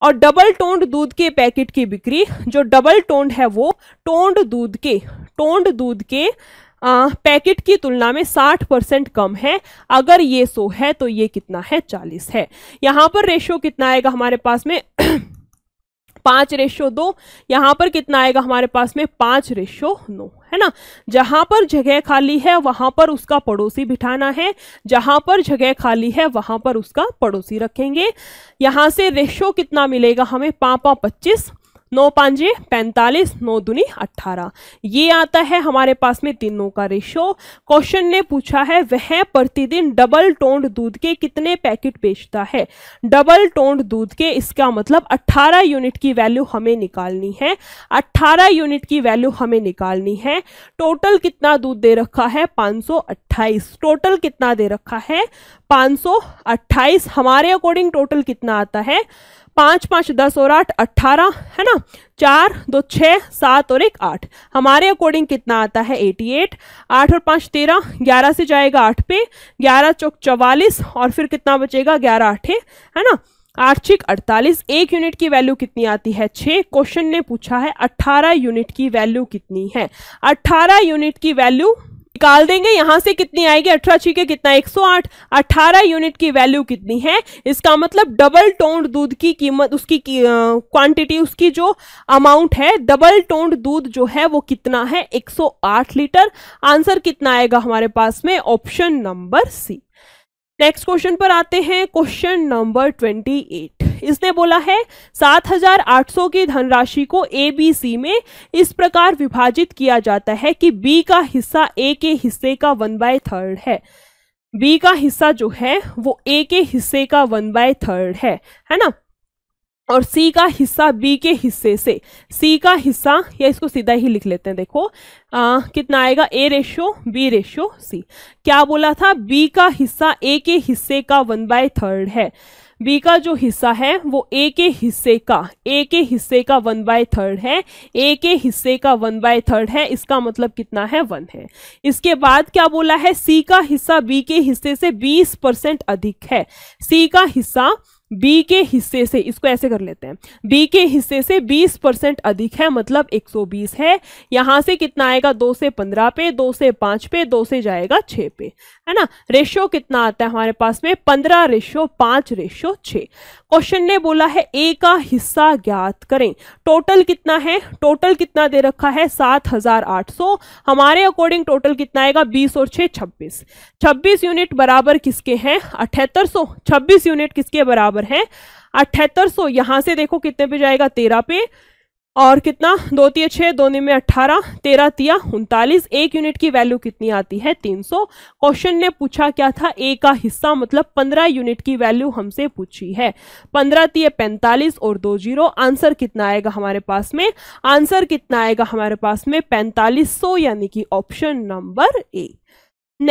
और डबल टोंड दूध के पैकेट की बिक्री जो डबल टोंड है वो टोंड दूध के टोंड दूध के पैकेट की तुलना में 60 परसेंट कम है अगर ये सो है तो ये कितना है 40 है यहाँ पर रेशियो कितना आएगा हमारे पास में [clears throat] पाँच रेशो दो यहाँ पर कितना आएगा हमारे पास में पाँच रेशो नौ है ना जहाँ पर जगह खाली है वहाँ पर उसका पड़ोसी बिठाना है जहाँ पर जगह खाली है वहाँ पर उसका पड़ोसी रखेंगे यहाँ से रेशो कितना मिलेगा हमें पापा पच्चीस नौ पांजे पैंतालीस नौ दुनी अट्ठारह ये आता है हमारे पास में तीनों का रेशो क्वेश्चन ने पूछा है वह प्रतिदिन डबल टोंड दूध के कितने पैकेट बेचता है डबल टोंड दूध के इसका मतलब 18 यूनिट की वैल्यू हमें निकालनी है 18 यूनिट की वैल्यू हमें निकालनी है टोटल कितना दूध दे रखा है पाँच टोटल कितना दे रखा है पाँच हमारे अकॉर्डिंग टोटल कितना आता है पाँच पाँच दस और आठ अट्ठारह है ना चार दो छः सात और एक आठ हमारे अकॉर्डिंग कितना आता है एटी एट आठ और पाँच तेरह ग्यारह से जाएगा आठ पे ग्यारह चौक चवालीस और फिर कितना बचेगा ग्यारह आठे है ना आठ छिक अड़तालीस एक यूनिट की वैल्यू कितनी आती है छः क्वेश्चन ने पूछा है अट्ठारह यूनिट की वैल्यू कितनी है अट्ठारह यूनिट की वैल्यू निकाल देंगे यहां से कितनी आएगी अठारह छी के कितना 108 18 यूनिट की वैल्यू कितनी है इसका मतलब डबल टोंड दूध की कीमत उसकी क्वांटिटी उसकी जो अमाउंट है डबल टोंड दूध जो है वो कितना है 108 लीटर आंसर कितना आएगा हमारे पास में option number C next question पर आते हैं क्वेश्चन नंबर ट्वेंटी एट इसने बोला है 7,800 की धनराशि को ए बी सी में इस प्रकार विभाजित किया जाता है कि बी का हिस्सा ए के हिस्से का वन बाय थर्ड है बी का हिस्सा जो है वो ए के हिस्से का वन बाय थर्ड है है ना और सी का हिस्सा बी के हिस्से से सी का हिस्सा या इसको सीधा ही लिख लेते हैं देखो आ, कितना आएगा A ratio B ratio C क्या बोला था बी का हिस्सा ए के हिस्से का वन बाय थर्ड है बी का जो हिस्सा है वो ए के हिस्से का ए के हिस्से का वन बाय थर्ड है ए के हिस्से का वन बाय थर्ड है इसका मतलब कितना है वन है इसके बाद क्या बोला है सी का हिस्सा बी के हिस्से से बीस परसेंट अधिक है सी का हिस्सा बी के हिस्से से इसको ऐसे कर लेते हैं बी के हिस्से से 20 परसेंट अधिक है मतलब 120 है यहां से कितना आएगा दो से पंद्रह पे दो से पांच पे दो से जाएगा छ पे है ना रेशियो कितना आता है हमारे पास में पंद्रह रेशियो पांच रेशियो छः क्वेश्चन ने बोला है ए का हिस्सा ज्ञात करें टोटल कितना है टोटल कितना दे रखा है सात हजार आठ सौ हमारे अकॉर्डिंग टोटल कितना आएगा बीस और छह छब्बीस छब्बीस यूनिट बराबर किसके हैं अठहत्तर सौ छब्बीस यूनिट किसके बराबर पर है अठहत्तर सौ यहाँ से देखो कितने पे जाएगा तेरह पे और कितना दो तीय छः दो में अट्ठारह तेरह तिया उनतालीस एक यूनिट की वैल्यू कितनी आती है तीन सौ क्वेश्चन ने पूछा क्या था ए का हिस्सा मतलब पंद्रह यूनिट की वैल्यू हमसे पूछी है पंद्रह तिये पैंतालीस और दो जीरो आंसर कितना आएगा हमारे पास में आंसर कितना आएगा हमारे पास में पैंतालीस सौ यानी कि option number A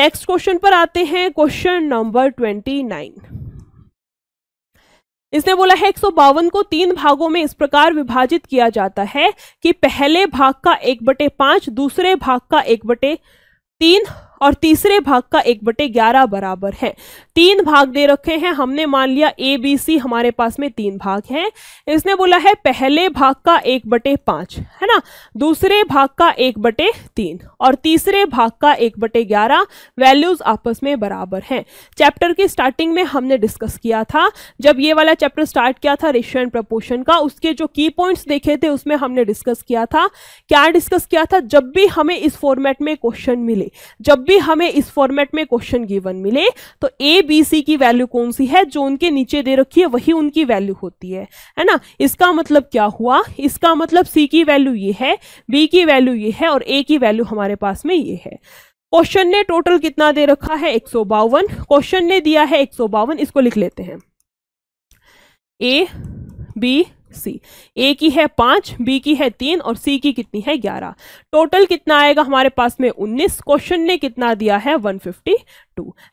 next question पर आते हैं क्वेश्चन नंबर ट्वेंटी नाइन इसने बोला है एक को तीन भागों में इस प्रकार विभाजित किया जाता है कि पहले भाग का एक बटे पांच दूसरे भाग का एक बटे तीन और तीसरे भाग का एक बटे ग्यारह बराबर है तीन भाग दे रखे हैं हमने मान लिया ए बी सी हमारे पास में तीन भाग हैं इसने बोला है पहले भाग का एक बटे पाँच है ना दूसरे भाग का एक बटे तीन और तीसरे भाग का एक बटे ग्यारह वैल्यूज आपस में बराबर हैं चैप्टर की स्टार्टिंग में हमने डिस्कस किया था जब ये वाला चैप्टर स्टार्ट किया था रेशियो एंड प्रपोर्शन का उसके जो की पॉइंट्स देखे थे उसमें हमने डिस्कस किया था क्या डिस्कस किया था जब भी हमें इस फॉर्मेट में क्वेश्चन मिले जब भी भी हमें इस फॉर्मेट में क्वेश्चन गिवन मिले तो ए बी सी की वैल्यू कौन सी है जो उनके नीचे दे रखी है वही उनकी वैल्यू होती है है ना इसका मतलब क्या हुआ इसका मतलब सी की वैल्यू ये है बी की वैल्यू ये है और ए की वैल्यू हमारे पास में ये है क्वेश्चन ने टोटल कितना दे रखा है एक क्वेश्चन ने दिया है एक इसको लिख लेते हैं ए बी सी ए की है पांच बी की है तीन और सी की कितनी है ग्यारह टोटल कितना आएगा हमारे पास में 19 क्वेश्चन ने कितना दिया है 152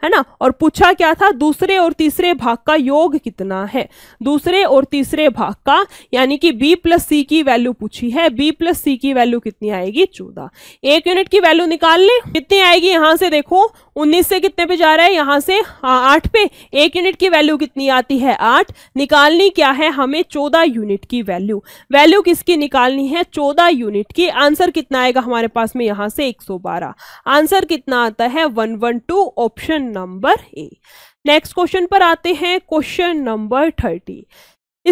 है ना और पूछा क्या था दूसरे और तीसरे भाग का योग कितना है दूसरे और तीसरे भाग का यानी कि b प्लस सी की वैल्यू पूछी है b प्लस सी की वैल्यू कितनी आएगी चौदह एक यूनिट की वैल्यू निकाल ले कितनी आएगी यहाँ से देखो 19 से कितने पे जा रहा है यहाँ से हाँ, आठ पे एक यूनिट की वैल्यू कितनी आती है आठ निकालनी क्या है हमें चौदह यूनिट की वैल्यू वैल्यू किसकी निकालनी है चौदह यूनिट की आंसर कितना आएगा हमारे पास में यहाँ से 112 आंसर कितना आता है 112 option number A next question पर आते हैं क्वेश्चन नंबर 30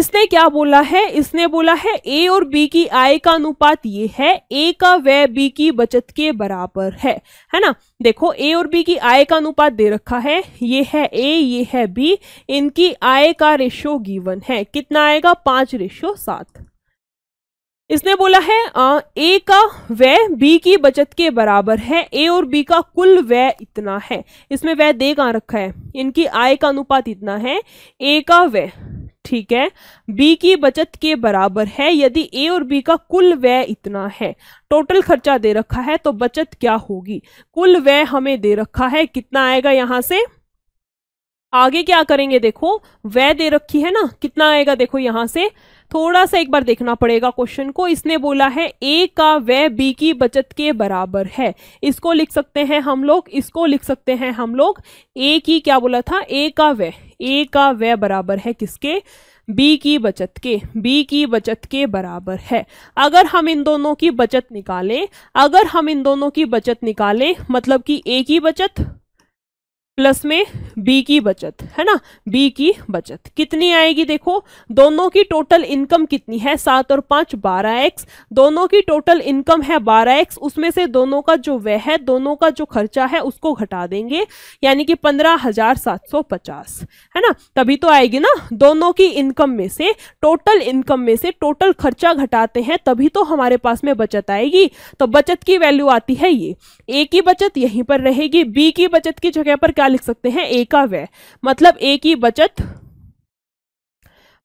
इसने क्या बोला है इसने बोला है ए और बी की आय का अनुपात ये है ए का व्यय बी की बचत के बराबर है है ना देखो ए और बी की आय का अनुपात दे रखा है ये है ए ये है बी इनकी आय का रेशो गिवन है कितना आएगा पांच रेशो सात इसने बोला है आ, ए का व्यय बी की बचत के बराबर है ए और बी का कुल व्यय इतना है इसमें व्यय दे कहाँ रखा है इनकी आय का अनुपात इतना है ए का व्यय ठीक है बी की बचत के बराबर है यदि ए और बी का कुल व्यय इतना है टोटल खर्चा दे रखा है तो बचत क्या होगी कुल व्यय हमें दे रखा है कितना आएगा यहां से आगे क्या करेंगे देखो व्यय दे रखी है ना कितना आएगा देखो यहां से थोड़ा सा एक बार देखना पड़ेगा क्वेश्चन को इसने बोला है ए का व बी की बचत के बराबर है इसको लिख सकते हैं हम लोग इसको लिख सकते हैं हम लोग ए की क्या बोला था ए का व ए का व बराबर है किसके बी की बचत के बी की बचत के बराबर है अगर हम इन दोनों की बचत निकालें अगर हम इन दोनों की बचत निकालें मतलब कि ए की बचत प्लस में बी की बचत है ना बी की बचत कितनी आएगी देखो दोनों की टोटल इनकम कितनी है सात और पांच बारह एक्स दोनों की टोटल इनकम है बारह एक्स उसमें से दोनों का जो वह है दोनों का जो खर्चा है उसको घटा देंगे यानी कि पंद्रह हजार सात सौ पचास है ना तभी तो आएगी ना दोनों की इनकम में से टोटल इनकम में से टोटल खर्चा घटाते हैं तभी तो हमारे पास में बचत आएगी तो बचत की वैल्यू आती है ये ए की बचत यहीं पर रहेगी बी की बचत की जगह पर क्या क्या लिख सकते हैं ए का व्यय मतलब ए की बचत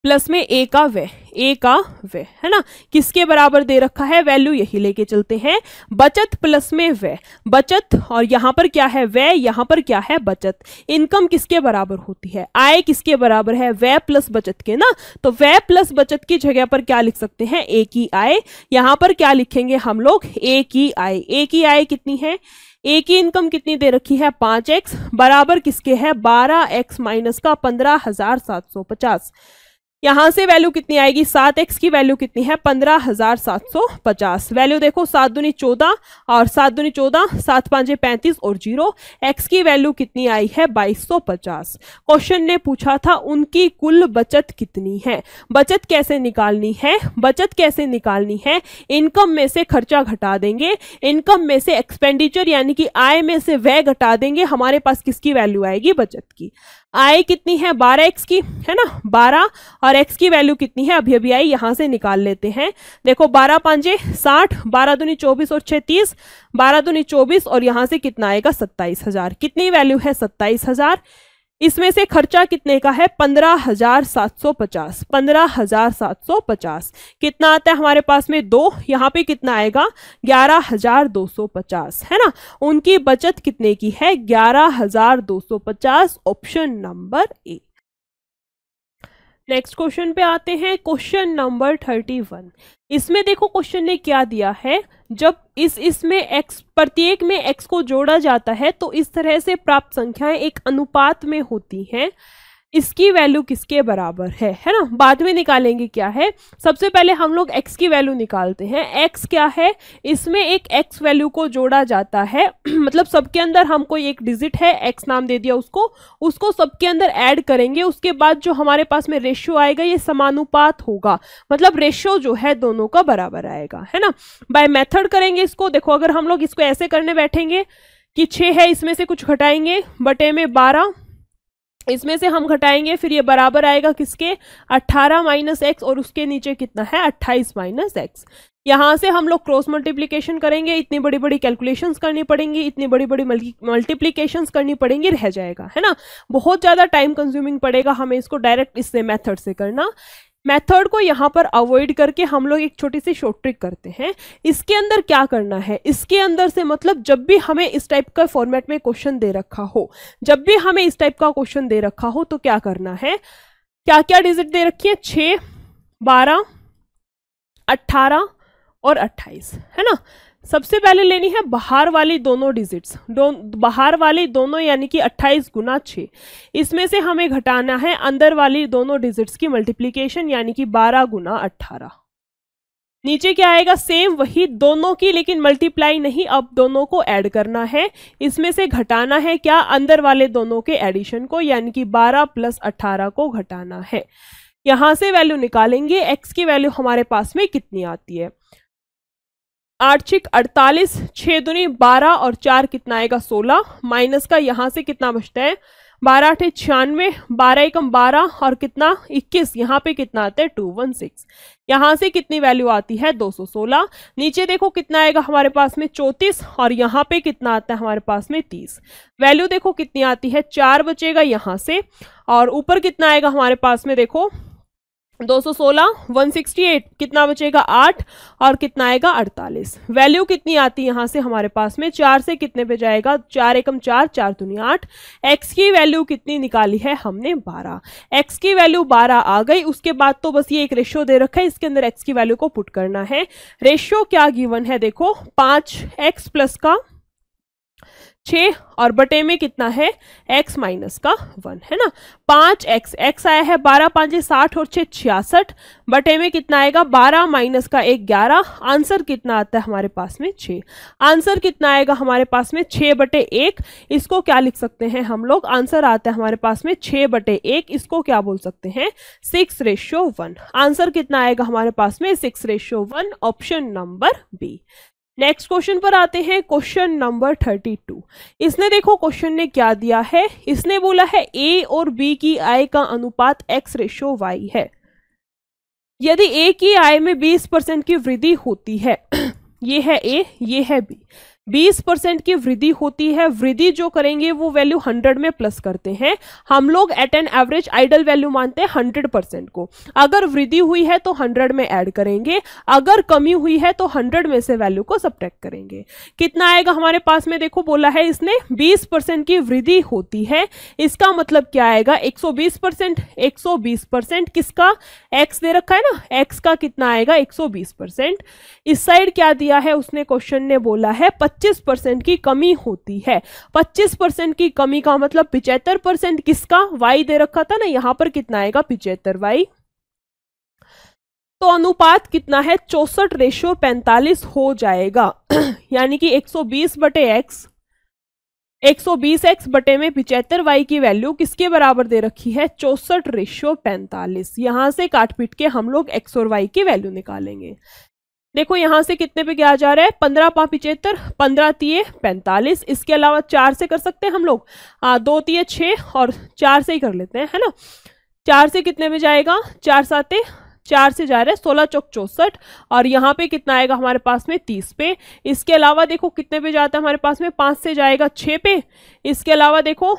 प्लस में ए का व्यय ए का व्यय है ना किसके बराबर दे रखा है वैल्यू यही लेके चलते हैं बचत प्लस में व्यय बचत और यहां पर क्या है व्यय यहां पर क्या है बचत इनकम किसके बराबर होती है आय किसके बराबर है व्यय प्लस बचत के ना तो व्यय प्लस बचत की जगह पर क्या लिख सकते हैं ए की आय यहां पर क्या लिखेंगे हम लोग ए की आय ए की आय कितनी है ए की इनकम कितनी दे रखी है पांच एक्स बराबर किसके है बारह एक्स माइनस का पंद्रह हजार सात सौ पचास यहाँ से वैल्यू कितनी आएगी सात एक्स की वैल्यू कितनी है पंद्रह हजार सात सौ पचास वैल्यू देखो सात दुनी चौदह और सात दूनी चौदह सात पाँचे पैंतीस और जीरो एक्स की वैल्यू कितनी आई है बाईस सौ पचास क्वेश्चन ने पूछा था उनकी कुल बचत कितनी है बचत कैसे निकालनी है बचत कैसे निकालनी है इनकम में से खर्चा घटा देंगे इनकम में से एक्सपेंडिचर यानी कि आय में से वह घटा देंगे हमारे पास किसकी वैल्यू आएगी बचत की आई कितनी है बारह एक्स की है ना बारह और एक्स की वैल्यू कितनी है अभी अभी आई यहाँ से निकाल लेते हैं देखो बारह पांजे साठ बारह दूनी चौबीस और छः तीस बारह दूनी चौबीस और यहाँ से कितना आएगा सत्ताईस हजार कितनी वैल्यू है सत्ताईस हजार इसमें से खर्चा कितने का है पंद्रह हजार सात सौ पचास पंद्रह हजार सात सौ पचास कितना आता है हमारे पास में दो यहाँ पे कितना आएगा ग्यारह हजार दो सौ पचास है ना उनकी बचत कितने की है ग्यारह हजार दो सौ पचास option number A next question पे आते हैं क्वेश्चन नंबर थर्टी वन इसमें देखो क्वेश्चन ने क्या दिया है जब इस इसमें एक्स प्रत्येक में एक्स को जोड़ा जाता है तो इस तरह से प्राप्त संख्याएं एक अनुपात में होती हैं इसकी वैल्यू किसके बराबर है है ना बाद में निकालेंगे क्या है सबसे पहले हम लोग एक्स की वैल्यू निकालते हैं एक्स क्या है इसमें एक एक्स वैल्यू को जोड़ा जाता है [clears throat] मतलब सबके अंदर हम कोई एक डिजिट है एक्स नाम दे दिया उसको उसको सबके अंदर ऐड करेंगे उसके बाद जो हमारे पास में रेशियो आएगा ये समानुपात होगा मतलब रेशियो जो है दोनों का बराबर आएगा है ना बाय मेथड करेंगे इसको देखो अगर हम लोग इसको ऐसे करने बैठेंगे कि छः है इसमें से कुछ घटाएंगे बटे में बारह इसमें से हम घटाएंगे फिर ये बराबर आएगा किसके 18 माइनस एक्स और उसके नीचे कितना है 28 माइनस एक्स यहाँ से हम लोग क्रॉस मल्टीप्लिकेशन करेंगे इतनी बड़ी बड़ी कैलकुलेशंस करनी पड़ेंगी इतनी बड़ी बड़ी मल्टीप्लिकेशंस करनी पड़ेंगी रह जाएगा है ना बहुत ज़्यादा टाइम कंज्यूमिंग पड़ेगा हमें इसको डायरेक्ट इससे मेथड से करना मेथड को यहाँ पर अवॉइड करके हम लोग एक छोटी सी शॉर्ट ट्रिक करते हैं इसके अंदर क्या करना है इसके अंदर से मतलब जब भी हमें इस टाइप का फॉर्मेट में क्वेश्चन दे रखा हो जब भी हमें इस टाइप का क्वेश्चन दे रखा हो तो क्या करना है क्या क्या डिजिट दे रखी है छ बारह अट्ठारह और अट्ठाईस है ना सबसे पहले लेनी है बाहर वाली दोनों डिजिट्स दो, बाहर वाली दोनों यानी कि 28 गुना छः इसमें से हमें घटाना है अंदर वाली दोनों डिजिट्स की मल्टीप्लीकेशन यानी कि 12 गुना अट्ठारह नीचे क्या आएगा सेम वही दोनों की लेकिन मल्टीप्लाई नहीं अब दोनों को ऐड करना है इसमें से घटाना है क्या अंदर वाले दोनों के एडिशन को यानी कि बारह प्लस अट्ठारह को घटाना है यहाँ से वैल्यू निकालेंगे एक्स की वैल्यू हमारे पास में कितनी आती है छिक 48 छः दुनी बारह और चार कितना आएगा 16 माइनस का यहाँ से कितना बचता है बारह अठे छियानवे बारह एकम बारह और कितना 21 यहाँ पे कितना आता है टू वन सिक्स यहाँ से कितनी वैल्यू आती है 216 नीचे देखो कितना आएगा हमारे पास में 34 और यहाँ पे कितना आता है हमारे पास में 30 वैल्यू देखो कितनी आती है चार बचेगा यहाँ से और ऊपर कितना आएगा हमारे पास में देखो दो सौ सोलह वन सिक्सटी एट कितना बचेगा आठ और कितना आएगा अड़तालीस वैल्यू कितनी आती है यहाँ से हमारे पास में चार से कितने पे जाएगा चार एकम चार चार दुनिया आठ एक्स की वैल्यू कितनी निकाली है हमने बारह एक्स की वैल्यू बारह आ गई उसके बाद तो बस ये एक रेशियो दे रखा है इसके अंदर एक्स की वैल्यू को पुट करना है रेशियो क्या गिवन है देखो पाँच एक्स प्लस का छः और बटे में कितना है x माइनस का वन है ना पाँच एक्स एक्स आया है बारह पाँच साठ और छः छियासठ बटे में कितना आएगा बारह माइनस का एक ग्यारह आंसर कितना आता है हमारे पास में छः आंसर कितना आएगा हमारे पास में छः बटे एक इसको क्या लिख सकते हैं हम लोग आंसर आता है हमारे पास में छः बटे एक इसको क्या बोल सकते हैं सिक्स रेशियो वन आंसर कितना आएगा हमारे पास में six ratio one option number B next question पर आते हैं क्वेश्चन नंबर थर्टी टू इसने देखो क्वेश्चन ने क्या दिया है इसने बोला है ए और बी की आय का अनुपात एक्स रेशो वाई है यदि ए की आय में बीस परसेंट की वृद्धि होती है [clears throat] ये है ए ये है बी बीस परसेंट की वृद्धि होती है वृद्धि जो करेंगे वो वैल्यू हंड्रेड में प्लस करते हैं हम लोग at an average ideal value मानते हैं हंड्रेड परसेंट को अगर वृद्धि हुई है तो हंड्रेड में ऐड करेंगे अगर कमी हुई है तो हंड्रेड में से वैल्यू को सब्ट्रैक्ट करेंगे कितना आएगा हमारे पास में देखो बोला है इसने बीस परसेंट की वृद्धि होती है इसका मतलब क्या आएगा एक सौ बीस परसेंट एक सौ बीस परसेंट किसका एक्स दे रखा है ना एक्स का कितना आएगा एक सौ बीस परसेंट इस साइड क्या दिया है उसने क्वेश्चन ने बोला है 25 परसेंट की कमी होती है 25 परसेंट की कमी का मतलब पिचहत्तर परसेंट किसका वाई दे रखा था ना यहां पर कितना आएगा पिचहत्तर वाई तो अनुपात कितना है चौसठ रेशियो पैंतालीस हो जाएगा [clears throat] यानी कि 120 बटे एक्स बीस एक्स बटे में पिचहत्तर वाई की वैल्यू किसके बराबर दे रखी है चौसठ रेशियो पैंतालीस यहां से काट पीट के हम लोग एक्स और वाई की वैल्यू निकालेंगे देखो यहाँ से कितने पे क्या आ जा रहा है पंद्रह पाँ पिचहत्तर पंद्रह तीए पैंतालीस इसके अलावा चार से कर सकते हैं हम लोग हाँ दो तीए छः और चार से ही कर लेते हैं है ना चार से कितने में जाएगा चार साते चार से जा रहे हैं सोलह चौक चौसठ और यहाँ पे कितना आएगा हमारे पास में तीस पे इसके अलावा देखो कितने पे जाता है हमारे पास में पाँच से जाएगा छः पे इसके अलावा देखो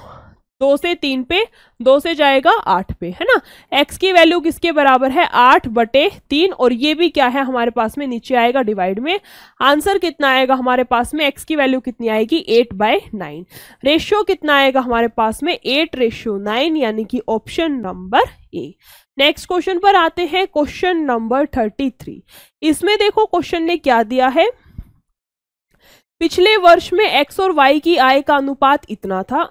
दो से तीन पे दो से जाएगा आठ पे है ना एक्स की वैल्यू किसके बराबर है आठ बटे तीन और ये भी क्या है हमारे पास में नीचे आएगा डिवाइड में आंसर कितना आएगा हमारे पास में एक्स की वैल्यू कितनी आएगी एट बाय नाइन रेशियो कितना आएगा हमारे पास में एट रेशियो नाइन यानी कि option number A next question पर आते हैं क्वेश्चन नंबर थर्टी थ्री इसमें देखो क्वेश्चन ने क्या दिया है पिछले वर्ष में एक्स और वाई की आय का अनुपात इतना था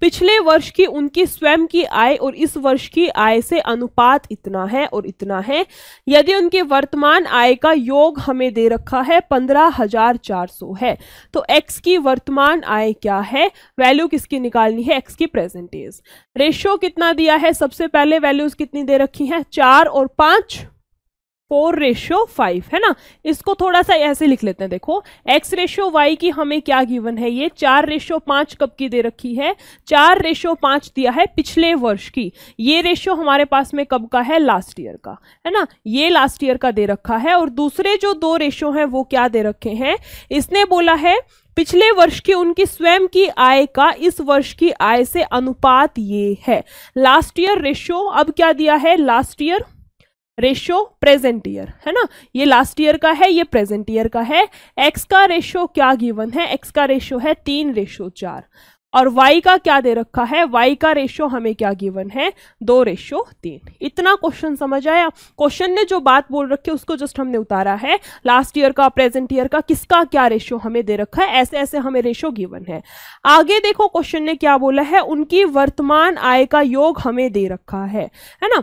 पिछले वर्ष की उनकी स्वयं की आय और इस वर्ष की आय से अनुपात इतना है और इतना है यदि उनके वर्तमान आय का योग हमें दे रखा है पंद्रह हजार चार सौ है तो एक्स की वर्तमान आय क्या है वैल्यू किसकी निकालनी है एक्स की प्रेजेंटेज रेशियो कितना दिया है सबसे पहले वैल्यूज कितनी दे रखी है चार और पांच फोर रेशियो फाइव है ना इसको थोड़ा सा ऐसे लिख लेते हैं देखो एक्स रेशियो वाई की हमें क्या गिवन है ये चार रेशियो पाँच कब की दे रखी है चार रेशियो पाँच दिया है पिछले वर्ष की ये रेशियो हमारे पास में कब का है लास्ट ईयर का है ना ये लास्ट ईयर का दे रखा है और दूसरे जो दो रेशियो हैं वो क्या दे रखे हैं इसने बोला है पिछले वर्ष की उनकी स्वयं की आय का इस वर्ष की आय से अनुपात ये है लास्ट ईयर रेशियो अब क्या दिया है last year ratio present year है ना ये लास्ट ईयर का है ये प्रेजेंट ईयर का है एक्स का रेशो क्या गिवन है एक्स का रेशो है तीन रेशो चार और वाई का क्या दे रखा है वाई का रेशियो हमें क्या गिवन है दो रेशियो तीन इतना क्वेश्चन समझ आया क्वेश्चन ने जो बात बोल रखी है उसको जस्ट हमने उतारा है लास्ट ईयर का प्रेजेंट ईयर का किसका क्या रेशियो हमें दे रखा है ऐसे ऐसे हमें रेशियो गिवन है आगे देखो क्वेश्चन ने क्या बोला है उनकी वर्तमान आय का योग हमें दे रखा है है ना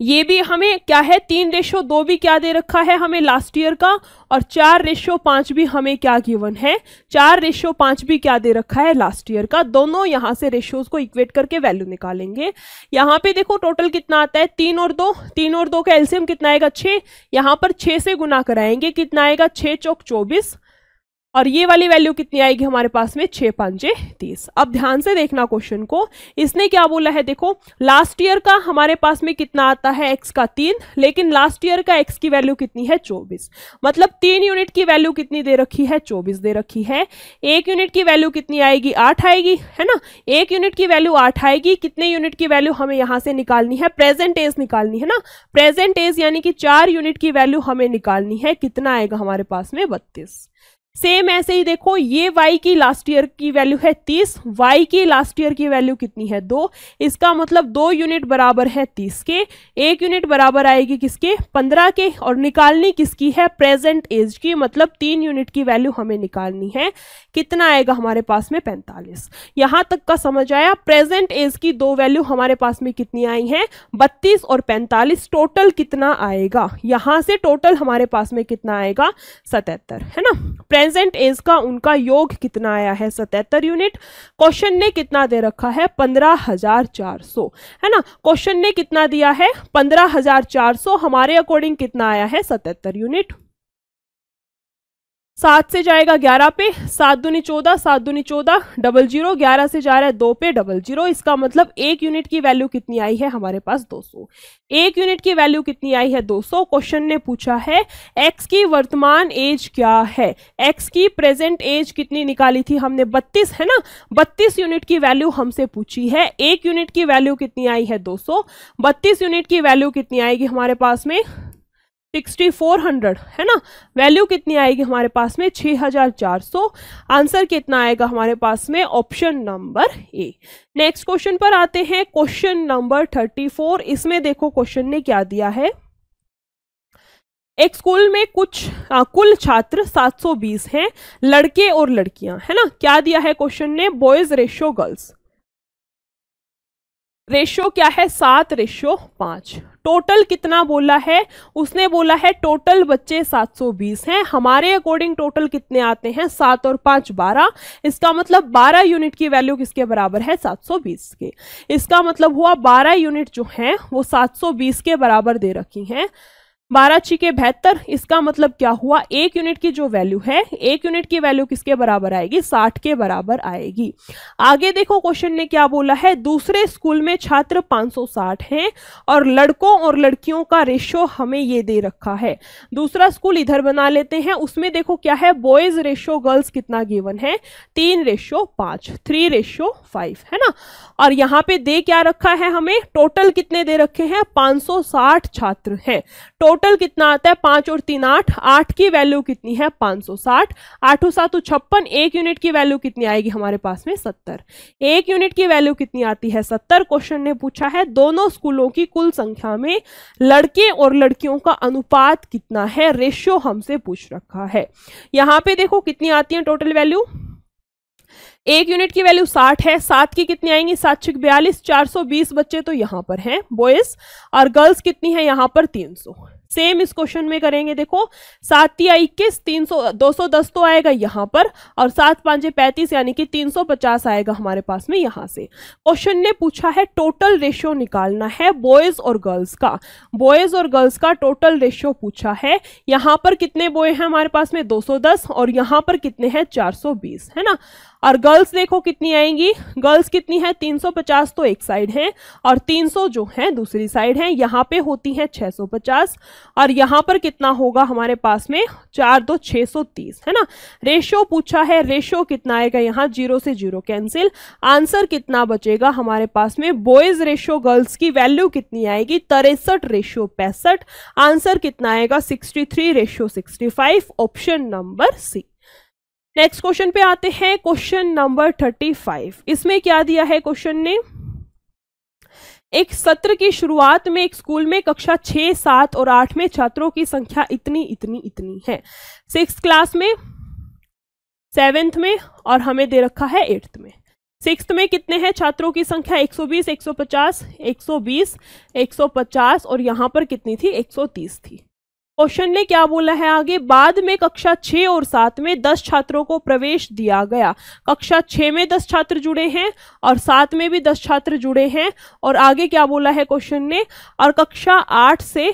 ये भी हमें क्या है तीन रेशो दो भी क्या दे रखा है हमें लास्ट ईयर का और चार रेशो पांच भी हमें क्या गिवन है चार रेशो पांच भी क्या दे रखा है लास्ट ईयर का दोनों यहां से रेशोज को इक्वेट करके वैल्यू निकालेंगे यहाँ पे देखो टोटल कितना आता है तीन और दो तीन और दो का एल्सियम कितना आएगा छः यहां पर छे से गुना कराएंगे कितना आएगा छः चौक चौबीस और ये वाली वैल्यू कितनी आएगी हमारे पास में छः पाँचे तीस अब ध्यान से देखना क्वेश्चन को इसने क्या बोला है देखो लास्ट ईयर का हमारे पास में कितना आता है एक्स का तीन लेकिन लास्ट ईयर का एक्स की वैल्यू कितनी है चौबीस मतलब तीन यूनिट की वैल्यू कितनी दे रखी है चौबीस दे रखी है एक यूनिट की वैल्यू कितनी आएगी आठ आएगी है ना एक यूनिट की वैल्यू आठ आएगी कितने यूनिट की वैल्यू हमें यहाँ से निकालनी है प्रेजेंट एज निकालनी है ना प्रेजेंट एज यानी कि चार यूनिट की वैल्यू हमें निकालनी है कितना आएगा हमारे पास में बत्तीस सेम ऐसे ही देखो ये y की लास्ट ईयर की वैल्यू है तीस y की लास्ट ईयर की वैल्यू कितनी है दो इसका मतलब दो यूनिट बराबर है तीस के एक यूनिट बराबर आएगी किसके पंद्रह के और निकालनी किसकी है प्रेजेंट एज की मतलब तीन यूनिट की वैल्यू हमें निकालनी है कितना आएगा हमारे पास में पैंतालीस यहाँ तक का समझ आया प्रेजेंट एज की दो वैल्यू हमारे पास में कितनी आई है बत्तीस और पैंतालीस टोटल कितना आएगा यहाँ से टोटल हमारे पास में कितना आएगा सतहत्तर है ना प्रेजेंट एज का उनका योग कितना आया है सतहत्तर यूनिट क्वेश्चन ने कितना दे रखा है पंद्रह हजार चार सौ है ना क्वेश्चन ने कितना दिया है पंद्रह हजार चार सौ हमारे अकॉर्डिंग कितना आया है सतहत्तर यूनिट सात से जाएगा ग्यारह पे सात दूनी चौदह सात दूनी चौदह डबल जीरो ग्यारह से जा रहा है दो पे डबल जीरो इसका मतलब एक यूनिट की वैल्यू कितनी आई है हमारे पास दो सौ एक यूनिट की वैल्यू कितनी आई है दो सौ क्वेश्चन ने पूछा है एक्स की वर्तमान एज क्या है एक्स की प्रेजेंट एज कितनी निकाली थी हमने बत्तीस है ना बत्तीस यूनिट की वैल्यू हमसे पूछी है एक यूनिट की वैल्यू कितनी आई है दो सौ बत्तीस यूनिट की वैल्यू कितनी आएगी हमारे पास में सिक्सटी फोर हंड्रेड है ना वैल्यू कितनी आएगी हमारे पास में छः हजार चार सौ आंसर कितना आएगा हमारे पास में option number A next question पर आते हैं क्वेश्चन नंबर थर्टी फोर इसमें देखो क्वेश्चन ने क्या दिया है एक स्कूल में कुछ आ, कुल छात्र 720 हैं लड़के और लड़कियां है ना क्या दिया है क्वेश्चन ने बॉयज रेशियो गर्ल्स रेशो क्या है सात रेशो पाँच टोटल कितना बोला है उसने बोला है टोटल बच्चे 720 हैं हमारे अकॉर्डिंग टोटल कितने आते हैं सात और पाँच बारह इसका मतलब 12 यूनिट की वैल्यू किसके बराबर है 720 के इसका मतलब हुआ 12 यूनिट जो हैं वो 720 के बराबर दे रखी हैं बारह के बेहतर इसका मतलब क्या हुआ एक यूनिट की जो वैल्यू है एक यूनिट की वैल्यू किसके बराबर आएगी साठ के बराबर आएगी आगे देखो क्वेश्चन ने क्या बोला है दूसरे स्कूल में छात्र 560 हैं और लड़कों और लड़कियों का रेशो हमें ये दे रखा है दूसरा स्कूल इधर बना लेते हैं उसमें देखो क्या है बॉयज रेशो गर्ल्स कितना गेवन है तीन रेशो पांच थ्री रेशो फाइव है ना और यहाँ पे दे क्या रखा है हमें टोटल कितने दे रखे हैं पांच छात्र है टोटल टोटल कितना आता है पाँच और तीन आठ आठ की वैल्यू कितनी है पाँच सौ साठ आठों सातों छप्पन एक यूनिट की वैल्यू कितनी आएगी हमारे पास में सत्तर एक यूनिट की वैल्यू कितनी आती है सत्तर क्वेश्चन ने पूछा है दोनों स्कूलों की कुल संख्या में लड़के और लड़कियों का अनुपात कितना है रेशियो हमसे पूछ रखा है यहाँ पे देखो कितनी आती है टोटल वैल्यू एक यूनिट की वैल्यू साठ है सात की कितनी आएंगी सात छिक बयालीस चार सौ बीस बच्चे तो यहाँ पर हैं बॉयज और गर्ल्स कितनी है यहाँ पर तीन सौ सेम इस क्वेश्चन में करेंगे देखो सात या इक्कीस तीन सौ दो सौ दस तो आएगा यहाँ पर और सात पांचे पैंतीस यानी कि तीन सौ पचास आएगा हमारे पास में यहाँ से क्वेश्चन ने पूछा है टोटल रेशियो निकालना है बॉयज और गर्ल्स का बॉयज और गर्ल्स का टोटल रेशियो पूछा है यहाँ पर कितने बॉय हैं हमारे पास में दो सौ दस और यहाँ पर कितने हैं चार सौ बीस है ना और गर्ल्स देखो कितनी आएंगी गर्ल्स कितनी है 350 तो एक साइड है और 300 जो है दूसरी साइड है यहाँ पे होती है 650 और यहाँ पर कितना होगा हमारे पास में चार दो 630 है ना रेशो पूछा है रेशो कितना आएगा यहाँ जीरो से जीरो कैंसिल आंसर कितना बचेगा हमारे पास में बॉयज रेशो गर्ल्स की वैल्यू कितनी आएगी तिरसठ रेशो पैंसठ आंसर कितना आएगा sixty ratio option number C next question पे आते हैं क्वेश्चन नंबर थर्टी फाइव इसमें क्या दिया है क्वेश्चन ने एक सत्र की शुरुआत में एक स्कूल में कक्षा छह सात और आठ में छात्रों की संख्या इतनी इतनी इतनी है सिक्स क्लास में सेवेंथ में और हमें दे रखा है एट्थ में सिक्स में कितने हैं छात्रों की संख्या 120, 150, 120, 150 और यहाँ पर कितनी थी 130 थी क्वेश्चन ने क्या बोला है आगे बाद में कक्षा छः और सात में दस छात्रों को प्रवेश दिया गया कक्षा छः में दस छात्र जुड़े हैं और सात में भी दस छात्र जुड़े हैं और आगे क्या बोला है क्वेश्चन ने और कक्षा आठ से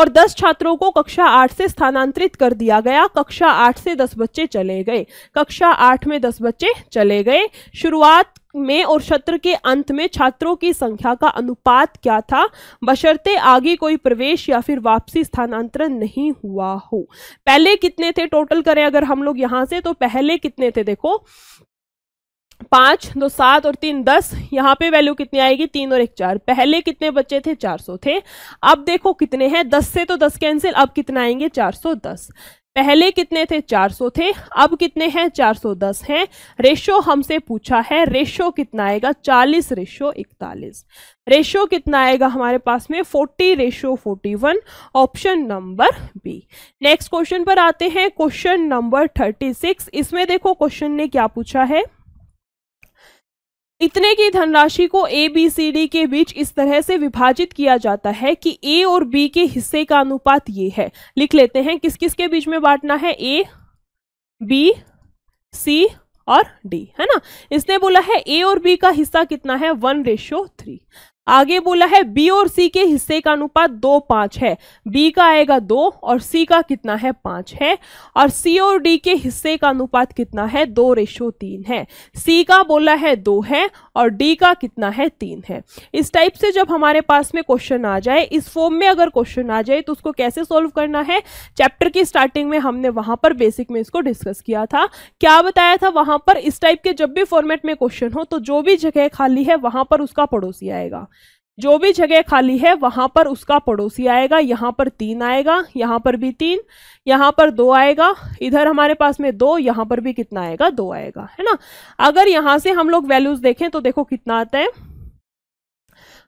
और दस छात्रों को कक्षा आठ से स्थानांतरित कर दिया गया कक्षा आठ से दस बच्चे चले गए कक्षा आठ में दस बच्चे चले गए शुरुआत में और सत्र के अंत में छात्रों की संख्या का अनुपात क्या था बशर्ते आगे कोई प्रवेश या फिर वापसी स्थानांतरण नहीं हुआ हो पहले कितने थे टोटल करें अगर हम लोग यहां से तो पहले कितने थे देखो पांच दो सात और तीन दस यहाँ पे वैल्यू कितनी आएगी तीन और एक चार पहले कितने बच्चे थे चार सौ थे अब देखो कितने हैं दस से तो दस कैंसिल अब कितना आएंगे चार सौ दस पहले कितने थे 400 थे अब कितने हैं 410 हैं रेशो हमसे पूछा है रेशो कितना आएगा 40 रेशो 41 रेशो कितना आएगा हमारे पास में 40 ratio 41 option number B next question पर आते हैं क्वेश्चन नंबर 36 इसमें देखो क्वेश्चन ने क्या पूछा है इतने की धनराशि को ए बी सी डी के बीच इस तरह से विभाजित किया जाता है कि ए और बी के हिस्से का अनुपात ये है लिख लेते हैं किस किस के बीच में बांटना है ए बी सी और डी है ना इसने बोला है ए और बी का हिस्सा कितना है वन रेशियो थ्री आगे बोला है बी और सी के हिस्से का अनुपात दो पांच है बी का आएगा दो और सी का कितना है पांच है और सी और डी के हिस्से का अनुपात कितना है दो रेशो तीन है सी का बोला है दो है और डी का कितना है तीन है इस टाइप से जब हमारे पास में क्वेश्चन आ जाए इस फॉर्म में अगर क्वेश्चन आ जाए तो उसको कैसे सोल्व करना है चैप्टर की स्टार्टिंग में हमने वहां पर बेसिक में इसको डिस्कस किया था क्या बताया था वहां पर इस टाइप के जब भी फॉर्मेट में क्वेश्चन हो तो जो भी जगह खाली है वहां पर उसका पड़ोसी आएगा जो भी जगह खाली है वहां पर उसका पड़ोसी आएगा यहाँ पर तीन आएगा यहाँ पर भी तीन यहाँ पर दो आएगा इधर हमारे पास में दो यहाँ पर भी कितना आएगा दो आएगा है ना अगर यहां से हम लोग वैल्यूज देखें तो देखो कितना आता है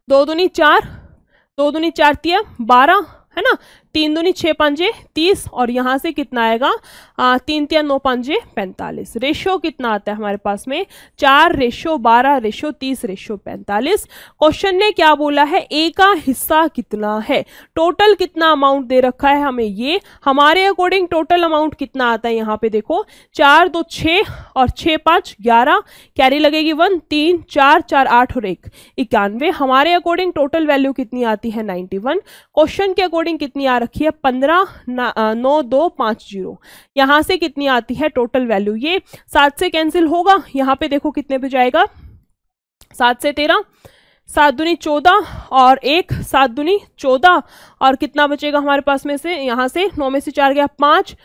दो दुनी चार दो दुनी चार तिया बारह है ना तीन दूनी छः पाँचे तीस और यहाँ से कितना आएगा आ, तीन तिया नौ पाँचे पैंतालीस रेशो कितना आता है हमारे पास में चार रेशो बारह रेशो तीस रेशो पैंतालीस क्वेश्चन ने क्या बोला है ए का हिस्सा कितना है टोटल कितना अमाउंट दे रखा है हमें ये हमारे अकॉर्डिंग टोटल अमाउंट कितना आता है यहाँ पे देखो चार दो छः और छः पाँच ग्यारह कैरी लगेगी वन तीन चार चार आठ और एक इक्यानवे हमारे अकॉर्डिंग टोटल वैल्यू कितनी आती है नाइन्टी वन क्वेश्चन के अकॉर्डिंग कितनी आ रखी है पंद्रह नौ दो पाँच जीरो यहाँ से कितनी आती है टोटल वैल्यू ये सात से कैंसिल होगा यहाँ पे देखो कितने पे जाएगा सात से तेरह सात दुनी चौदह और एक सात दुनी चौदह और कितना बचेगा हमारे पास में से यहाँ से नौ में से चार गया पाँच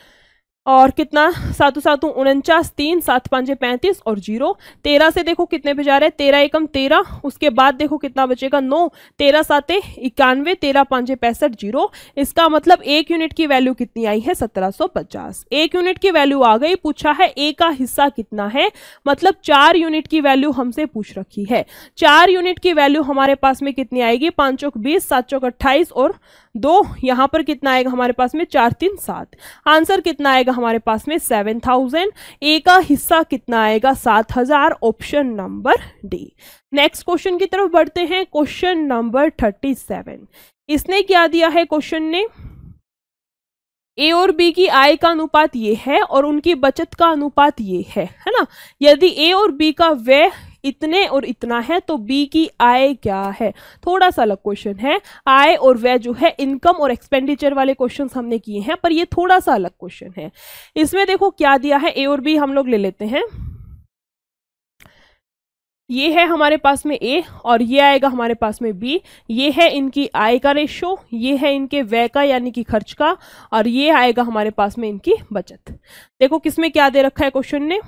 और कितना सातों सातों उनचास तीन सात पाँचे पैंतीस और जीरो तेरह से देखो कितने पे जा रहे हैं तेरह एकम तेरह उसके बाद देखो कितना बचेगा नौ तेरह सात इक्यानवे तेरह पाँच पैंसठ जीरो इसका मतलब एक यूनिट की वैल्यू कितनी आई है सत्रह सौ पचास एक यूनिट की वैल्यू आ गई पूछा है ए का हिस्सा कितना है मतलब चार यूनिट की वैल्यू हमसे पूछ रखी है चार यूनिट की वैल्यू हमारे पास में कितनी आएगी पाँच चौक बीस सात चौक अट्ठाईस और दो यहाँ पर कितना आएगा हमारे पास में चार तीन सात आंसर कितना आएगा हमारे पास में सेवन थाउजेंड ए का हिस्सा कितना आएगा सात हजार option number D next question की तरफ बढ़ते हैं क्वेश्चन नंबर थर्टी सेवन इसने क्या दिया है क्वेश्चन ने ए और बी की आय का अनुपात ये है और उनकी बचत का अनुपात ये है है ना यदि ए और बी का व्यय इतने और इतना है तो बी की आय क्या है थोड़ा सा अलग क्वेश्चन है आय और व्यय जो है इनकम और एक्सपेंडिचर वाले क्वेश्चन हमने किए हैं पर ये थोड़ा सा अलग क्वेश्चन है इसमें देखो क्या दिया है ए और बी हम लोग ले लेते हैं ये है हमारे पास में ए और ये आएगा हमारे पास में बी ये है इनकी आय का रेशो ये है इनके व्यय का यानी कि खर्च का और ये आएगा हमारे पास में इनकी बचत देखो किसमें क्या दे रखा है क्वेश्चन ने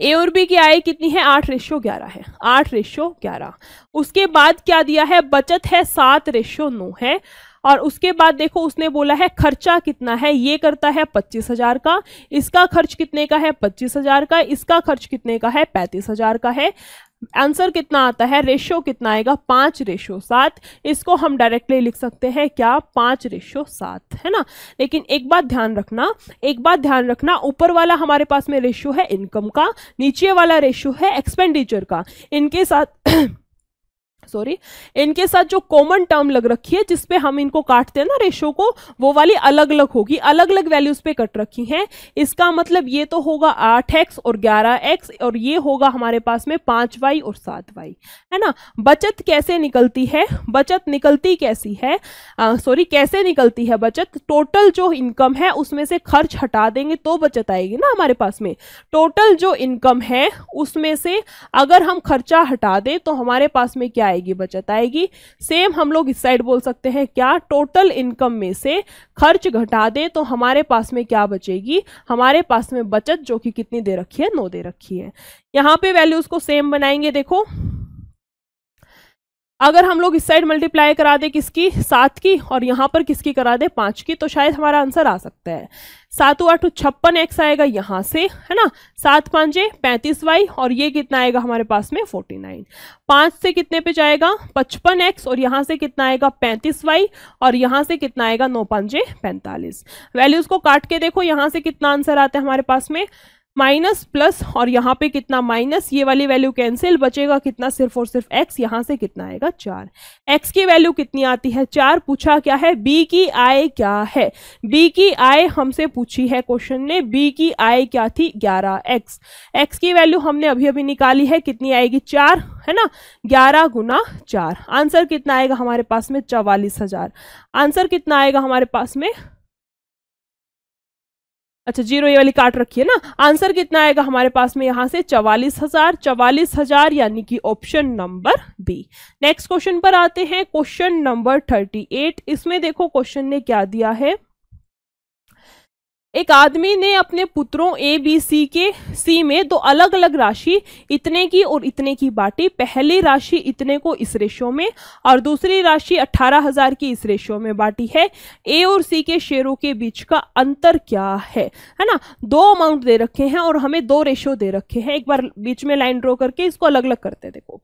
ए और बी की आय कितनी है आठ रेशो ग्यारह है आठ रेशो ग्यारह उसके बाद क्या दिया है बचत है सात रेशो नौ है और उसके बाद देखो उसने बोला है खर्चा कितना है ये करता है पच्चीस हजार का इसका खर्च कितने का है पच्चीस हजार का इसका खर्च कितने का है पैंतीस हजार का है आंसर कितना आता है रेशो कितना आएगा पाँच रेशो सात इसको हम डायरेक्टली लिख सकते हैं क्या पाँच रेशो सात है ना लेकिन एक बात ध्यान रखना एक बात ध्यान रखना ऊपर वाला हमारे पास में रेशो है इनकम का नीचे वाला रेशो है एक्सपेंडिचर का इनके साथ सॉरी इनके साथ जो कॉमन टर्म लग रखी है जिसपे हम इनको काटते हैं ना रेशो को वो वाली अलग अलग होगी अलग अलग वैल्यूज पे कट रखी हैं इसका मतलब ये तो होगा आठ एक्स और ग्यारह एक्स और ये होगा हमारे पास में पाँच वाई और सात वाई है ना बचत कैसे निकलती है बचत निकलती कैसी है सॉरी कैसे निकलती है बचत टोटल जो इनकम है उसमें से खर्च हटा देंगे तो बचत आएगी ना हमारे पास में टोटल जो इनकम है उसमें से अगर हम खर्चा हटा दें तो हमारे पास में क्या आएगी बचत आएगी सेम हम लोग इस साइड बोल सकते हैं क्या टोटल इनकम में से खर्च घटा दें तो हमारे पास में क्या बचेगी हमारे पास में बचत जो कि कितनी दे रखी है नो दे रखी है यहाँ पे वैल्यूज को सेम बनाएंगे देखो अगर हम लोग इस साइड मल्टीप्लाई करा दें किसकी सात की और यहाँ पर किसकी करा दें पाँच की तो शायद हमारा आंसर आ सकता है सातों आठ छप्पन एक्स आएगा यहाँ से है ना सात पाँचे पैंतीस वाई और ये कितना आएगा हमारे पास में फोर्टी नाइन पाँच से कितने पे जाएगा पचपन एक्स और यहाँ से कितना आएगा पैंतीस वाई और यहाँ से कितना आएगा नौ पाँचे पैंतालीस वैल्यूज़ को काट के देखो यहाँ से कितना आंसर आता है हमारे पास में माइनस प्लस और यहाँ पे कितना माइनस ये वाली वैल्यू कैंसिल बचेगा कितना सिर्फ और सिर्फ एक्स यहाँ से कितना आएगा चार एक्स की वैल्यू कितनी आती है चार पूछा क्या है बी की आय क्या है बी की आय हमसे पूछी है क्वेश्चन ने बी की आय क्या थी ग्यारह एक्स एक्स की वैल्यू हमने अभी अभी निकाली है कितनी आएगी चार है ना ग्यारह गुना चार आंसर कितना आएगा हमारे पास में चवालीस हजार आंसर कितना आएगा हमारे पास में अच्छा जीरो ये वाली काट रखी है ना आंसर कितना आएगा हमारे पास में यहाँ से चवालीस हजार चवालीस हजार यानी कि option number B next question पर आते हैं क्वेश्चन नंबर थर्टी एट इसमें देखो क्वेश्चन ने क्या दिया है एक आदमी ने अपने पुत्रों ए बी सी के सी में दो अलग अलग राशि इतने की और इतने की बांटी पहली राशि इतने को इस रेशो में और दूसरी राशि 18,000 हजार की इस रेशो में बांटी है ए और सी के शेयरों के बीच का अंतर क्या है है ना दो अमाउंट दे रखे हैं और हमें दो रेशो दे रखे हैं एक बार बीच में लाइन ड्रॉ करके इसको अलग अलग करते देखो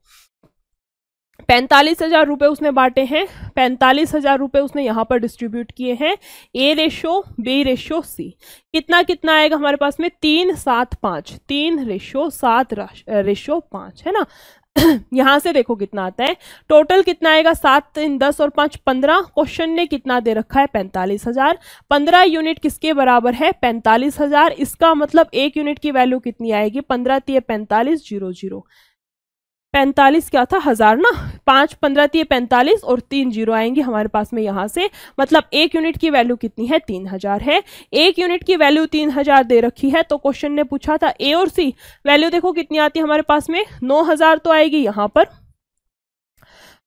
पैंतालीस हज़ार रुपये उसने बांटे हैं पैंतालीस हज़ार रुपये उसने यहाँ पर डिस्ट्रीब्यूट किए हैं A ratio B ratio C कितना कितना आएगा हमारे पास में तीन सात पाँच तीन रेशो सात रेशो पाँच है ना [clears throat] यहाँ से देखो कितना आता है टोटल कितना आएगा सात तीन दस और पाँच पंद्रह क्वेश्चन ने कितना दे रखा है पैंतालीस हज़ार पंद्रह यूनिट किसके बराबर है पैंतालीस हज़ार इसका मतलब एक यूनिट की वैल्यू कितनी आएगी पंद्रह तीय पैंतालीस जीरो जीरो पैंतालीस क्या था हज़ार ना पाँच पंद्रह तीन पैंतालीस और तीन जीरो आएंगे हमारे पास में यहाँ से मतलब एक यूनिट की वैल्यू कितनी है तीन हज़ार है एक यूनिट की वैल्यू तीन हज़ार दे रखी है तो क्वेश्चन ने पूछा था ए और सी वैल्यू देखो कितनी आती है हमारे पास में नौ हज़ार तो आएगी यहाँ पर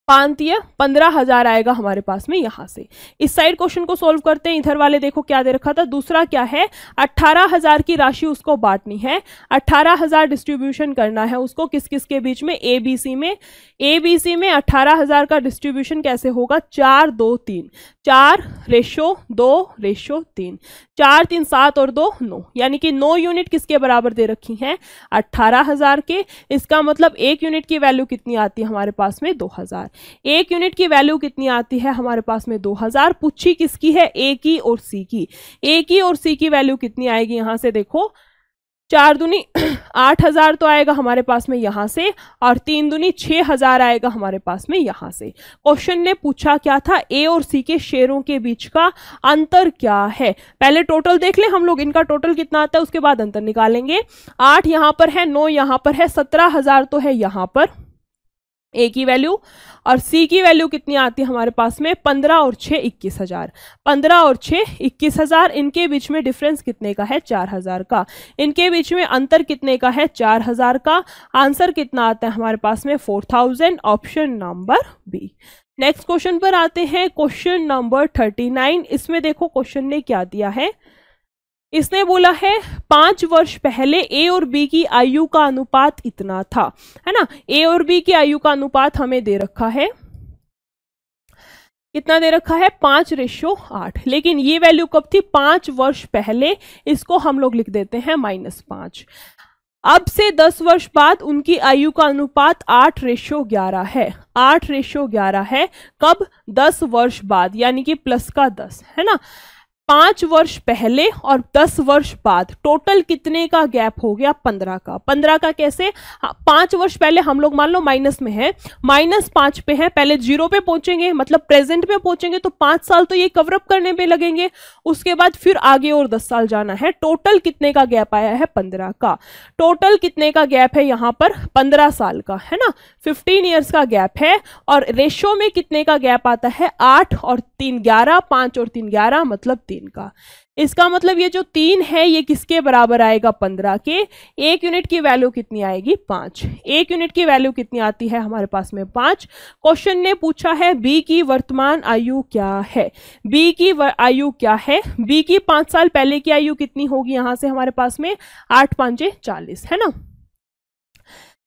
पांतीय पंद्रह हजार आएगा हमारे पास में यहाँ से इस साइड क्वेश्चन को सॉल्व करते हैं इधर वाले देखो क्या दे रखा था दूसरा क्या है अट्ठारह हजार की राशि उसको बांटनी है अट्ठारह हजार डिस्ट्रीब्यूशन करना है उसको किस किस के बीच में ए बी सी में ए बी सी में अट्ठारह हजार का डिस्ट्रीब्यूशन कैसे होगा चार दो तीन चार रेशो दो रेशो तीन चार तीन सात और दो नौ यानी कि नौ यूनिट किसके बराबर दे रखी हैं अट्ठारह हजार के इसका मतलब एक यूनिट की वैल्यू कितनी आती है हमारे पास में दो हजार एक यूनिट की वैल्यू कितनी आती है हमारे पास में 2000 पूछी किसकी है ए की और सी की ए की और सी की वैल्यू कितनी आएगी यहां से देखो चार दुनी [clears throat] आठ हजार तो आएगा हमारे पास में यहां से और तीन दुनी छह हजार आएगा हमारे पास में यहां से क्वेश्चन ने पूछा क्या था ए और सी के शेयरों के बीच का अंतर क्या है पहले टोटल देख ले हम लोग इनका टोटल कितना आता है उसके बाद अंतर निकालेंगे आठ यहां पर है नौ यहां पर है सत्रह हजार तो है यहां पर ए की वैल्यू और सी की वैल्यू कितनी आती है हमारे पास में पंद्रह और छः इक्कीस हज़ार पंद्रह और छः इक्कीस हज़ार इनके बीच में डिफरेंस कितने का है चार हज़ार का इनके बीच में अंतर कितने का है चार हज़ार का आंसर कितना आता है हमारे पास में four thousand option number B next question पर आते हैं क्वेश्चन नंबर थर्टी नाइन इसमें देखो क्वेश्चन ने क्या दिया है इसने बोला है पांच वर्ष पहले ए और बी की आयु का अनुपात इतना था है ना ए और बी की आयु का अनुपात हमें दे रखा है कितना दे रखा है पांच रेशो आठ लेकिन ये वैल्यू कब थी पांच वर्ष पहले इसको हम लोग लिख देते हैं माइनस पांच अब से दस वर्ष बाद उनकी आयु का अनुपात आठ रेशो ग्यारह है आठ रेशो ग्यारह है कब दस वर्ष बाद यानी कि प्लस का दस है ना पांच वर्ष पहले और दस वर्ष बाद टोटल कितने का गैप हो गया पंद्रह का पंद्रह का कैसे हाँ, पांच वर्ष पहले हम लोग मान लो माइनस में है माइनस पांच पे है पहले जीरो पे पहुंचेंगे मतलब प्रेजेंट पे पहुंचेंगे तो पांच साल तो ये कवरअप करने पे लगेंगे उसके बाद फिर आगे और दस साल जाना है टोटल कितने का गैप आया है पंद्रह का टोटल कितने का गैप है यहाँ पर पंद्रह साल का है ना फिफ्टीन ईयर्स का गैप है और रेशो में कितने का गैप आता है आठ और तीन ग्यारह पांच और तीन ग्यारह मतलब तीन तीन का इसका मतलब ये जो तीन है ये किसके बराबर आएगा पंद्रह के एक यूनिट की वैल्यू कितनी आएगी पाँच एक यूनिट की वैल्यू कितनी आती है हमारे पास में पाँच क्वेश्चन ने पूछा है बी की वर्तमान आयु क्या है बी की आयु क्या है बी की पाँच साल पहले की आयु कितनी होगी यहाँ से हमारे पास में आठ पाँचे चालीस है ना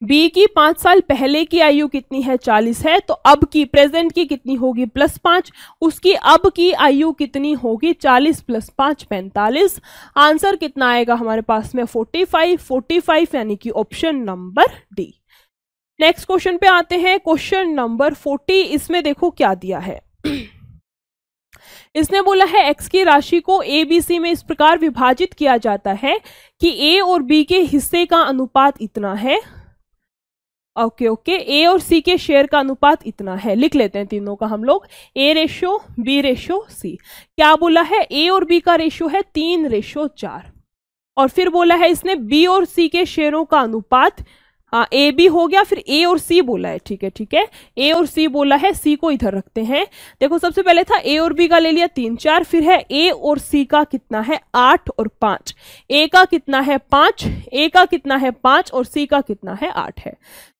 बी की पांच साल पहले की आयु कितनी है चालीस है तो अब की प्रेजेंट की कितनी होगी प्लस पांच उसकी अब की आयु कितनी होगी चालीस प्लस पांच पैंतालीस आंसर कितना आएगा हमारे पास में फोर्टी फाइव फोर्टी फाइव यानी कि option number D next question पे आते हैं क्वेश्चन नंबर फोर्टी इसमें देखो क्या दिया है इसने बोला है एक्स की राशि को ए बी सी में इस प्रकार विभाजित किया जाता है कि ए और बी के हिस्से का अनुपात इतना है ओके ओके ए और सी के शेयर का अनुपात इतना है लिख लेते हैं तीनों का हम लोग A ratio B ratio C क्या बोला है ए और बी का रेशो है तीन रेशो चार और फिर बोला है इसने बी और सी के शेयरों का अनुपात हाँ ए बी हो गया फिर ए और सी बोला है ठीक है ठीक है ए और सी बोला है सी को इधर रखते हैं देखो सबसे पहले था ए और बी का ले लिया तीन चार फिर है ए और सी का कितना है आठ और पाँच ए का कितना है पाँच ए का कितना है पाँच और सी का कितना है आठ है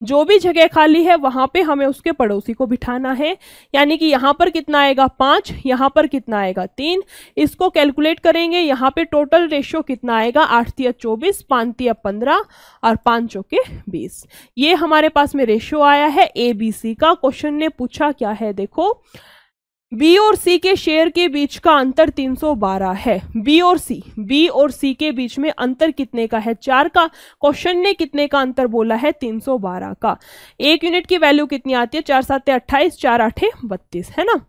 जो भी जगह खाली है वहाँ पे हमें उसके पड़ोसी को बिठाना है यानी कि यहाँ पर कितना आएगा पाँच यहाँ पर कितना आएगा तीन इसको कैलकुलेट करेंगे यहाँ पे टोटल रेशियो कितना आएगा आठ चौबीस पाँच पंद्रह और पाँचों के बीस बीस ये हमारे पास में रेशियो आया है ए बी सी का क्वेश्चन ने पूछा क्या है देखो बी और सी के शेयर के बीच का अंतर 312 है बी और सी बी और सी के बीच में अंतर कितने का है चार का क्वेश्चन ने कितने का अंतर बोला है 312 का एक यूनिट की वैल्यू कितनी आती है चार सात अट्ठाईस चार आठे बत्तीस है ना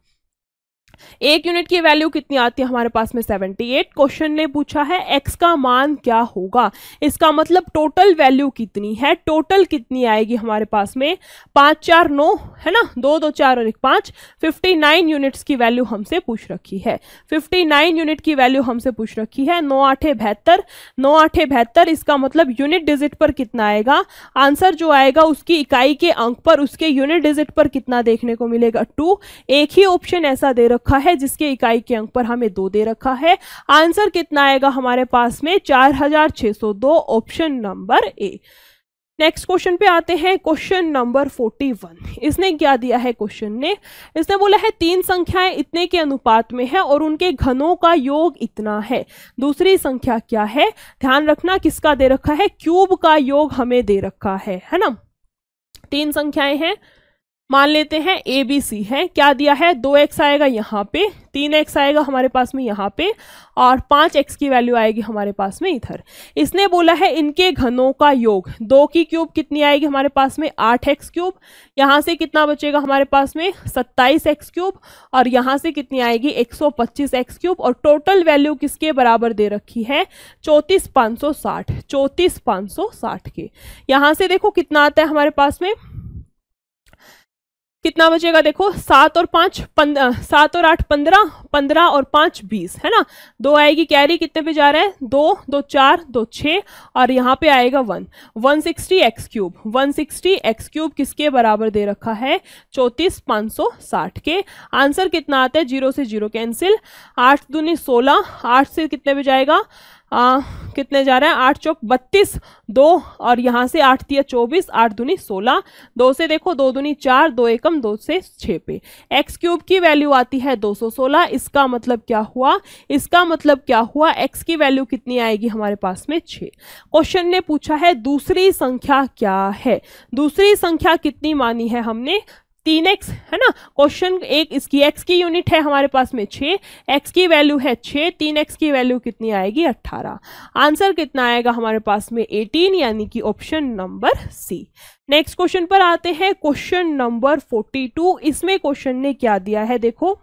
एक यूनिट की वैल्यू कितनी आती है हमारे पास में 78 क्वेश्चन ने पूछा है एक्स का मान क्या होगा इसका मतलब टोटल वैल्यू कितनी है टोटल कितनी आएगी हमारे पास में पाँच चार नौ है ना दो दो चार और एक पाँच फिफ्टी नाइन यूनिट्स की वैल्यू हमसे पूछ रखी है फिफ्टी नाइन यूनिट की वैल्यू हमसे पूछ रखी है नौ आठे बहत्तर नौ आठे बहत्तर इसका मतलब यूनिट डिजिट पर कितना आएगा आंसर जो आएगा उसकी इकाई के अंक पर उसके यूनिट डिजिट पर कितना देखने को मिलेगा टू एक ही ऑप्शन ऐसा दे रखा रखा है जिसके इकाई के अंक पर हमें दो दे रखा है आंसर कितना आएगा हमारे पास में चार हजार छह सौ दो option number A next question पे आते हैं क्वेश्चन नंबर 41 इसने क्या दिया है क्वेश्चन ने इसने बोला है तीन संख्याएं इतने के अनुपात में है और उनके घनों का योग इतना है दूसरी संख्या क्या है ध्यान रखना किसका दे रखा है क्यूब का योग हमें दे रखा है है ना तीन संख्याएं हैं मान लेते हैं ए बी सी है क्या दिया है दो एक्स आएगा यहाँ पे तीन एक्स आएगा हमारे पास में यहाँ पे और पाँच एक्स की वैल्यू आएगी हमारे पास में इधर इसने बोला है इनके घनों का योग दो की क्यूब कितनी आएगी हमारे पास में आठ एक्स क्यूब यहाँ से कितना बचेगा हमारे पास में सत्ताईस एक्स क्यूब और यहाँ से कितनी आएगी एक सौ पच्चीस एक्स क्यूब और टोटल वैल्यू किसके बराबर दे रखी है चौंतीस पाँच सौ साठ चौंतीस पाँच सौ साठ के यहाँ से देखो कितना आता है हमारे पास में कितना बचेगा देखो सात और पाँच सात और आठ पंद्रह पंद्रह और पाँच बीस है ना दो आएगी कैरी कितने पे जा रहा है दो दो चार दो छः और यहाँ पे आएगा one one sixty X cube one sixty X cube किसके बराबर दे रखा है चौंतीस पाँच सौ साठ के आंसर कितना आता है जीरो से जीरो कैंसिल आठ दूनी सोलह आठ से कितने पे जाएगा आ, कितने जा रहे हैं आठ चौक बत्तीस दो और यहाँ से आठ दिया चौबीस आठ दुनी सोलह दो से देखो दो दुनी चार दो एकम दो से छः पे एक्स क्यूब की वैल्यू आती है दो सौ सोलह इसका मतलब क्या हुआ इसका मतलब क्या हुआ एक्स की वैल्यू कितनी आएगी हमारे पास में छः क्वेश्चन ने पूछा है दूसरी संख्या क्या है दूसरी संख्या कितनी मानी है हमने तीन एक्स है ना क्वेश्चन एक इसकी एक्स की यूनिट है हमारे पास में छः एक्स की वैल्यू है छः तीन एक्स की वैल्यू कितनी आएगी अट्ठारह आंसर कितना आएगा हमारे पास में एटीन यानी कि option number C next question पर आते हैं क्वेश्चन नंबर फोर्टी टू इसमें क्वेश्चन ने क्या दिया है देखो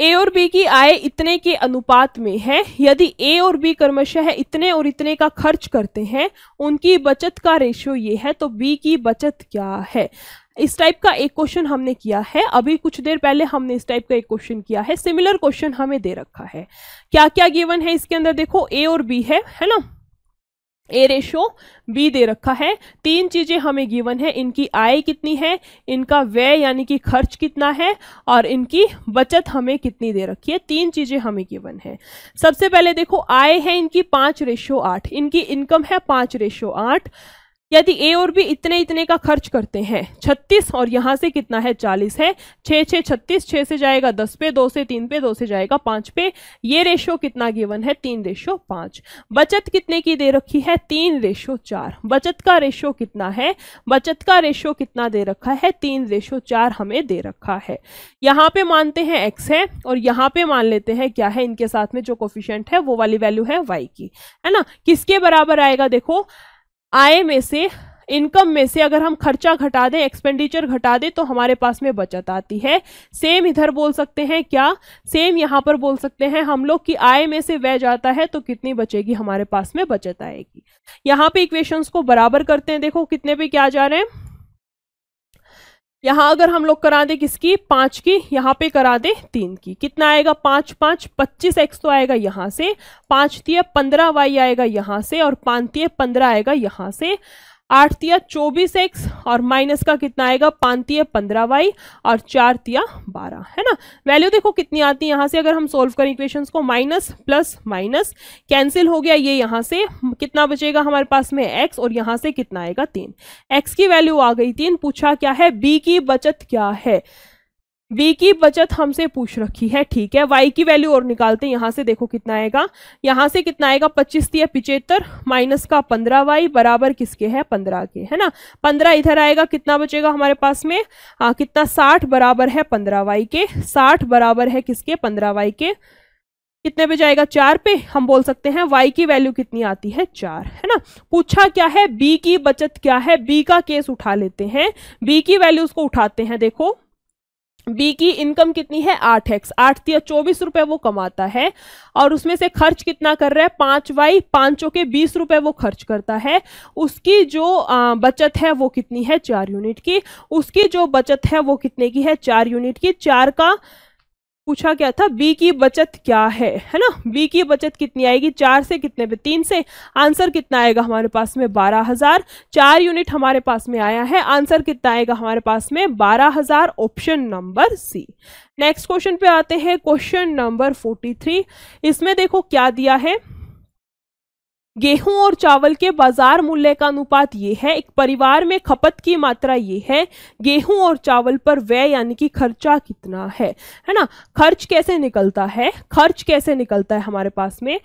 ए और बी की आय इतने के अनुपात में है यदि ए और बी कर्मशः इतने और इतने का खर्च करते हैं उनकी बचत का रेशियो ये है तो बी की बचत क्या है इस टाइप का एक क्वेश्चन हमने किया है अभी कुछ देर पहले हमने इस टाइप का एक क्वेश्चन किया है सिमिलर क्वेश्चन हमें दे रखा है क्या क्या गिवन है इसके अंदर देखो ए और बी है है ना ए रेशो बी दे रखा है तीन चीज़ें हमें गिवन है इनकी आय कितनी है इनका व्यय यानी कि खर्च कितना है और इनकी बचत हमें कितनी दे रखी है तीन चीज़ें हमें गिवन है सबसे पहले देखो आय है इनकी पाँच रेशो आठ इनकी इनकम है पाँच रेशो आठ यदि ए और बी इतने इतने का खर्च करते हैं 36 और यहाँ से कितना है 40 है 6 6 36 6 से जाएगा 10 पे 2 से 3 पे 2 से जाएगा 5 पे ये रेशो कितना गिवन है तीन रेशो पांच बचत कितने की दे रखी है तीन रेशो चार बचत का रेशो कितना है बचत का रेशो कितना दे रखा है तीन रेशो चार हमें दे रखा है यहाँ पे मानते हैं एक्स है और यहाँ पे मान लेते हैं क्या है इनके साथ में जो कोफिशेंट है वो वाली वैल्यू है वाई की है ना किसके बराबर आएगा देखो आय में से इनकम में से अगर हम खर्चा घटा दें एक्सपेंडिचर घटा दें तो हमारे पास में बचत आती है सेम इधर बोल सकते हैं क्या सेम यहाँ पर बोल सकते हैं हम लोग कि आय में से वह जाता है तो कितनी बचेगी हमारे पास में बचत आएगी यहाँ पे इक्वेशंस को बराबर करते हैं देखो कितने पे क्या जा रहे हैं यहाँ अगर हम लोग करा दें किसकी पाँच की यहाँ पे करा दें तीन की कितना आएगा पाँच पाँच पच्चीस एक्स तो आएगा यहाँ से पाँच तीय पंद्रह वाई आएगा यहाँ से और पाँच तीय पंद्रह आएगा यहाँ से आठ तिया चौबीस एक्स और माइनस का कितना आएगा पाँच तिया पंद्रह वाई और चार तिया बारह है ना वैल्यू देखो कितनी आती है यहाँ से अगर हम सोल्व करें इक्वेशंस को माइनस प्लस माइनस कैंसिल हो गया ये यहाँ से कितना बचेगा हमारे पास में एक्स और यहाँ से कितना आएगा तीन एक्स की वैल्यू आ गई तीन पूछा क्या है बी की बचत क्या है v की बचत हमसे पूछ रखी है ठीक है y की वैल्यू और निकालते हैं यहां से देखो कितना आएगा यहां से कितना आएगा पच्चीस या पिचहत्तर माइनस का पंद्रह वाई बराबर किसके है पंद्रह के है ना पंद्रह इधर आएगा कितना बचेगा हमारे पास में आ, हाँ, कितना साठ बराबर है पंद्रह वाई के साठ बराबर है किसके पंद्रह वाई के कितने पे जाएगा चार पे हम बोल सकते हैं वाई की वैल्यू कितनी आती है चार है ना पूछा क्या है बी की बचत क्या है बी का केस उठा लेते हैं बी की वैल्यू उसको उठाते हैं देखो बी की इनकम कितनी है आठ एक्स आठ या चौबीस रुपए वो कमाता है और उसमें से खर्च कितना कर रहा है पाँच वाई पाँचों के बीस रुपए वो खर्च करता है उसकी जो बचत है वो कितनी है चार यूनिट की उसकी जो बचत है वो कितने की है चार यूनिट की चार का पूछा गया था बी की बचत क्या है है ना बी की बचत कितनी आएगी चार से कितने पे तीन से आंसर कितना आएगा हमारे पास में बारह हजार चार यूनिट हमारे पास में आया है आंसर कितना आएगा हमारे पास में बारह हजार option number C next question पे आते हैं क्वेश्चन नंबर फोर्टी थ्री इसमें देखो क्या दिया है गेहूं और चावल के बाजार मूल्य का अनुपात ये है एक परिवार में खपत की मात्रा ये है गेहूं और चावल पर व्यय यानी कि खर्चा कितना है है ना खर्च कैसे निकलता है खर्च कैसे निकलता है हमारे पास में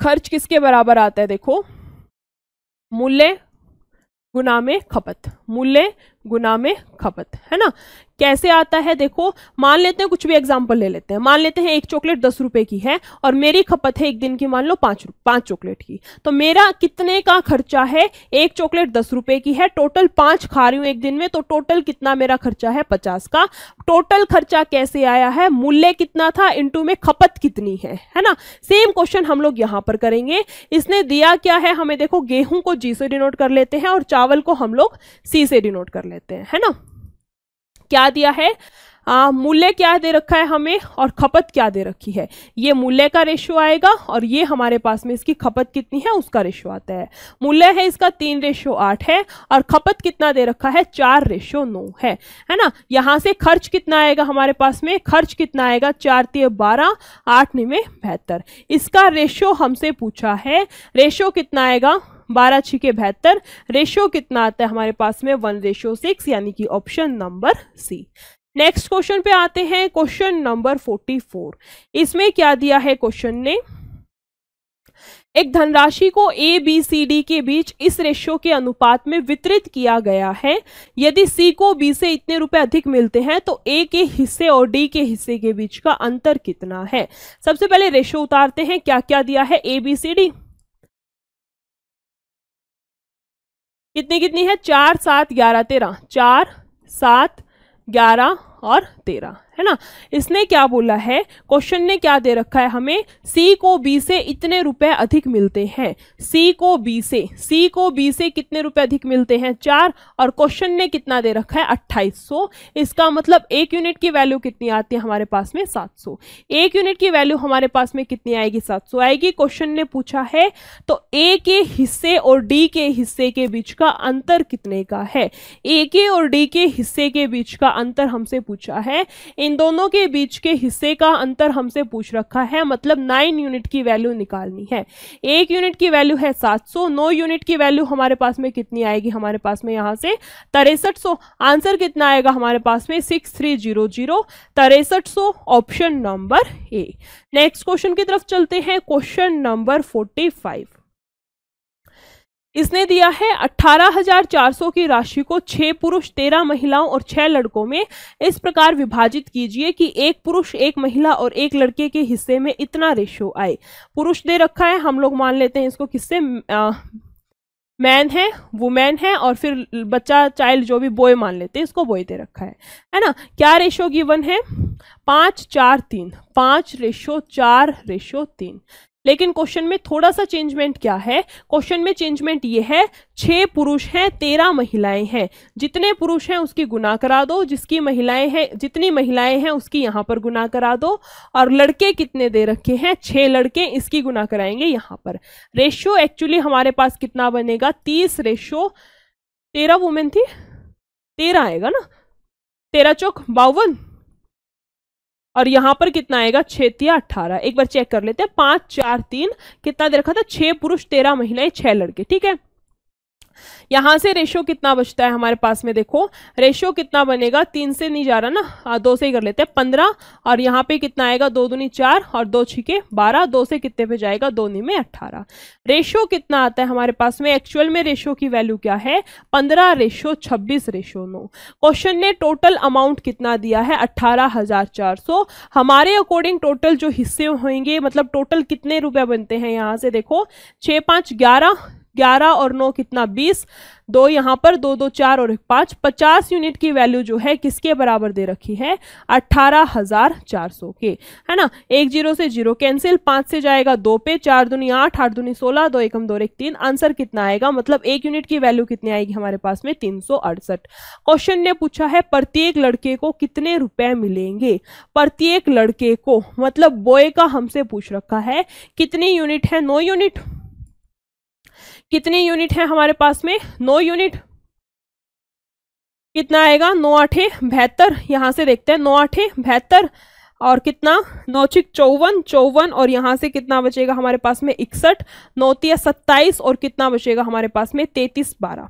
खर्च किसके बराबर आता है देखो मूल्य गुना में खपत मूल्य गुना में खपत है ना कैसे आता है देखो मान लेते हैं कुछ भी एग्जाम्पल ले लेते हैं मान लेते हैं एक चॉकलेट दस रुपए की है और मेरी खपत है एक दिन की मान लो पांच पांच चॉकलेट की तो मेरा कितने का खर्चा है एक चॉकलेट दस रुपए की है टोटल पांच खा रही हूं एक दिन में तो टोटल कितना मेरा खर्चा है पचास का टोटल खर्चा कैसे आया है मूल्य कितना था इंटू में खपत कितनी है है ना सेम क्वेश्चन हम लोग यहाँ पर करेंगे इसने दिया क्या है हमें देखो गेहूं को जी से डिनोट कर लेते हैं और चावल को हम लोग सी से डिनोट कर लेते हैं है ना क्या दिया है मूल्य क्या दे रखा है हमें और खपत क्या दे रखी है ये मूल्य का रेशो आएगा और ये हमारे पास में इसकी खपत कितनी है उसका रेशो आता है मूल्य है इसका तीन रेशो आठ है और खपत कितना दे रखा है चार रेशो नौ है है ना यहाँ से खर्च कितना आएगा हमारे पास में खर्च कितना आएगा चार तीय बारह आठ में बेहतर इसका रेशो हमसे पूछा है रेशो कितना आएगा बारह छी के बेहतर रेशियो कितना आता है हमारे पास में वन रेशियो सिक्स यानी कि option number C next question पे आते हैं क्वेश्चन नंबर फोर्टी फोर इसमें क्या दिया है क्वेश्चन ने एक धनराशि को ए बी सी डी के बीच इस रेशियो के अनुपात में वितरित किया गया है यदि सी को बी से इतने रुपए अधिक मिलते हैं तो ए के हिस्से और डी के हिस्से के बीच का अंतर कितना है सबसे पहले रेशियो उतारते हैं क्या क्या दिया है ए बी सी डी कितनी कितनी है चार सात ग्यारह तेरह चार सात ग्यारह और तेरह है ना इसने क्या बोला है क्वेश्चन ने क्या दे रखा है हमें सी को बी से इतने रुपए अधिक मिलते हैं सी को बी से सी को बी से कितने रुपए अधिक मिलते हैं चार और क्वेश्चन ने कितना दे रखा है अट्ठाईस सौ इसका मतलब एक यूनिट की वैल्यू कितनी आती है हमारे पास में सात सौ एक यूनिट की वैल्यू हमारे पास में कितनी आएगी सात सौ आएगी क्वेश्चन ने पूछा है तो ए के हिस्से और डी के हिस्से के बीच का अंतर कितने का है ए के और डी के हिस्से के बीच का अंतर हमसे पूछा है इन दोनों के बीच के हिस्से का अंतर हमसे पूछ रखा है मतलब नाइन यूनिट की वैल्यू निकालनी है एक यूनिट की वैल्यू है सात सौ नौ यूनिट की वैल्यू हमारे पास में कितनी आएगी हमारे पास में यहाँ से तिरसठ सौ आंसर कितना आएगा हमारे पास में सिक्स थ्री जीरो जीरो तिरसठ सौ option number A next question की तरफ चलते हैं क्वेश्चन नंबर फोर्टी फाइव इसने दिया है 18,400 की राशि को छह पुरुष तेरह महिलाओं और छह लड़कों में इस प्रकार विभाजित कीजिए कि एक पुरुष एक महिला और एक लड़के के हिस्से में इतना रेशियो आए पुरुष दे रखा है हम लोग मान लेते हैं इसको किससे मैन है वुमेन है और फिर बच्चा चाइल्ड जो भी बॉय मान लेते हैं इसको बॉय दे रखा है है ना क्या रेशो गिवन है पाँच चार तीन पाँच रेशो चार रेशो तीन लेकिन क्वेश्चन में थोड़ा सा चेंजमेंट क्या है क्वेश्चन में चेंजमेंट ये है छः पुरुष हैं तेरह महिलाएं हैं जितने पुरुष हैं उसकी गुना करा दो जिसकी महिलाएं हैं जितनी महिलाएं हैं उसकी यहाँ पर गुना करा दो और लड़के कितने दे रखे हैं छः लड़के इसकी गुना कराएंगे यहाँ पर रेशियो एक्चुअली हमारे पास कितना बनेगा तीस रेशियो तेरह वुमेन थी तेरह आएगा ना तेरह चौक बावन और यहाँ पर कितना आएगा छिया अट्ठारह एक बार चेक कर लेते हैं पाँच चार तीन कितना दे रखा था छः पुरुष तेरह महिलाएं छः लड़के ठीक है यहाँ से रेशियो कितना बचता है हमारे पास में देखो रेशियो कितना बनेगा तीन से नहीं जा रहा ना हाँ, दो से ही कर लेते हैं पंद्रह और यहाँ पे कितना आएगा दो दूनी चार और दो छिके बारह दो से कितने पे जाएगा दोनी में अट्ठारह रेशो कितना आता है हमारे पास में एक्चुअल में रेशो की वैल्यू क्या है पंद्रह रेशो छब्बीस रेशो नो क्वेश्चन ने टोटल अमाउंट कितना दिया है अट्ठारह हमारे अकॉर्डिंग टोटल जो हिस्से होंगे मतलब टोटल कितने रुपया बनते हैं यहाँ से देखो छः पाँच ग्यारह ग्यारह और नौ कितना बीस दो यहाँ पर दो दो चार और एक पाँच पचास यूनिट की वैल्यू जो है किसके बराबर दे रखी है अट्ठारह हजार चार सौ के है ना एक जीरो से जीरो कैंसिल पाँच से जाएगा दो पे चार दुनी आठ आठ दुनी सोलह दो एकम दो एक तीन आंसर कितना आएगा मतलब एक यूनिट की वैल्यू कितनी आएगी हमारे पास में तीन सौ अड़सठ क्वेश्चन ने पूछा है प्रत्येक लड़के को कितने रुपए मिलेंगे प्रत्येक लड़के को मतलब बोए का हमसे पूछ रखा है कितनी यूनिट है नो यूनिट कितनी यूनिट है हमारे पास में नौ यूनिट कितना आएगा नौ आठे बेहतर यहां से देखते हैं नौ आठे बेहतर और कितना नौचिक चौवन चौवन और यहाँ से कितना बचेगा हमारे पास में इकसठ नौतिया सत्ताईस और कितना बचेगा हमारे पास में तैतीस बारह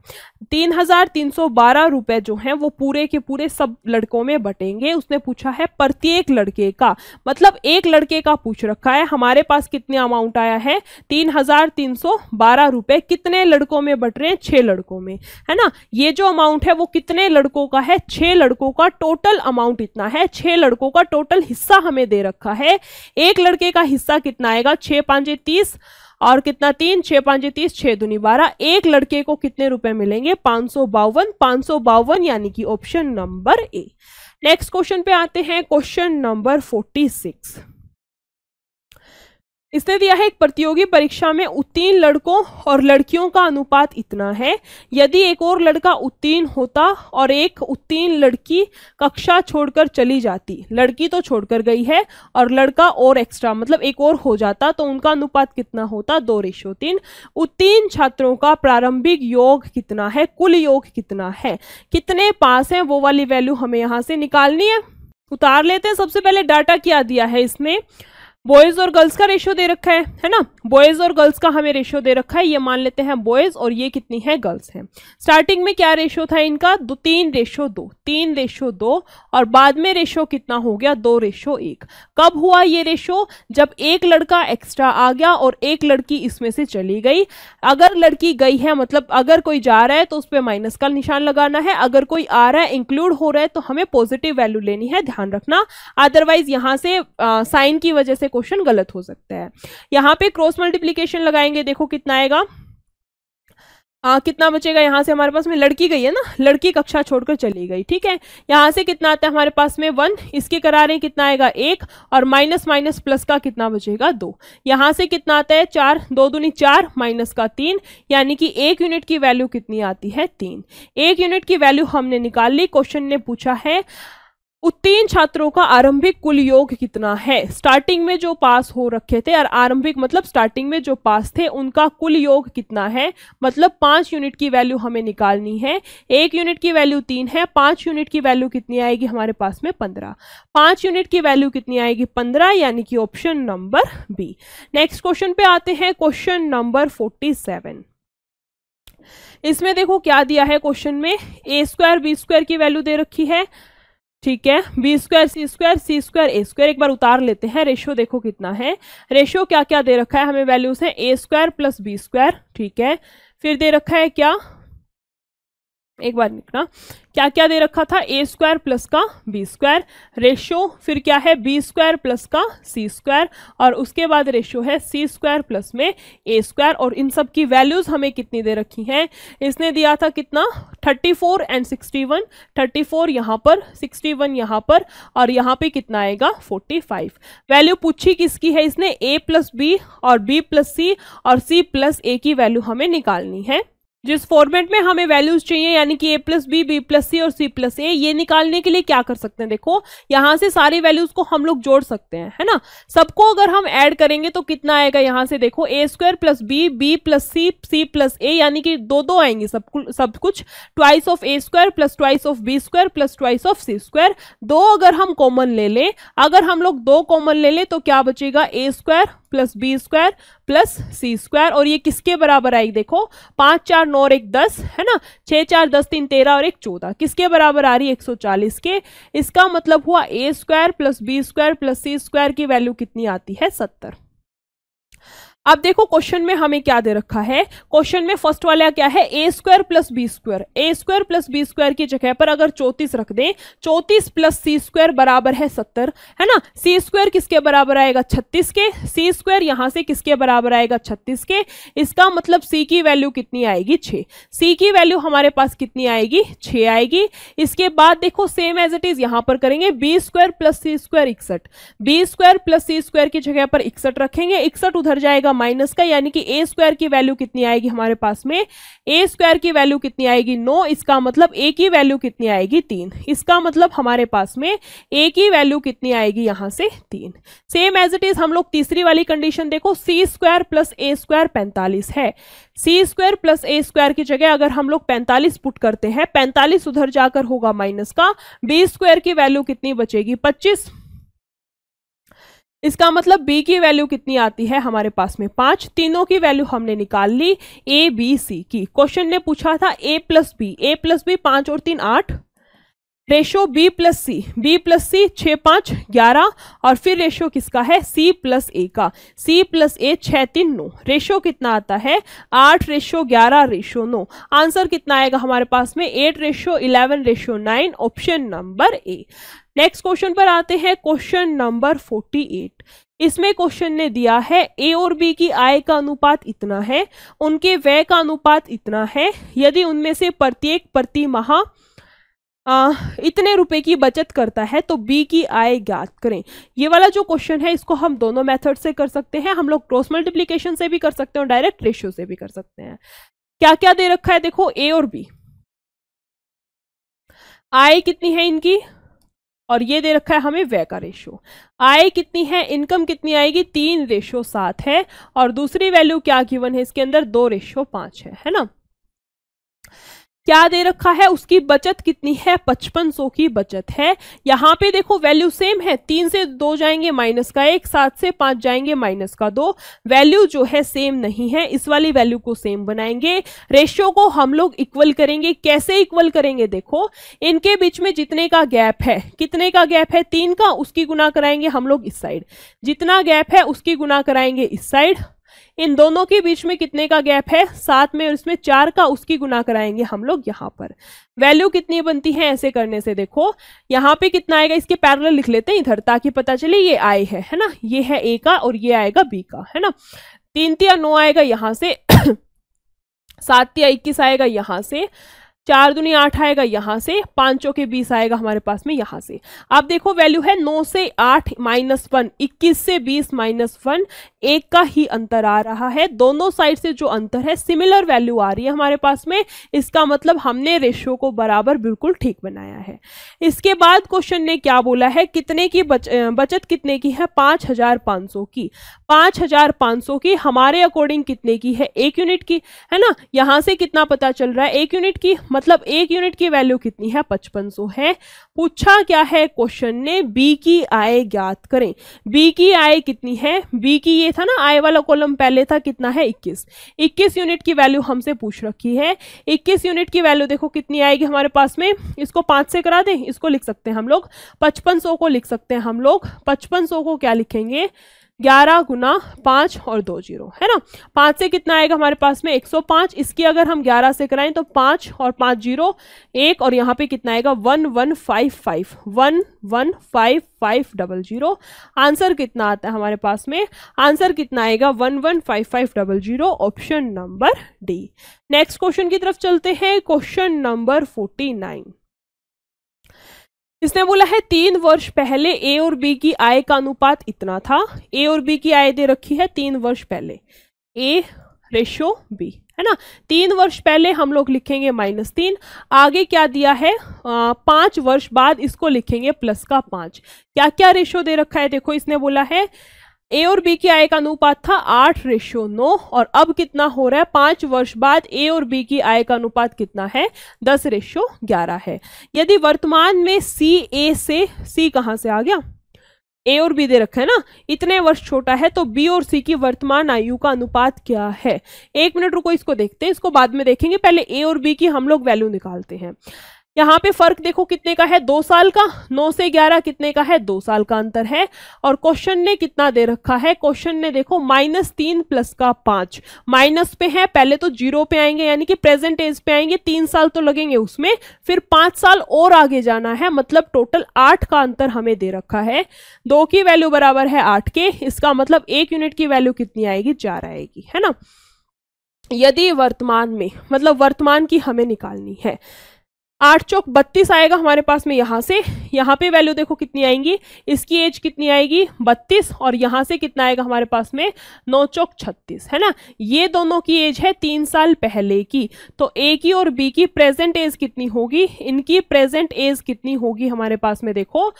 तीन हजार तीन सौ बारह रुपये जो हैं वो पूरे के पूरे सब लड़कों में बटेंगे उसने पूछा है प्रत्येक लड़के का मतलब एक लड़के का पूछ रखा है हमारे पास कितने अमाउंट आया है तीन हजार तीन सौ बारह रुपये कितने लड़कों में बट रहे हैं छः लड़कों में है ना ये जो अमाउंट है वो कितने लड़कों का है छः लड़कों का टोटल अमाउंट इतना है छः लड़कों का टोटल हिस्सा हमें दे रखा है एक लड़के का हिस्सा कितना आएगा छः पाँच तीस और कितना तीन छः पाँच तीस छः दूनी बारह एक लड़के को कितने रुपए मिलेंगे पाँच सौ बावन पाँच सौ बावन यानी कि option number A next question पे आते हैं क्वेश्चन नंबर फोर्टी सिक्स इसने दिया है एक प्रतियोगी परीक्षा में उत्तीर्ण लड़कों और लड़कियों का अनुपात इतना है यदि एक और लड़का उत्तीर्ण होता और एक उत्तीर्ण लड़की कक्षा छोड़कर चली जाती लड़की तो छोड़कर गई है और लड़का और एक्स्ट्रा मतलब एक और हो जाता तो उनका अनुपात कितना होता दो रेशो तीन उत्तीर्ण छात्रों का प्रारंभिक योग कितना है कुल योग कितना है कितने पास हैं वो वाली वैल्यू हमें यहाँ से निकालनी है उतार लेते हैं सबसे पहले डाटा क्या दिया है इसमें बॉयज और गर्ल्स का रेशियो दे रखा है है ना बॉयज और गर्ल्स का हमें रेशियो दे रखा है ये मान लेते हैं बॉयज और ये कितनी है गर्ल्स है स्टार्टिंग में क्या रेशियो था इनका दो तीन रेशियो दो तीन रेशियो दो और बाद में रेशियो कितना हो गया दो रेशियो एक कब हुआ ये रेशियो जब एक लड़का एक्स्ट्रा आ गया और एक लड़की इसमें से चली गई अगर लड़की गई है मतलब अगर कोई जा रहा है तो उस पर माइनस का निशान लगाना है अगर कोई आ रहा है इंक्लूड हो रहा है तो हमें पॉजिटिव वैल्यू लेनी है ध्यान रखना अदरवाइज यहाँ से साइन की वजह से से क्वेश्चन गलत हो सकता है यहाँ पे क्रॉस मल्टीप्लीकेशन लगाएंगे देखो कितना आएगा आ, कितना बचेगा यहाँ से हमारे पास में लड़की गई है ना लड़की कक्षा छोड़कर चली गई ठीक है यहाँ से कितना आता है हमारे पास में वन इसके करा रहे हैं कितना आएगा एक और माइनस माइनस प्लस का कितना बचेगा दो यहाँ से कितना आता है चार दो दूनी चार माइनस का तीन यानी कि एक यूनिट की वैल्यू कितनी आती है तीन एक यूनिट की वैल्यू हमने निकाल ली क्वेश्चन ने पूछा है उत्तीर्ण छात्रों का आरंभिक कुल योग कितना है स्टार्टिंग में जो पास हो रखे थे और आरंभिक मतलब स्टार्टिंग में जो पास थे उनका कुल योग कितना है मतलब पाँच यूनिट की वैल्यू हमें निकालनी है एक यूनिट की वैल्यू तीन है पाँच यूनिट की वैल्यू कितनी आएगी हमारे पास में पंद्रह पाँच यूनिट की वैल्यू कितनी आएगी पंद्रह यानी कि option number B next question पे आते हैं क्वेश्चन नंबर फोर्टी सेवन इसमें देखो क्या दिया है क्वेश्चन में ए स्क्वायर बी स्क्वायर की वैल्यू दे रखी है ठीक है B square C square C square A square एक बार उतार लेते हैं रेशियो देखो कितना है रेशियो क्या क्या दे रखा है हमें वैल्यूज है A square plus B square ठीक है फिर दे रखा है क्या एक बार लिखना क्या क्या दे रखा था ए स्क्वायर प्लस का बी स्क्वायर रेशियो फिर क्या है बी स्क्वायर प्लस का सी स्क्वायर और उसके बाद रेशियो है सी स्क्वायर प्लस में ए स्क्वायर और इन सब की वैल्यूज हमें कितनी दे रखी हैं इसने दिया था कितना 34 एंड 61 34 यहाँ पर 61 यहाँ पर और यहाँ पे कितना आएगा 45 वैल्यू पूछी किसकी है इसने ए प्लस बी और बी प्लस सी और सी प्लस ए की वैल्यू हमें निकालनी है जिस फॉर्मेट में हमें वैल्यूज चाहिए यानी कि A plus B B plus C और सी प्लस ए ये निकालने के लिए क्या कर सकते हैं देखो यहाँ से सारी वैल्यूज को हम लोग जोड़ सकते हैं है ना सबको अगर हम ऐड करेंगे तो कितना आएगा यहाँ से देखो A square plus B B plus C C plus A यानी कि दो दो आएंगे सब सब कुछ twice of A square plus twice of B square plus twice of C square दो अगर हम कॉमन ले लें अगर हम लोग दो कॉमन ले लें तो क्या बचेगा A square plus B square plus C square और ये किसके बराबर आएगी देखो पाँच चार नौ और एक दस है ना छः चार दस तीन तेरह और एक चौदह किसके बराबर आ रही है एक सौ चालीस के इसका मतलब हुआ A square plus B square plus C square की वैल्यू कितनी आती है सत्तर अब देखो क्वेश्चन में हमें क्या दे रखा है क्वेश्चन में फर्स्ट वाला क्या है A square plus B square A square plus B square की जगह पर अगर चौतीस रख दें चौतीस प्लस सी स्क्वायर बराबर है सत्तर है ना सी स्क्वायर किसके बराबर आएगा छत्तीस के सी स्क्वायर यहां से किसके बराबर आएगा छत्तीस के इसका मतलब सी की वैल्यू कितनी आएगी छ सी की वैल्यू हमारे पास कितनी आएगी छ आएगी इसके बाद देखो सेम एज इट इज यहां पर करेंगे B square plus C square इकसठ B square plus C square की जगह पर इकसठ रखेंगे इकसठ उधर जाएगा माइनस का यानी कि ए स्क्वायर की वैल्यू कितनी आएगी हमारे पास में ए स्क्वायर की वैल्यू कितनी आएगी नो इसका मतलब ए की वैल्यू कितनी आएगी तीन इसका मतलब हमारे पास में ए की वैल्यू कितनी आएगी यहाँ से तीन सेम एज इट इज हम लोग तीसरी वाली कंडीशन देखो C square plus A square पैंतालीस है C square plus A square की जगह अगर हम लोग पैंतालीस पुट करते हैं पैंतालीस उधर जाकर होगा माइनस का बी स्क्वायर की वैल्यू कितनी बचेगी पच्चीस इसका मतलब बी की वैल्यू कितनी आती है हमारे पास में पांच तीनों की वैल्यू हमने निकाल ली ए बी सी की क्वेश्चन ने पूछा था A plus B A plus B पांच और तीन आठ ratio B plus C B plus C छः पाँच ग्यारह और फिर रेशो किसका है सी प्लस ए का सी प्लस ए छः तीन नौ रेशो कितना आता है आठ रेशो ग्यारह रेशो नौ आंसर कितना आएगा हमारे पास में eight ratio eleven ratio nine option number A next question पर आते हैं क्वेश्चन नंबर फोर्टी एट इसमें क्वेश्चन ने दिया है ए और बी की आय का अनुपात इतना है उनके व्यय का अनुपात इतना है यदि उनमें से प्रत्येक प्रति माह आ, इतने रुपए की बचत करता है तो बी की आय ज्ञात करें ये वाला जो क्वेश्चन है इसको हम दोनों मेथड से कर सकते हैं हम लोग क्रॉस मल्टीप्लीकेशन से भी कर सकते हैं और डायरेक्ट रेशियो से भी कर सकते हैं क्या क्या दे रखा है देखो ए और बी आय कितनी है इनकी और ये दे रखा है हमें व्यय का रेशो आय कितनी है इनकम कितनी आएगी तीन रेशो सात है और दूसरी वैल्यू क्या गिवन है इसके अंदर दो रेशो पांच है है ना क्या दे रखा है उसकी बचत कितनी है पचपन सौ की बचत है यहाँ पे देखो वैल्यू सेम है तीन से दो जाएंगे माइनस का एक सात से पांच जाएंगे माइनस का दो वैल्यू जो है सेम नहीं है इस वाली वैल्यू को सेम बनाएंगे रेशियो को हम लोग इक्वल करेंगे कैसे इक्वल करेंगे देखो इनके बीच में जितने का गैप है कितने का गैप है तीन का उसकी गुना कराएंगे हम लोग इस साइड जितना गैप है उसकी गुना कराएंगे इस साइड इन दोनों के बीच में कितने का गैप है सात में और इसमें चार का उसकी गुना कराएंगे हम लोग यहाँ पर वैल्यू कितनी बनती है ऐसे करने से देखो यहाँ पे कितना आएगा इसके पैरल लिख लेते हैं इधर ताकि पता चले ये आई है है ना ये है ए का और ये आएगा बी का है ना तीन तिया नौ आएगा यहाँ से [clears throat] सात तिया इक्कीस आएगा यहाँ से चार दुनी आठ आएगा यहाँ से पाँचों के बीस आएगा हमारे पास में यहाँ से अब देखो वैल्यू है नौ से आठ माइनस वन इक्कीस से बीस माइनस वन एक का ही अंतर आ रहा है दोनों साइड से जो अंतर है सिमिलर वैल्यू आ रही है हमारे पास में इसका मतलब हमने रेशियो को बराबर बिल्कुल ठीक बनाया है इसके बाद क्वेश्चन ने क्या बोला है कितने की बच, बचत कितने की है पाँच हजार पाँच सौ की पाँच हजार पाँच सौ की हमारे अकॉर्डिंग कितने की है एक यूनिट की है ना यहाँ से कितना पता चल रहा है एक यूनिट की मतलब एक यूनिट की वैल्यू कितनी है पचपन सौ है पूछा क्या है क्वेश्चन ने बी की आय ज्ञात करें बी की आय कितनी है बी की ये था ना आय वाला कॉलम पहले था कितना है इक्कीस इक्कीस यूनिट की वैल्यू हमसे पूछ रखी है इक्कीस यूनिट की वैल्यू देखो कितनी आएगी हमारे पास में इसको पाँच से करा दें इसको लिख सकते हैं हम लोग पचपन को लिख सकते हैं हम लोग पचपन को क्या लिखेंगे ग्यारह गुना पाँच और दो जीरो है ना पाँच से कितना आएगा हमारे पास में एक सौ पाँच इसकी अगर हम ग्यारह से कराएं तो पाँच और पाँच जीरो एक और यहाँ पे कितना आएगा one one five five one one five five double zero answer कितना आता है हमारे पास में आंसर कितना आएगा one one five five double zero option number D next question की तरफ चलते हैं क्वेश्चन नंबर फोर्टी नाइन इसने बोला है तीन वर्ष पहले ए और बी की आय का अनुपात इतना था ए और बी की आय दे रखी है तीन वर्ष पहले ए रेशो बी है ना तीन वर्ष पहले हम लोग लिखेंगे माइनस तीन आगे क्या दिया है आ, पांच वर्ष बाद इसको लिखेंगे प्लस का पांच क्या क्या रेशो दे रखा है देखो इसने बोला है ए और बी की आय का अनुपात था आठ रेशियो नौ और अब कितना हो रहा है पांच वर्ष बाद ए और बी की आय का अनुपात कितना है दस रेशियो ग्यारह है यदि वर्तमान में सी ए से सी कहाँ से आ गया ए और बी दे रखा है ना इतने वर्ष छोटा है तो बी और सी की वर्तमान आयु का अनुपात क्या है एक मिनट रुको इसको देखते हैं इसको बाद में देखेंगे पहले ए और बी की हम लोग वैल्यू निकालते हैं यहाँ पे फर्क देखो कितने का है दो साल का नौ से ग्यारह कितने का है दो साल का अंतर है और क्वेश्चन ने कितना दे रखा है क्वेश्चन ने देखो माइनस तीन प्लस का पांच माइनस पे है पहले तो जीरो पे आएंगे यानी कि प्रेजेंट एज पे आएंगे तीन साल तो लगेंगे उसमें फिर पांच साल और आगे जाना है मतलब टोटल आठ का अंतर हमें दे रखा है दो की वैल्यू बराबर है आठ के इसका मतलब एक यूनिट की वैल्यू कितनी आएगी चार आएगी है ना यदि वर्तमान में मतलब वर्तमान की हमें निकालनी है आठ चौक बत्तीस आएगा हमारे पास में यहाँ से यहाँ पे वैल्यू देखो कितनी आएंगी इसकी एज कितनी आएगी बत्तीस और यहाँ से कितना आएगा हमारे पास में नौ चौक छत्तीस है ना ये दोनों की एज है तीन साल पहले की तो ए की और बी की प्रेजेंट एज कितनी होगी इनकी प्रेजेंट एज कितनी होगी हमारे पास में देखो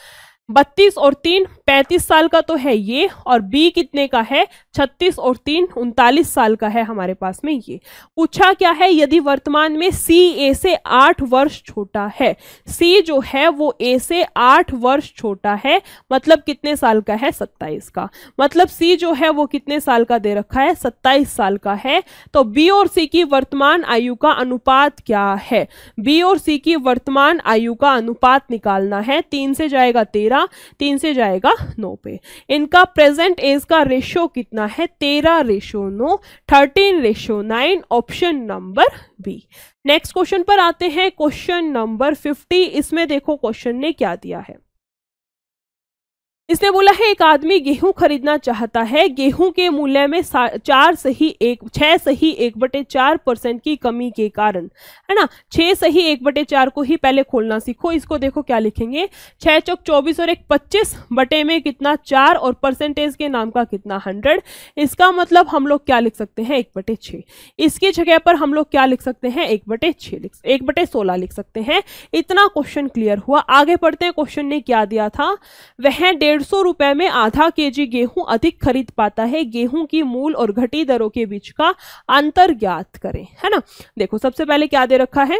बत्तीस और तीन पैंतीस साल का तो है ये और बी कितने का है छत्तीस और तीन उनतालीस साल का है हमारे पास में ये पूछा क्या है यदि वर्तमान में सी ए से आठ वर्ष छोटा है सी जो है वो ए से आठ वर्ष छोटा है मतलब कितने साल का है सत्ताईस का मतलब सी जो है वो कितने साल का दे रखा है सत्ताईस साल का है तो बी और सी की वर्तमान आयु का अनुपात क्या है बी और सी की वर्तमान आयु का अनुपात निकालना है तीन से जाएगा तेरह हमारा तीन से जाएगा नौ पे इनका प्रेजेंट एज का रेशो कितना है तेरह रेशो नौ thirteen ratio nine option number B next question पर आते हैं क्वेश्चन नंबर फिफ्टी इसमें देखो क्वेश्चन ने क्या दिया है इसने बोला है एक आदमी गेहूं खरीदना चाहता है गेहूं के मूल्य में चार सही एक छह सही एक बटे चार परसेंट की कमी के कारण है ना छह सही एक बटे चार को ही पहले खोलना सीखो इसको देखो क्या लिखेंगे छह चौक चौबीस और एक पच्चीस बटे में कितना चार और परसेंटेज के नाम का कितना हंड्रेड इसका मतलब हम लोग क्या लिख सकते हैं एक बटे छः इसकी जगह पर हम लोग क्या लिख सकते हैं एक बटे छः लिख एक बटे सोलह लिख सकते हैं इतना क्वेश्चन क्लियर हुआ आगे पढ़ते हैं क्वेश्चन ने क्या दिया था वह डेढ़ डेढ़ सौ रुपए में आधा जी गेहूं अधिक खरीद पाता है गेहूं की मूल और घटी दरों के बीच का अंतर ज्ञात करें है ना देखो सबसे पहले क्या दे रखा है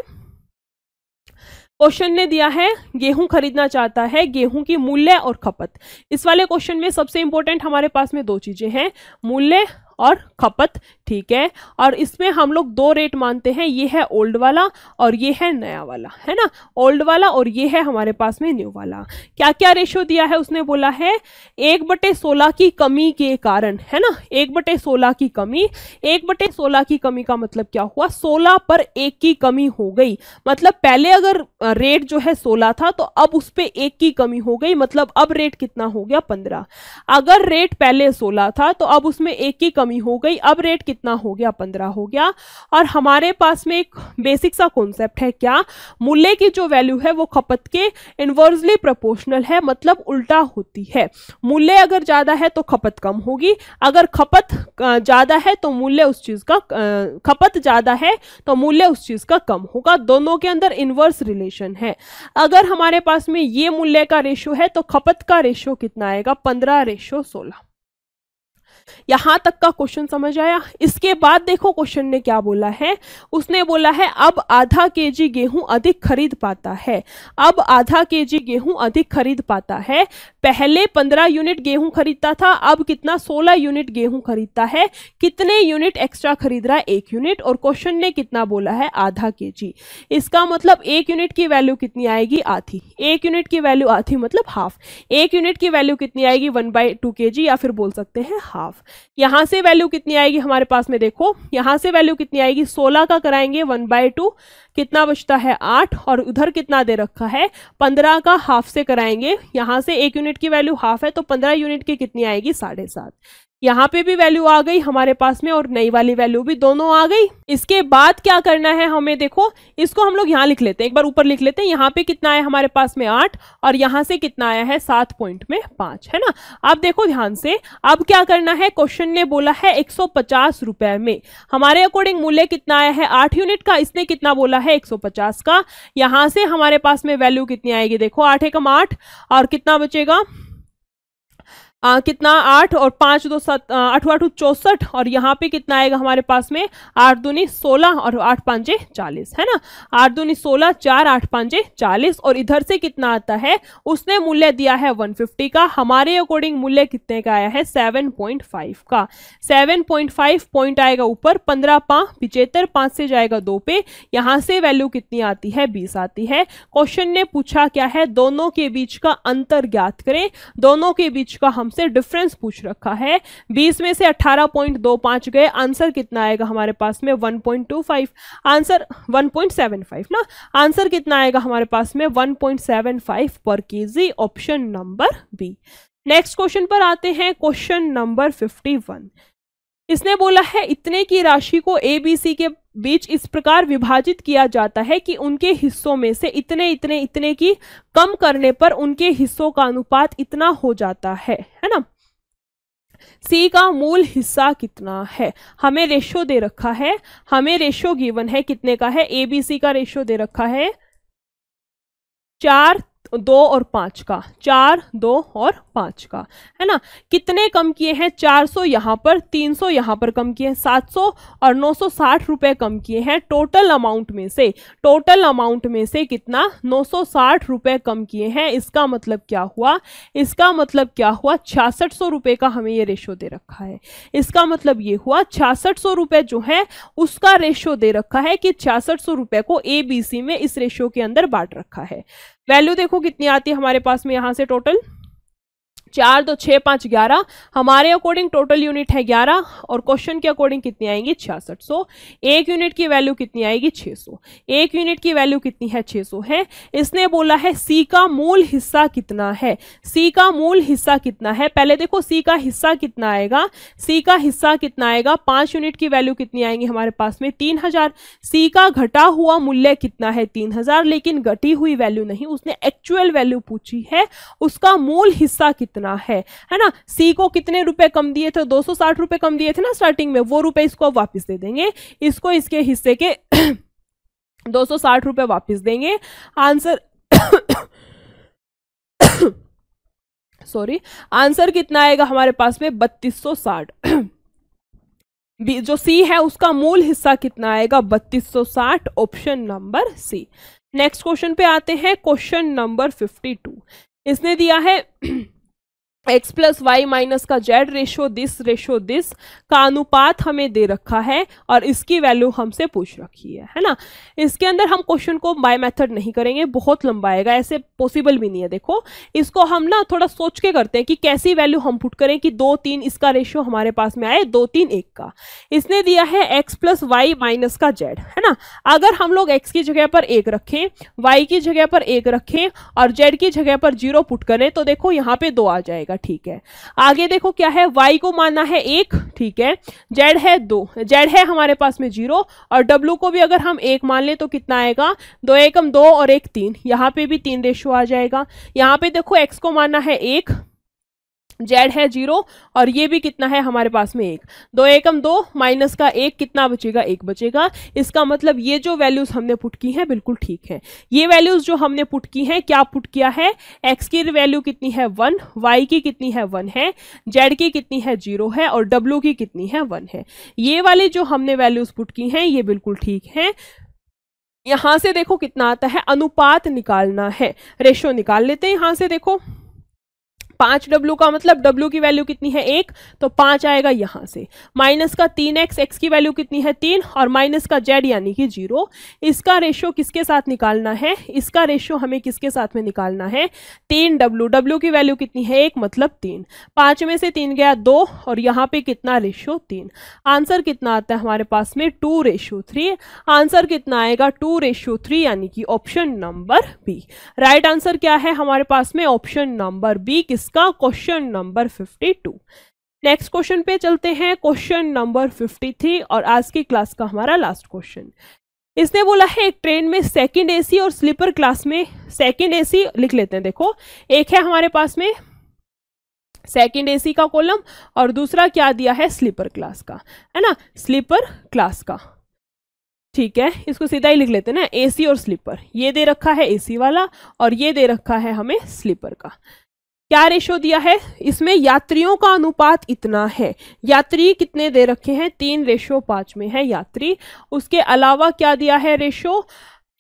क्वेश्चन ने दिया है गेहूं खरीदना चाहता है गेहूं की मूल्य और खपत इस वाले क्वेश्चन में सबसे इंपॉर्टेंट हमारे पास में दो चीजें हैं मूल्य और खपत ठीक है और इसमें हम लोग दो रेट मानते हैं ये है ओल्ड वाला और ये है नया वाला है ना ओल्ड वाला और ये है हमारे पास में न्यू वाला क्या क्या रेशो दिया है उसने बोला है एक बटे सोलह की कमी के कारण है ना एक बटे सोलह की कमी एक बटे सोलह की कमी का मतलब क्या हुआ सोलह पर एक की कमी हो गई मतलब पहले अगर रेट जो है सोलह था तो अब उस पर एक की कमी हो गई मतलब अब रेट कितना हो गया पंद्रह अगर रेट पहले सोलह था तो अब उसमें एक की कमी हो गई अब रेट कितना कितना हो गया पंद्रह हो गया और हमारे पास में एक बेसिक सा कॉन्सेप्ट है क्या मूल्य की जो वैल्यू है वो खपत के इन्वर्सली प्रोपोर्शनल है मतलब उल्टा होती है मूल्य अगर ज़्यादा है तो खपत कम होगी अगर खपत ज़्यादा है तो मूल्य उस चीज़ का खपत ज़्यादा है तो मूल्य उस चीज़ का कम होगा दोनों के अंदर इन्वर्स रिलेशन है अगर हमारे पास में ये मूल्य का रेशो है तो खपत का रेशो कितना आएगा पंद्रह रेशो सोलह यहां तक का क्वेश्चन समझ आया इसके बाद देखो क्वेश्चन ने क्या बोला है उसने बोला है अब आधा के जी गेहूं अधिक खरीद पाता है अब आधा के जी गेहूं अधिक खरीद पाता है पहले पंद्रह यूनिट गेहूं खरीदता था अब कितना सोलह यूनिट गेहूं खरीदता है कितने यूनिट एक्स्ट्रा खरीद रहा है एक यूनिट और क्वेश्चन ने कितना बोला है आधा के जी इसका मतलब एक यूनिट की वैल्यू कितनी आएगी आधी एक यूनिट की वैल्यू आधी मतलब हाफ एक यूनिट की वैल्यू कितनी आएगी वन बाई टू के जी या फिर बोल सकते हैं हाफ हाफ यहाँ से वैल्यू कितनी आएगी हमारे पास में देखो यहाँ से वैल्यू कितनी आएगी सोलह का कराएंगे वन बाय टू कितना बचता है आठ और उधर कितना दे रखा है पंद्रह का हाफ से कराएंगे यहाँ से एक यूनिट की वैल्यू हाफ है तो पंद्रह यूनिट की कितनी आएगी साढ़े सात यहाँ पे भी वैल्यू आ गई हमारे पास में और नई वाली वैल्यू भी दोनों आ गई इसके बाद क्या करना है हमें देखो इसको हम लोग यहाँ लिख लेते हैं एक बार ऊपर लिख लेते हैं यहाँ पे कितना आया हमारे पास में आठ और यहाँ से कितना आया है सात पॉइंट में पांच है ना अब देखो ध्यान से अब क्या करना है क्वेश्चन ने बोला है एक रुपए में हमारे अकॉर्डिंग मूल्य कितना आया है आठ यूनिट का इसने कितना बोला है एक का यहाँ से हमारे पास में वैल्यू कितनी आएगी देखो आठ एकम आठ और कितना बचेगा आ, कितना आठ और पाँच दो सात आठ आठ चौसठ और यहाँ पे कितना आएगा हमारे पास में आठ दूनी सोलह और आठ पाँचे चालीस है ना आठ दूनी सोलह चार आठ पाँचे चालीस और इधर से कितना आता है उसने मूल्य दिया है वन फिफ्टी का हमारे अकॉर्डिंग मूल्य कितने का आया है सेवन पॉइंट फाइव का सेवन पॉइंट फाइव पॉइंट आएगा ऊपर पंद्रह पाँ पिचहत्तर पाँच से जाएगा दो पे यहाँ से वैल्यू कितनी आती है बीस आती है क्वेश्चन ने पूछा क्या है दोनों के बीच का अंतर ज्ञात करें दोनों के बीच का हम हमसे डिफरेंस पूछ रखा है बीस में से अट्ठारह पॉइंट दो पांच गए आंसर कितना आएगा हमारे पास में one point two five answer one point seven five ना आंसर कितना आएगा हमारे पास में वन पॉइंट सेवन फाइव पर K G option number B next question पर आते हैं क्वेश्चन नंबर फिफ्टी वन इसने बोला है इतने की राशि को ए बी सी के बीच इस प्रकार विभाजित किया जाता है कि उनके हिस्सों में से इतने इतने इतने की कम करने पर उनके हिस्सों का अनुपात इतना हो जाता है है ना सी का मूल हिस्सा कितना है हमें रेशो दे रखा है हमें रेशो गिवन है कितने का है ए बी सी का रेशो दे रखा है चार दो और पाँच का चार दो और पाँच का है ना कितने कम किए हैं चार सौ यहाँ पर तीन सौ यहाँ पर कम किए हैं सात सौ और नौ सौ साठ रुपये कम किए हैं टोटल अमाउंट में से टोटल अमाउंट में से कितना नौ सौ साठ रुपये कम किए हैं इसका मतलब क्या हुआ इसका मतलब क्या हुआ छियासठ सौ रुपये का हमें ये रेशो दे रखा है इसका मतलब ये हुआ छियासठ सौ रुपये जो है उसका रेशो दे रखा है कि छियासठ सौ रुपये को ए बी सी में इस रेशो के अंदर बांट रखा है वैल्यू देखो कितनी आती है हमारे पास में यहाँ से टोटल चार दो छः पाँच ग्यारह हमारे अकॉर्डिंग टोटल यूनिट है ग्यारह और क्वेश्चन के अकॉर्डिंग कितनी आएंगी छियासठ सौ एक यूनिट की वैल्यू कितनी आएगी छः सौ एक यूनिट की वैल्यू कितनी है छः सौ है इसने बोला है सी का मूल हिस्सा कितना है सी का मूल हिस्सा कितना है पहले देखो सी का हिस्सा कितना आएगा सी का हिस्सा कितना आएगा पाँच यूनिट की वैल्यू कितनी आएंगी हमारे पास में तीन हज़ार सी का घटा हुआ मूल्य कितना है तीन हज़ार लेकिन घटी हुई वैल्यू नहीं उसने एक्चुअल वैल्यू पूछी है उसका मूल हिस्सा कितना कितना है है ना सी को कितने रुपए कम दिए थे दो सौ कम दिए थे ना स्टार्टिंग में वो रुपए इसको वापस दे देंगे इसको इसके हिस्से के [coughs] दो सौ साठ वापस देंगे आंसर सॉरी [coughs] आंसर कितना आएगा हमारे पास में बत्तीस सौ [coughs] जो सी है उसका मूल हिस्सा कितना आएगा बत्तीस option number C next question पे आते हैं क्वेश्चन नंबर 52 इसने दिया है एक्स प्लस वाई माइनस का Z ratio this ratio this का अनुपात हमें दे रखा है और इसकी वैल्यू हमसे पूछ रखी है है ना इसके अंदर हम क्वेश्चन को बाय मेथड नहीं करेंगे बहुत लंबा आएगा ऐसे पॉसिबल भी नहीं है देखो इसको हम ना थोड़ा सोच के करते हैं कि कैसी वैल्यू हम पुट करें कि दो तीन इसका रेशियो हमारे पास में आए दो तीन एक का इसने दिया है एक्स प्लस वाई माइनस का जेड है ना अगर हम लोग एक्स की जगह पर एक रखें वाई की जगह पर एक रखें और जेड की जगह पर जीरो पुट करें तो देखो यहाँ पे दो आ जाएगा ठीक है आगे देखो क्या है वाई को माना है एक ठीक है जेड है दो जेड है हमारे पास में जीरो और डब्ल्यू को भी अगर हम एक मान लें तो कितना आएगा दो एकम दो और एक तीन यहाँ पे भी तीन रेशो आ जाएगा यहाँ पे देखो एक्स को माना है एक जेड है जीरो और ये भी कितना है हमारे पास में एक दो एकम दो माइनस का एक कितना बचेगा एक बचेगा इसका मतलब ये जो वैल्यूज हमने पुट की हैं बिल्कुल ठीक है ये वैल्यूज जो हमने पुट की हैं क्या पुट किया है एक्स की वैल्यू कितनी है वन वाई की कितनी है वन है जेड की कितनी है जीरो है और डब्ल्यू की कितनी है वन है ये वाली जो हमने वैल्यूज पुट की हैं ये बिल्कुल ठीक है यहां से देखो कितना आता है अनुपात निकालना है रेशो निकाल लेते हैं यहां से देखो पांच डब्ल्यू का मतलब डब्ल्यू की वैल्यू कितनी है एक तो पांच आएगा यहां से माइनस का तीन एक्स एक्स की वैल्यू कितनी है तीन और माइनस का जेड यानी कि जीरो इसका रेशियो किसके साथ निकालना है इसका रेशियो हमें किसके साथ में निकालना है तीन डब्ल्यू डब्ल्यू की वैल्यू कितनी है एक मतलब तीन पांच में से तीन गया दो और यहाँ पर कितना रेशियो तीन आंसर कितना आता है हमारे पास में टू रेशियो थ्री आंसर कितना आएगा टू रेशियो थ्री यानी कि option number B right answer क्या है हमारे पास में ऑप्शन नंबर बी किस इसका क्वेश्चन नंबर 52 नेक्स्ट क्वेश्चन पे चलते हैं क्वेश्चन नंबर 53 और आज की क्लास का हमारा लास्ट क्वेश्चन इसने बोला है एक ट्रेन में सेकंड एसी और स्लीपर क्लास में सेकंड एसी लिख लेते हैं देखो एक है हमारे पास में सेकंड एसी का कॉलम और दूसरा क्या दिया है स्लीपर क्लास का है ना स्लीपर क्लास का ठीक है इसको सीधा ही लिख लेते हैं ना एसी और स्लीपर ये दे रखा है एसी वाला और ये दे रखा है हमें स्लीपर का क्या रेशो दिया है इसमें यात्रियों का अनुपात इतना है यात्री कितने दे रखे हैं तीन रेशो पाँच में है यात्री उसके अलावा क्या दिया है रेशो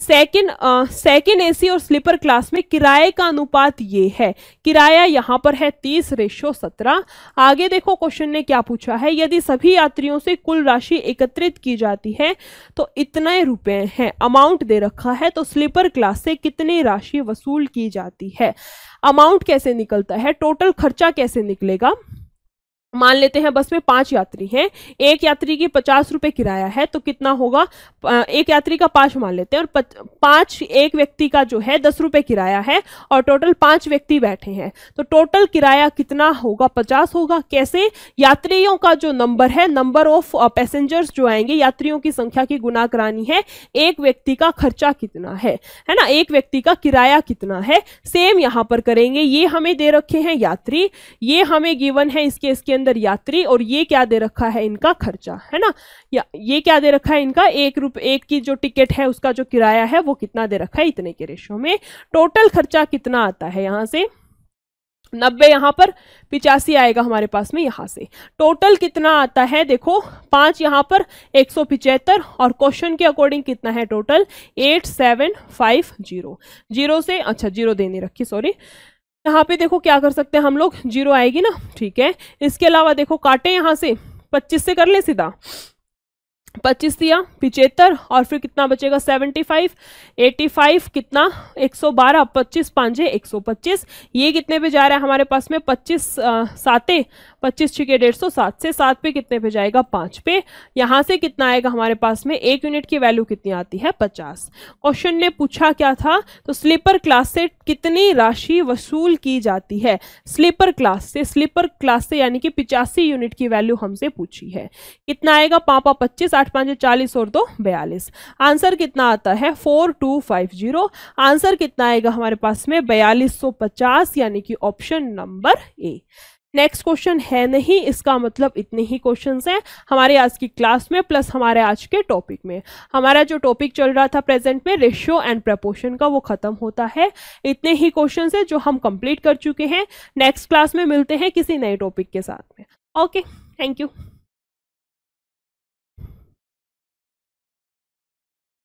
सेकेंड सेकेंड एसी और स्लीपर क्लास में किराए का अनुपात ये है किराया यहाँ पर है तीस रेशो सत्रह आगे देखो क्वेश्चन ने क्या पूछा है यदि सभी यात्रियों से कुल राशि एकत्रित की जाती है तो इतने रुपए हैं अमाउंट दे रखा है तो स्लीपर क्लास से कितनी राशि वसूल की जाती है अमाउंट कैसे निकलता है टोटल खर्चा कैसे निकलेगा मान लेते हैं बस में पांच यात्री हैं एक यात्री की पचास रुपये किराया है तो कितना होगा एक यात्री का पाँच मान लेते हैं और पाँच एक व्यक्ति का जो है दस रुपये किराया है और टोटल पाँच व्यक्ति बैठे हैं तो टोटल किराया कितना होगा पचास होगा कैसे यात्रियों का जो नंबर है नंबर ऑफ पैसेंजर्स जो आएंगे यात्रियों की संख्या की गुना करानी है एक व्यक्ति का खर्चा कितना है है ना एक व्यक्ति का किराया कितना है सेम यहाँ पर करेंगे ये हमें दे रखे हैं यात्री ये हमें गिवन है इसके इसके अंदर यात्री और ये क्या दे रखा है इनका खर्चा है ना या ये क्या दे रखा है इनका एक रुप एक की जो टिकट है उसका जो किराया है वो कितना दे रखा है इतने के रेशो में टोटल खर्चा कितना आता है यहाँ से नब्बे यहाँ पर पिचासी आएगा हमारे पास में यहाँ से टोटल कितना आता है देखो पाँच यहाँ पर एक सौ पिचहत्तर और क्वेश्चन के अकॉर्डिंग कितना है total eight seven five zero zero से अच्छा जीरो देने रखी सॉरी यहाँ पे देखो क्या कर सकते हैं हम लोग जीरो आएगी ना ठीक है इसके अलावा देखो काटे यहाँ से पच्चीस से कर ले सीधा पच्चीस दिया पिचहत्तर और फिर कितना बचेगा सेवेंटी फाइव एटी फाइव कितना एक सौ बारह पच्चीस पाँचे एक सौ पच्चीस ये कितने पे जा रहा है हमारे पास में पच्चीस साते पच्चीस छिके डेढ़ सौ सात से सात पे कितने पे जाएगा पाँच पे यहाँ से कितना आएगा हमारे पास में एक यूनिट की वैल्यू कितनी आती है पचास क्वेश्चन ने पूछा क्या था तो स्लीपर क्लास से कितनी राशि वसूल की जाती है स्लीपर क्लास से स्लीपर क्लास से यानी कि पिचासी यूनिट की वैल्यू हमसे पूछी है कितना आएगा पापा पच्चीस आठ आठ पाँच चालीस और दो बयालीस आंसर कितना आता है four two five zero answer कितना आएगा हमारे पास में बयालीस सौ पचास यानी कि option number A next question है नहीं इसका मतलब इतने ही क्वेश्चंस हैं हमारे आज की क्लास में प्लस हमारे आज के टॉपिक में हमारा जो टॉपिक चल रहा था प्रेजेंट में रेशियो एंड प्रपोर्शन का वो ख़त्म होता है इतने ही क्वेश्चंस हैं जो हम कंप्लीट कर चुके हैं नेक्स्ट क्लास में मिलते हैं किसी नए टॉपिक के साथ में ओके थैंक यू